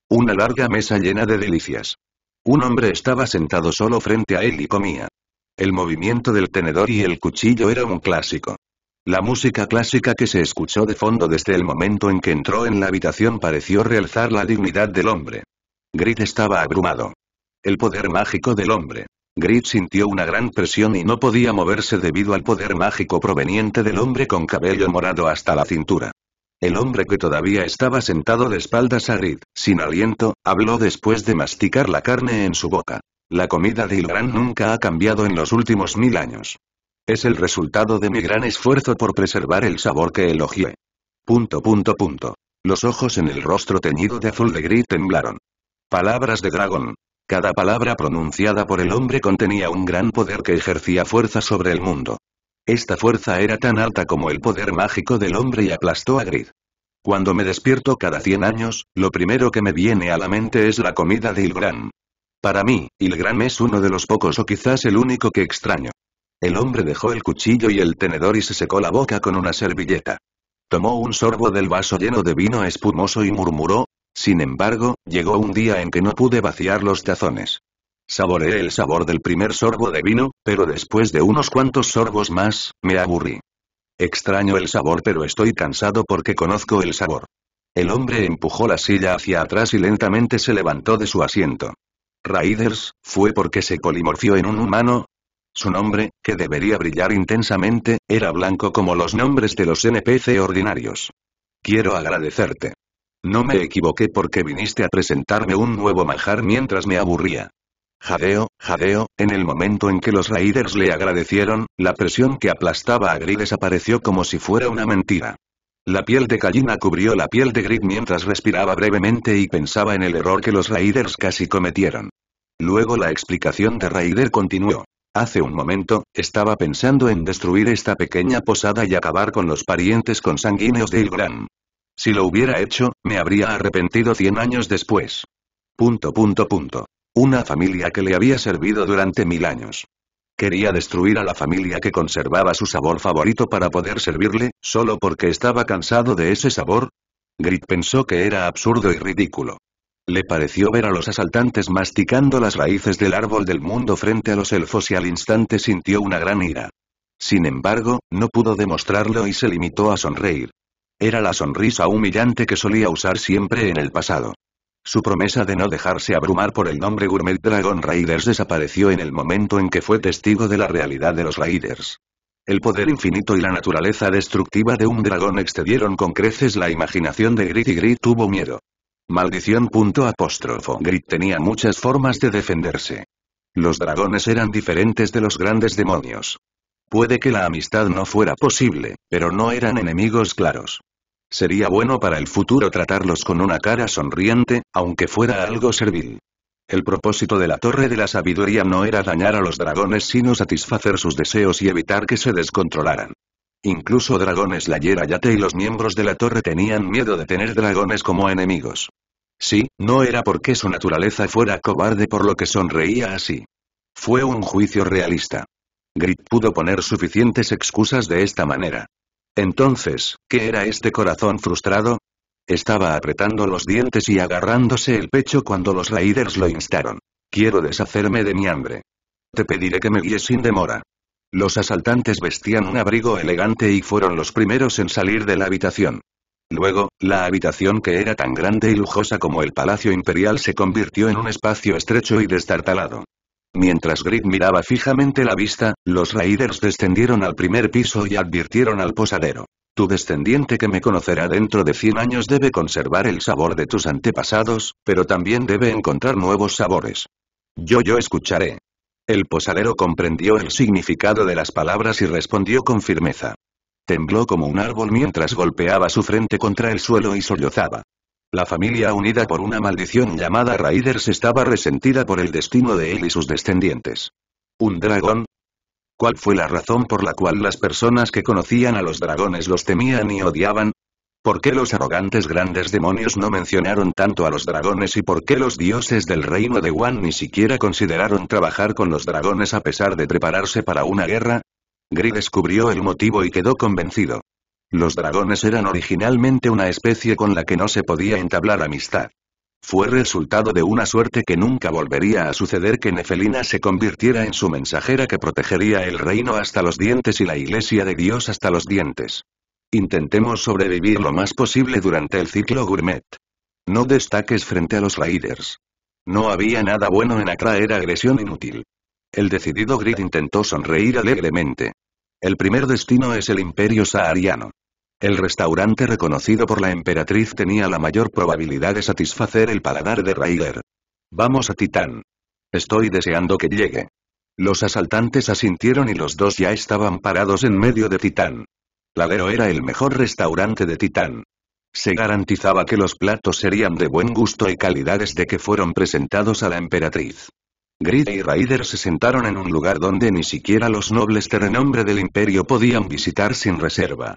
Una larga mesa llena de delicias. Un hombre estaba sentado solo frente a él y comía. El movimiento del tenedor y el cuchillo era un clásico. La música clásica que se escuchó de fondo desde el momento en que entró en la habitación pareció realzar la dignidad del hombre. Grit estaba abrumado. El poder mágico del hombre. Grit sintió una gran presión y no podía moverse debido al poder mágico proveniente del hombre con cabello morado hasta la cintura. El hombre que todavía estaba sentado de espaldas a Grit, sin aliento, habló después de masticar la carne en su boca. La comida de Ilgrán nunca ha cambiado en los últimos mil años. Es el resultado de mi gran esfuerzo por preservar el sabor que elogié. Punto punto punto. Los ojos en el rostro teñido de azul de gris temblaron. Palabras de dragón. Cada palabra pronunciada por el hombre contenía un gran poder que ejercía fuerza sobre el mundo. Esta fuerza era tan alta como el poder mágico del hombre y aplastó a Grid. Cuando me despierto cada 100 años, lo primero que me viene a la mente es la comida de Ilgrán. Para mí, Ilgram es uno de los pocos o quizás el único que extraño. El hombre dejó el cuchillo y el tenedor y se secó la boca con una servilleta. Tomó un sorbo del vaso lleno de vino espumoso y murmuró, sin embargo, llegó un día en que no pude vaciar los tazones. Saboreé el sabor del primer sorbo de vino, pero después de unos cuantos sorbos más, me aburrí. Extraño el sabor pero estoy cansado porque conozco el sabor. El hombre empujó la silla hacia atrás y lentamente se levantó de su asiento. Raiders, fue porque se polimorfió en un humano. Su nombre, que debería brillar intensamente, era blanco como los nombres de los NPC ordinarios. Quiero agradecerte. No me equivoqué porque viniste a presentarme un nuevo majar mientras me aburría. Jadeo, jadeo, en el momento en que los Raiders le agradecieron, la presión que aplastaba a Gri desapareció como si fuera una mentira. La piel de gallina cubrió la piel de Grid mientras respiraba brevemente y pensaba en el error que los Raiders casi cometieron. Luego la explicación de Raider continuó. Hace un momento, estaba pensando en destruir esta pequeña posada y acabar con los parientes consanguíneos de Ilgram. Si lo hubiera hecho, me habría arrepentido cien años después. Punto punto punto. Una familia que le había servido durante mil años. Quería destruir a la familia que conservaba su sabor favorito para poder servirle, solo porque estaba cansado de ese sabor. Grit pensó que era absurdo y ridículo. Le pareció ver a los asaltantes masticando las raíces del árbol del mundo frente a los elfos y al instante sintió una gran ira. Sin embargo, no pudo demostrarlo y se limitó a sonreír. Era la sonrisa humillante que solía usar siempre en el pasado. Su promesa de no dejarse abrumar por el nombre Gourmet Dragon Raiders desapareció en el momento en que fue testigo de la realidad de los Raiders. El poder infinito y la naturaleza destructiva de un dragón excedieron con creces la imaginación de Grit y Grit tuvo miedo. Maldición. Grit tenía muchas formas de defenderse. Los dragones eran diferentes de los grandes demonios. Puede que la amistad no fuera posible, pero no eran enemigos claros. Sería bueno para el futuro tratarlos con una cara sonriente, aunque fuera algo servil. El propósito de la Torre de la Sabiduría no era dañar a los dragones sino satisfacer sus deseos y evitar que se descontrolaran. Incluso dragones la Yate y los miembros de la torre tenían miedo de tener dragones como enemigos. Sí, no era porque su naturaleza fuera cobarde por lo que sonreía así. Fue un juicio realista. Grit pudo poner suficientes excusas de esta manera. Entonces, ¿qué era este corazón frustrado? Estaba apretando los dientes y agarrándose el pecho cuando los Raiders lo instaron. Quiero deshacerme de mi hambre. Te pediré que me guíes sin demora. Los asaltantes vestían un abrigo elegante y fueron los primeros en salir de la habitación. Luego, la habitación que era tan grande y lujosa como el Palacio Imperial se convirtió en un espacio estrecho y destartalado. Mientras Grid miraba fijamente la vista, los Raiders descendieron al primer piso y advirtieron al posadero. Tu descendiente que me conocerá dentro de 100 años debe conservar el sabor de tus antepasados, pero también debe encontrar nuevos sabores. Yo yo escucharé. El posadero comprendió el significado de las palabras y respondió con firmeza. Tembló como un árbol mientras golpeaba su frente contra el suelo y sollozaba. La familia unida por una maldición llamada Raiders estaba resentida por el destino de él y sus descendientes. ¿Un dragón? ¿Cuál fue la razón por la cual las personas que conocían a los dragones los temían y odiaban? ¿Por qué los arrogantes grandes demonios no mencionaron tanto a los dragones y por qué los dioses del reino de Wan ni siquiera consideraron trabajar con los dragones a pesar de prepararse para una guerra? Gri descubrió el motivo y quedó convencido. Los dragones eran originalmente una especie con la que no se podía entablar amistad. Fue resultado de una suerte que nunca volvería a suceder que Nefelina se convirtiera en su mensajera que protegería el reino hasta los dientes y la iglesia de Dios hasta los dientes. Intentemos sobrevivir lo más posible durante el ciclo gourmet. No destaques frente a los Raiders. No había nada bueno en atraer agresión inútil. El decidido Grid intentó sonreír alegremente. El primer destino es el Imperio Sahariano. El restaurante reconocido por la emperatriz tenía la mayor probabilidad de satisfacer el paladar de Raider. Vamos a Titán. Estoy deseando que llegue. Los asaltantes asintieron y los dos ya estaban parados en medio de Titán. Ladero era el mejor restaurante de Titán. Se garantizaba que los platos serían de buen gusto y calidad desde que fueron presentados a la emperatriz. Grid y Raider se sentaron en un lugar donde ni siquiera los nobles de renombre del imperio podían visitar sin reserva.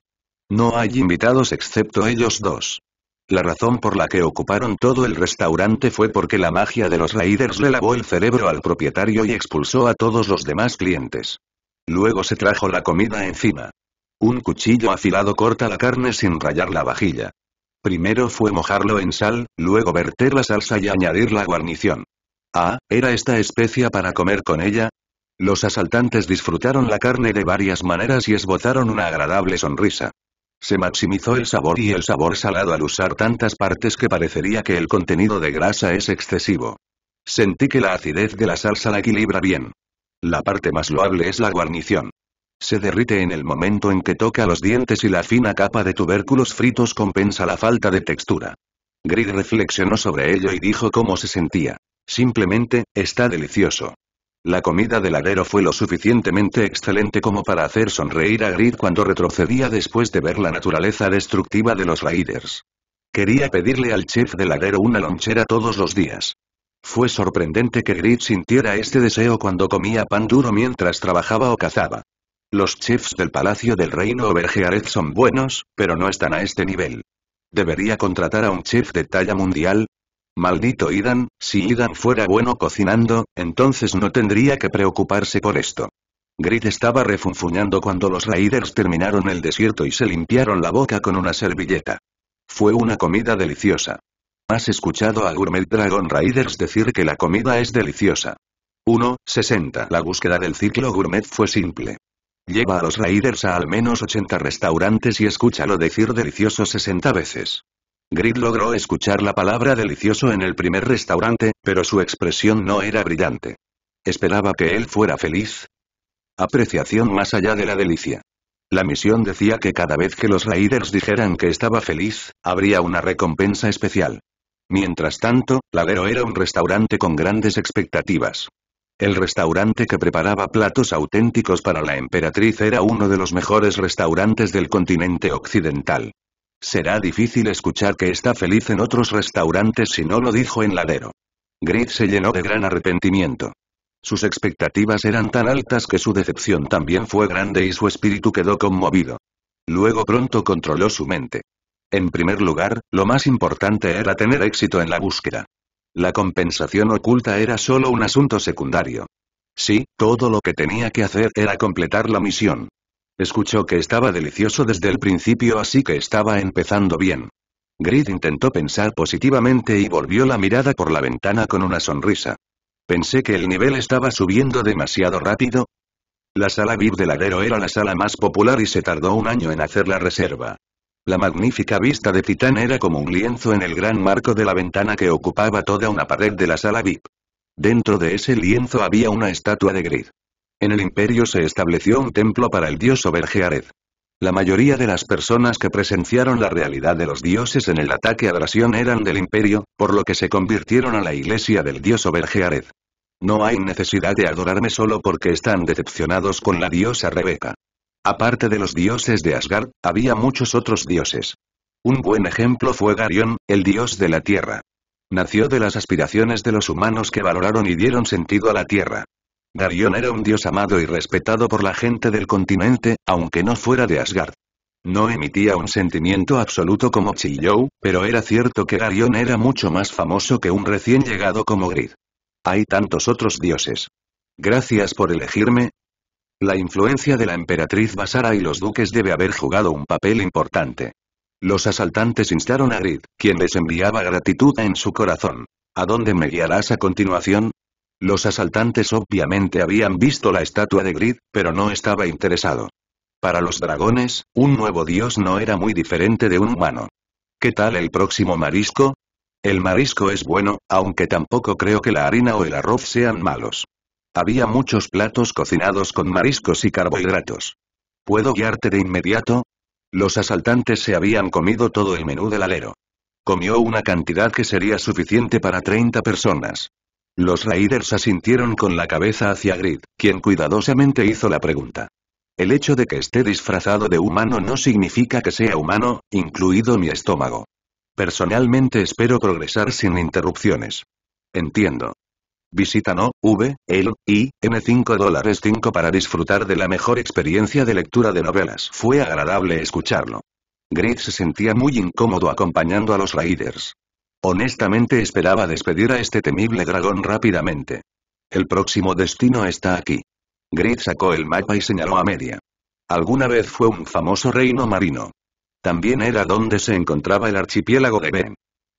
No hay invitados excepto ellos dos. La razón por la que ocuparon todo el restaurante fue porque la magia de los Raiders le lavó el cerebro al propietario y expulsó a todos los demás clientes. Luego se trajo la comida encima. Un cuchillo afilado corta la carne sin rayar la vajilla. Primero fue mojarlo en sal, luego verter la salsa y añadir la guarnición. Ah, ¿era esta especia para comer con ella? Los asaltantes disfrutaron la carne de varias maneras y esbozaron una agradable sonrisa. Se maximizó el sabor y el sabor salado al usar tantas partes que parecería que el contenido de grasa es excesivo. Sentí que la acidez de la salsa la equilibra bien. La parte más loable es la guarnición. Se derrite en el momento en que toca los dientes y la fina capa de tubérculos fritos compensa la falta de textura. Grid reflexionó sobre ello y dijo cómo se sentía. Simplemente, está delicioso. La comida del ladero fue lo suficientemente excelente como para hacer sonreír a Grid cuando retrocedía después de ver la naturaleza destructiva de los Raiders. Quería pedirle al chef del ladero una lonchera todos los días. Fue sorprendente que Grid sintiera este deseo cuando comía pan duro mientras trabajaba o cazaba. Los chefs del Palacio del Reino Obergeareth son buenos, pero no están a este nivel. Debería contratar a un chef de talla mundial, Maldito Idan, si Idan fuera bueno cocinando, entonces no tendría que preocuparse por esto. Grit estaba refunfuñando cuando los Raiders terminaron el desierto y se limpiaron la boca con una servilleta. Fue una comida deliciosa. Has escuchado a Gourmet Dragon Raiders decir que la comida es deliciosa. 160. La búsqueda del ciclo gourmet fue simple. Lleva a los Raiders a al menos 80 restaurantes y escúchalo decir delicioso 60 veces. Grid logró escuchar la palabra delicioso en el primer restaurante, pero su expresión no era brillante. Esperaba que él fuera feliz. Apreciación más allá de la delicia. La misión decía que cada vez que los Raiders dijeran que estaba feliz, habría una recompensa especial. Mientras tanto, Ladero era un restaurante con grandes expectativas. El restaurante que preparaba platos auténticos para la emperatriz era uno de los mejores restaurantes del continente occidental. Será difícil escuchar que está feliz en otros restaurantes si no lo dijo en ladero. Grid se llenó de gran arrepentimiento. Sus expectativas eran tan altas que su decepción también fue grande y su espíritu quedó conmovido. Luego pronto controló su mente. En primer lugar, lo más importante era tener éxito en la búsqueda. La compensación oculta era solo un asunto secundario. Sí, todo lo que tenía que hacer era completar la misión. Escuchó que estaba delicioso desde el principio así que estaba empezando bien. Grid intentó pensar positivamente y volvió la mirada por la ventana con una sonrisa. Pensé que el nivel estaba subiendo demasiado rápido. La sala VIP del ladero era la sala más popular y se tardó un año en hacer la reserva. La magnífica vista de Titán era como un lienzo en el gran marco de la ventana que ocupaba toda una pared de la sala VIP. Dentro de ese lienzo había una estatua de Grid. En el imperio se estableció un templo para el dios Obergeareth. La mayoría de las personas que presenciaron la realidad de los dioses en el ataque a Drasión eran del imperio, por lo que se convirtieron a la iglesia del dios Obergeareth. No hay necesidad de adorarme solo porque están decepcionados con la diosa Rebeca. Aparte de los dioses de Asgard, había muchos otros dioses. Un buen ejemplo fue Garion, el dios de la tierra. Nació de las aspiraciones de los humanos que valoraron y dieron sentido a la tierra. Darion era un dios amado y respetado por la gente del continente, aunque no fuera de Asgard. No emitía un sentimiento absoluto como Chiyou, pero era cierto que Darion era mucho más famoso que un recién llegado como Grid. Hay tantos otros dioses. Gracias por elegirme. La influencia de la emperatriz Basara y los duques debe haber jugado un papel importante. Los asaltantes instaron a Grid, quien les enviaba gratitud en su corazón. ¿A dónde me guiarás a continuación? Los asaltantes obviamente habían visto la estatua de Grid, pero no estaba interesado. Para los dragones, un nuevo dios no era muy diferente de un humano. ¿Qué tal el próximo marisco? El marisco es bueno, aunque tampoco creo que la harina o el arroz sean malos. Había muchos platos cocinados con mariscos y carbohidratos. ¿Puedo guiarte de inmediato? Los asaltantes se habían comido todo el menú del alero. Comió una cantidad que sería suficiente para 30 personas. Los Raiders asintieron con la cabeza hacia Grid, quien cuidadosamente hizo la pregunta. El hecho de que esté disfrazado de humano no significa que sea humano, incluido mi estómago. Personalmente espero progresar sin interrupciones. Entiendo. Visita no, V, L, I, N 5 dólares 5 para disfrutar de la mejor experiencia de lectura de novelas. Fue agradable escucharlo. Grid se sentía muy incómodo acompañando a los Raiders. Honestamente esperaba despedir a este temible dragón rápidamente. El próximo destino está aquí. Grid sacó el mapa y señaló a Media. Alguna vez fue un famoso reino marino. También era donde se encontraba el archipiélago de Ben.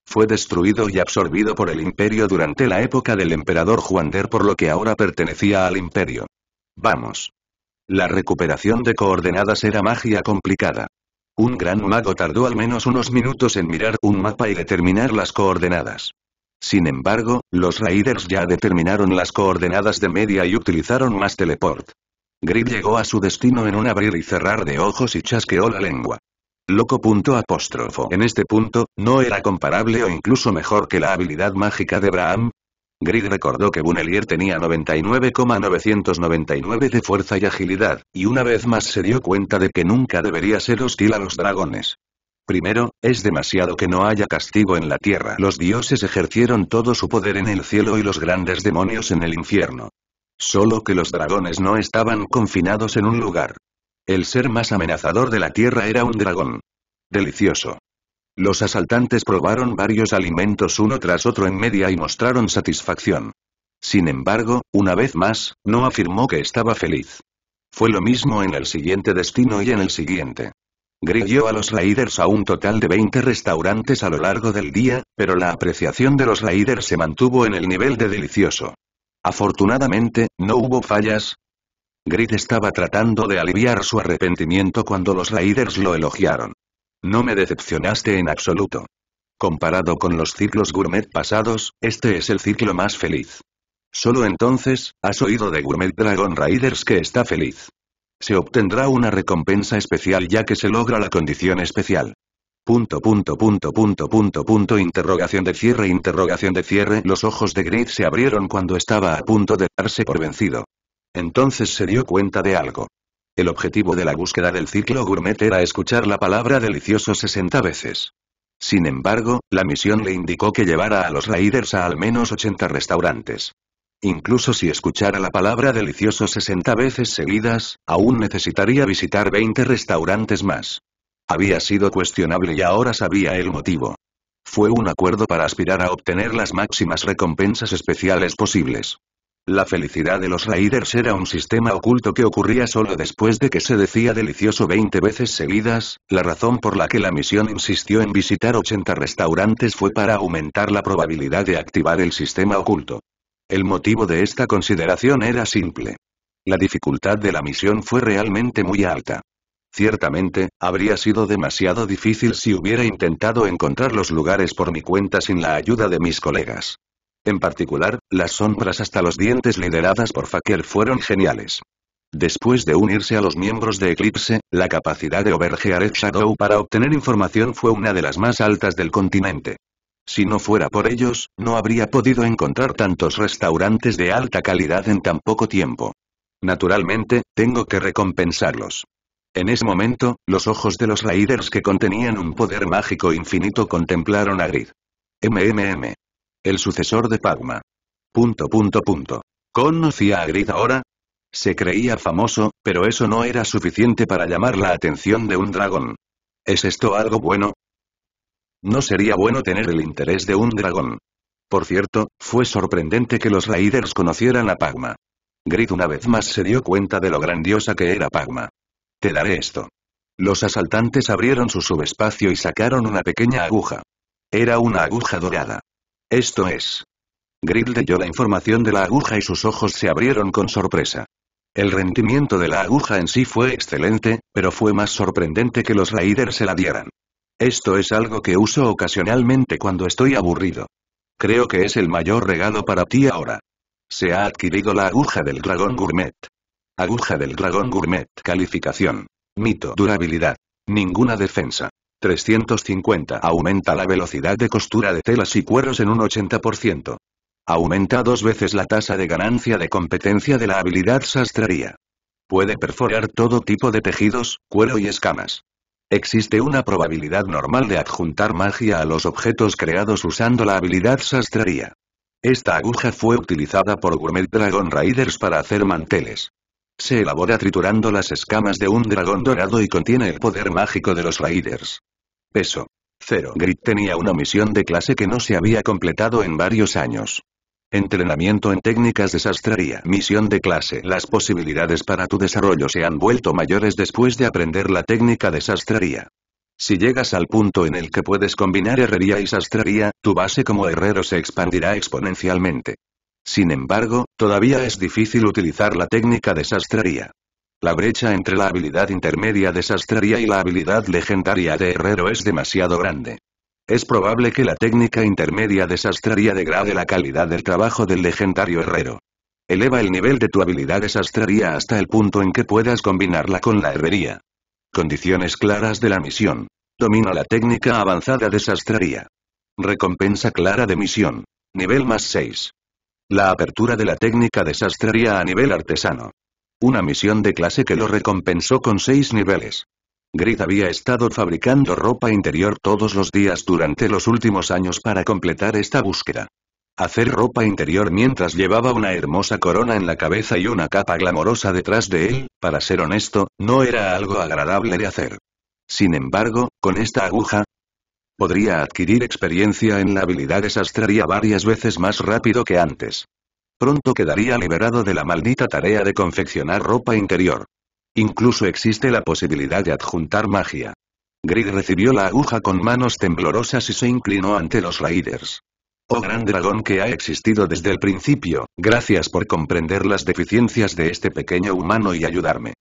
Fue destruido y absorbido por el imperio durante la época del emperador Juander por lo que ahora pertenecía al imperio. Vamos. La recuperación de coordenadas era magia complicada. Un gran mago tardó al menos unos minutos en mirar un mapa y determinar las coordenadas. Sin embargo, los Raiders ya determinaron las coordenadas de media y utilizaron más teleport. Grid llegó a su destino en un abrir y cerrar de ojos y chasqueó la lengua. Loco punto apóstrofo. En este punto, no era comparable o incluso mejor que la habilidad mágica de Braham, Grid recordó que Bunelier tenía 99,999 de fuerza y agilidad, y una vez más se dio cuenta de que nunca debería ser hostil a los dragones. Primero, es demasiado que no haya castigo en la tierra. Los dioses ejercieron todo su poder en el cielo y los grandes demonios en el infierno. Solo que los dragones no estaban confinados en un lugar. El ser más amenazador de la tierra era un dragón. Delicioso. Los asaltantes probaron varios alimentos uno tras otro en media y mostraron satisfacción. Sin embargo, una vez más, no afirmó que estaba feliz. Fue lo mismo en el siguiente destino y en el siguiente. Grilló a los Raiders a un total de 20 restaurantes a lo largo del día, pero la apreciación de los Raiders se mantuvo en el nivel de delicioso. Afortunadamente, no hubo fallas. Grid estaba tratando de aliviar su arrepentimiento cuando los Raiders lo elogiaron. No me decepcionaste en absoluto. Comparado con los ciclos gourmet pasados, este es el ciclo más feliz. Solo entonces, has oído de Gourmet Dragon Riders que está feliz. Se obtendrá una recompensa especial ya que se logra la condición especial. Punto punto punto punto punto punto interrogación de cierre interrogación de cierre los ojos de Grid se abrieron cuando estaba a punto de darse por vencido. Entonces se dio cuenta de algo. El objetivo de la búsqueda del ciclo gourmet era escuchar la palabra delicioso 60 veces. Sin embargo, la misión le indicó que llevara a los Raiders a al menos 80 restaurantes. Incluso si escuchara la palabra delicioso 60 veces seguidas, aún necesitaría visitar 20 restaurantes más. Había sido cuestionable y ahora sabía el motivo. Fue un acuerdo para aspirar a obtener las máximas recompensas especiales posibles. La felicidad de los Raiders era un sistema oculto que ocurría solo después de que se decía delicioso 20 veces seguidas, la razón por la que la misión insistió en visitar 80 restaurantes fue para aumentar la probabilidad de activar el sistema oculto. El motivo de esta consideración era simple. La dificultad de la misión fue realmente muy alta. Ciertamente, habría sido demasiado difícil si hubiera intentado encontrar los lugares por mi cuenta sin la ayuda de mis colegas. En particular, las sombras hasta los dientes lideradas por Faker fueron geniales. Después de unirse a los miembros de Eclipse, la capacidad de Overgeared Shadow para obtener información fue una de las más altas del continente. Si no fuera por ellos, no habría podido encontrar tantos restaurantes de alta calidad en tan poco tiempo. Naturalmente, tengo que recompensarlos. En ese momento, los ojos de los Raiders que contenían un poder mágico infinito contemplaron a Grid. MMM el sucesor de Pagma. Punto punto punto. ¿Conocía a Grid ahora? Se creía famoso, pero eso no era suficiente para llamar la atención de un dragón. ¿Es esto algo bueno? No sería bueno tener el interés de un dragón. Por cierto, fue sorprendente que los Raiders conocieran a Pagma. Grid una vez más se dio cuenta de lo grandiosa que era Pagma. Te daré esto. Los asaltantes abrieron su subespacio y sacaron una pequeña aguja. Era una aguja dorada. Esto es. Grill leyó la información de la aguja y sus ojos se abrieron con sorpresa. El rendimiento de la aguja en sí fue excelente, pero fue más sorprendente que los Raiders se la dieran. Esto es algo que uso ocasionalmente cuando estoy aburrido. Creo que es el mayor regalo para ti ahora. Se ha adquirido la aguja del dragón gourmet. Aguja del dragón gourmet. Calificación. Mito. Durabilidad. Ninguna defensa. 350 aumenta la velocidad de costura de telas y cueros en un 80%. Aumenta dos veces la tasa de ganancia de competencia de la habilidad sastrería. Puede perforar todo tipo de tejidos, cuero y escamas. Existe una probabilidad normal de adjuntar magia a los objetos creados usando la habilidad sastrería. Esta aguja fue utilizada por Gourmet Dragon Raiders para hacer manteles. Se elabora triturando las escamas de un dragón dorado y contiene el poder mágico de los Raiders. Peso. Cero. Grit tenía una misión de clase que no se había completado en varios años. Entrenamiento en técnicas de sastrería. Misión de clase. Las posibilidades para tu desarrollo se han vuelto mayores después de aprender la técnica de sastrería. Si llegas al punto en el que puedes combinar herrería y sastrería, tu base como herrero se expandirá exponencialmente. Sin embargo, todavía es difícil utilizar la técnica de sastrería. La brecha entre la habilidad intermedia de sastrería y la habilidad legendaria de herrero es demasiado grande. Es probable que la técnica intermedia de sastrería degrade la calidad del trabajo del legendario herrero. Eleva el nivel de tu habilidad de sastrería hasta el punto en que puedas combinarla con la herrería. Condiciones claras de la misión. Domina la técnica avanzada de sastrería. Recompensa clara de misión. Nivel más 6. La apertura de la técnica de sastrería a nivel artesano. Una misión de clase que lo recompensó con seis niveles. Grit había estado fabricando ropa interior todos los días durante los últimos años para completar esta búsqueda. Hacer ropa interior mientras llevaba una hermosa corona en la cabeza y una capa glamorosa detrás de él, para ser honesto, no era algo agradable de hacer. Sin embargo, con esta aguja, podría adquirir experiencia en la habilidad de sastrería varias veces más rápido que antes. Pronto quedaría liberado de la maldita tarea de confeccionar ropa interior. Incluso existe la posibilidad de adjuntar magia. Grid recibió la aguja con manos temblorosas y se inclinó ante los Raiders. Oh gran dragón que ha existido desde el principio, gracias por comprender las deficiencias de este pequeño humano y ayudarme.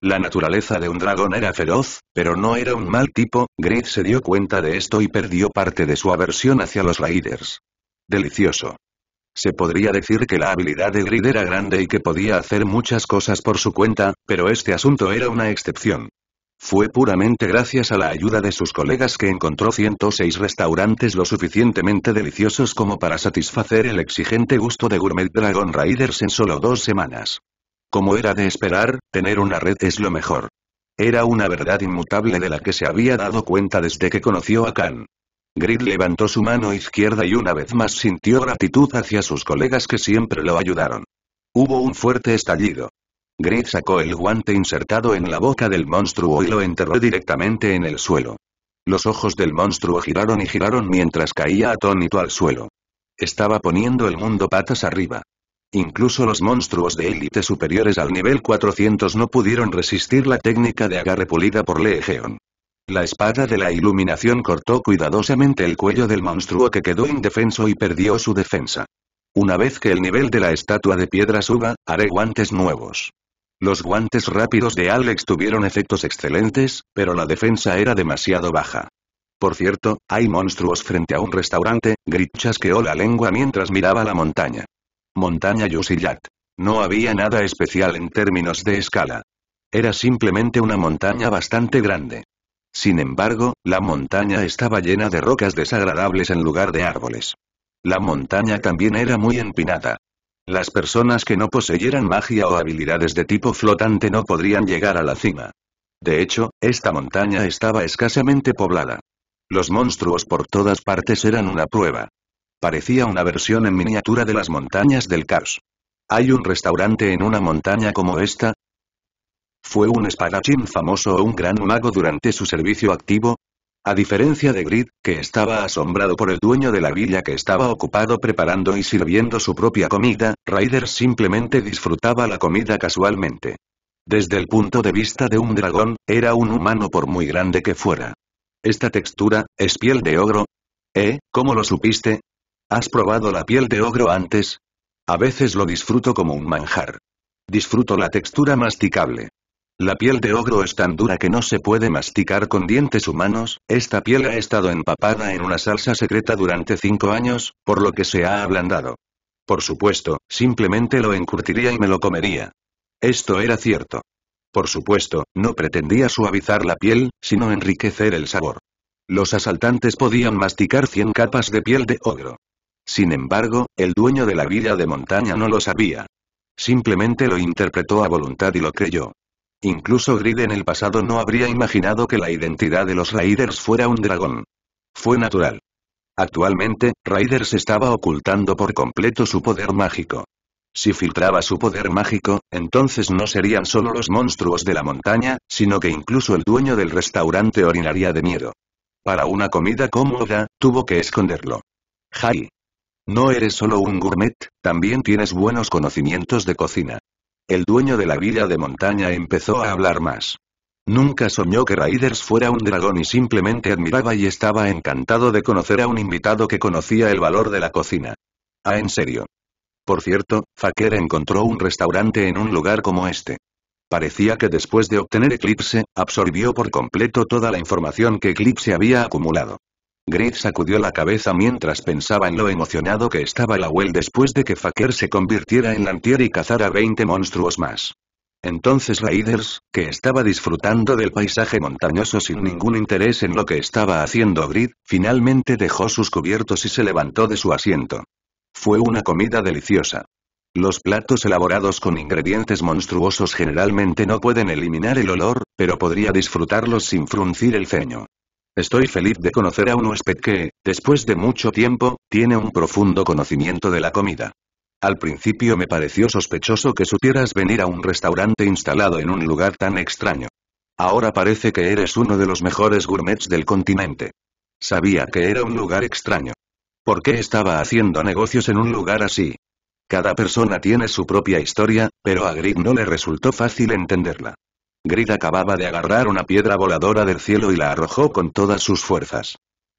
La naturaleza de un dragón era feroz, pero no era un mal tipo, Grid se dio cuenta de esto y perdió parte de su aversión hacia los Raiders. Delicioso. Se podría decir que la habilidad de Grid era grande y que podía hacer muchas cosas por su cuenta, pero este asunto era una excepción. Fue puramente gracias a la ayuda de sus colegas que encontró 106 restaurantes lo suficientemente deliciosos como para satisfacer el exigente gusto de Gourmet Dragon Riders en solo dos semanas. Como era de esperar, tener una red es lo mejor. Era una verdad inmutable de la que se había dado cuenta desde que conoció a Khan. Grid levantó su mano izquierda y una vez más sintió gratitud hacia sus colegas que siempre lo ayudaron. Hubo un fuerte estallido. Grid sacó el guante insertado en la boca del monstruo y lo enterró directamente en el suelo. Los ojos del monstruo giraron y giraron mientras caía atónito al suelo. Estaba poniendo el mundo patas arriba. Incluso los monstruos de élite superiores al nivel 400 no pudieron resistir la técnica de agarre pulida por Legeon. La espada de la iluminación cortó cuidadosamente el cuello del monstruo que quedó indefenso y perdió su defensa. Una vez que el nivel de la estatua de piedra suba, haré guantes nuevos. Los guantes rápidos de Alex tuvieron efectos excelentes, pero la defensa era demasiado baja. Por cierto, hay monstruos frente a un restaurante, Grit chasqueó la lengua mientras miraba la montaña. Montaña Yusillat. No había nada especial en términos de escala. Era simplemente una montaña bastante grande. Sin embargo, la montaña estaba llena de rocas desagradables en lugar de árboles. La montaña también era muy empinada. Las personas que no poseyeran magia o habilidades de tipo flotante no podrían llegar a la cima. De hecho, esta montaña estaba escasamente poblada. Los monstruos por todas partes eran una prueba. Parecía una versión en miniatura de las montañas del caos. ¿Hay un restaurante en una montaña como esta? ¿Fue un espadachín famoso o un gran mago durante su servicio activo? A diferencia de Grid, que estaba asombrado por el dueño de la villa que estaba ocupado preparando y sirviendo su propia comida, Ryder simplemente disfrutaba la comida casualmente. Desde el punto de vista de un dragón, era un humano por muy grande que fuera. Esta textura, ¿es piel de ogro? ¿Eh? ¿Cómo lo supiste? ¿Has probado la piel de ogro antes? A veces lo disfruto como un manjar. Disfruto la textura masticable. La piel de ogro es tan dura que no se puede masticar con dientes humanos, esta piel ha estado empapada en una salsa secreta durante cinco años, por lo que se ha ablandado. Por supuesto, simplemente lo encurtiría y me lo comería. Esto era cierto. Por supuesto, no pretendía suavizar la piel, sino enriquecer el sabor. Los asaltantes podían masticar 100 capas de piel de ogro. Sin embargo, el dueño de la villa de montaña no lo sabía. Simplemente lo interpretó a voluntad y lo creyó. Incluso Grid en el pasado no habría imaginado que la identidad de los Raiders fuera un dragón. Fue natural. Actualmente, Raiders estaba ocultando por completo su poder mágico. Si filtraba su poder mágico, entonces no serían solo los monstruos de la montaña, sino que incluso el dueño del restaurante orinaría de miedo. Para una comida cómoda, tuvo que esconderlo. Jai. No eres solo un gourmet, también tienes buenos conocimientos de cocina. El dueño de la villa de montaña empezó a hablar más. Nunca soñó que Raiders fuera un dragón y simplemente admiraba y estaba encantado de conocer a un invitado que conocía el valor de la cocina. Ah, en serio. Por cierto, Faker encontró un restaurante en un lugar como este. Parecía que después de obtener Eclipse, absorbió por completo toda la información que Eclipse había acumulado. Grid sacudió la cabeza mientras pensaba en lo emocionado que estaba la Well después de que Faker se convirtiera en Lantier y cazara 20 monstruos más. Entonces Raiders, que estaba disfrutando del paisaje montañoso sin ningún interés en lo que estaba haciendo Grid, finalmente dejó sus cubiertos y se levantó de su asiento. Fue una comida deliciosa. Los platos elaborados con ingredientes monstruosos generalmente no pueden eliminar el olor, pero podría disfrutarlos sin fruncir el ceño. Estoy feliz de conocer a un huésped que, después de mucho tiempo, tiene un profundo conocimiento de la comida. Al principio me pareció sospechoso que supieras venir a un restaurante instalado en un lugar tan extraño. Ahora parece que eres uno de los mejores gourmets del continente. Sabía que era un lugar extraño. ¿Por qué estaba haciendo negocios en un lugar así? Cada persona tiene su propia historia, pero a Grid no le resultó fácil entenderla. Grid acababa de agarrar una piedra voladora del cielo y la arrojó con todas sus fuerzas.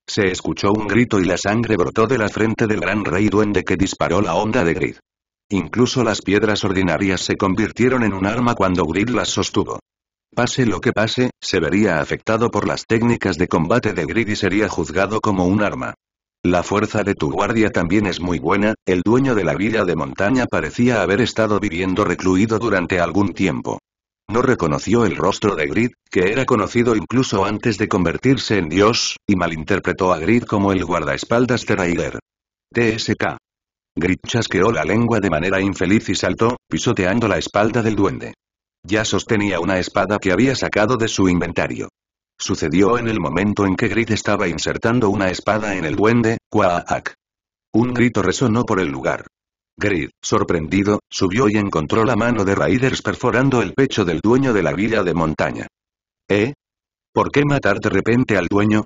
Se escuchó un grito y la sangre brotó de la frente del gran rey duende que disparó la onda de Grid. Incluso las piedras ordinarias se convirtieron en un arma cuando Grid las sostuvo. Pase lo que pase, se vería afectado por las técnicas de combate de Grid y sería juzgado como un arma. La fuerza de tu guardia también es muy buena, el dueño de la villa de montaña parecía haber estado viviendo recluido durante algún tiempo no reconoció el rostro de Grid, que era conocido incluso antes de convertirse en dios, y malinterpretó a Grid como el guardaespaldas de Raider. TSK. Grid chasqueó la lengua de manera infeliz y saltó, pisoteando la espalda del duende. Ya sostenía una espada que había sacado de su inventario. Sucedió en el momento en que Grid estaba insertando una espada en el duende, Kwaak. Un grito resonó por el lugar. Grid, sorprendido, subió y encontró la mano de Raiders perforando el pecho del dueño de la villa de montaña. ¿Eh? ¿Por qué matar de repente al dueño?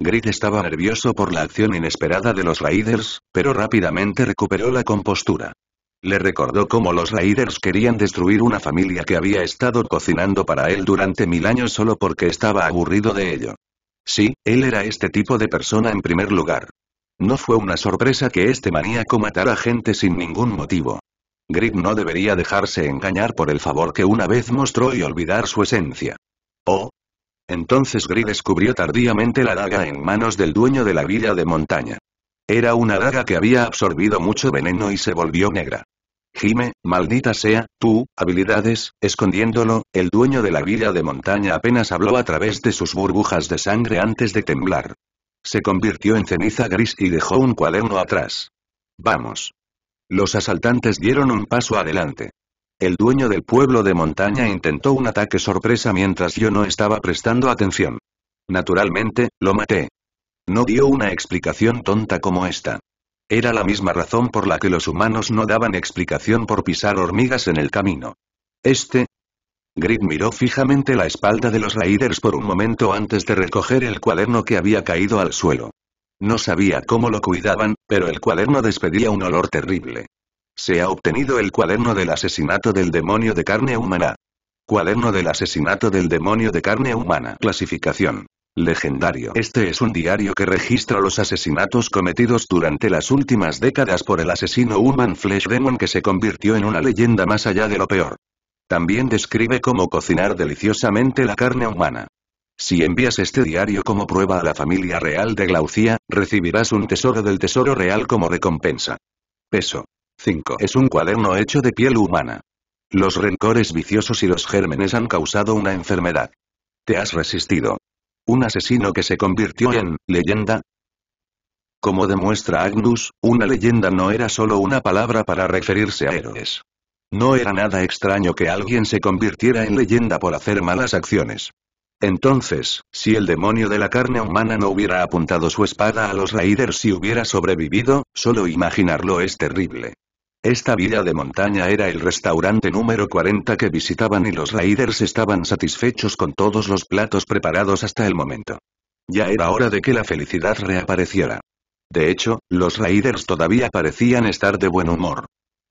Grid estaba nervioso por la acción inesperada de los Raiders, pero rápidamente recuperó la compostura. Le recordó cómo los Raiders querían destruir una familia que había estado cocinando para él durante mil años solo porque estaba aburrido de ello. Sí, él era este tipo de persona en primer lugar. No fue una sorpresa que este maníaco matara gente sin ningún motivo. Grip no debería dejarse engañar por el favor que una vez mostró y olvidar su esencia. Oh. Entonces Grip descubrió tardíamente la daga en manos del dueño de la villa de montaña. Era una daga que había absorbido mucho veneno y se volvió negra. Jime, maldita sea, tú, habilidades, escondiéndolo, el dueño de la villa de montaña apenas habló a través de sus burbujas de sangre antes de temblar. Se convirtió en ceniza gris y dejó un cuaderno atrás. Vamos. Los asaltantes dieron un paso adelante. El dueño del pueblo de montaña intentó un ataque sorpresa mientras yo no estaba prestando atención. Naturalmente, lo maté. No dio una explicación tonta como esta. Era la misma razón por la que los humanos no daban explicación por pisar hormigas en el camino. Este, Grid miró fijamente la espalda de los Raiders por un momento antes de recoger el cuaderno que había caído al suelo. No sabía cómo lo cuidaban, pero el cuaderno despedía un olor terrible. Se ha obtenido el cuaderno del asesinato del demonio de carne humana. Cuaderno del asesinato del demonio de carne humana. Clasificación. Legendario. Este es un diario que registra los asesinatos cometidos durante las últimas décadas por el asesino Human Flesh Demon que se convirtió en una leyenda más allá de lo peor. También describe cómo cocinar deliciosamente la carne humana. Si envías este diario como prueba a la familia real de Glaucia, recibirás un tesoro del tesoro real como recompensa. Peso. 5. Es un cuaderno hecho de piel humana. Los rencores viciosos y los gérmenes han causado una enfermedad. Te has resistido. Un asesino que se convirtió en leyenda. Como demuestra Agnus, una leyenda no era solo una palabra para referirse a héroes. No era nada extraño que alguien se convirtiera en leyenda por hacer malas acciones. Entonces, si el demonio de la carne humana no hubiera apuntado su espada a los Raiders y hubiera sobrevivido, solo imaginarlo es terrible. Esta villa de montaña era el restaurante número 40 que visitaban y los Raiders estaban satisfechos con todos los platos preparados hasta el momento. Ya era hora de que la felicidad reapareciera. De hecho, los Raiders todavía parecían estar de buen humor.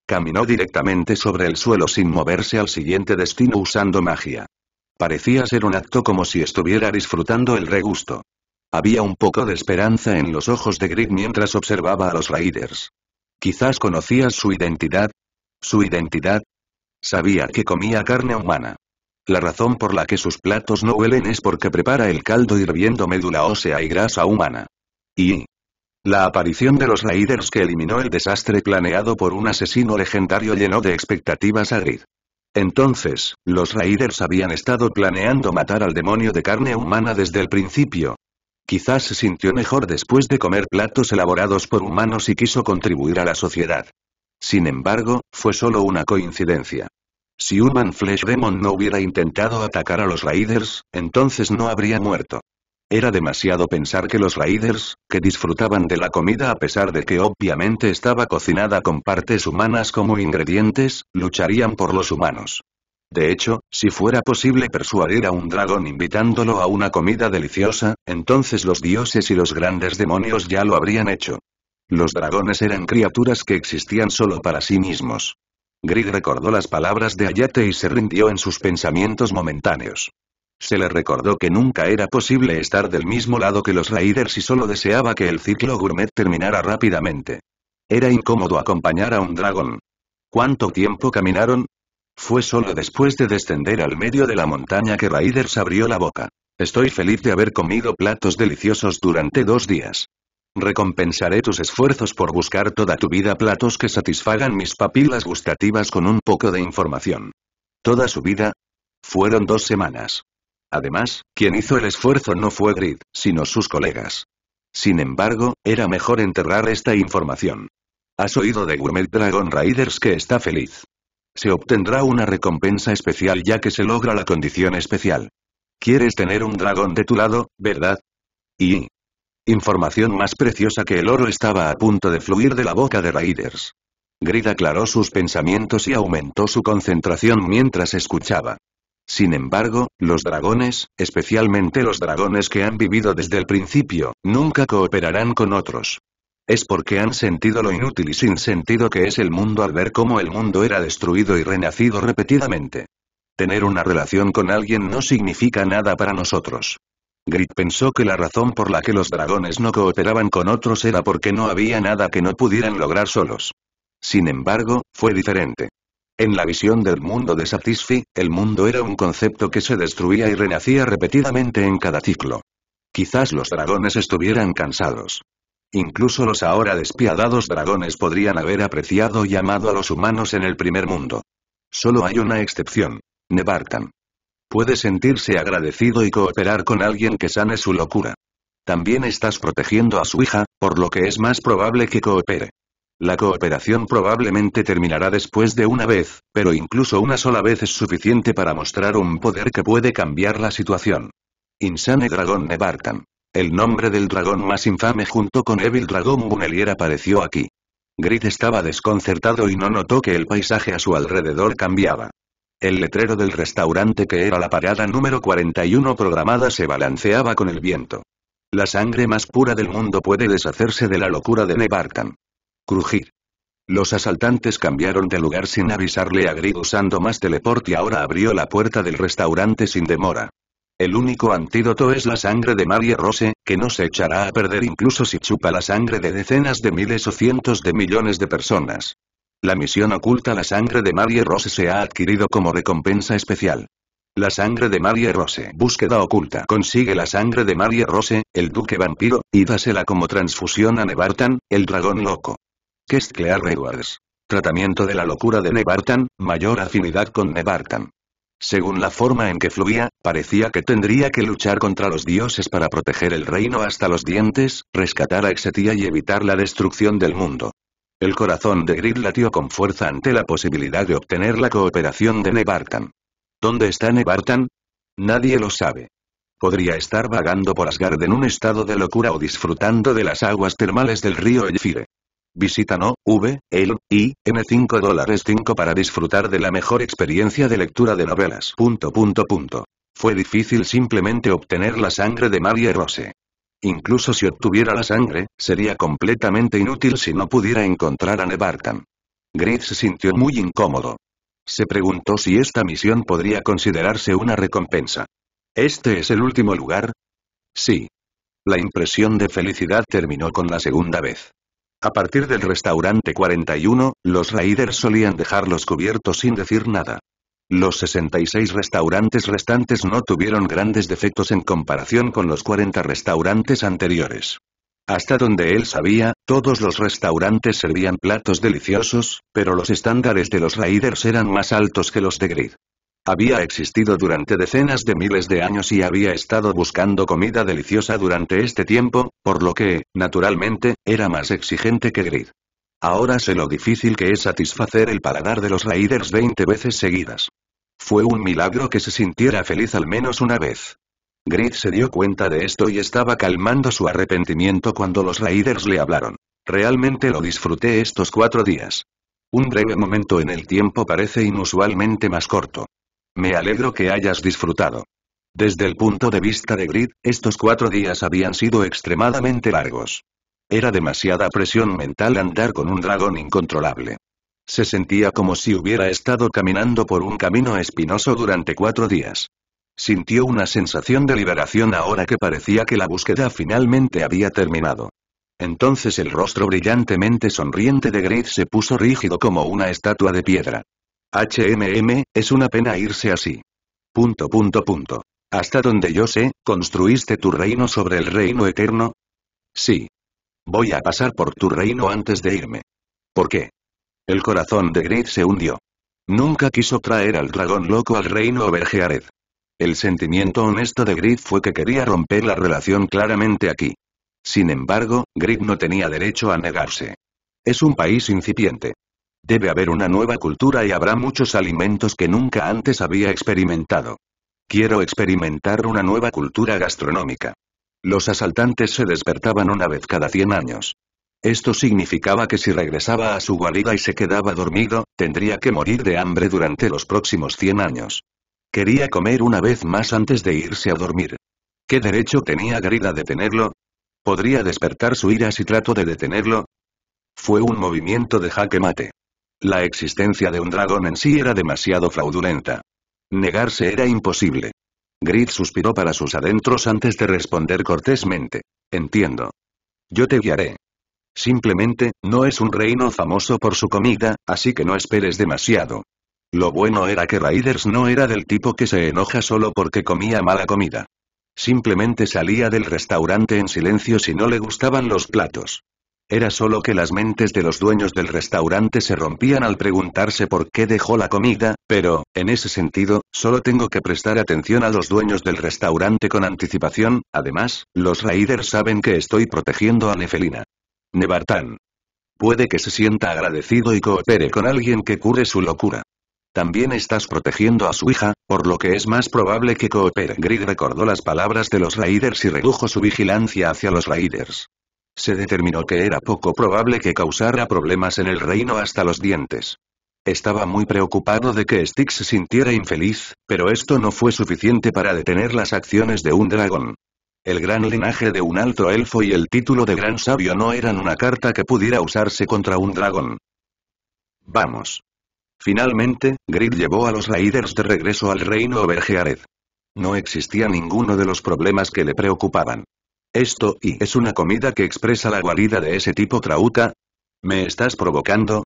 Caminó directamente sobre el suelo sin moverse al siguiente destino usando magia. Parecía ser un acto como si estuviera disfrutando el regusto. Había un poco de esperanza en los ojos de Grig mientras observaba a los Raiders. Quizás conocía su identidad. Su identidad. Sabía que comía carne humana. La razón por la que sus platos no huelen es porque prepara el caldo hirviendo médula ósea y grasa humana. Y, la aparición de los Raiders que eliminó el desastre planeado por un asesino legendario llenó de expectativas a Grid. Entonces, los Raiders habían estado planeando matar al demonio de carne humana desde el principio. Quizás se sintió mejor después de comer platos elaborados por humanos y quiso contribuir a la sociedad. Sin embargo, fue solo una coincidencia. Si Human Flesh Demon no hubiera intentado atacar a los Raiders, entonces no habría muerto. Era demasiado pensar que los Raiders, que disfrutaban de la comida a pesar de que obviamente estaba cocinada con partes humanas como ingredientes, lucharían por los humanos. De hecho, si fuera posible persuadir a un dragón invitándolo a una comida deliciosa, entonces los dioses y los grandes demonios ya lo habrían hecho. Los dragones eran criaturas que existían solo para sí mismos. Grid recordó las palabras de Ayate y se rindió en sus pensamientos momentáneos. Se le recordó que nunca era posible estar del mismo lado que los Raiders y solo deseaba que el ciclo gourmet terminara rápidamente. Era incómodo acompañar a un dragón. ¿Cuánto tiempo caminaron? Fue solo después de descender al medio de la montaña que Raiders abrió la boca. Estoy feliz de haber comido platos deliciosos durante dos días. Recompensaré tus esfuerzos por buscar toda tu vida platos que satisfagan mis papilas gustativas con un poco de información. Toda su vida. Fueron dos semanas. Además, quien hizo el esfuerzo no fue Grid, sino sus colegas. Sin embargo, era mejor enterrar esta información. Has oído de Gourmet Dragon Riders que está feliz. Se obtendrá una recompensa especial ya que se logra la condición especial. ¿Quieres tener un dragón de tu lado, verdad? Y... Información más preciosa que el oro estaba a punto de fluir de la boca de Raiders. Grid aclaró sus pensamientos y aumentó su concentración mientras escuchaba. Sin embargo, los dragones, especialmente los dragones que han vivido desde el principio, nunca cooperarán con otros. Es porque han sentido lo inútil y sin sentido que es el mundo al ver cómo el mundo era destruido y renacido repetidamente. Tener una relación con alguien no significa nada para nosotros. Grit pensó que la razón por la que los dragones no cooperaban con otros era porque no había nada que no pudieran lograr solos. Sin embargo, fue diferente. En la visión del mundo de Satisfi, el mundo era un concepto que se destruía y renacía repetidamente en cada ciclo. Quizás los dragones estuvieran cansados. Incluso los ahora despiadados dragones podrían haber apreciado y amado a los humanos en el primer mundo. Solo hay una excepción. Nebartan. Puede sentirse agradecido y cooperar con alguien que sane su locura. También estás protegiendo a su hija, por lo que es más probable que coopere. La cooperación probablemente terminará después de una vez, pero incluso una sola vez es suficiente para mostrar un poder que puede cambiar la situación. Insane Dragón Nebarkan. El nombre del dragón más infame junto con Evil Dragon Bunelier apareció aquí. Grit estaba desconcertado y no notó que el paisaje a su alrededor cambiaba. El letrero del restaurante que era la parada número 41 programada se balanceaba con el viento. La sangre más pura del mundo puede deshacerse de la locura de Nebarkan. Crujir. Los asaltantes cambiaron de lugar sin avisarle a Grid usando más teleport y ahora abrió la puerta del restaurante sin demora. El único antídoto es la sangre de Marie Rose, que no se echará a perder incluso si chupa la sangre de decenas de miles o cientos de millones de personas. La misión oculta la sangre de Marie Rose se ha adquirido como recompensa especial. La sangre de Marie Rose. Búsqueda oculta. Consigue la sangre de Marie Rose, el duque vampiro, y dásela como transfusión a Nevartan, el dragón loco. Kestclear Rewards. Tratamiento de la locura de Nebartan, mayor afinidad con Nebartan. Según la forma en que fluía, parecía que tendría que luchar contra los dioses para proteger el reino hasta los dientes, rescatar a Exetia y evitar la destrucción del mundo. El corazón de Grid latió con fuerza ante la posibilidad de obtener la cooperación de Nebartan. ¿Dónde está Nebartan? Nadie lo sabe. Podría estar vagando por Asgard en un estado de locura o disfrutando de las aguas termales del río Elfire no v el, i M5 dólares 5 para disfrutar de la mejor experiencia de lectura de novelas. Fue difícil simplemente obtener la sangre de Marie Rose. Incluso si obtuviera la sangre, sería completamente inútil si no pudiera encontrar a Nebartam. Grid se sintió muy incómodo. Se preguntó si esta misión podría considerarse una recompensa. ¿Este es el último lugar? Sí. La impresión de felicidad terminó con la segunda vez. A partir del restaurante 41, los Raiders solían dejarlos cubiertos sin decir nada. Los 66 restaurantes restantes no tuvieron grandes defectos en comparación con los 40 restaurantes anteriores. Hasta donde él sabía, todos los restaurantes servían platos deliciosos, pero los estándares de los Raiders eran más altos que los de Grid. Había existido durante decenas de miles de años y había estado buscando comida deliciosa durante este tiempo, por lo que, naturalmente, era más exigente que Grid. Ahora sé lo difícil que es satisfacer el paladar de los Raiders 20 veces seguidas. Fue un milagro que se sintiera feliz al menos una vez. Grid se dio cuenta de esto y estaba calmando su arrepentimiento cuando los Raiders le hablaron. Realmente lo disfruté estos cuatro días. Un breve momento en el tiempo parece inusualmente más corto. Me alegro que hayas disfrutado. Desde el punto de vista de Grid, estos cuatro días habían sido extremadamente largos. Era demasiada presión mental andar con un dragón incontrolable. Se sentía como si hubiera estado caminando por un camino espinoso durante cuatro días. Sintió una sensación de liberación ahora que parecía que la búsqueda finalmente había terminado. Entonces el rostro brillantemente sonriente de Grid se puso rígido como una estatua de piedra. HMM, es una pena irse así. Punto punto punto. Hasta donde yo sé, ¿construiste tu reino sobre el reino eterno? Sí. Voy a pasar por tu reino antes de irme. ¿Por qué? El corazón de Grit se hundió. Nunca quiso traer al dragón loco al reino Vergeared. El sentimiento honesto de Grit fue que quería romper la relación claramente aquí. Sin embargo, Grid no tenía derecho a negarse. Es un país incipiente. Debe haber una nueva cultura y habrá muchos alimentos que nunca antes había experimentado. Quiero experimentar una nueva cultura gastronómica. Los asaltantes se despertaban una vez cada 100 años. Esto significaba que si regresaba a su guarida y se quedaba dormido, tendría que morir de hambre durante los próximos 100 años. Quería comer una vez más antes de irse a dormir. ¿Qué derecho tenía Grida de detenerlo? ¿Podría despertar su ira si trato de detenerlo? Fue un movimiento de jaque mate. La existencia de un dragón en sí era demasiado fraudulenta. Negarse era imposible. Grid suspiró para sus adentros antes de responder cortésmente. Entiendo. Yo te guiaré. Simplemente, no es un reino famoso por su comida, así que no esperes demasiado. Lo bueno era que Raiders no era del tipo que se enoja solo porque comía mala comida. Simplemente salía del restaurante en silencio si no le gustaban los platos. Era solo que las mentes de los dueños del restaurante se rompían al preguntarse por qué dejó la comida, pero, en ese sentido, solo tengo que prestar atención a los dueños del restaurante con anticipación, además, los Raiders saben que estoy protegiendo a Nefelina. Nebartán. Puede que se sienta agradecido y coopere con alguien que cure su locura. También estás protegiendo a su hija, por lo que es más probable que coopere. Grig recordó las palabras de los Raiders y redujo su vigilancia hacia los Raiders se determinó que era poco probable que causara problemas en el reino hasta los dientes. Estaba muy preocupado de que Styx se sintiera infeliz, pero esto no fue suficiente para detener las acciones de un dragón. El gran linaje de un alto elfo y el título de gran sabio no eran una carta que pudiera usarse contra un dragón. Vamos. Finalmente, Grid llevó a los Raiders de regreso al reino Obergeared. No existía ninguno de los problemas que le preocupaban. Esto y es una comida que expresa la guarida de ese tipo trauta? ¿Me estás provocando?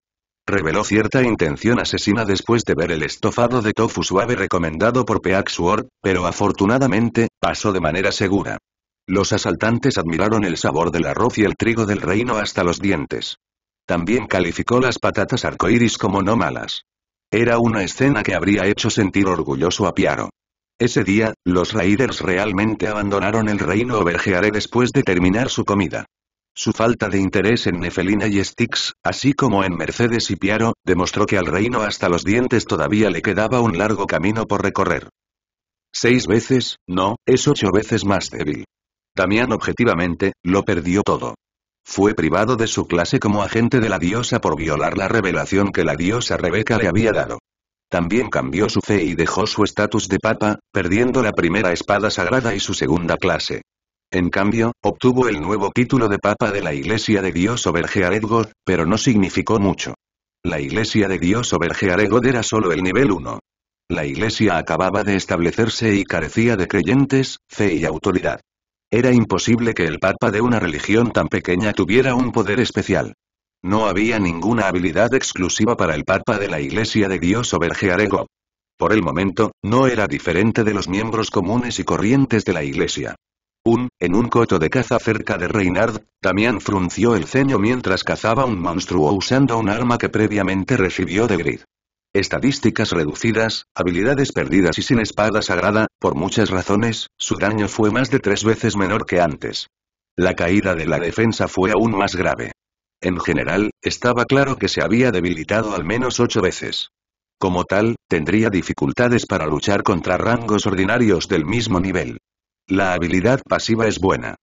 Reveló cierta intención asesina después de ver el estofado de tofu suave recomendado por Peak Sword, pero afortunadamente, pasó de manera segura. Los asaltantes admiraron el sabor del arroz y el trigo del reino hasta los dientes. También calificó las patatas arcoíris como no malas. Era una escena que habría hecho sentir orgulloso a Piaro. Ese día, los Raiders realmente abandonaron el reino Overgeare después de terminar su comida. Su falta de interés en Nefelina y Styx, así como en Mercedes y Piaro, demostró que al reino hasta los dientes todavía le quedaba un largo camino por recorrer. Seis veces, no, es ocho veces más débil. Damián objetivamente, lo perdió todo. Fue privado de su clase como agente de la diosa por violar la revelación que la diosa Rebeca le había dado. También cambió su fe y dejó su estatus de papa, perdiendo la primera espada sagrada y su segunda clase. En cambio, obtuvo el nuevo título de Papa de la Iglesia de Dios Obergearedgod, pero no significó mucho. La Iglesia de Dios Obergearedgod era solo el nivel 1. La Iglesia acababa de establecerse y carecía de creyentes, fe y autoridad. Era imposible que el Papa de una religión tan pequeña tuviera un poder especial. No había ninguna habilidad exclusiva para el Papa de la Iglesia de Dios o Por el momento, no era diferente de los miembros comunes y corrientes de la Iglesia. Un, en un coto de caza cerca de Reynard, también frunció el ceño mientras cazaba un monstruo usando un arma que previamente recibió de Grid. Estadísticas reducidas, habilidades perdidas y sin espada sagrada, por muchas razones, su daño fue más de tres veces menor que antes. La caída de la defensa fue aún más grave. En general, estaba claro que se había debilitado al menos ocho veces. Como tal, tendría dificultades para luchar contra rangos ordinarios del mismo nivel. La habilidad pasiva es buena.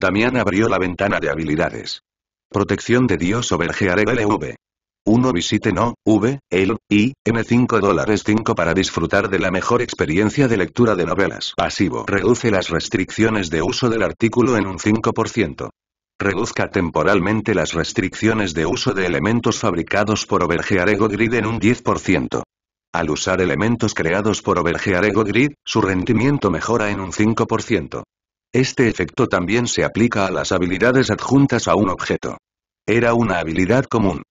Damián abrió la ventana de habilidades. Protección de Dios sobre LV. 1 visite no, V, el, I, M5 dólares 5 para disfrutar de la mejor experiencia de lectura de novelas. Pasivo. Reduce las restricciones de uso del artículo en un 5%. Reduzca temporalmente las restricciones de uso de elementos fabricados por Overgear Grid en un 10%. Al usar elementos creados por Overgear Grid, su rendimiento mejora en un 5%. Este efecto también se aplica a las habilidades adjuntas a un objeto. Era una habilidad común.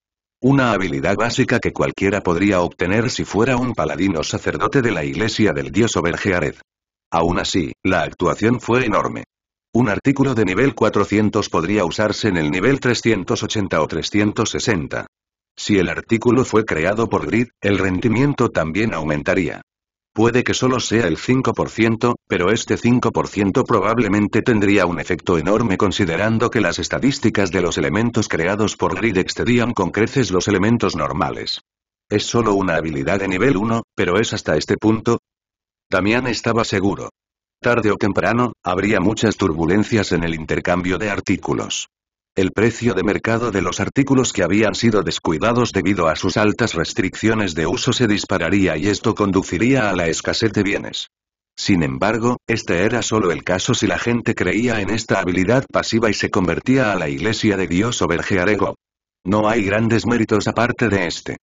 Una habilidad básica que cualquiera podría obtener si fuera un paladino sacerdote de la iglesia del dios Obergeared. Aún así, la actuación fue enorme. Un artículo de nivel 400 podría usarse en el nivel 380 o 360. Si el artículo fue creado por Grid, el rendimiento también aumentaría. Puede que solo sea el 5%, pero este 5% probablemente tendría un efecto enorme considerando que las estadísticas de los elementos creados por Grid excedían con creces los elementos normales. Es solo una habilidad de nivel 1, pero es hasta este punto. Damián estaba seguro. Tarde o temprano, habría muchas turbulencias en el intercambio de artículos. El precio de mercado de los artículos que habían sido descuidados debido a sus altas restricciones de uso se dispararía y esto conduciría a la escasez de bienes. Sin embargo, este era solo el caso si la gente creía en esta habilidad pasiva y se convertía a la iglesia de Dios o Bergearego. No hay grandes méritos aparte de este.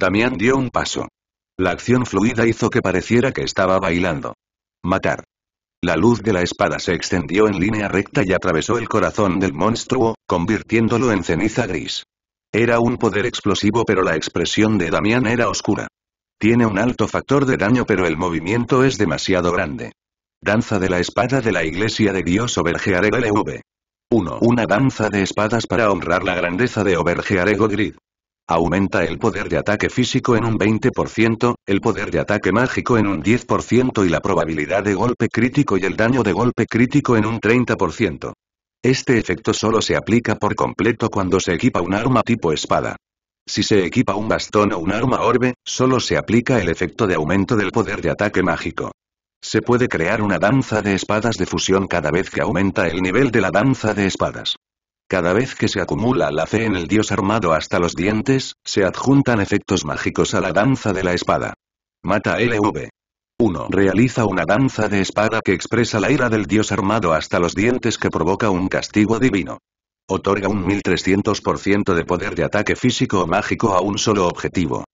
Damián dio un paso. La acción fluida hizo que pareciera que estaba bailando. Matar. La luz de la espada se extendió en línea recta y atravesó el corazón del monstruo, convirtiéndolo en ceniza gris. Era un poder explosivo pero la expresión de Damián era oscura. Tiene un alto factor de daño pero el movimiento es demasiado grande. Danza de la espada de la Iglesia de Dios Obergearego LV. 1. Una danza de espadas para honrar la grandeza de Obergearego Grid. Aumenta el poder de ataque físico en un 20%, el poder de ataque mágico en un 10% y la probabilidad de golpe crítico y el daño de golpe crítico en un 30%. Este efecto solo se aplica por completo cuando se equipa un arma tipo espada. Si se equipa un bastón o un arma orbe, solo se aplica el efecto de aumento del poder de ataque mágico. Se puede crear una danza de espadas de fusión cada vez que aumenta el nivel de la danza de espadas. Cada vez que se acumula la fe en el dios armado hasta los dientes, se adjuntan efectos mágicos a la danza de la espada. Mata LV. 1. Realiza una danza de espada que expresa la ira del dios armado hasta los dientes que provoca un castigo divino. Otorga un 1300% de poder de ataque físico o mágico a un solo objetivo.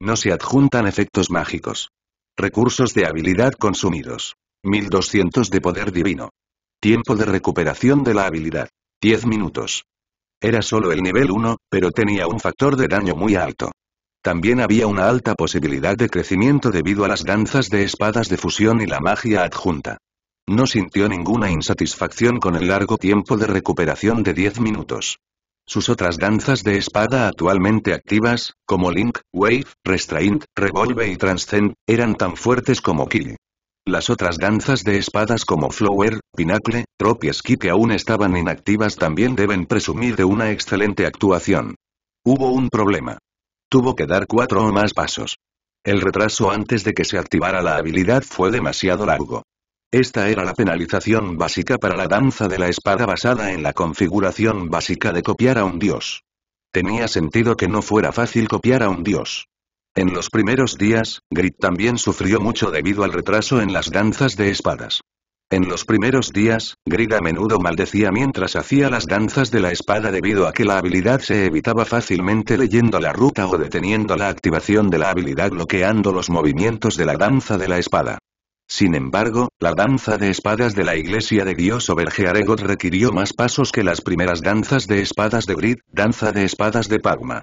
No se adjuntan efectos mágicos. Recursos de habilidad consumidos. 1200 de poder divino. Tiempo de recuperación de la habilidad. 10 minutos. Era solo el nivel 1, pero tenía un factor de daño muy alto. También había una alta posibilidad de crecimiento debido a las danzas de espadas de fusión y la magia adjunta. No sintió ninguna insatisfacción con el largo tiempo de recuperación de 10 minutos. Sus otras danzas de espada actualmente activas, como Link, Wave, Restraint, Revolve y Transcend, eran tan fuertes como Kill. Las otras danzas de espadas como Flower, Pinacle, Trop y que aún estaban inactivas también deben presumir de una excelente actuación. Hubo un problema. Tuvo que dar cuatro o más pasos. El retraso antes de que se activara la habilidad fue demasiado largo. Esta era la penalización básica para la danza de la espada basada en la configuración básica de copiar a un dios. Tenía sentido que no fuera fácil copiar a un dios. En los primeros días, Grit también sufrió mucho debido al retraso en las danzas de espadas. En los primeros días, Grid a menudo maldecía mientras hacía las danzas de la espada debido a que la habilidad se evitaba fácilmente leyendo la ruta o deteniendo la activación de la habilidad bloqueando los movimientos de la danza de la espada. Sin embargo, la danza de espadas de la Iglesia de Dios Bergearegot requirió más pasos que las primeras danzas de espadas de Grid, danza de espadas de Pagma.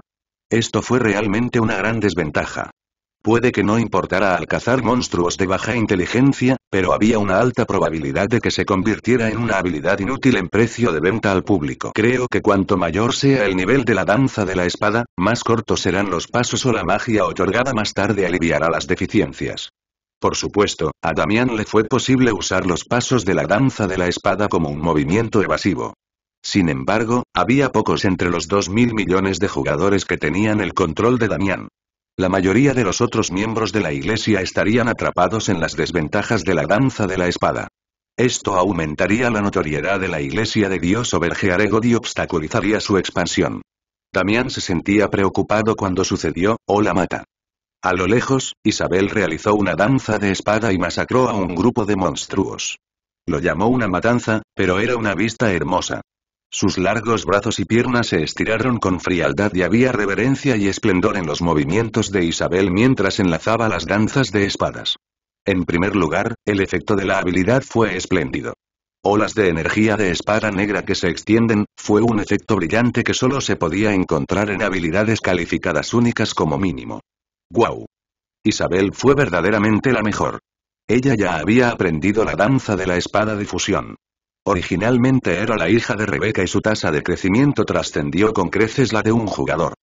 Esto fue realmente una gran desventaja. Puede que no importara alcanzar monstruos de baja inteligencia, pero había una alta probabilidad de que se convirtiera en una habilidad inútil en precio de venta al público. Creo que cuanto mayor sea el nivel de la danza de la espada, más cortos serán los pasos o la magia otorgada más tarde aliviará las deficiencias. Por supuesto, a Damián le fue posible usar los pasos de la danza de la espada como un movimiento evasivo. Sin embargo, había pocos entre los 2.000 millones de jugadores que tenían el control de Damián. La mayoría de los otros miembros de la iglesia estarían atrapados en las desventajas de la danza de la espada. Esto aumentaría la notoriedad de la iglesia de Dios Obergearegod y obstaculizaría su expansión. Damián se sentía preocupado cuando sucedió, o oh, la mata. A lo lejos, Isabel realizó una danza de espada y masacró a un grupo de monstruos. Lo llamó una matanza, pero era una vista hermosa. Sus largos brazos y piernas se estiraron con frialdad y había reverencia y esplendor en los movimientos de Isabel mientras enlazaba las danzas de espadas. En primer lugar, el efecto de la habilidad fue espléndido. Olas de energía de espada negra que se extienden, fue un efecto brillante que solo se podía encontrar en habilidades calificadas únicas como mínimo. ¡Guau! Isabel fue verdaderamente la mejor. Ella ya había aprendido la danza de la espada de fusión. Originalmente era la hija de Rebeca y su tasa de crecimiento trascendió con creces la de un jugador.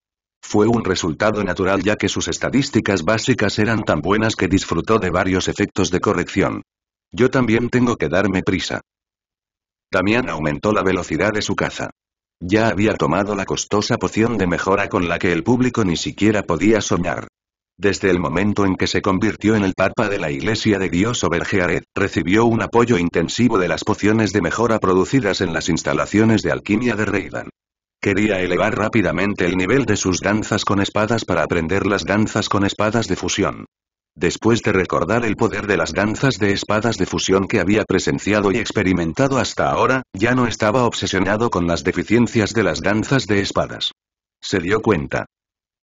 Fue un resultado natural ya que sus estadísticas básicas eran tan buenas que disfrutó de varios efectos de corrección. Yo también tengo que darme prisa. Damián aumentó la velocidad de su caza. Ya había tomado la costosa poción de mejora con la que el público ni siquiera podía soñar. Desde el momento en que se convirtió en el Papa de la Iglesia de Dios Obergearet, recibió un apoyo intensivo de las pociones de mejora producidas en las instalaciones de alquimia de Reidan. Quería elevar rápidamente el nivel de sus danzas con espadas para aprender las danzas con espadas de fusión. Después de recordar el poder de las danzas de espadas de fusión que había presenciado y experimentado hasta ahora, ya no estaba obsesionado con las deficiencias de las danzas de espadas. Se dio cuenta,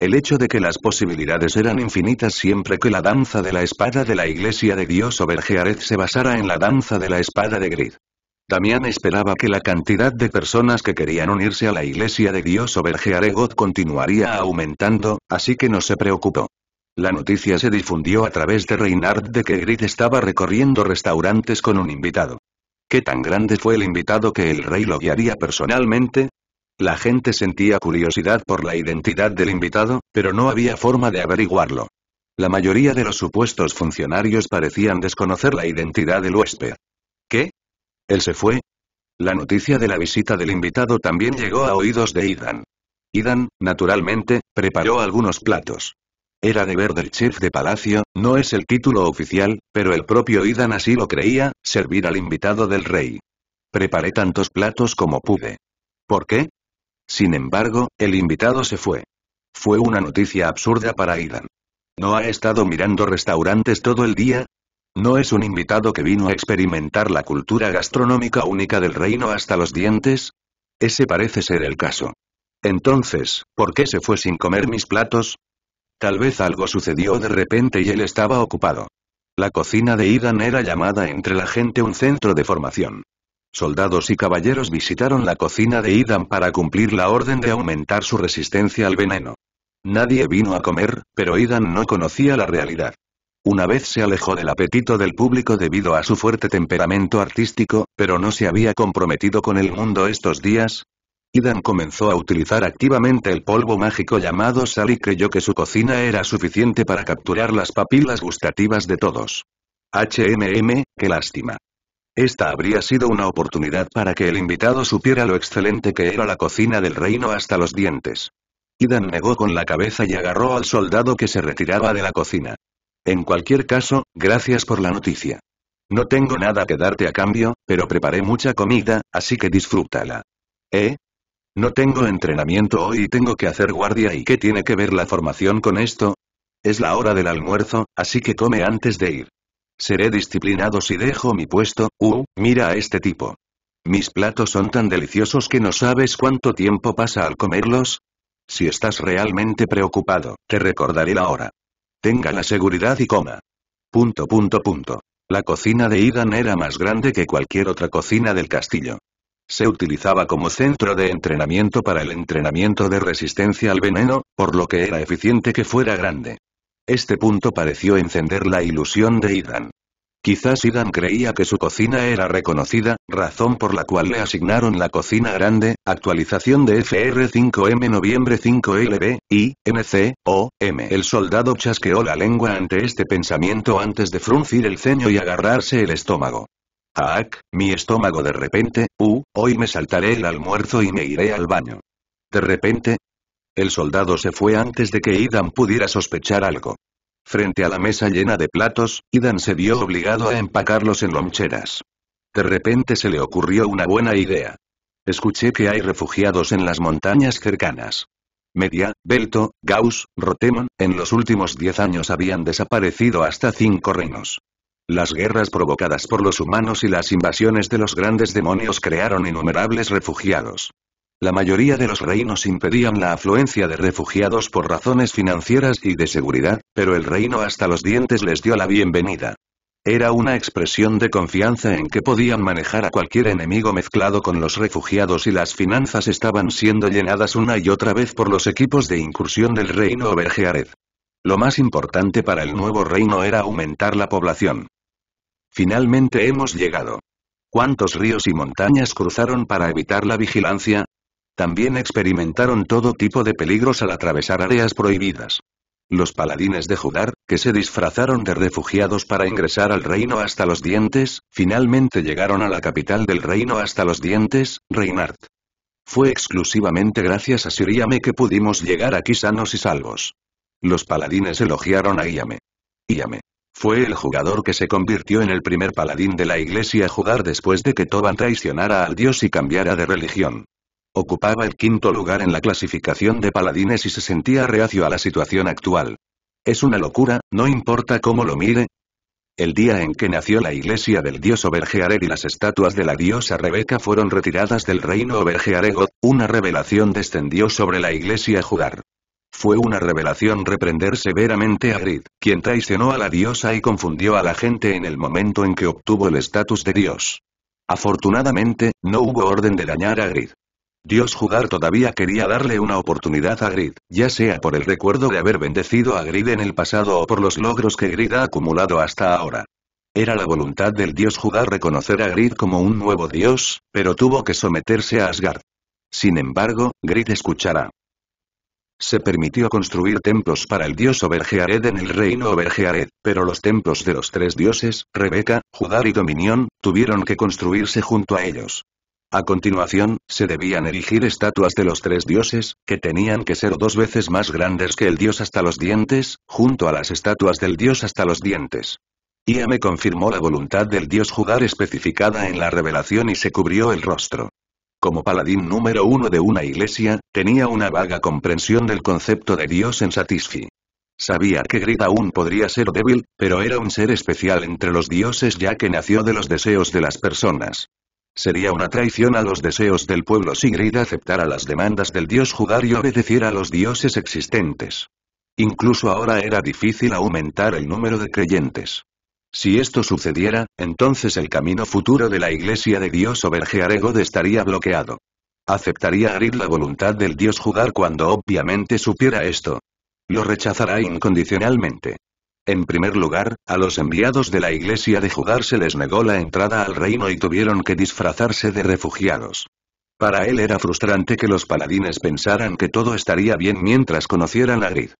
el hecho de que las posibilidades eran infinitas siempre que la danza de la espada de la iglesia de Dios o se basara en la danza de la espada de Grid. Damián esperaba que la cantidad de personas que querían unirse a la iglesia de Dios o continuaría aumentando, así que no se preocupó. La noticia se difundió a través de Reynard de que Grid estaba recorriendo restaurantes con un invitado. ¿Qué tan grande fue el invitado que el rey lo guiaría personalmente? La gente sentía curiosidad por la identidad del invitado, pero no había forma de averiguarlo. La mayoría de los supuestos funcionarios parecían desconocer la identidad del huésped. ¿Qué? ¿Él se fue? La noticia de la visita del invitado también llegó a oídos de Idan. Idan, naturalmente, preparó algunos platos. Era deber del chef de palacio, no es el título oficial, pero el propio Idan así lo creía, servir al invitado del rey. Preparé tantos platos como pude. ¿Por qué? Sin embargo, el invitado se fue. Fue una noticia absurda para Idan. ¿No ha estado mirando restaurantes todo el día? No es un invitado que vino a experimentar la cultura gastronómica única del reino hasta los dientes, ese parece ser el caso. Entonces, ¿por qué se fue sin comer mis platos? Tal vez algo sucedió de repente y él estaba ocupado. La cocina de Idan era llamada entre la gente un centro de formación soldados y caballeros visitaron la cocina de Idan para cumplir la orden de aumentar su resistencia al veneno. Nadie vino a comer, pero Idan no conocía la realidad. Una vez se alejó del apetito del público debido a su fuerte temperamento artístico, pero no se había comprometido con el mundo estos días. Idan comenzó a utilizar activamente el polvo mágico llamado sal y creyó que su cocina era suficiente para capturar las papilas gustativas de todos. HMM, qué lástima. Esta habría sido una oportunidad para que el invitado supiera lo excelente que era la cocina del reino hasta los dientes. Idan negó con la cabeza y agarró al soldado que se retiraba de la cocina. En cualquier caso, gracias por la noticia. No tengo nada que darte a cambio, pero preparé mucha comida, así que disfrútala. ¿Eh? No tengo entrenamiento hoy y tengo que hacer guardia y ¿qué tiene que ver la formación con esto? Es la hora del almuerzo, así que come antes de ir. Seré disciplinado si dejo mi puesto, uh, mira a este tipo. Mis platos son tan deliciosos que no sabes cuánto tiempo pasa al comerlos. Si estás realmente preocupado, te recordaré la hora. Tenga la seguridad y coma. Punto punto punto. La cocina de Idan era más grande que cualquier otra cocina del castillo. Se utilizaba como centro de entrenamiento para el entrenamiento de resistencia al veneno, por lo que era eficiente que fuera grande. Este punto pareció encender la ilusión de Idan. Quizás Idan creía que su cocina era reconocida, razón por la cual le asignaron la cocina grande, actualización de FR5M noviembre 5LB, y, NC, o, M. El soldado chasqueó la lengua ante este pensamiento antes de fruncir el ceño y agarrarse el estómago. Aak, mi estómago de repente, U, ¡uh! hoy me saltaré el almuerzo y me iré al baño. De repente, el soldado se fue antes de que Idan pudiera sospechar algo. Frente a la mesa llena de platos, Idan se vio obligado a empacarlos en loncheras. De repente se le ocurrió una buena idea. Escuché que hay refugiados en las montañas cercanas. Media, Belto, Gauss, Rotemon, en los últimos diez años habían desaparecido hasta cinco reinos. Las guerras provocadas por los humanos y las invasiones de los grandes demonios crearon innumerables refugiados. La mayoría de los reinos impedían la afluencia de refugiados por razones financieras y de seguridad, pero el reino hasta los dientes les dio la bienvenida. Era una expresión de confianza en que podían manejar a cualquier enemigo mezclado con los refugiados y las finanzas estaban siendo llenadas una y otra vez por los equipos de incursión del reino Obergeared. Lo más importante para el nuevo reino era aumentar la población. Finalmente hemos llegado. ¿Cuántos ríos y montañas cruzaron para evitar la vigilancia? También experimentaron todo tipo de peligros al atravesar áreas prohibidas. Los paladines de Judar, que se disfrazaron de refugiados para ingresar al reino hasta los dientes, finalmente llegaron a la capital del reino hasta los dientes, Reinhardt. Fue exclusivamente gracias a Siriame que pudimos llegar aquí sanos y salvos. Los paladines elogiaron a Iame. Iame. Fue el jugador que se convirtió en el primer paladín de la iglesia jugar después de que Toban traicionara al dios y cambiara de religión. Ocupaba el quinto lugar en la clasificación de paladines y se sentía reacio a la situación actual. Es una locura, no importa cómo lo mire. El día en que nació la iglesia del dios Obergearet y las estatuas de la diosa Rebeca fueron retiradas del reino Obergearegot, una revelación descendió sobre la iglesia Judar. Fue una revelación reprender severamente a Grid, quien traicionó a la diosa y confundió a la gente en el momento en que obtuvo el estatus de dios. Afortunadamente, no hubo orden de dañar a Grid. Dios Jugar todavía quería darle una oportunidad a Grid, ya sea por el recuerdo de haber bendecido a Grid en el pasado o por los logros que Grid ha acumulado hasta ahora. Era la voluntad del dios Jugar reconocer a Grid como un nuevo dios, pero tuvo que someterse a Asgard. Sin embargo, Grid escuchará. Se permitió construir templos para el dios Obergeared en el reino Obergeared, pero los templos de los tres dioses, Rebeca, Judar y Dominión, tuvieron que construirse junto a ellos. A continuación, se debían erigir estatuas de los tres dioses, que tenían que ser dos veces más grandes que el dios hasta los dientes, junto a las estatuas del dios hasta los dientes. Iame confirmó la voluntad del dios jugar especificada en la revelación y se cubrió el rostro. Como paladín número uno de una iglesia, tenía una vaga comprensión del concepto de dios en Satisfi. Sabía que Grit aún podría ser débil, pero era un ser especial entre los dioses ya que nació de los deseos de las personas. Sería una traición a los deseos del pueblo si Grid aceptara las demandas del dios jugar y obedeciera a los dioses existentes. Incluso ahora era difícil aumentar el número de creyentes. Si esto sucediera, entonces el camino futuro de la iglesia de Dios Obergearegod estaría bloqueado. ¿Aceptaría Arid la voluntad del dios jugar cuando obviamente supiera esto? Lo rechazará incondicionalmente. En primer lugar, a los enviados de la iglesia de jugar se les negó la entrada al reino y tuvieron que disfrazarse de refugiados. Para él era frustrante que los paladines pensaran que todo estaría bien mientras conocieran a Grid.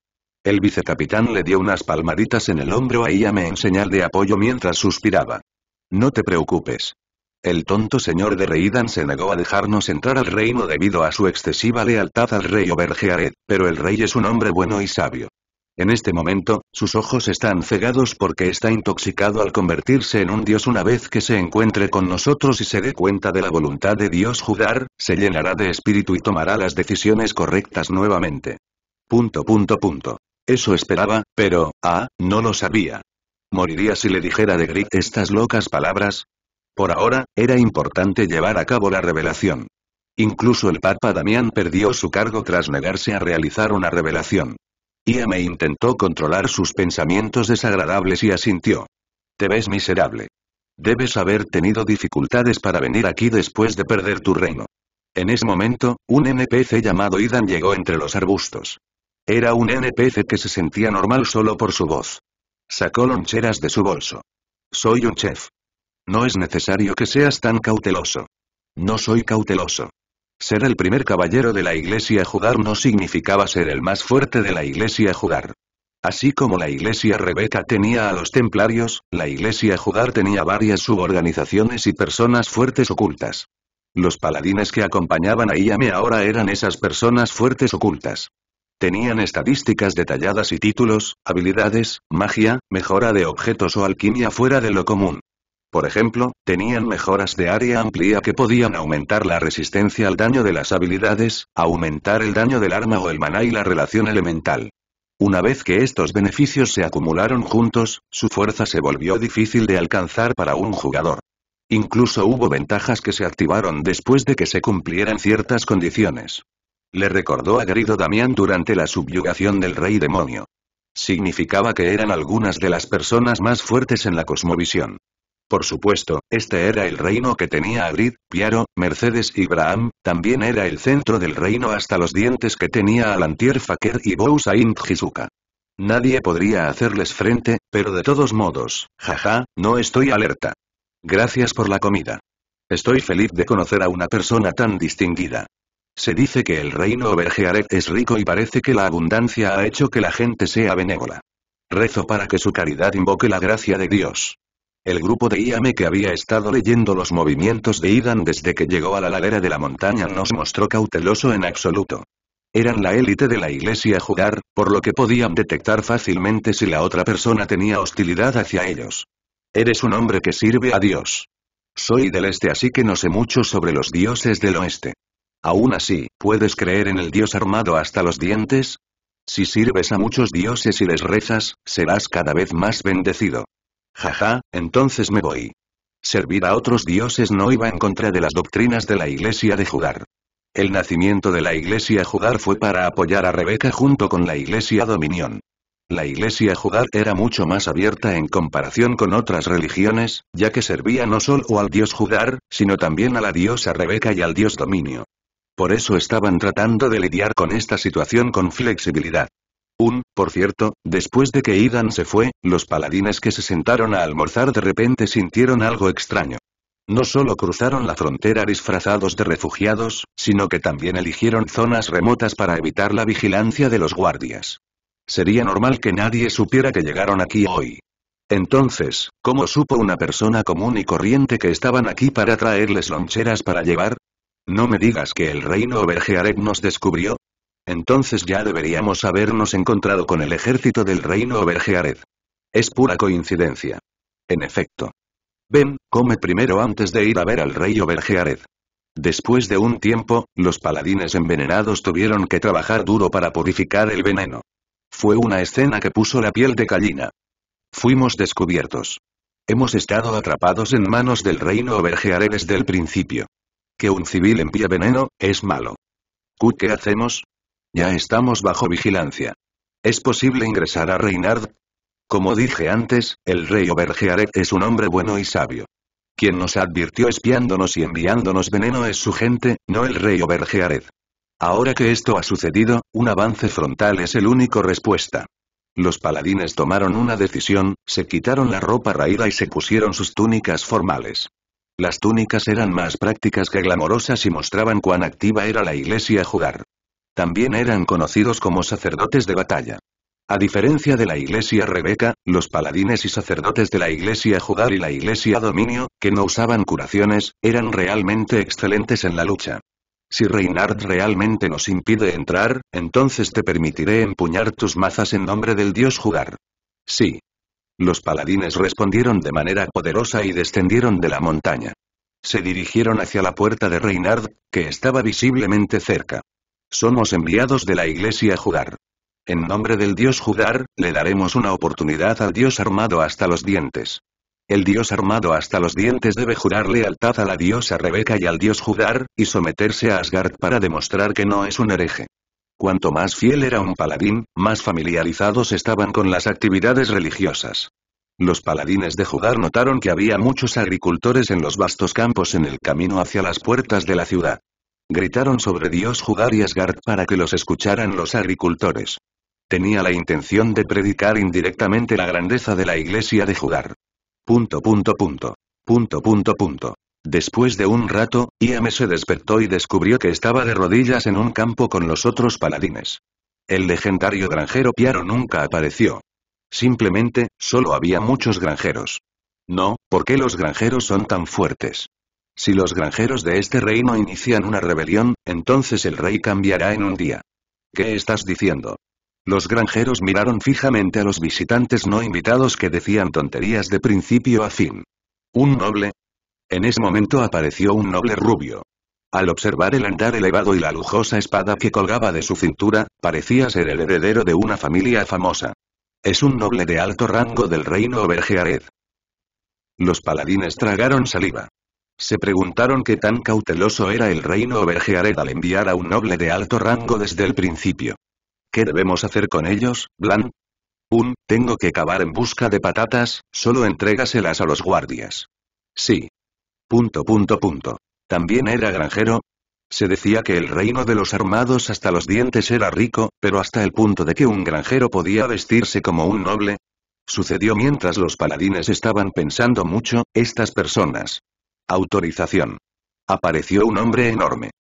El vicecapitán le dio unas palmaditas en el hombro a Iame en señal de apoyo mientras suspiraba. No te preocupes. El tonto señor de Reidan se negó a dejarnos entrar al reino debido a su excesiva lealtad al rey Obergearet, pero el rey es un hombre bueno y sabio. En este momento, sus ojos están cegados porque está intoxicado al convertirse en un dios una vez que se encuentre con nosotros y se dé cuenta de la voluntad de Dios jugar, se llenará de espíritu y tomará las decisiones correctas nuevamente. Punto punto punto. Eso esperaba, pero, ah, no lo sabía. ¿Moriría si le dijera de Grit estas locas palabras? Por ahora, era importante llevar a cabo la revelación. Incluso el Papa Damián perdió su cargo tras negarse a realizar una revelación. Iame intentó controlar sus pensamientos desagradables y asintió. Te ves miserable. Debes haber tenido dificultades para venir aquí después de perder tu reino. En ese momento, un NPC llamado Idan llegó entre los arbustos. Era un NPC que se sentía normal solo por su voz. Sacó loncheras de su bolso. Soy un chef. No es necesario que seas tan cauteloso. No soy cauteloso. Ser el primer caballero de la Iglesia Jugar no significaba ser el más fuerte de la Iglesia Jugar. Así como la Iglesia Rebeca tenía a los templarios, la Iglesia Jugar tenía varias suborganizaciones y personas fuertes ocultas. Los paladines que acompañaban a Iame ahora eran esas personas fuertes ocultas. Tenían estadísticas detalladas y títulos, habilidades, magia, mejora de objetos o alquimia fuera de lo común. Por ejemplo, tenían mejoras de área amplia que podían aumentar la resistencia al daño de las habilidades, aumentar el daño del arma o el maná y la relación elemental. Una vez que estos beneficios se acumularon juntos, su fuerza se volvió difícil de alcanzar para un jugador. Incluso hubo ventajas que se activaron después de que se cumplieran ciertas condiciones. Le recordó a Grido Damián durante la subyugación del rey demonio. Significaba que eran algunas de las personas más fuertes en la cosmovisión. Por supuesto, este era el reino que tenía Abrid, Piaro, Mercedes y Braham, también era el centro del reino hasta los dientes que tenía Alantier Faker y Bousaint Hizuka. Nadie podría hacerles frente, pero de todos modos, jaja, no estoy alerta. Gracias por la comida. Estoy feliz de conocer a una persona tan distinguida. Se dice que el reino Obergearet es rico y parece que la abundancia ha hecho que la gente sea benévola. Rezo para que su caridad invoque la gracia de Dios. El grupo de Iame que había estado leyendo los movimientos de Idan desde que llegó a la ladera de la montaña no se mostró cauteloso en absoluto. Eran la élite de la iglesia jugar, por lo que podían detectar fácilmente si la otra persona tenía hostilidad hacia ellos. Eres un hombre que sirve a Dios. Soy del este así que no sé mucho sobre los dioses del oeste. Aún así, ¿puedes creer en el dios armado hasta los dientes? Si sirves a muchos dioses y les rezas, serás cada vez más bendecido. Jaja, entonces me voy. Servir a otros dioses no iba en contra de las doctrinas de la iglesia de Judar. El nacimiento de la iglesia Judar fue para apoyar a Rebeca junto con la iglesia Dominión. La iglesia Judar era mucho más abierta en comparación con otras religiones, ya que servía no solo al dios Judar, sino también a la diosa Rebeca y al dios Dominio. Por eso estaban tratando de lidiar con esta situación con flexibilidad por cierto, después de que Idan se fue, los paladines que se sentaron a almorzar de repente sintieron algo extraño. No solo cruzaron la frontera disfrazados de refugiados, sino que también eligieron zonas remotas para evitar la vigilancia de los guardias. Sería normal que nadie supiera que llegaron aquí hoy. Entonces, ¿cómo supo una persona común y corriente que estaban aquí para traerles loncheras para llevar? No me digas que el reino Obergearek nos descubrió. Entonces ya deberíamos habernos encontrado con el ejército del reino Obergeared. Es pura coincidencia. En efecto. Ven, come primero antes de ir a ver al rey Obergeared. Después de un tiempo, los paladines envenenados tuvieron que trabajar duro para purificar el veneno. Fue una escena que puso la piel de gallina. Fuimos descubiertos. Hemos estado atrapados en manos del reino Obergeared desde el principio. Que un civil envíe veneno, es malo. ¿Qué hacemos? Ya estamos bajo vigilancia. ¿Es posible ingresar a Reinard? Como dije antes, el rey Obergearet es un hombre bueno y sabio. Quien nos advirtió espiándonos y enviándonos veneno es su gente, no el rey Obergearet. Ahora que esto ha sucedido, un avance frontal es el único respuesta. Los paladines tomaron una decisión, se quitaron la ropa raída y se pusieron sus túnicas formales. Las túnicas eran más prácticas que glamorosas y mostraban cuán activa era la iglesia jugar. También eran conocidos como sacerdotes de batalla. A diferencia de la iglesia rebeca, los paladines y sacerdotes de la iglesia Judar y la iglesia Dominio, que no usaban curaciones, eran realmente excelentes en la lucha. Si Reinhard realmente nos impide entrar, entonces te permitiré empuñar tus mazas en nombre del dios Judar. Sí. Los paladines respondieron de manera poderosa y descendieron de la montaña. Se dirigieron hacia la puerta de Reinhard, que estaba visiblemente cerca. Somos enviados de la iglesia Judar. En nombre del dios Judar, le daremos una oportunidad al dios armado hasta los dientes. El dios armado hasta los dientes debe jurar lealtad a la diosa Rebeca y al dios Judar, y someterse a Asgard para demostrar que no es un hereje. Cuanto más fiel era un paladín, más familiarizados estaban con las actividades religiosas. Los paladines de Judar notaron que había muchos agricultores en los vastos campos en el camino hacia las puertas de la ciudad. Gritaron sobre Dios Jugar y Asgard para que los escucharan los agricultores. Tenía la intención de predicar indirectamente la grandeza de la iglesia de Jugar. Punto punto punto. Punto punto Después de un rato, Iame se despertó y descubrió que estaba de rodillas en un campo con los otros paladines. El legendario granjero Piaro nunca apareció. Simplemente, solo había muchos granjeros. No, ¿por qué los granjeros son tan fuertes? Si los granjeros de este reino inician una rebelión, entonces el rey cambiará en un día. ¿Qué estás diciendo? Los granjeros miraron fijamente a los visitantes no invitados que decían tonterías de principio a fin. ¿Un noble? En ese momento apareció un noble rubio. Al observar el andar elevado y la lujosa espada que colgaba de su cintura, parecía ser el heredero de una familia famosa. Es un noble de alto rango del reino Obergeared. Los paladines tragaron saliva. Se preguntaron qué tan cauteloso era el reino obergeared al enviar a un noble de alto rango desde el principio. ¿Qué debemos hacer con ellos, Blan? Un, tengo que cavar en busca de patatas, solo entrégaselas a los guardias. Sí. Punto punto punto. También era granjero, se decía que el reino de los armados hasta los dientes era rico, pero hasta el punto de que un granjero podía vestirse como un noble. Sucedió mientras los paladines estaban pensando mucho, estas personas Autorización. Apareció un hombre enorme.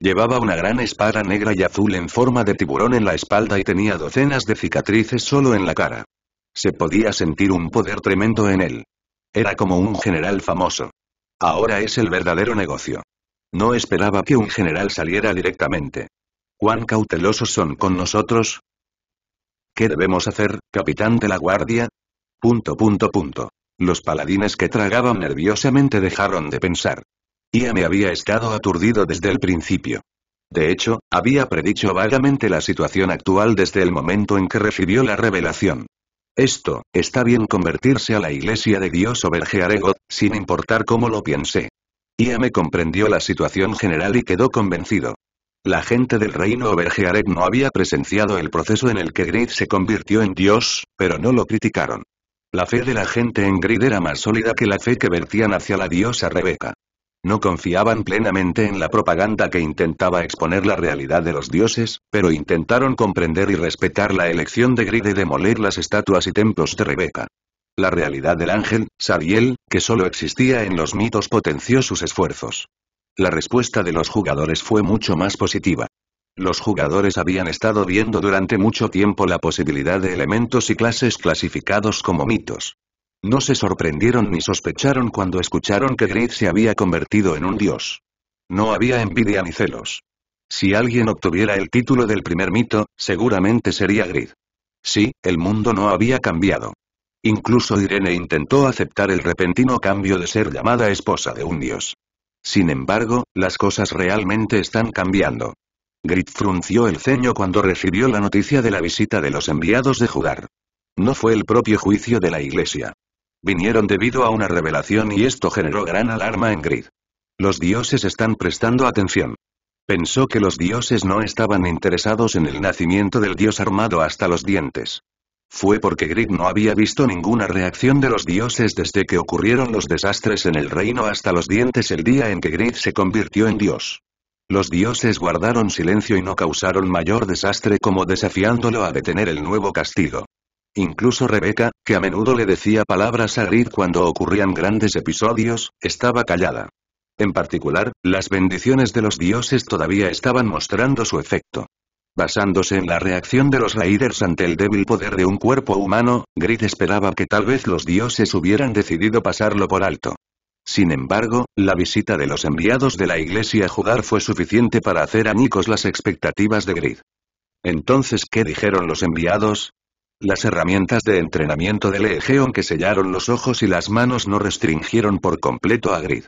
Llevaba una gran espada negra y azul en forma de tiburón en la espalda y tenía docenas de cicatrices solo en la cara. Se podía sentir un poder tremendo en él. Era como un general famoso. Ahora es el verdadero negocio. No esperaba que un general saliera directamente. ¿Cuán cautelosos son con nosotros? ¿Qué debemos hacer, capitán de la guardia? Punto punto punto. Los paladines que tragaban nerviosamente dejaron de pensar. me había estado aturdido desde el principio. De hecho, había predicho vagamente la situación actual desde el momento en que recibió la revelación. Esto, está bien convertirse a la iglesia de Dios o sin importar cómo lo pensé. me comprendió la situación general y quedó convencido. La gente del reino Obergeareg no había presenciado el proceso en el que Grid se convirtió en Dios, pero no lo criticaron. La fe de la gente en Grid era más sólida que la fe que vertían hacia la diosa Rebeca. No confiaban plenamente en la propaganda que intentaba exponer la realidad de los dioses, pero intentaron comprender y respetar la elección de Grid de demoler las estatuas y templos de Rebeca. La realidad del ángel, Sariel, que solo existía en los mitos potenció sus esfuerzos. La respuesta de los jugadores fue mucho más positiva. Los jugadores habían estado viendo durante mucho tiempo la posibilidad de elementos y clases clasificados como mitos. No se sorprendieron ni sospecharon cuando escucharon que Grid se había convertido en un dios. No había envidia ni celos. Si alguien obtuviera el título del primer mito, seguramente sería Grid. Sí, el mundo no había cambiado. Incluso Irene intentó aceptar el repentino cambio de ser llamada esposa de un dios. Sin embargo, las cosas realmente están cambiando. Grit frunció el ceño cuando recibió la noticia de la visita de los enviados de jugar. No fue el propio juicio de la iglesia. Vinieron debido a una revelación y esto generó gran alarma en Grid. Los dioses están prestando atención. Pensó que los dioses no estaban interesados en el nacimiento del dios armado hasta los dientes. Fue porque Grid no había visto ninguna reacción de los dioses desde que ocurrieron los desastres en el reino hasta los dientes el día en que Grid se convirtió en dios. Los dioses guardaron silencio y no causaron mayor desastre como desafiándolo a detener el nuevo castigo. Incluso Rebeca, que a menudo le decía palabras a Grid cuando ocurrían grandes episodios, estaba callada. En particular, las bendiciones de los dioses todavía estaban mostrando su efecto. Basándose en la reacción de los Raiders ante el débil poder de un cuerpo humano, Grid esperaba que tal vez los dioses hubieran decidido pasarlo por alto. Sin embargo, la visita de los enviados de la iglesia a jugar fue suficiente para hacer añicos las expectativas de Grid. Entonces, ¿qué dijeron los enviados? Las herramientas de entrenamiento de Egeón que sellaron los ojos y las manos no restringieron por completo a Grid.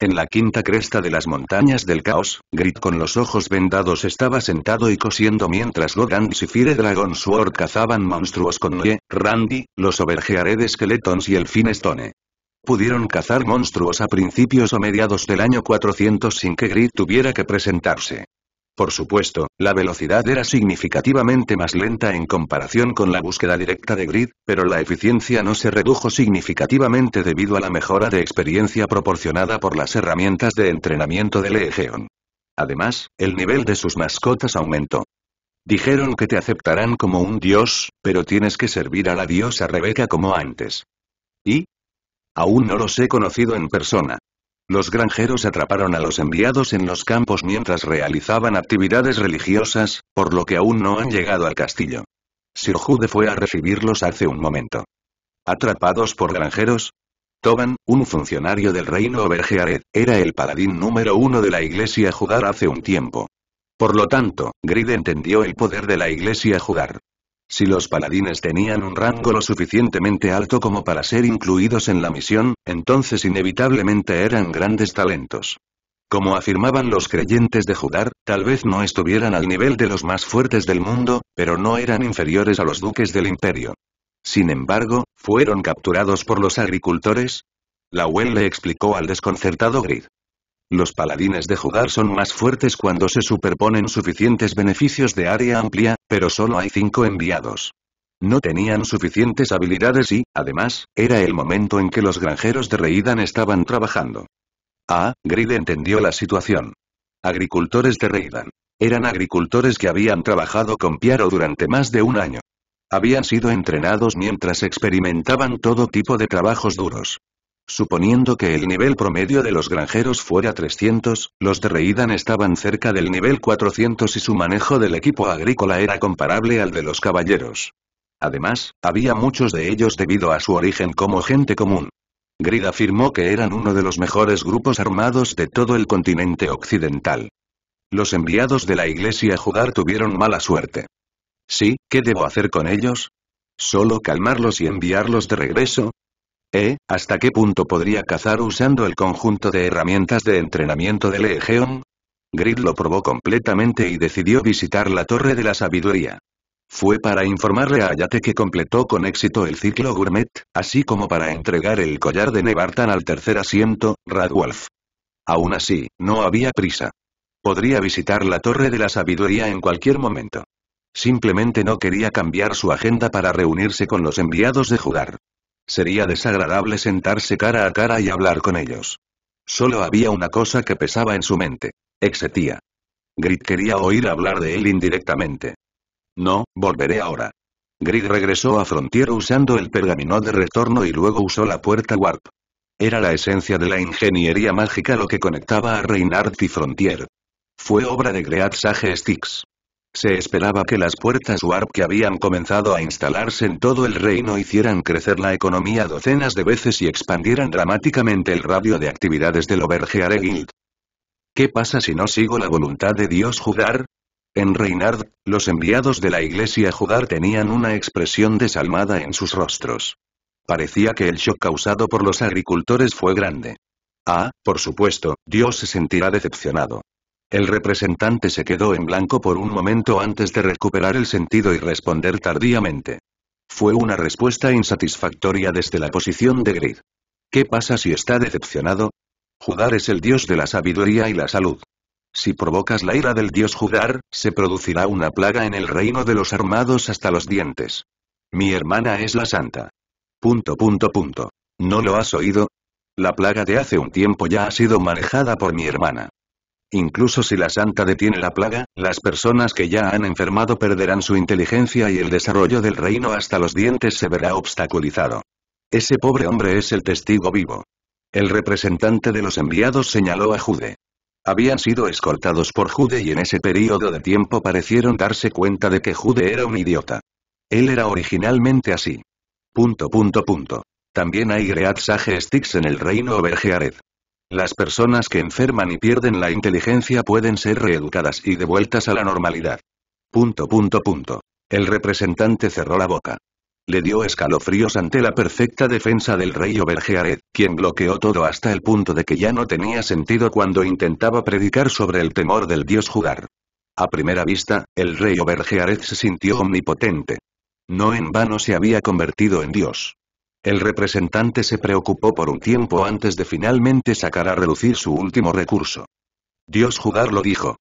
En la quinta cresta de las montañas del caos, Grid con los ojos vendados estaba sentado y cosiendo mientras Logan y Fire Dragon Sword cazaban monstruos con Noe, Randy, los Overgeared Skeletons y el Finestone. Pudieron cazar monstruos a principios o mediados del año 400 sin que Grid tuviera que presentarse. Por supuesto, la velocidad era significativamente más lenta en comparación con la búsqueda directa de grid, pero la eficiencia no se redujo significativamente debido a la mejora de experiencia proporcionada por las herramientas de entrenamiento de Legion. Además, el nivel de sus mascotas aumentó. Dijeron que te aceptarán como un dios, pero tienes que servir a la diosa Rebeca como antes. Y, Aún no los he conocido en persona. Los granjeros atraparon a los enviados en los campos mientras realizaban actividades religiosas, por lo que aún no han llegado al castillo. Sir Jude fue a recibirlos hace un momento. ¿Atrapados por granjeros? Toban, un funcionario del reino Obergeared, era el paladín número uno de la iglesia Judar hace un tiempo. Por lo tanto, Grid entendió el poder de la iglesia Judar. Si los paladines tenían un rango lo suficientemente alto como para ser incluidos en la misión, entonces inevitablemente eran grandes talentos. Como afirmaban los creyentes de Judar, tal vez no estuvieran al nivel de los más fuertes del mundo, pero no eran inferiores a los duques del imperio. Sin embargo, fueron capturados por los agricultores. La Well le explicó al desconcertado Grid. Los paladines de jugar son más fuertes cuando se superponen suficientes beneficios de área amplia, pero solo hay cinco enviados. No tenían suficientes habilidades y, además, era el momento en que los granjeros de Reidan estaban trabajando. Ah, Grid entendió la situación. Agricultores de Reidan. Eran agricultores que habían trabajado con Piaro durante más de un año. Habían sido entrenados mientras experimentaban todo tipo de trabajos duros. Suponiendo que el nivel promedio de los granjeros fuera 300, los de Reidan estaban cerca del nivel 400 y su manejo del equipo agrícola era comparable al de los caballeros. Además, había muchos de ellos debido a su origen como gente común. Grid afirmó que eran uno de los mejores grupos armados de todo el continente occidental. Los enviados de la iglesia a Jugar tuvieron mala suerte. Sí, ¿qué debo hacer con ellos? ¿Solo calmarlos y enviarlos de regreso? ¿Eh? ¿Hasta qué punto podría cazar usando el conjunto de herramientas de entrenamiento de Legion? Grid lo probó completamente y decidió visitar la Torre de la Sabiduría. Fue para informarle a Ayate que completó con éxito el ciclo gourmet, así como para entregar el collar de Nevartan al tercer asiento, Radwolf. Aún así, no había prisa. Podría visitar la Torre de la Sabiduría en cualquier momento. Simplemente no quería cambiar su agenda para reunirse con los enviados de Judar. Sería desagradable sentarse cara a cara y hablar con ellos. Solo había una cosa que pesaba en su mente. Exetía. Grit quería oír hablar de él indirectamente. No, volveré ahora. Grit regresó a Frontier usando el pergamino de retorno y luego usó la puerta Warp. Era la esencia de la ingeniería mágica lo que conectaba a Reinhardt y Frontier. Fue obra de Great Sage Sticks. Se esperaba que las puertas Warp que habían comenzado a instalarse en todo el reino hicieran crecer la economía docenas de veces y expandieran dramáticamente el radio de actividades del Overgeare Guild. ¿Qué pasa si no sigo la voluntad de Dios jugar? En Reinard, los enviados de la iglesia jugar tenían una expresión desalmada en sus rostros. Parecía que el shock causado por los agricultores fue grande. Ah, por supuesto, Dios se sentirá decepcionado. El representante se quedó en blanco por un momento antes de recuperar el sentido y responder tardíamente. Fue una respuesta insatisfactoria desde la posición de Grid. ¿Qué pasa si está decepcionado? Judar es el dios de la sabiduría y la salud. Si provocas la ira del dios Judar, se producirá una plaga en el reino de los armados hasta los dientes. Mi hermana es la santa. Punto punto punto. ¿No lo has oído? La plaga de hace un tiempo ya ha sido manejada por mi hermana. Incluso si la santa detiene la plaga, las personas que ya han enfermado perderán su inteligencia y el desarrollo del reino hasta los dientes se verá obstaculizado. Ese pobre hombre es el testigo vivo. El representante de los enviados señaló a Jude. Habían sido escoltados por Jude y en ese periodo de tiempo parecieron darse cuenta de que Jude era un idiota. Él era originalmente así. Punto punto punto. También hay Great Sage Sticks en el reino obergeared. Las personas que enferman y pierden la inteligencia pueden ser reeducadas y devueltas a la normalidad. Punto punto punto. El representante cerró la boca. Le dio escalofríos ante la perfecta defensa del rey Obergeared, quien bloqueó todo hasta el punto de que ya no tenía sentido cuando intentaba predicar sobre el temor del dios jugar. A primera vista, el rey Obergeared se sintió omnipotente. No en vano se había convertido en dios. El representante se preocupó por un tiempo antes de finalmente sacar a reducir su último recurso. Dios jugar lo dijo.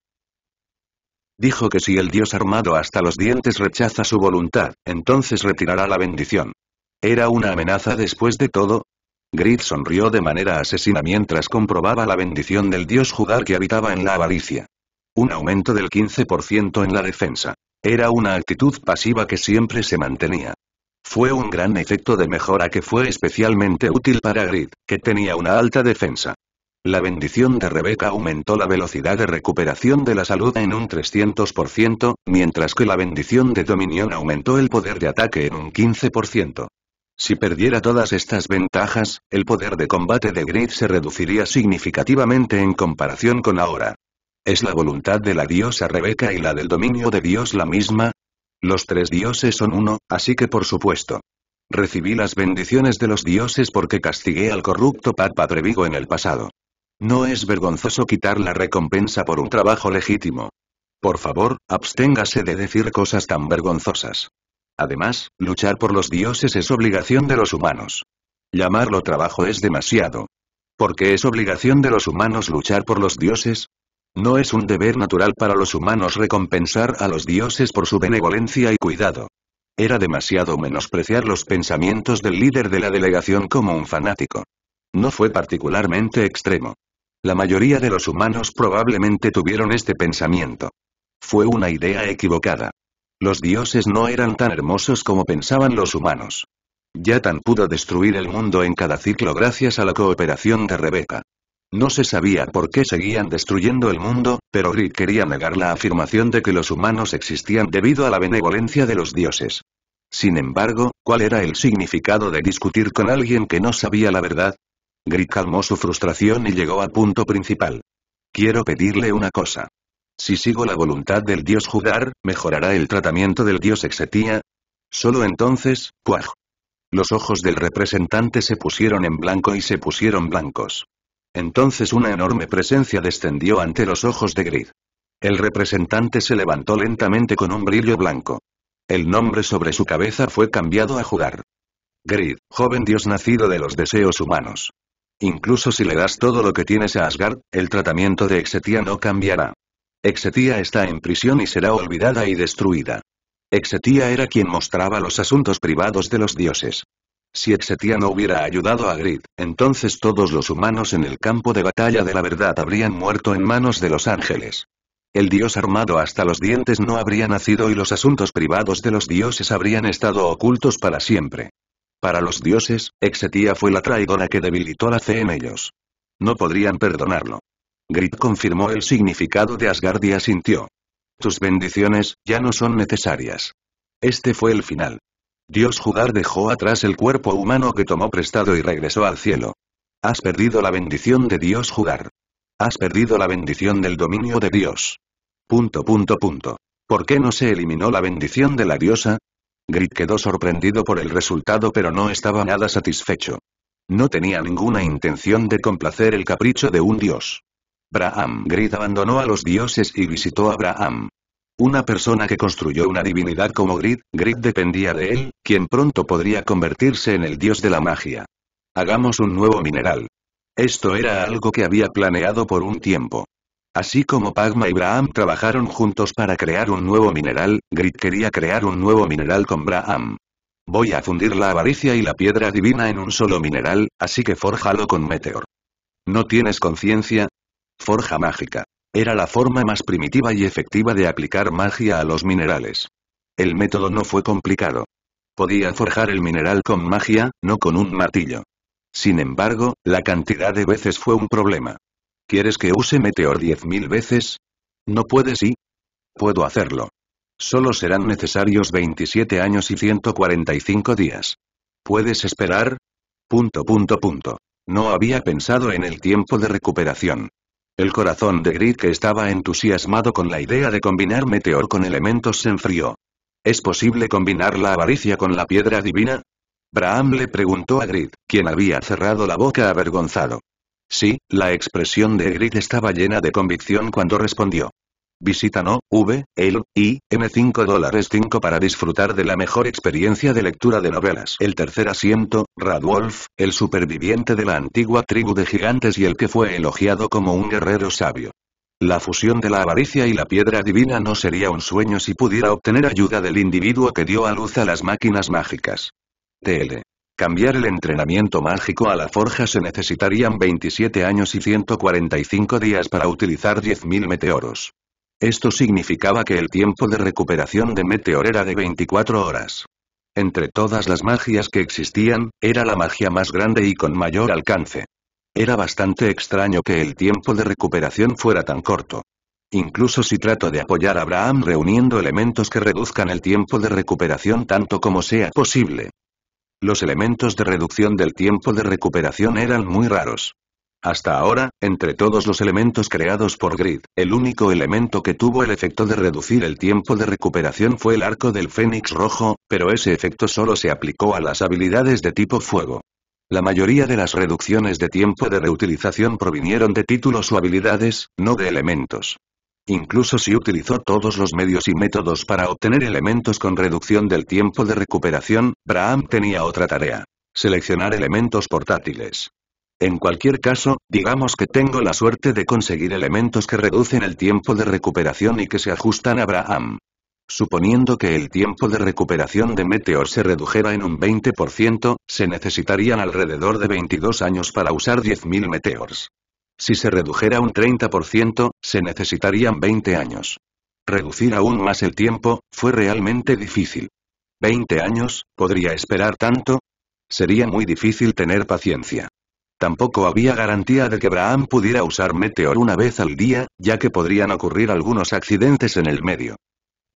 Dijo que si el dios armado hasta los dientes rechaza su voluntad, entonces retirará la bendición. ¿Era una amenaza después de todo? Grit sonrió de manera asesina mientras comprobaba la bendición del dios jugar que habitaba en la avaricia. Un aumento del 15% en la defensa. Era una actitud pasiva que siempre se mantenía. Fue un gran efecto de mejora que fue especialmente útil para Grid, que tenía una alta defensa. La bendición de Rebeca aumentó la velocidad de recuperación de la salud en un 300%, mientras que la bendición de Dominion aumentó el poder de ataque en un 15%. Si perdiera todas estas ventajas, el poder de combate de Grid se reduciría significativamente en comparación con ahora. ¿Es la voluntad de la diosa Rebeca y la del dominio de Dios la misma? Los tres dioses son uno, así que por supuesto. Recibí las bendiciones de los dioses porque castigué al corrupto Padre Vigo en el pasado. No es vergonzoso quitar la recompensa por un trabajo legítimo. Por favor, absténgase de decir cosas tan vergonzosas. Además, luchar por los dioses es obligación de los humanos. Llamarlo trabajo es demasiado. Porque es obligación de los humanos luchar por los dioses, no es un deber natural para los humanos recompensar a los dioses por su benevolencia y cuidado. Era demasiado menospreciar los pensamientos del líder de la delegación como un fanático. No fue particularmente extremo. La mayoría de los humanos probablemente tuvieron este pensamiento. Fue una idea equivocada. Los dioses no eran tan hermosos como pensaban los humanos. Yatan pudo destruir el mundo en cada ciclo gracias a la cooperación de Rebeca. No se sabía por qué seguían destruyendo el mundo, pero Grit quería negar la afirmación de que los humanos existían debido a la benevolencia de los dioses. Sin embargo, ¿cuál era el significado de discutir con alguien que no sabía la verdad? Grit calmó su frustración y llegó al punto principal. Quiero pedirle una cosa. Si sigo la voluntad del dios Judar, ¿mejorará el tratamiento del dios Exetía? Solo entonces, cuaj. Los ojos del representante se pusieron en blanco y se pusieron blancos. Entonces una enorme presencia descendió ante los ojos de Grid. El representante se levantó lentamente con un brillo blanco. El nombre sobre su cabeza fue cambiado a jugar. Grid, joven dios nacido de los deseos humanos. Incluso si le das todo lo que tienes a Asgard, el tratamiento de Exetia no cambiará. Exetia está en prisión y será olvidada y destruida. Exetia era quien mostraba los asuntos privados de los dioses. Si Exetia no hubiera ayudado a Grit, entonces todos los humanos en el campo de batalla de la verdad habrían muerto en manos de los ángeles. El dios armado hasta los dientes no habría nacido y los asuntos privados de los dioses habrían estado ocultos para siempre. Para los dioses, Exetia fue la traidora que debilitó la fe en ellos. No podrían perdonarlo. Grit confirmó el significado de Asgard y asintió. Tus bendiciones, ya no son necesarias. Este fue el final. Dios jugar dejó atrás el cuerpo humano que tomó prestado y regresó al cielo. Has perdido la bendición de Dios jugar. Has perdido la bendición del dominio de Dios. Punto punto punto. ¿Por qué no se eliminó la bendición de la diosa? Grit quedó sorprendido por el resultado pero no estaba nada satisfecho. No tenía ninguna intención de complacer el capricho de un dios. Braham Grit abandonó a los dioses y visitó a Braham. Una persona que construyó una divinidad como Grid, Grid dependía de él, quien pronto podría convertirse en el dios de la magia. Hagamos un nuevo mineral. Esto era algo que había planeado por un tiempo. Así como Pagma y Braham trabajaron juntos para crear un nuevo mineral, Grid quería crear un nuevo mineral con Braham. Voy a fundir la avaricia y la piedra divina en un solo mineral, así que forjalo con Meteor. ¿No tienes conciencia? Forja mágica. Era la forma más primitiva y efectiva de aplicar magia a los minerales. El método no fue complicado. Podía forjar el mineral con magia, no con un martillo. Sin embargo, la cantidad de veces fue un problema. ¿Quieres que use Meteor 10.000 veces? No puedes y... Puedo hacerlo. Solo serán necesarios 27 años y 145 días. ¿Puedes esperar? Punto punto punto. No había pensado en el tiempo de recuperación. El corazón de Grit que estaba entusiasmado con la idea de combinar meteor con elementos se enfrió. ¿Es posible combinar la avaricia con la piedra divina? Braham le preguntó a Grit, quien había cerrado la boca avergonzado. Sí, la expresión de Grit estaba llena de convicción cuando respondió. Visita no, v, el, y, m5 dólares 5 para disfrutar de la mejor experiencia de lectura de novelas. El tercer asiento, Radwolf, el superviviente de la antigua tribu de gigantes y el que fue elogiado como un guerrero sabio. La fusión de la avaricia y la piedra divina no sería un sueño si pudiera obtener ayuda del individuo que dio a luz a las máquinas mágicas. TL. Cambiar el entrenamiento mágico a la forja se necesitarían 27 años y 145 días para utilizar 10.000 meteoros. Esto significaba que el tiempo de recuperación de Meteor era de 24 horas. Entre todas las magias que existían, era la magia más grande y con mayor alcance. Era bastante extraño que el tiempo de recuperación fuera tan corto. Incluso si trato de apoyar a Abraham reuniendo elementos que reduzcan el tiempo de recuperación tanto como sea posible. Los elementos de reducción del tiempo de recuperación eran muy raros. Hasta ahora, entre todos los elementos creados por Grid, el único elemento que tuvo el efecto de reducir el tiempo de recuperación fue el arco del Fénix rojo, pero ese efecto solo se aplicó a las habilidades de tipo fuego. La mayoría de las reducciones de tiempo de reutilización provinieron de títulos o habilidades, no de elementos. Incluso si utilizó todos los medios y métodos para obtener elementos con reducción del tiempo de recuperación, Braham tenía otra tarea. Seleccionar elementos portátiles. En cualquier caso, digamos que tengo la suerte de conseguir elementos que reducen el tiempo de recuperación y que se ajustan a Braham. Suponiendo que el tiempo de recuperación de Meteor se redujera en un 20%, se necesitarían alrededor de 22 años para usar 10.000 Meteors. Si se redujera un 30%, se necesitarían 20 años. Reducir aún más el tiempo, fue realmente difícil. ¿20 años? ¿Podría esperar tanto? Sería muy difícil tener paciencia. Tampoco había garantía de que Braham pudiera usar Meteor una vez al día, ya que podrían ocurrir algunos accidentes en el medio.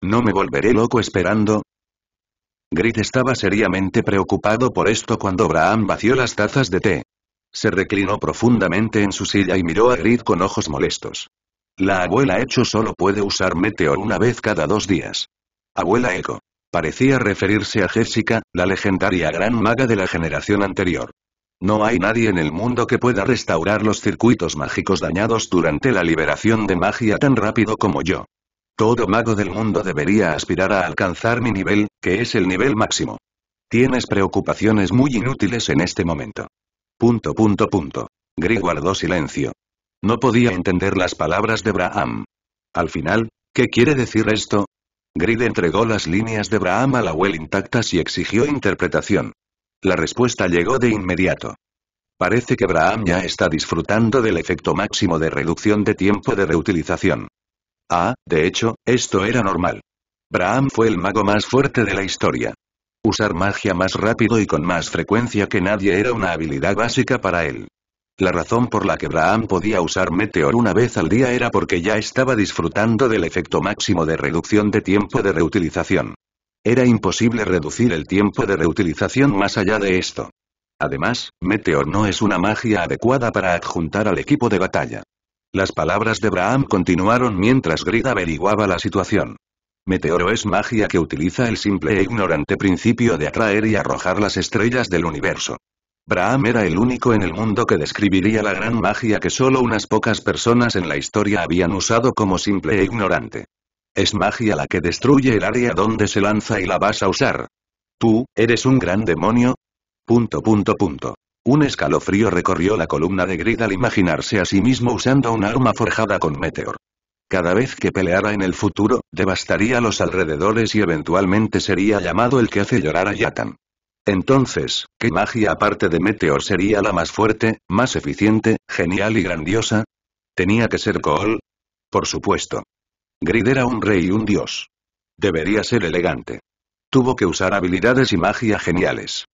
¿No me volveré loco esperando? Grit estaba seriamente preocupado por esto cuando Braham vació las tazas de té. Se reclinó profundamente en su silla y miró a Grit con ojos molestos. La abuela Echo solo puede usar Meteor una vez cada dos días. Abuela Echo. Parecía referirse a Jessica, la legendaria gran maga de la generación anterior. No hay nadie en el mundo que pueda restaurar los circuitos mágicos dañados durante la liberación de magia tan rápido como yo. Todo mago del mundo debería aspirar a alcanzar mi nivel, que es el nivel máximo. Tienes preocupaciones muy inútiles en este momento. Punto punto punto. guardó silencio. No podía entender las palabras de Braham. Al final, ¿qué quiere decir esto? Grid entregó las líneas de Braham a la well intactas y exigió interpretación. La respuesta llegó de inmediato. Parece que Braham ya está disfrutando del efecto máximo de reducción de tiempo de reutilización. Ah, de hecho, esto era normal. Braham fue el mago más fuerte de la historia. Usar magia más rápido y con más frecuencia que nadie era una habilidad básica para él. La razón por la que Braham podía usar Meteor una vez al día era porque ya estaba disfrutando del efecto máximo de reducción de tiempo de reutilización. Era imposible reducir el tiempo de reutilización más allá de esto. Además, Meteor no es una magia adecuada para adjuntar al equipo de batalla. Las palabras de Braham continuaron mientras Grid averiguaba la situación. Meteoro es magia que utiliza el simple e ignorante principio de atraer y arrojar las estrellas del universo. Braham era el único en el mundo que describiría la gran magia que solo unas pocas personas en la historia habían usado como simple e ignorante. Es magia la que destruye el área donde se lanza y la vas a usar. Tú, eres un gran demonio. Punto punto punto. Un escalofrío recorrió la columna de Grid al imaginarse a sí mismo usando un arma forjada con Meteor. Cada vez que peleara en el futuro, devastaría los alrededores y eventualmente sería llamado el que hace llorar a Yatan. Entonces, ¿qué magia aparte de Meteor sería la más fuerte, más eficiente, genial y grandiosa? Tenía que ser Kohl, Por supuesto. Grid era un rey y un dios. Debería ser elegante. Tuvo que usar habilidades y magia geniales.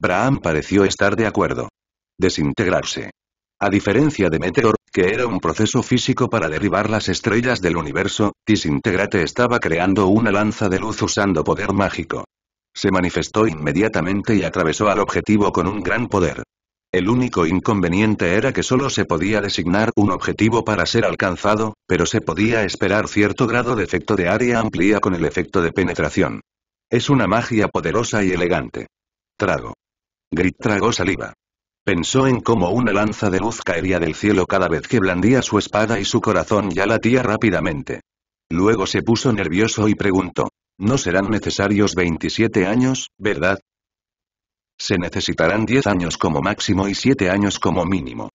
Braham pareció estar de acuerdo. Desintegrarse. A diferencia de Meteor, que era un proceso físico para derribar las estrellas del universo, Disintegrate estaba creando una lanza de luz usando poder mágico. Se manifestó inmediatamente y atravesó al objetivo con un gran poder. El único inconveniente era que solo se podía designar un objetivo para ser alcanzado, pero se podía esperar cierto grado de efecto de área amplia con el efecto de penetración. Es una magia poderosa y elegante. Trago. Grit tragó saliva. Pensó en cómo una lanza de luz caería del cielo cada vez que blandía su espada y su corazón ya latía rápidamente. Luego se puso nervioso y preguntó. No serán necesarios 27 años, ¿verdad? Se necesitarán 10 años como máximo y 7 años como mínimo.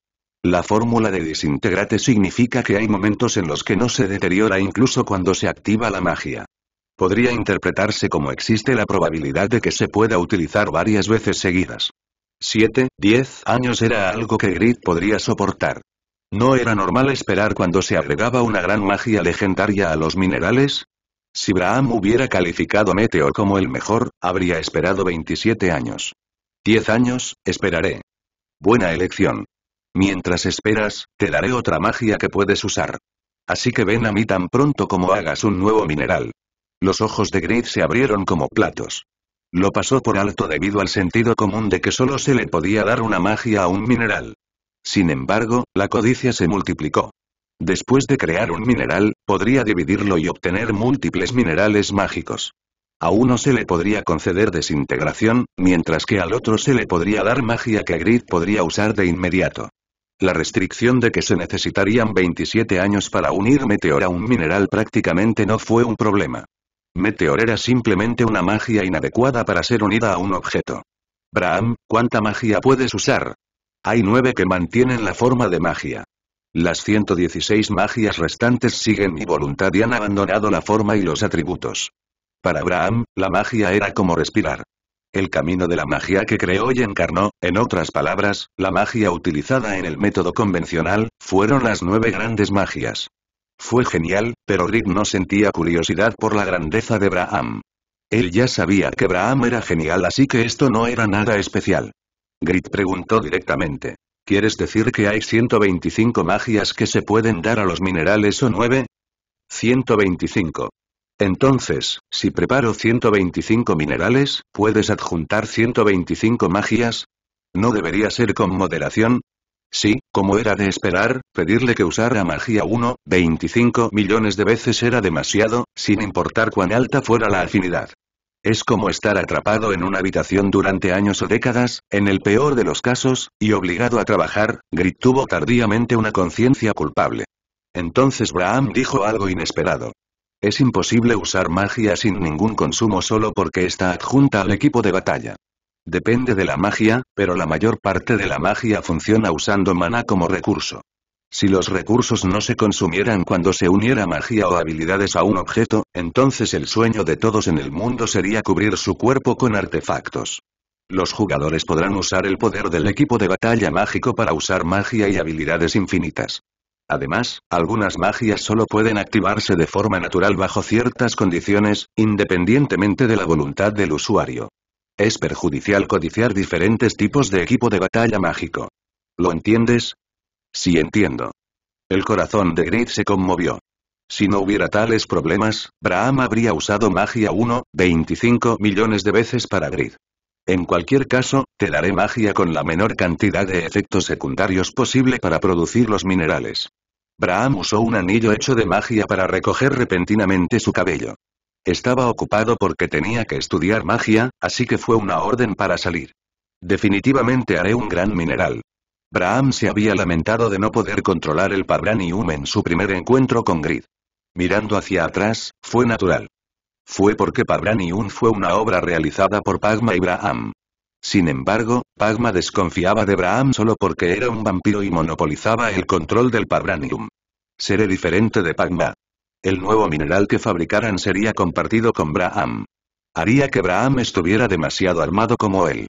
La fórmula de disintegrate significa que hay momentos en los que no se deteriora incluso cuando se activa la magia. Podría interpretarse como existe la probabilidad de que se pueda utilizar varias veces seguidas. 7, 10 años era algo que Grid podría soportar. ¿No era normal esperar cuando se agregaba una gran magia legendaria a los minerales? Si Braham hubiera calificado a Meteor como el mejor, habría esperado 27 años. Diez años, esperaré. Buena elección. Mientras esperas, te daré otra magia que puedes usar. Así que ven a mí tan pronto como hagas un nuevo mineral. Los ojos de Greed se abrieron como platos. Lo pasó por alto debido al sentido común de que solo se le podía dar una magia a un mineral. Sin embargo, la codicia se multiplicó. Después de crear un mineral, podría dividirlo y obtener múltiples minerales mágicos. A uno se le podría conceder desintegración, mientras que al otro se le podría dar magia que Grid podría usar de inmediato. La restricción de que se necesitarían 27 años para unir Meteor a un mineral prácticamente no fue un problema. Meteor era simplemente una magia inadecuada para ser unida a un objeto. Braham, ¿cuánta magia puedes usar? Hay nueve que mantienen la forma de magia. Las 116 magias restantes siguen mi voluntad y han abandonado la forma y los atributos. Para Abraham, la magia era como respirar. El camino de la magia que creó y encarnó, en otras palabras, la magia utilizada en el método convencional, fueron las nueve grandes magias. Fue genial, pero Grit no sentía curiosidad por la grandeza de Abraham. Él ya sabía que Abraham era genial así que esto no era nada especial. Grit preguntó directamente. ¿Quieres decir que hay 125 magias que se pueden dar a los minerales o nueve? 125. Entonces, si preparo 125 minerales, ¿puedes adjuntar 125 magias? ¿No debería ser con moderación? Sí, como era de esperar, pedirle que usara magia 1, 25 millones de veces era demasiado, sin importar cuán alta fuera la afinidad. Es como estar atrapado en una habitación durante años o décadas, en el peor de los casos, y obligado a trabajar, Grit tardíamente una conciencia culpable. Entonces Braham dijo algo inesperado. Es imposible usar magia sin ningún consumo solo porque está adjunta al equipo de batalla. Depende de la magia, pero la mayor parte de la magia funciona usando maná como recurso. Si los recursos no se consumieran cuando se uniera magia o habilidades a un objeto, entonces el sueño de todos en el mundo sería cubrir su cuerpo con artefactos. Los jugadores podrán usar el poder del equipo de batalla mágico para usar magia y habilidades infinitas. Además, algunas magias solo pueden activarse de forma natural bajo ciertas condiciones, independientemente de la voluntad del usuario. Es perjudicial codiciar diferentes tipos de equipo de batalla mágico. ¿Lo entiendes? Sí entiendo. El corazón de Grid se conmovió. Si no hubiera tales problemas, Braham habría usado magia 1, 25 millones de veces para Grid. En cualquier caso, te daré magia con la menor cantidad de efectos secundarios posible para producir los minerales. Braham usó un anillo hecho de magia para recoger repentinamente su cabello. Estaba ocupado porque tenía que estudiar magia, así que fue una orden para salir. Definitivamente haré un gran mineral. Braham se había lamentado de no poder controlar el Pabranium en su primer encuentro con Grid. Mirando hacia atrás, fue natural fue porque Pabranium fue una obra realizada por Pagma y Braham. Sin embargo, Pagma desconfiaba de Braham solo porque era un vampiro y monopolizaba el control del Pabranium. Seré diferente de Pagma. El nuevo mineral que fabricaran sería compartido con Braham. Haría que Braham estuviera demasiado armado como él.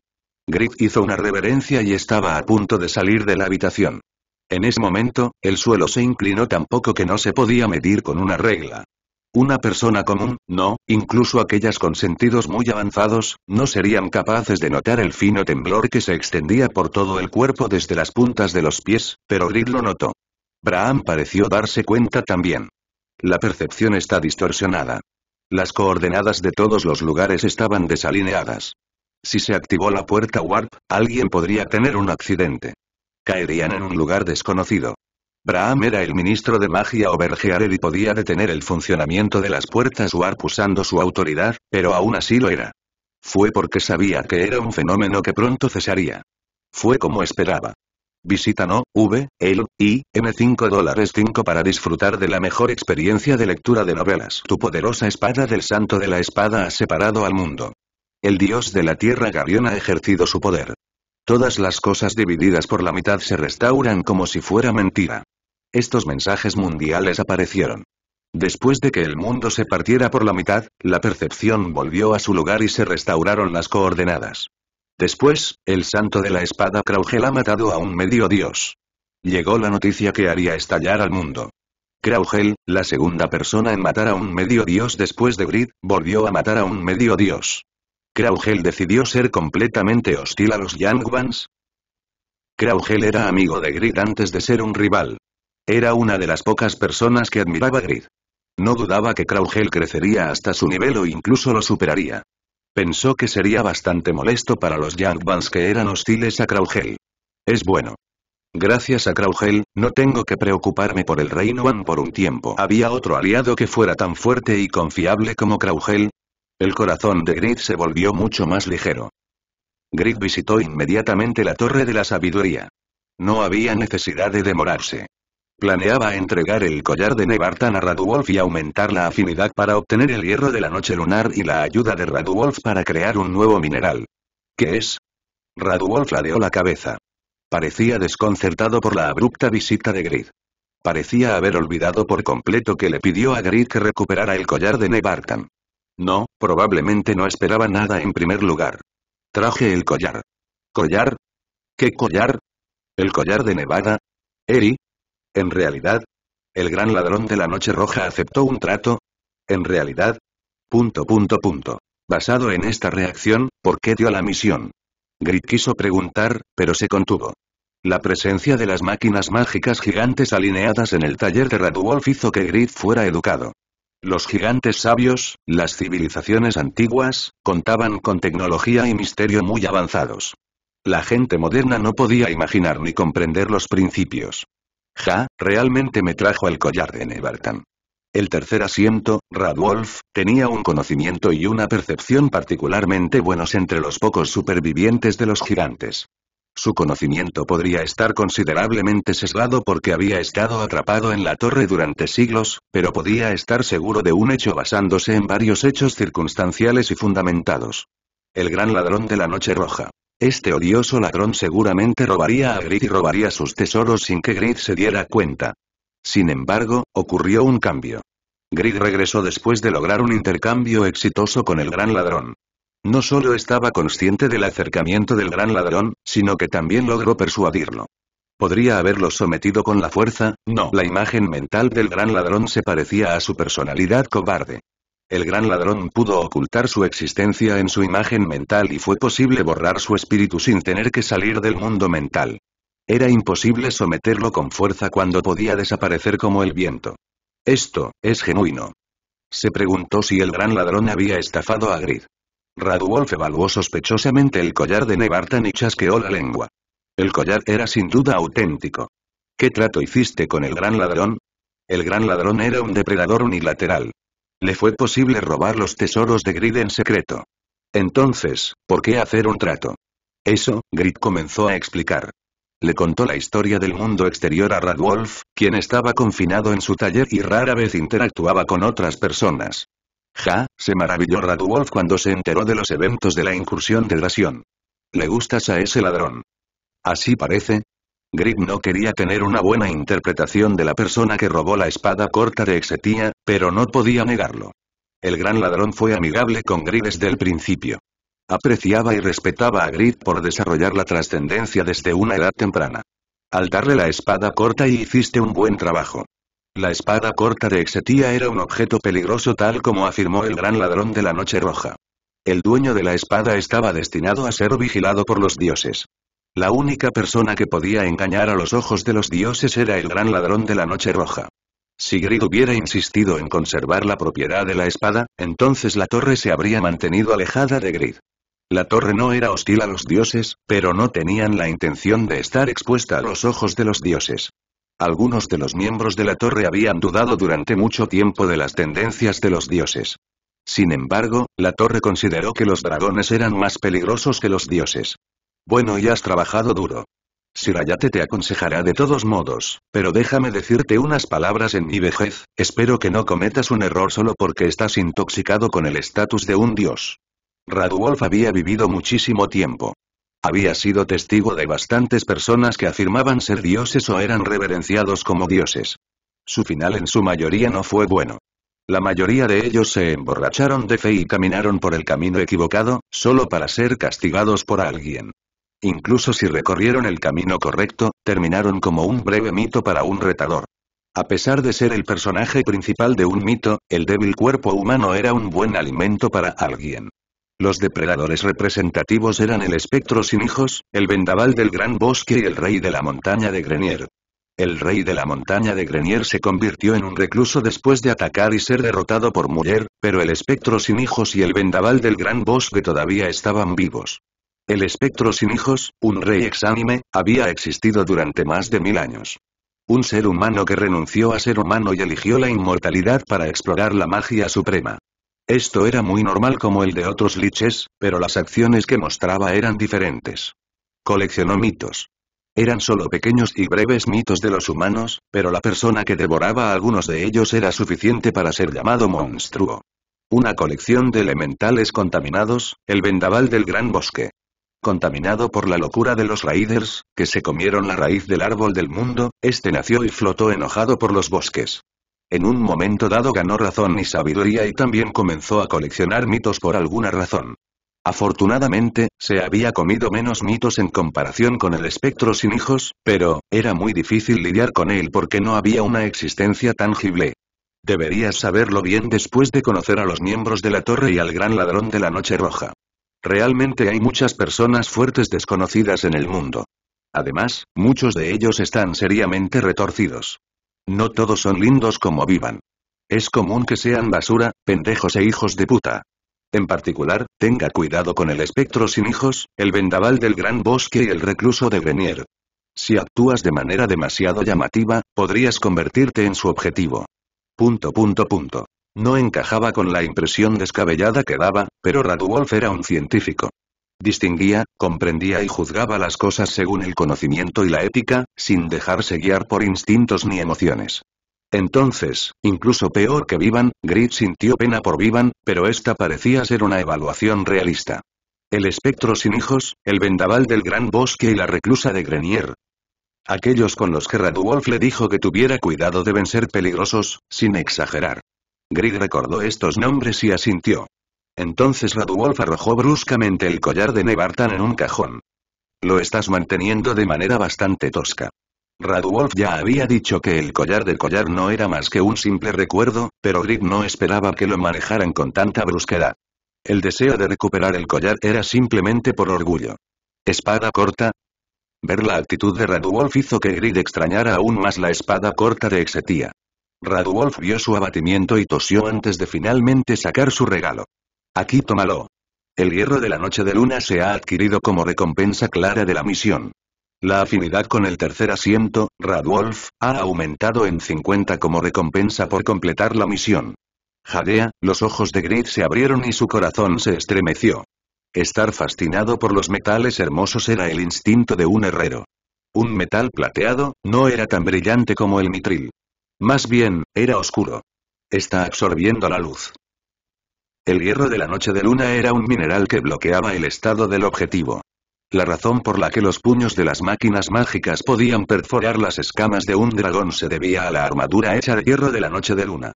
Griff hizo una reverencia y estaba a punto de salir de la habitación. En ese momento, el suelo se inclinó tan poco que no se podía medir con una regla. Una persona común, no, incluso aquellas con sentidos muy avanzados, no serían capaces de notar el fino temblor que se extendía por todo el cuerpo desde las puntas de los pies, pero Reed lo notó. Braham pareció darse cuenta también. La percepción está distorsionada. Las coordenadas de todos los lugares estaban desalineadas. Si se activó la puerta warp, alguien podría tener un accidente. Caerían en un lugar desconocido. Abraham era el ministro de magia Overgeared y podía detener el funcionamiento de las puertas Warp usando su autoridad, pero aún así lo era. Fue porque sabía que era un fenómeno que pronto cesaría. Fue como esperaba. no, V, el, I, M5 dólares 5 para disfrutar de la mejor experiencia de lectura de novelas. Tu poderosa espada del santo de la espada ha separado al mundo. El dios de la tierra Garion ha ejercido su poder. Todas las cosas divididas por la mitad se restauran como si fuera mentira estos mensajes mundiales aparecieron. Después de que el mundo se partiera por la mitad, la percepción volvió a su lugar y se restauraron las coordenadas. Después, el santo de la espada Kraugel ha matado a un medio dios. Llegó la noticia que haría estallar al mundo. Kraugel, la segunda persona en matar a un medio dios después de Grid, volvió a matar a un medio dios. Kraugel decidió ser completamente hostil a los Yangvans. Kraugel era amigo de Grid antes de ser un rival. Era una de las pocas personas que admiraba Grid. No dudaba que Kraugel crecería hasta su nivel o incluso lo superaría. Pensó que sería bastante molesto para los Youngbans que eran hostiles a Kraugel. Es bueno. Gracias a Kraugel, no tengo que preocuparme por el Reino Wan por un tiempo. ¿Había otro aliado que fuera tan fuerte y confiable como Kraugel? El corazón de Grid se volvió mucho más ligero. Grid visitó inmediatamente la Torre de la Sabiduría. No había necesidad de demorarse. Planeaba entregar el collar de Nevartan a Wolf y aumentar la afinidad para obtener el hierro de la noche lunar y la ayuda de Wolf para crear un nuevo mineral. ¿Qué es? Radwolf ladeó la cabeza. Parecía desconcertado por la abrupta visita de Grid. Parecía haber olvidado por completo que le pidió a Grid que recuperara el collar de Nevartan. No, probablemente no esperaba nada en primer lugar. Traje el collar. ¿Collar? ¿Qué collar? ¿El collar de Nevada? Eri, en realidad, el gran ladrón de la noche roja aceptó un trato. En realidad, punto punto punto. Basado en esta reacción, ¿por qué dio la misión? Grit quiso preguntar, pero se contuvo. La presencia de las máquinas mágicas gigantes alineadas en el taller de Radwolf hizo que Grit fuera educado. Los gigantes sabios, las civilizaciones antiguas, contaban con tecnología y misterio muy avanzados. La gente moderna no podía imaginar ni comprender los principios. Ja, realmente me trajo al collar de Nevartan. El tercer asiento, Radwolf, tenía un conocimiento y una percepción particularmente buenos entre los pocos supervivientes de los gigantes. Su conocimiento podría estar considerablemente sesgado porque había estado atrapado en la torre durante siglos, pero podía estar seguro de un hecho basándose en varios hechos circunstanciales y fundamentados. El gran ladrón de la Noche Roja. Este odioso ladrón seguramente robaría a Grid y robaría sus tesoros sin que Grid se diera cuenta. Sin embargo, ocurrió un cambio. Grid regresó después de lograr un intercambio exitoso con el gran ladrón. No solo estaba consciente del acercamiento del gran ladrón, sino que también logró persuadirlo. Podría haberlo sometido con la fuerza, no. La imagen mental del gran ladrón se parecía a su personalidad cobarde. El gran ladrón pudo ocultar su existencia en su imagen mental y fue posible borrar su espíritu sin tener que salir del mundo mental. Era imposible someterlo con fuerza cuando podía desaparecer como el viento. Esto, es genuino. Se preguntó si el gran ladrón había estafado a Grid. Radwolf evaluó sospechosamente el collar de Nevartan y chasqueó la lengua. El collar era sin duda auténtico. ¿Qué trato hiciste con el gran ladrón? El gran ladrón era un depredador unilateral. Le fue posible robar los tesoros de Grid en secreto. Entonces, ¿por qué hacer un trato? Eso, Grid comenzó a explicar. Le contó la historia del mundo exterior a Radwolf, quien estaba confinado en su taller y rara vez interactuaba con otras personas. Ja, se maravilló Radwolf cuando se enteró de los eventos de la incursión de Drasión. Le gustas a ese ladrón. Así parece, Grig no quería tener una buena interpretación de la persona que robó la espada corta de Exetía, pero no podía negarlo. El gran ladrón fue amigable con Grif desde el principio. Apreciaba y respetaba a Grif por desarrollar la trascendencia desde una edad temprana. Al darle la espada corta y hiciste un buen trabajo. La espada corta de Exetía era un objeto peligroso tal como afirmó el gran ladrón de la Noche Roja. El dueño de la espada estaba destinado a ser vigilado por los dioses. La única persona que podía engañar a los ojos de los dioses era el gran ladrón de la Noche Roja. Si Grid hubiera insistido en conservar la propiedad de la espada, entonces la torre se habría mantenido alejada de Grid. La torre no era hostil a los dioses, pero no tenían la intención de estar expuesta a los ojos de los dioses. Algunos de los miembros de la torre habían dudado durante mucho tiempo de las tendencias de los dioses. Sin embargo, la torre consideró que los dragones eran más peligrosos que los dioses. Bueno y has trabajado duro. Sirayate te aconsejará de todos modos, pero déjame decirte unas palabras en mi vejez, espero que no cometas un error solo porque estás intoxicado con el estatus de un dios. Radwolf había vivido muchísimo tiempo. Había sido testigo de bastantes personas que afirmaban ser dioses o eran reverenciados como dioses. Su final en su mayoría no fue bueno. La mayoría de ellos se emborracharon de fe y caminaron por el camino equivocado, solo para ser castigados por alguien. Incluso si recorrieron el camino correcto, terminaron como un breve mito para un retador. A pesar de ser el personaje principal de un mito, el débil cuerpo humano era un buen alimento para alguien. Los depredadores representativos eran el espectro sin hijos, el vendaval del gran bosque y el rey de la montaña de Grenier. El rey de la montaña de Grenier se convirtió en un recluso después de atacar y ser derrotado por Muller, pero el espectro sin hijos y el vendaval del gran bosque todavía estaban vivos. El espectro sin hijos, un rey exánime, había existido durante más de mil años. Un ser humano que renunció a ser humano y eligió la inmortalidad para explorar la magia suprema. Esto era muy normal como el de otros liches, pero las acciones que mostraba eran diferentes. Coleccionó mitos. Eran solo pequeños y breves mitos de los humanos, pero la persona que devoraba algunos de ellos era suficiente para ser llamado monstruo. Una colección de elementales contaminados, el vendaval del gran bosque. Contaminado por la locura de los Raiders, que se comieron la raíz del árbol del mundo, este nació y flotó enojado por los bosques. En un momento dado ganó razón y sabiduría y también comenzó a coleccionar mitos por alguna razón. Afortunadamente, se había comido menos mitos en comparación con el espectro sin hijos, pero, era muy difícil lidiar con él porque no había una existencia tangible. Deberías saberlo bien después de conocer a los miembros de la torre y al gran ladrón de la noche roja. Realmente hay muchas personas fuertes desconocidas en el mundo. Además, muchos de ellos están seriamente retorcidos. No todos son lindos como vivan. Es común que sean basura, pendejos e hijos de puta. En particular, tenga cuidado con el espectro sin hijos, el vendaval del gran bosque y el recluso de Grenier. Si actúas de manera demasiado llamativa, podrías convertirte en su objetivo. Punto punto punto. No encajaba con la impresión descabellada que daba, pero Radwolf era un científico. Distinguía, comprendía y juzgaba las cosas según el conocimiento y la ética, sin dejarse guiar por instintos ni emociones. Entonces, incluso peor que Vivan, Grit sintió pena por Vivan, pero esta parecía ser una evaluación realista. El espectro sin hijos, el vendaval del gran bosque y la reclusa de Grenier. Aquellos con los que Radwolf le dijo que tuviera cuidado deben ser peligrosos, sin exagerar. Grid recordó estos nombres y asintió. Entonces Radwolf arrojó bruscamente el collar de Nebartan en un cajón. Lo estás manteniendo de manera bastante tosca. Radwolf ya había dicho que el collar del collar no era más que un simple recuerdo, pero Grid no esperaba que lo manejaran con tanta brusquedad. El deseo de recuperar el collar era simplemente por orgullo. ¿Espada corta? Ver la actitud de Radwolf hizo que Grid extrañara aún más la espada corta de Exetia. Radwolf vio su abatimiento y tosió antes de finalmente sacar su regalo. Aquí tómalo. El hierro de la noche de luna se ha adquirido como recompensa clara de la misión. La afinidad con el tercer asiento, Radwolf, ha aumentado en 50 como recompensa por completar la misión. Jadea, los ojos de Grid se abrieron y su corazón se estremeció. Estar fascinado por los metales hermosos era el instinto de un herrero. Un metal plateado, no era tan brillante como el mitril. Más bien, era oscuro. Está absorbiendo la luz. El hierro de la noche de luna era un mineral que bloqueaba el estado del objetivo. La razón por la que los puños de las máquinas mágicas podían perforar las escamas de un dragón se debía a la armadura hecha de hierro de la noche de luna.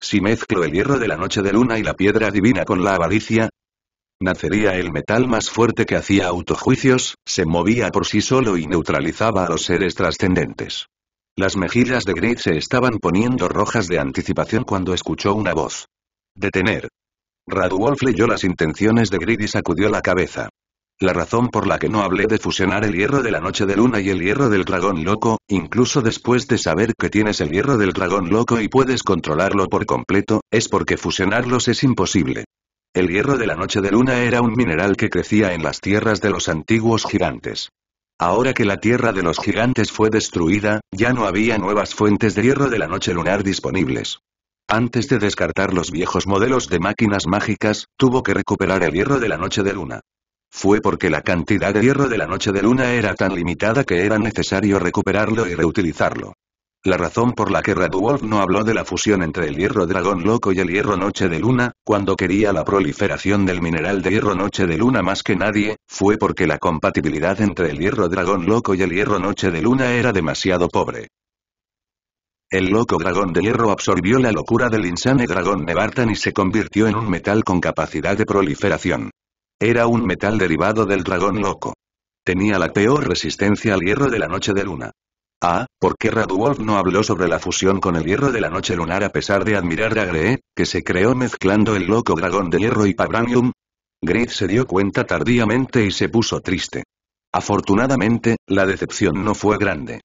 Si mezclo el hierro de la noche de luna y la piedra divina con la avaricia, nacería el metal más fuerte que hacía autojuicios, se movía por sí solo y neutralizaba a los seres trascendentes. Las mejillas de Grid se estaban poniendo rojas de anticipación cuando escuchó una voz. Detener. Radwolf leyó las intenciones de Grid y sacudió la cabeza. La razón por la que no hablé de fusionar el hierro de la noche de luna y el hierro del dragón loco, incluso después de saber que tienes el hierro del dragón loco y puedes controlarlo por completo, es porque fusionarlos es imposible. El hierro de la noche de luna era un mineral que crecía en las tierras de los antiguos gigantes. Ahora que la tierra de los gigantes fue destruida, ya no había nuevas fuentes de hierro de la noche lunar disponibles. Antes de descartar los viejos modelos de máquinas mágicas, tuvo que recuperar el hierro de la noche de luna. Fue porque la cantidad de hierro de la noche de luna era tan limitada que era necesario recuperarlo y reutilizarlo. La razón por la que Red Wolf no habló de la fusión entre el hierro dragón loco y el hierro noche de luna, cuando quería la proliferación del mineral de hierro noche de luna más que nadie, fue porque la compatibilidad entre el hierro dragón loco y el hierro noche de luna era demasiado pobre. El loco dragón de hierro absorbió la locura del insane dragón de Bartan y se convirtió en un metal con capacidad de proliferación. Era un metal derivado del dragón loco. Tenía la peor resistencia al hierro de la noche de luna. Ah, ¿por qué Radwolf no habló sobre la fusión con el hierro de la noche lunar a pesar de admirar a Gree, que se creó mezclando el loco dragón de hierro y pabranium? Grid se dio cuenta tardíamente y se puso triste. Afortunadamente, la decepción no fue grande.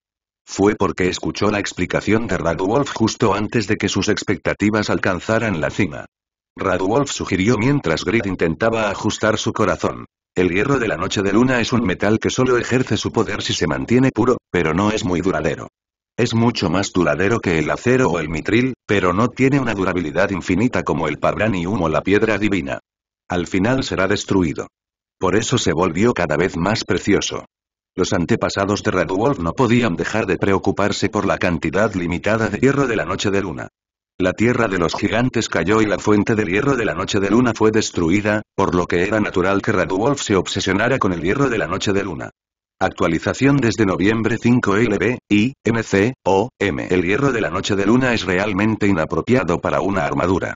Fue porque escuchó la explicación de Radwolf justo antes de que sus expectativas alcanzaran la cima. Radwolf sugirió mientras Grid intentaba ajustar su corazón. El hierro de la noche de luna es un metal que solo ejerce su poder si se mantiene puro, pero no es muy duradero. Es mucho más duradero que el acero o el mitril, pero no tiene una durabilidad infinita como el pabranium o la piedra divina. Al final será destruido. Por eso se volvió cada vez más precioso. Los antepasados de Red Wolf no podían dejar de preocuparse por la cantidad limitada de hierro de la noche de luna la tierra de los gigantes cayó y la fuente del hierro de la noche de luna fue destruida, por lo que era natural que Wolf se obsesionara con el hierro de la noche de luna. Actualización desde noviembre 5 LB, I, MC, o, M. El hierro de la noche de luna es realmente inapropiado para una armadura.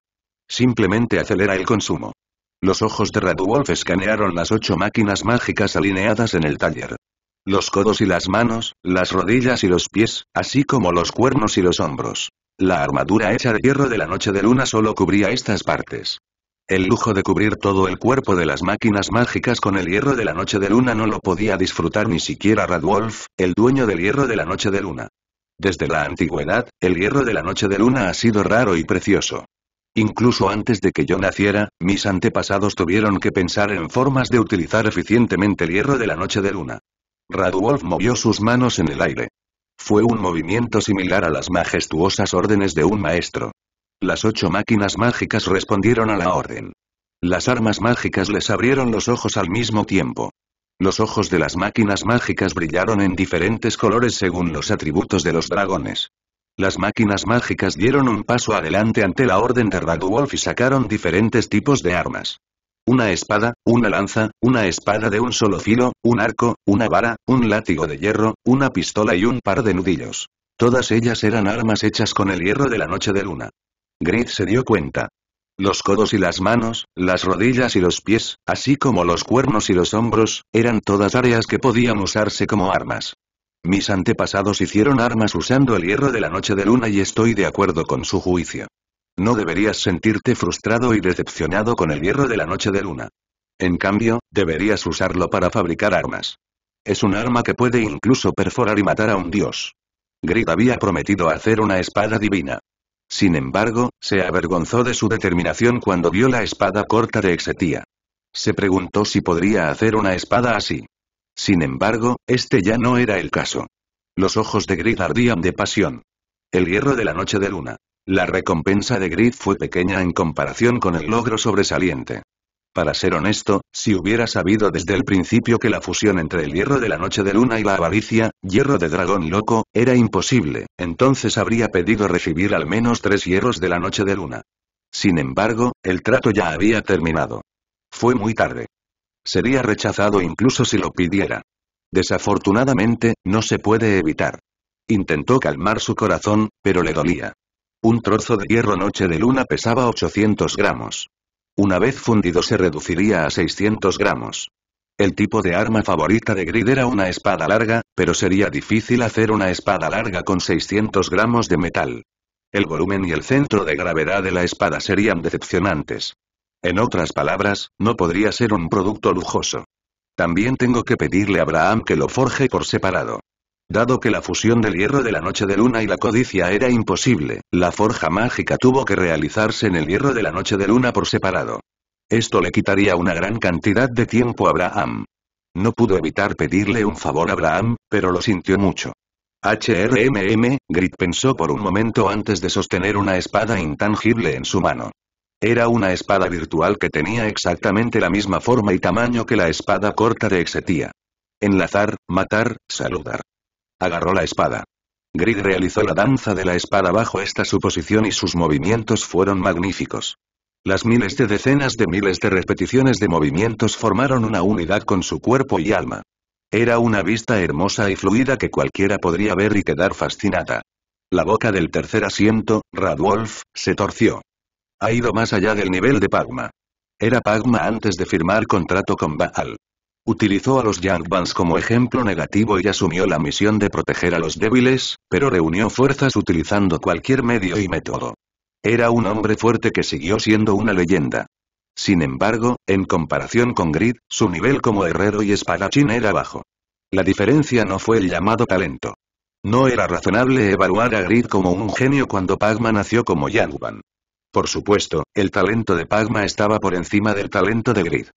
Simplemente acelera el consumo. Los ojos de Wolf escanearon las ocho máquinas mágicas alineadas en el taller. Los codos y las manos, las rodillas y los pies, así como los cuernos y los hombros. La armadura hecha de hierro de la noche de luna solo cubría estas partes. El lujo de cubrir todo el cuerpo de las máquinas mágicas con el hierro de la noche de luna no lo podía disfrutar ni siquiera Radwolf, el dueño del hierro de la noche de luna. Desde la antigüedad, el hierro de la noche de luna ha sido raro y precioso. Incluso antes de que yo naciera, mis antepasados tuvieron que pensar en formas de utilizar eficientemente el hierro de la noche de luna. Radwolf movió sus manos en el aire. Fue un movimiento similar a las majestuosas órdenes de un maestro. Las ocho máquinas mágicas respondieron a la orden. Las armas mágicas les abrieron los ojos al mismo tiempo. Los ojos de las máquinas mágicas brillaron en diferentes colores según los atributos de los dragones. Las máquinas mágicas dieron un paso adelante ante la orden de Wolf y sacaron diferentes tipos de armas una espada, una lanza, una espada de un solo filo, un arco, una vara, un látigo de hierro, una pistola y un par de nudillos. Todas ellas eran armas hechas con el hierro de la noche de luna. Grid se dio cuenta. Los codos y las manos, las rodillas y los pies, así como los cuernos y los hombros, eran todas áreas que podían usarse como armas. Mis antepasados hicieron armas usando el hierro de la noche de luna y estoy de acuerdo con su juicio. No deberías sentirte frustrado y decepcionado con el hierro de la noche de luna. En cambio, deberías usarlo para fabricar armas. Es un arma que puede incluso perforar y matar a un dios. Grid había prometido hacer una espada divina. Sin embargo, se avergonzó de su determinación cuando vio la espada corta de Exetía. Se preguntó si podría hacer una espada así. Sin embargo, este ya no era el caso. Los ojos de Grid ardían de pasión. El hierro de la noche de luna. La recompensa de Grid fue pequeña en comparación con el logro sobresaliente. Para ser honesto, si hubiera sabido desde el principio que la fusión entre el hierro de la noche de luna y la avaricia, hierro de dragón loco, era imposible, entonces habría pedido recibir al menos tres hierros de la noche de luna. Sin embargo, el trato ya había terminado. Fue muy tarde. Sería rechazado incluso si lo pidiera. Desafortunadamente, no se puede evitar. Intentó calmar su corazón, pero le dolía. Un trozo de hierro noche de luna pesaba 800 gramos. Una vez fundido se reduciría a 600 gramos. El tipo de arma favorita de Grid era una espada larga, pero sería difícil hacer una espada larga con 600 gramos de metal. El volumen y el centro de gravedad de la espada serían decepcionantes. En otras palabras, no podría ser un producto lujoso. También tengo que pedirle a Abraham que lo forje por separado. Dado que la fusión del hierro de la noche de luna y la codicia era imposible, la forja mágica tuvo que realizarse en el hierro de la noche de luna por separado. Esto le quitaría una gran cantidad de tiempo a Abraham. No pudo evitar pedirle un favor a Abraham, pero lo sintió mucho. HRMM, Grit pensó por un momento antes de sostener una espada intangible en su mano. Era una espada virtual que tenía exactamente la misma forma y tamaño que la espada corta de Exetia. Enlazar, matar, saludar. Agarró la espada. Grid realizó la danza de la espada bajo esta suposición y sus movimientos fueron magníficos. Las miles de decenas de miles de repeticiones de movimientos formaron una unidad con su cuerpo y alma. Era una vista hermosa y fluida que cualquiera podría ver y quedar fascinada. La boca del tercer asiento, Radwolf, se torció. Ha ido más allá del nivel de Pagma. Era Pagma antes de firmar contrato con Baal. Utilizó a los Yangbans como ejemplo negativo y asumió la misión de proteger a los débiles, pero reunió fuerzas utilizando cualquier medio y método. Era un hombre fuerte que siguió siendo una leyenda. Sin embargo, en comparación con Grid, su nivel como herrero y espadachín era bajo. La diferencia no fue el llamado talento. No era razonable evaluar a Grid como un genio cuando Pagma nació como Yangban. Por supuesto, el talento de Pagma estaba por encima del talento de Grid.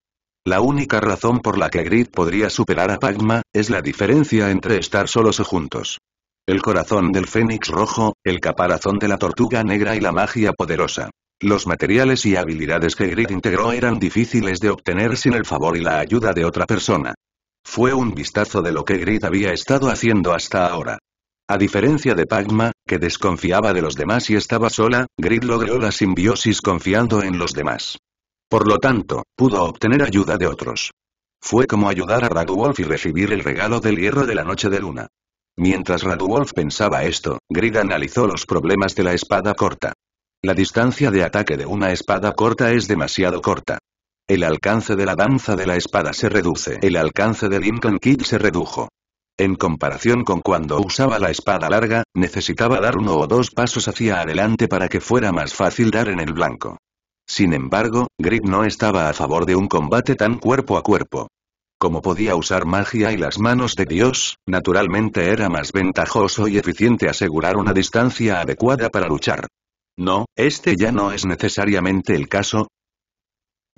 La única razón por la que Grid podría superar a Pagma, es la diferencia entre estar solos o juntos. El corazón del fénix rojo, el caparazón de la tortuga negra y la magia poderosa. Los materiales y habilidades que Grid integró eran difíciles de obtener sin el favor y la ayuda de otra persona. Fue un vistazo de lo que Grid había estado haciendo hasta ahora. A diferencia de Pagma, que desconfiaba de los demás y estaba sola, Grid logró la simbiosis confiando en los demás. Por lo tanto, pudo obtener ayuda de otros. Fue como ayudar a Radwolf y recibir el regalo del hierro de la noche de luna. Mientras Radwolf pensaba esto, Grid analizó los problemas de la espada corta. La distancia de ataque de una espada corta es demasiado corta. El alcance de la danza de la espada se reduce. El alcance de Lincoln Kid se redujo. En comparación con cuando usaba la espada larga, necesitaba dar uno o dos pasos hacia adelante para que fuera más fácil dar en el blanco. Sin embargo, Grit no estaba a favor de un combate tan cuerpo a cuerpo. Como podía usar magia y las manos de Dios, naturalmente era más ventajoso y eficiente asegurar una distancia adecuada para luchar. No, este ya no es necesariamente el caso.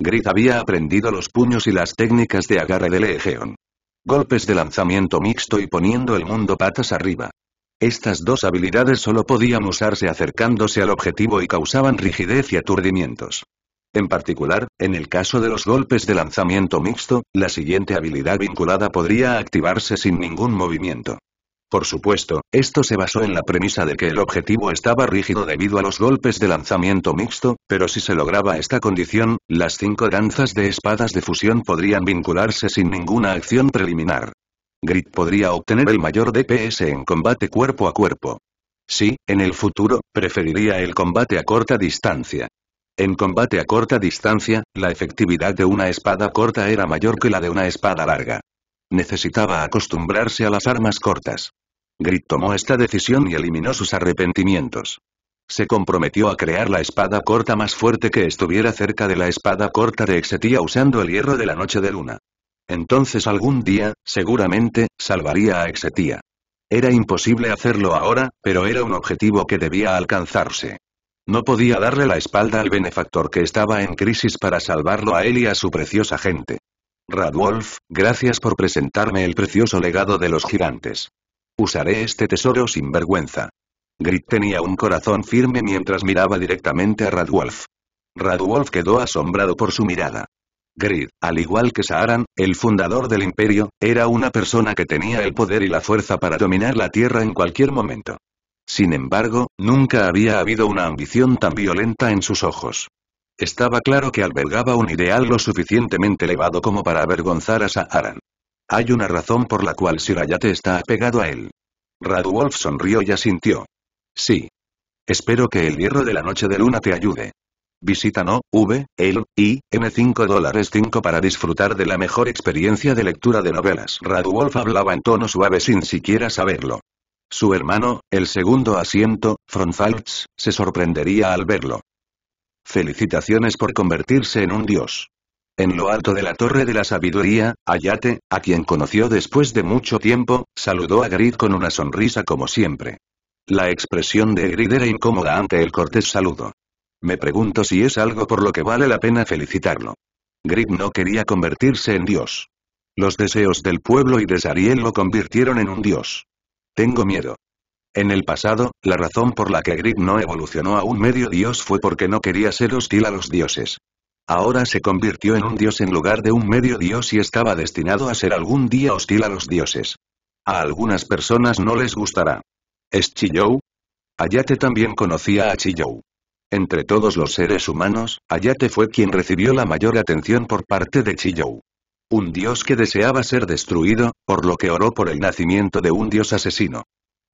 Grit había aprendido los puños y las técnicas de agarre del Legion. Golpes de lanzamiento mixto y poniendo el mundo patas arriba. Estas dos habilidades solo podían usarse acercándose al objetivo y causaban rigidez y aturdimientos. En particular, en el caso de los golpes de lanzamiento mixto, la siguiente habilidad vinculada podría activarse sin ningún movimiento. Por supuesto, esto se basó en la premisa de que el objetivo estaba rígido debido a los golpes de lanzamiento mixto, pero si se lograba esta condición, las cinco danzas de espadas de fusión podrían vincularse sin ninguna acción preliminar. Grit podría obtener el mayor DPS en combate cuerpo a cuerpo. Sí, en el futuro, preferiría el combate a corta distancia. En combate a corta distancia, la efectividad de una espada corta era mayor que la de una espada larga. Necesitaba acostumbrarse a las armas cortas. Grit tomó esta decisión y eliminó sus arrepentimientos. Se comprometió a crear la espada corta más fuerte que estuviera cerca de la espada corta de Exetia usando el hierro de la noche de luna. Entonces algún día, seguramente, salvaría a Exetia. Era imposible hacerlo ahora, pero era un objetivo que debía alcanzarse. No podía darle la espalda al benefactor que estaba en crisis para salvarlo a él y a su preciosa gente. Radwolf, gracias por presentarme el precioso legado de los gigantes. Usaré este tesoro sin vergüenza. Grit tenía un corazón firme mientras miraba directamente a Radwolf. Radwolf quedó asombrado por su mirada. Grid, al igual que Saharan, el fundador del imperio, era una persona que tenía el poder y la fuerza para dominar la Tierra en cualquier momento. Sin embargo, nunca había habido una ambición tan violenta en sus ojos. Estaba claro que albergaba un ideal lo suficientemente elevado como para avergonzar a Saharan. Hay una razón por la cual Sirayate está apegado a él. Radwolf sonrió y asintió. Sí. Espero que el hierro de la noche de luna te ayude. Visita no, v, el, i, m5 dólares 5 para disfrutar de la mejor experiencia de lectura de novelas. Radwolf hablaba en tono suave sin siquiera saberlo. Su hermano, el segundo asiento, Fronfaltz, se sorprendería al verlo. Felicitaciones por convertirse en un dios. En lo alto de la Torre de la Sabiduría, Ayate, a quien conoció después de mucho tiempo, saludó a Grid con una sonrisa como siempre. La expresión de Grid era incómoda ante el cortés saludo. Me pregunto si es algo por lo que vale la pena felicitarlo. Grip no quería convertirse en dios. Los deseos del pueblo y de Sariel lo convirtieron en un dios. Tengo miedo. En el pasado, la razón por la que Grip no evolucionó a un medio dios fue porque no quería ser hostil a los dioses. Ahora se convirtió en un dios en lugar de un medio dios y estaba destinado a ser algún día hostil a los dioses. A algunas personas no les gustará. ¿Es Chiyou? Ayate también conocía a Chiyou. Entre todos los seres humanos, Ayate fue quien recibió la mayor atención por parte de Chiyou. Un dios que deseaba ser destruido, por lo que oró por el nacimiento de un dios asesino.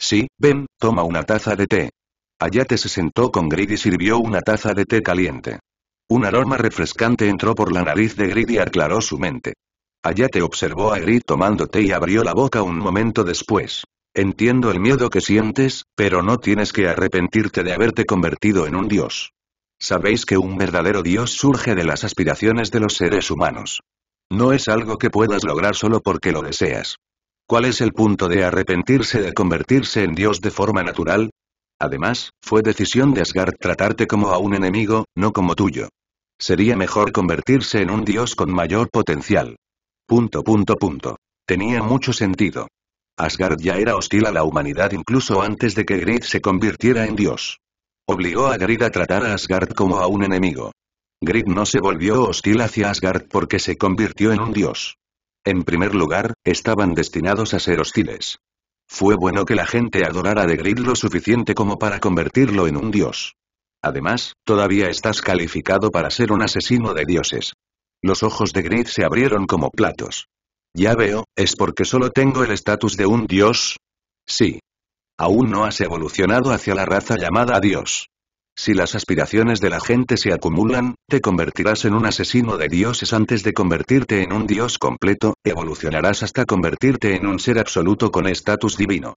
Sí, ven, toma una taza de té. Ayate se sentó con Grid y sirvió una taza de té caliente. Un aroma refrescante entró por la nariz de Grid y aclaró su mente. Ayate observó a Grid tomando té y abrió la boca un momento después. Entiendo el miedo que sientes, pero no tienes que arrepentirte de haberte convertido en un dios. Sabéis que un verdadero dios surge de las aspiraciones de los seres humanos. No es algo que puedas lograr solo porque lo deseas. ¿Cuál es el punto de arrepentirse de convertirse en dios de forma natural? Además, fue decisión de Asgard tratarte como a un enemigo, no como tuyo. Sería mejor convertirse en un dios con mayor potencial. Punto punto punto. Tenía mucho sentido. Asgard ya era hostil a la humanidad incluso antes de que Grid se convirtiera en dios. Obligó a Grid a tratar a Asgard como a un enemigo. Grid no se volvió hostil hacia Asgard porque se convirtió en un dios. En primer lugar, estaban destinados a ser hostiles. Fue bueno que la gente adorara de Grid lo suficiente como para convertirlo en un dios. Además, todavía estás calificado para ser un asesino de dioses. Los ojos de Grid se abrieron como platos. Ya veo, es porque solo tengo el estatus de un dios. Sí. Aún no has evolucionado hacia la raza llamada dios. Si las aspiraciones de la gente se acumulan, te convertirás en un asesino de dioses antes de convertirte en un dios completo, evolucionarás hasta convertirte en un ser absoluto con estatus divino.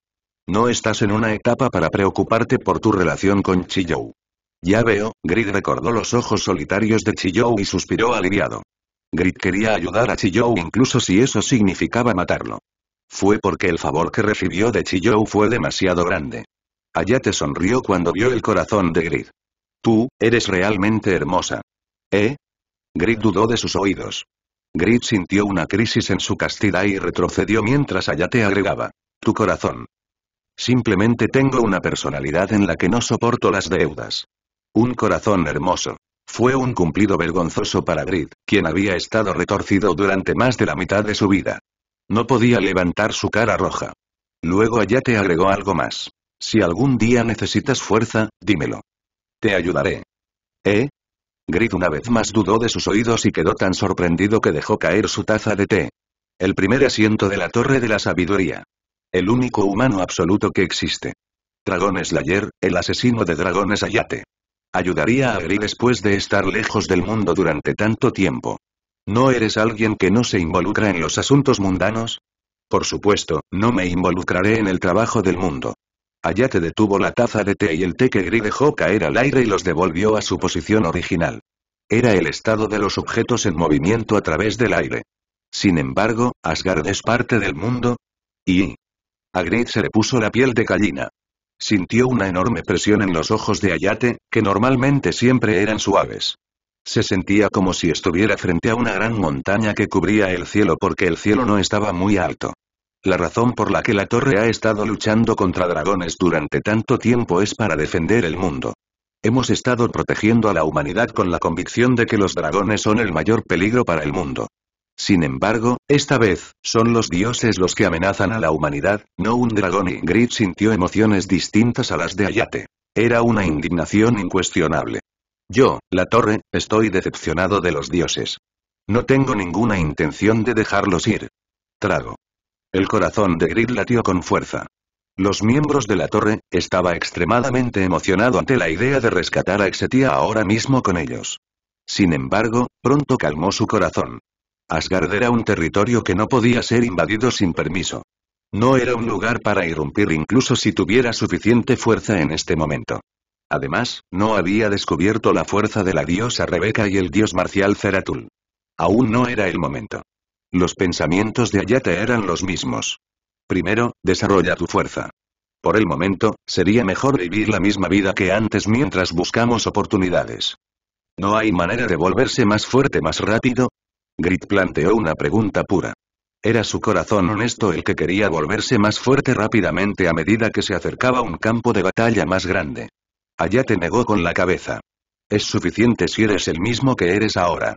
No estás en una etapa para preocuparte por tu relación con Chiyou. Ya veo, Grid recordó los ojos solitarios de Chiyou y suspiró aliviado. Grit quería ayudar a Chiyou incluso si eso significaba matarlo. Fue porque el favor que recibió de Chiyou fue demasiado grande. Ayate sonrió cuando vio el corazón de Grit. Tú, eres realmente hermosa. ¿Eh? Grit dudó de sus oídos. Grit sintió una crisis en su castidad y retrocedió mientras Ayate agregaba. Tu corazón. Simplemente tengo una personalidad en la que no soporto las deudas. Un corazón hermoso. Fue un cumplido vergonzoso para Grid, quien había estado retorcido durante más de la mitad de su vida. No podía levantar su cara roja. Luego Ayate agregó algo más. Si algún día necesitas fuerza, dímelo. Te ayudaré. ¿Eh? Grit una vez más dudó de sus oídos y quedó tan sorprendido que dejó caer su taza de té. El primer asiento de la Torre de la Sabiduría. El único humano absoluto que existe. Dragón Slayer, el asesino de dragones Ayate. Ayudaría a Gri después de estar lejos del mundo durante tanto tiempo. ¿No eres alguien que no se involucra en los asuntos mundanos? Por supuesto, no me involucraré en el trabajo del mundo. allá te detuvo la taza de té y el té que Gri dejó caer al aire y los devolvió a su posición original. Era el estado de los objetos en movimiento a través del aire. Sin embargo, Asgard es parte del mundo. Y... A se le puso la piel de gallina. Sintió una enorme presión en los ojos de Ayate, que normalmente siempre eran suaves. Se sentía como si estuviera frente a una gran montaña que cubría el cielo porque el cielo no estaba muy alto. La razón por la que la torre ha estado luchando contra dragones durante tanto tiempo es para defender el mundo. Hemos estado protegiendo a la humanidad con la convicción de que los dragones son el mayor peligro para el mundo. Sin embargo, esta vez, son los dioses los que amenazan a la humanidad, no un dragón y Grid sintió emociones distintas a las de Ayate. Era una indignación incuestionable. Yo, la torre, estoy decepcionado de los dioses. No tengo ninguna intención de dejarlos ir. Trago. El corazón de Grid latió con fuerza. Los miembros de la torre, estaba extremadamente emocionado ante la idea de rescatar a Exetia ahora mismo con ellos. Sin embargo, pronto calmó su corazón. Asgard era un territorio que no podía ser invadido sin permiso. No era un lugar para irrumpir incluso si tuviera suficiente fuerza en este momento. Además, no había descubierto la fuerza de la diosa Rebeca y el dios marcial Zeratul. Aún no era el momento. Los pensamientos de Ayate eran los mismos. Primero, desarrolla tu fuerza. Por el momento, sería mejor vivir la misma vida que antes mientras buscamos oportunidades. No hay manera de volverse más fuerte más rápido, Grit planteó una pregunta pura. Era su corazón honesto el que quería volverse más fuerte rápidamente a medida que se acercaba un campo de batalla más grande. Allá te negó con la cabeza. Es suficiente si eres el mismo que eres ahora.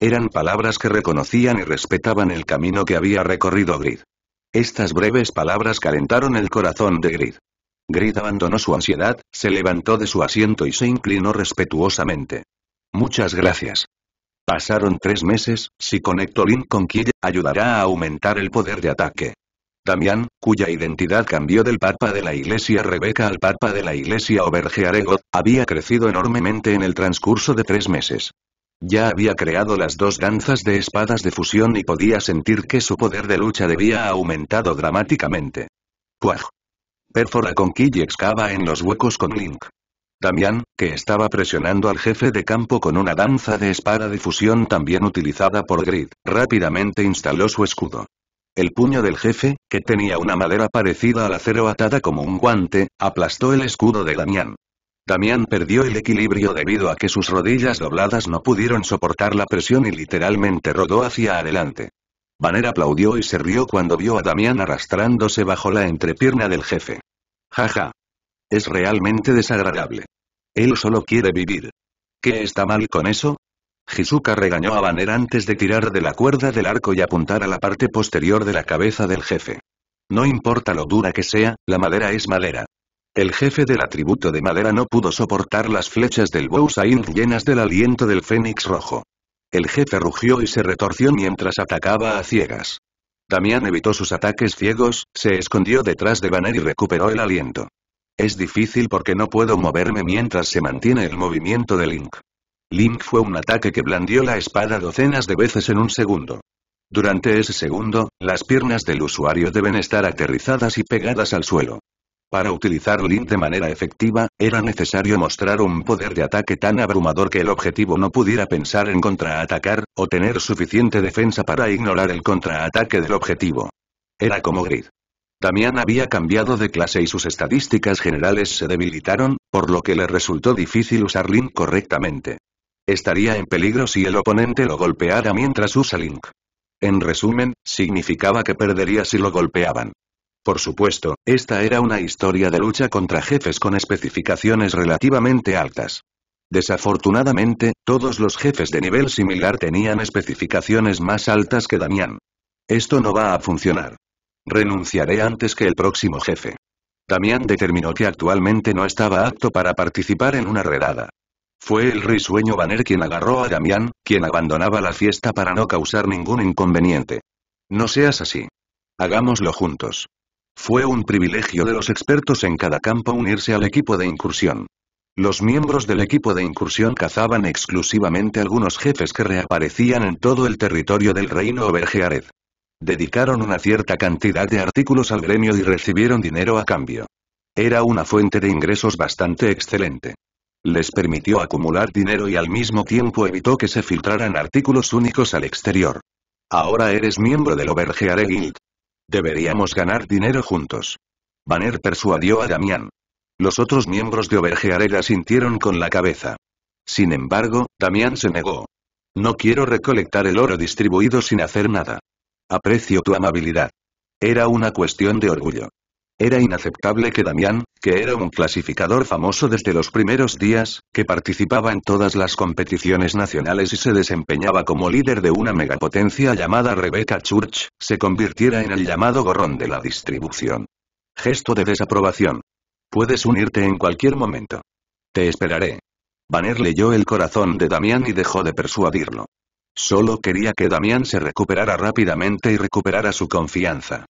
Eran palabras que reconocían y respetaban el camino que había recorrido Grid. Estas breves palabras calentaron el corazón de Grid. Grid abandonó su ansiedad, se levantó de su asiento y se inclinó respetuosamente. Muchas gracias. Pasaron tres meses, si conecto Link con Kill, ayudará a aumentar el poder de ataque. Damián, cuya identidad cambió del Papa de la Iglesia Rebeca al Papa de la Iglesia Obergearegot, había crecido enormemente en el transcurso de tres meses. Ya había creado las dos danzas de espadas de fusión y podía sentir que su poder de lucha debía aumentado dramáticamente. Puaj. Perfora con Kill excava en los huecos con Link. Damián, que estaba presionando al jefe de campo con una danza de espada de fusión también utilizada por Grid, rápidamente instaló su escudo. El puño del jefe, que tenía una madera parecida al acero atada como un guante, aplastó el escudo de Damián. Damián perdió el equilibrio debido a que sus rodillas dobladas no pudieron soportar la presión y literalmente rodó hacia adelante. Banner aplaudió y se rió cuando vio a Damián arrastrándose bajo la entrepierna del jefe. Jaja, es realmente desagradable. Él solo quiere vivir. ¿Qué está mal con eso? Hizuka regañó a Banner antes de tirar de la cuerda del arco y apuntar a la parte posterior de la cabeza del jefe. No importa lo dura que sea, la madera es madera. El jefe del atributo de madera no pudo soportar las flechas del Bowsain llenas del aliento del fénix rojo. El jefe rugió y se retorció mientras atacaba a ciegas. Damián evitó sus ataques ciegos, se escondió detrás de Banner y recuperó el aliento. Es difícil porque no puedo moverme mientras se mantiene el movimiento de Link. Link fue un ataque que blandió la espada docenas de veces en un segundo. Durante ese segundo, las piernas del usuario deben estar aterrizadas y pegadas al suelo. Para utilizar Link de manera efectiva, era necesario mostrar un poder de ataque tan abrumador que el objetivo no pudiera pensar en contraatacar, o tener suficiente defensa para ignorar el contraataque del objetivo. Era como Grid. Damián había cambiado de clase y sus estadísticas generales se debilitaron, por lo que le resultó difícil usar Link correctamente. Estaría en peligro si el oponente lo golpeara mientras usa Link. En resumen, significaba que perdería si lo golpeaban. Por supuesto, esta era una historia de lucha contra jefes con especificaciones relativamente altas. Desafortunadamente, todos los jefes de nivel similar tenían especificaciones más altas que Damián. Esto no va a funcionar. Renunciaré antes que el próximo jefe. Damián determinó que actualmente no estaba apto para participar en una redada. Fue el risueño Banner quien agarró a Damián, quien abandonaba la fiesta para no causar ningún inconveniente. No seas así. Hagámoslo juntos. Fue un privilegio de los expertos en cada campo unirse al equipo de incursión. Los miembros del equipo de incursión cazaban exclusivamente algunos jefes que reaparecían en todo el territorio del reino Obergeared. Dedicaron una cierta cantidad de artículos al gremio y recibieron dinero a cambio. Era una fuente de ingresos bastante excelente. Les permitió acumular dinero y al mismo tiempo evitó que se filtraran artículos únicos al exterior. Ahora eres miembro del Obergeare Guild. Deberíamos ganar dinero juntos. Banner persuadió a Damián. Los otros miembros de la sintieron con la cabeza. Sin embargo, Damián se negó. No quiero recolectar el oro distribuido sin hacer nada. Aprecio tu amabilidad. Era una cuestión de orgullo. Era inaceptable que Damián, que era un clasificador famoso desde los primeros días, que participaba en todas las competiciones nacionales y se desempeñaba como líder de una megapotencia llamada Rebecca Church, se convirtiera en el llamado gorrón de la distribución. Gesto de desaprobación. Puedes unirte en cualquier momento. Te esperaré. Banner leyó el corazón de Damián y dejó de persuadirlo. Solo quería que Damián se recuperara rápidamente y recuperara su confianza.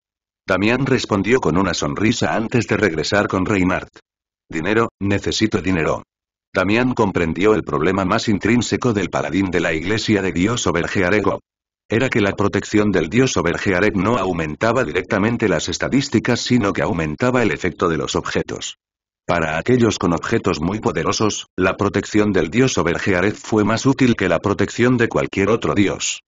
Damián respondió con una sonrisa antes de regresar con Reinhardt. Dinero, necesito dinero. Damián comprendió el problema más intrínseco del paladín de la iglesia de Dios Obergearego. Era que la protección del dios Obergeareg no aumentaba directamente las estadísticas sino que aumentaba el efecto de los objetos. Para aquellos con objetos muy poderosos, la protección del dios Obergeareth fue más útil que la protección de cualquier otro dios.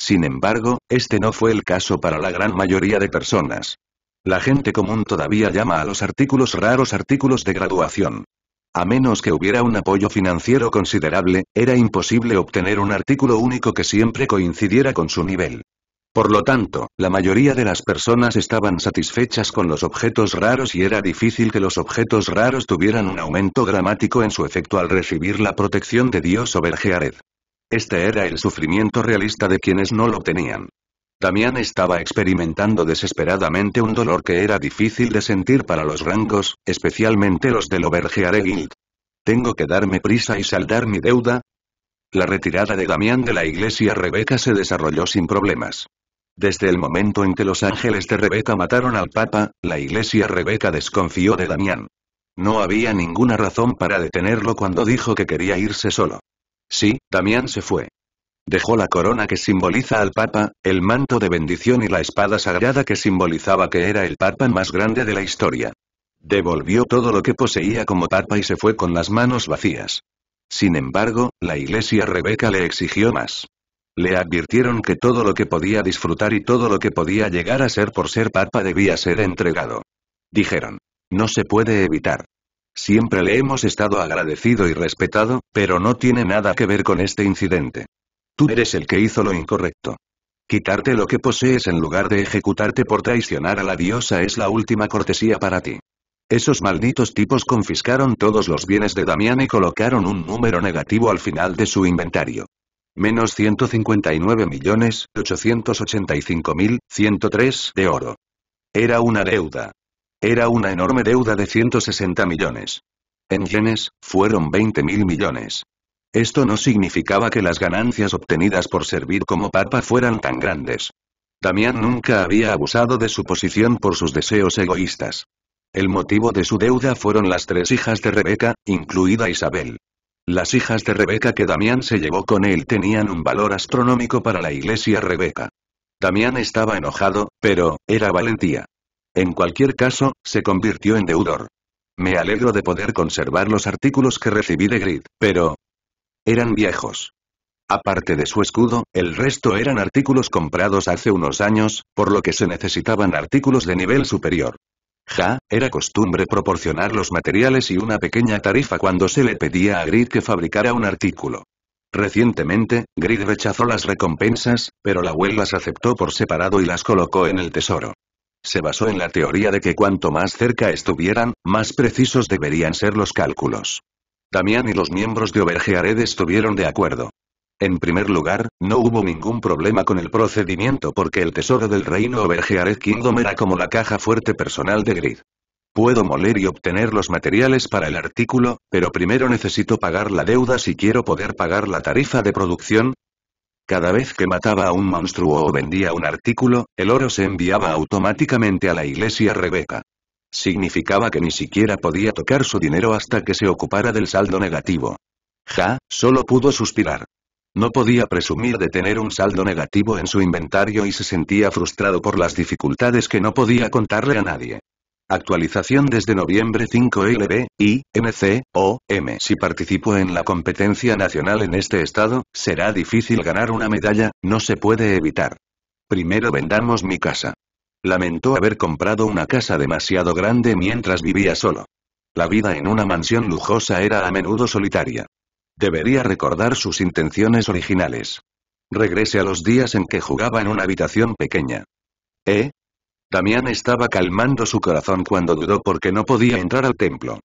Sin embargo, este no fue el caso para la gran mayoría de personas. La gente común todavía llama a los artículos raros artículos de graduación. A menos que hubiera un apoyo financiero considerable, era imposible obtener un artículo único que siempre coincidiera con su nivel. Por lo tanto, la mayoría de las personas estaban satisfechas con los objetos raros y era difícil que los objetos raros tuvieran un aumento dramático en su efecto al recibir la protección de Dios sobre Este era el sufrimiento realista de quienes no lo tenían. Damián estaba experimentando desesperadamente un dolor que era difícil de sentir para los rangos, especialmente los del Obergeared Guild. ¿Tengo que darme prisa y saldar mi deuda? La retirada de Damián de la iglesia Rebeca se desarrolló sin problemas. Desde el momento en que los ángeles de Rebeca mataron al Papa, la iglesia Rebeca desconfió de Damián. No había ninguna razón para detenerlo cuando dijo que quería irse solo. Sí, Damián se fue. Dejó la corona que simboliza al Papa, el manto de bendición y la espada sagrada que simbolizaba que era el Papa más grande de la historia. Devolvió todo lo que poseía como Papa y se fue con las manos vacías. Sin embargo, la iglesia Rebeca le exigió más. Le advirtieron que todo lo que podía disfrutar y todo lo que podía llegar a ser por ser papa debía ser entregado. Dijeron. No se puede evitar. Siempre le hemos estado agradecido y respetado, pero no tiene nada que ver con este incidente. Tú eres el que hizo lo incorrecto. Quitarte lo que posees en lugar de ejecutarte por traicionar a la diosa es la última cortesía para ti. Esos malditos tipos confiscaron todos los bienes de Damián y colocaron un número negativo al final de su inventario menos 159.885.103 de oro. Era una deuda. Era una enorme deuda de 160 millones. En yenes, fueron 20.000 millones. Esto no significaba que las ganancias obtenidas por servir como papa fueran tan grandes. Damián nunca había abusado de su posición por sus deseos egoístas. El motivo de su deuda fueron las tres hijas de Rebeca, incluida Isabel. Las hijas de Rebeca que Damián se llevó con él tenían un valor astronómico para la iglesia Rebeca. Damián estaba enojado, pero, era valentía. En cualquier caso, se convirtió en deudor. Me alegro de poder conservar los artículos que recibí de Grid, pero... Eran viejos. Aparte de su escudo, el resto eran artículos comprados hace unos años, por lo que se necesitaban artículos de nivel superior. Ja, era costumbre proporcionar los materiales y una pequeña tarifa cuando se le pedía a Grid que fabricara un artículo. Recientemente, Grid rechazó las recompensas, pero la web las aceptó por separado y las colocó en el tesoro. Se basó en la teoría de que cuanto más cerca estuvieran, más precisos deberían ser los cálculos. Damián y los miembros de Obergeared estuvieron de acuerdo. En primer lugar, no hubo ningún problema con el procedimiento porque el tesoro del reino Overgeared Kingdom era como la caja fuerte personal de Grid. Puedo moler y obtener los materiales para el artículo, pero primero necesito pagar la deuda si quiero poder pagar la tarifa de producción. Cada vez que mataba a un monstruo o vendía un artículo, el oro se enviaba automáticamente a la iglesia Rebeca. Significaba que ni siquiera podía tocar su dinero hasta que se ocupara del saldo negativo. Ja, solo pudo suspirar. No podía presumir de tener un saldo negativo en su inventario y se sentía frustrado por las dificultades que no podía contarle a nadie. Actualización desde noviembre 5 LB, y, MC, o, M. Si participo en la competencia nacional en este estado, será difícil ganar una medalla, no se puede evitar. Primero vendamos mi casa. Lamentó haber comprado una casa demasiado grande mientras vivía solo. La vida en una mansión lujosa era a menudo solitaria. Debería recordar sus intenciones originales. Regrese a los días en que jugaba en una habitación pequeña. ¿Eh? Damián estaba calmando su corazón cuando dudó porque no podía entrar al templo.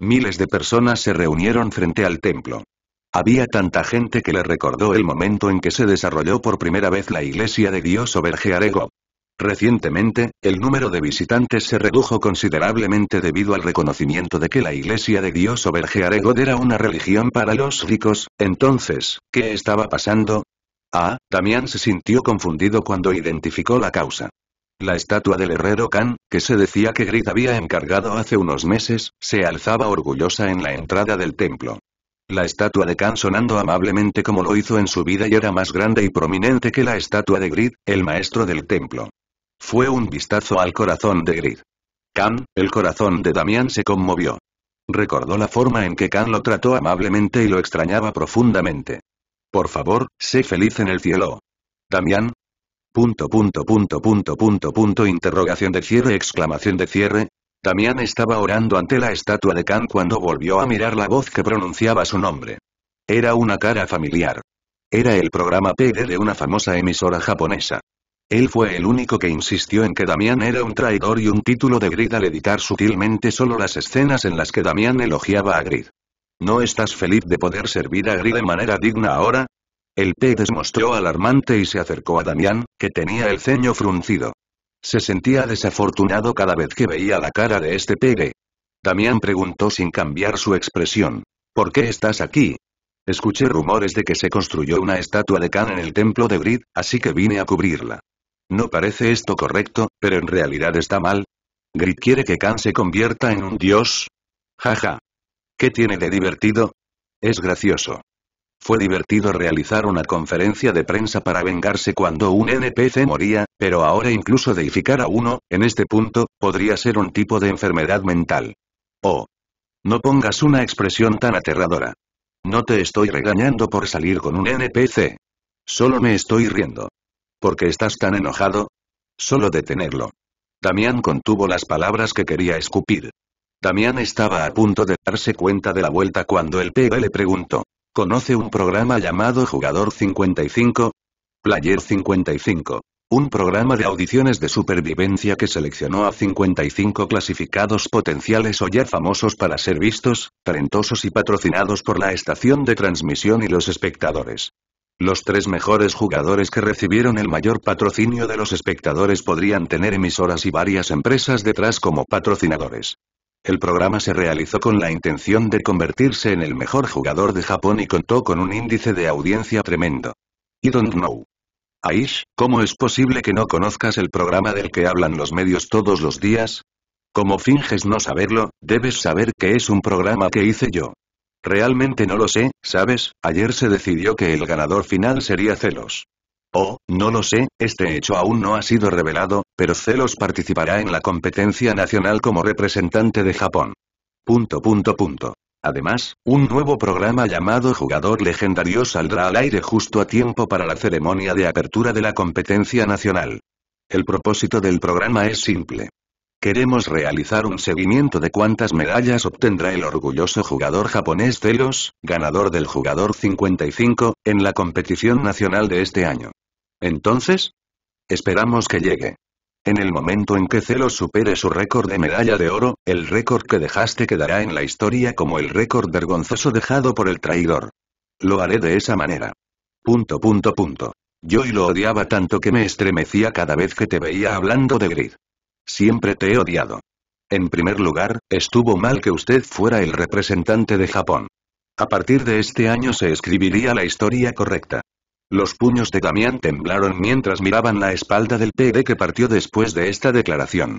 Miles de personas se reunieron frente al templo. Había tanta gente que le recordó el momento en que se desarrolló por primera vez la iglesia de Dios o Bergearego. Recientemente, el número de visitantes se redujo considerablemente debido al reconocimiento de que la Iglesia de Dios Obergearegod era una religión para los ricos, entonces, ¿qué estaba pasando? Ah, Damián se sintió confundido cuando identificó la causa. La estatua del herrero Khan, que se decía que Grid había encargado hace unos meses, se alzaba orgullosa en la entrada del templo. La estatua de Khan sonando amablemente como lo hizo en su vida y era más grande y prominente que la estatua de Grid, el maestro del templo. Fue un vistazo al corazón de Grid. Khan, el corazón de Damián se conmovió. Recordó la forma en que Khan lo trató amablemente y lo extrañaba profundamente. Por favor, sé feliz en el cielo. Damián. Punto punto punto punto punto punto interrogación de cierre exclamación de cierre. Damián estaba orando ante la estatua de Khan cuando volvió a mirar la voz que pronunciaba su nombre. Era una cara familiar. Era el programa PD de una famosa emisora japonesa. Él fue el único que insistió en que Damián era un traidor y un título de Grid al editar sutilmente solo las escenas en las que Damián elogiaba a Grid. ¿No estás feliz de poder servir a Grid de manera digna ahora? El P demostró alarmante y se acercó a Damián, que tenía el ceño fruncido. Se sentía desafortunado cada vez que veía la cara de este pegue. Damián preguntó sin cambiar su expresión. ¿Por qué estás aquí? Escuché rumores de que se construyó una estatua de Khan en el templo de Grid, así que vine a cubrirla. ¿No parece esto correcto, pero en realidad está mal? ¿Grit quiere que Khan se convierta en un dios? Jaja. ¿Qué tiene de divertido? Es gracioso. Fue divertido realizar una conferencia de prensa para vengarse cuando un NPC moría, pero ahora incluso deificar a uno, en este punto, podría ser un tipo de enfermedad mental. Oh. No pongas una expresión tan aterradora. No te estoy regañando por salir con un NPC. Solo me estoy riendo. ¿Por qué estás tan enojado? Solo detenerlo. Damián contuvo las palabras que quería escupir. Damián estaba a punto de darse cuenta de la vuelta cuando el PB le preguntó. ¿Conoce un programa llamado Jugador 55? Player 55. Un programa de audiciones de supervivencia que seleccionó a 55 clasificados potenciales o ya famosos para ser vistos, talentosos y patrocinados por la estación de transmisión y los espectadores. Los tres mejores jugadores que recibieron el mayor patrocinio de los espectadores podrían tener emisoras y varias empresas detrás como patrocinadores. El programa se realizó con la intención de convertirse en el mejor jugador de Japón y contó con un índice de audiencia tremendo. I don't know. Aish, ¿cómo es posible que no conozcas el programa del que hablan los medios todos los días? Como finges no saberlo, debes saber que es un programa que hice yo. Realmente no lo sé, ¿sabes? Ayer se decidió que el ganador final sería Celos. Oh, no lo sé, este hecho aún no ha sido revelado, pero Celos participará en la competencia nacional como representante de Japón. Punto punto punto. Además, un nuevo programa llamado Jugador Legendario saldrá al aire justo a tiempo para la ceremonia de apertura de la competencia nacional. El propósito del programa es simple. Queremos realizar un seguimiento de cuántas medallas obtendrá el orgulloso jugador japonés Celos, ganador del jugador 55, en la competición nacional de este año. Entonces, esperamos que llegue. En el momento en que Celos supere su récord de medalla de oro, el récord que dejaste quedará en la historia como el récord vergonzoso dejado por el traidor. Lo haré de esa manera. Punto punto punto. Yo y lo odiaba tanto que me estremecía cada vez que te veía hablando de Grid. Siempre te he odiado. En primer lugar, estuvo mal que usted fuera el representante de Japón. A partir de este año se escribiría la historia correcta. Los puños de Damián temblaron mientras miraban la espalda del PD que partió después de esta declaración.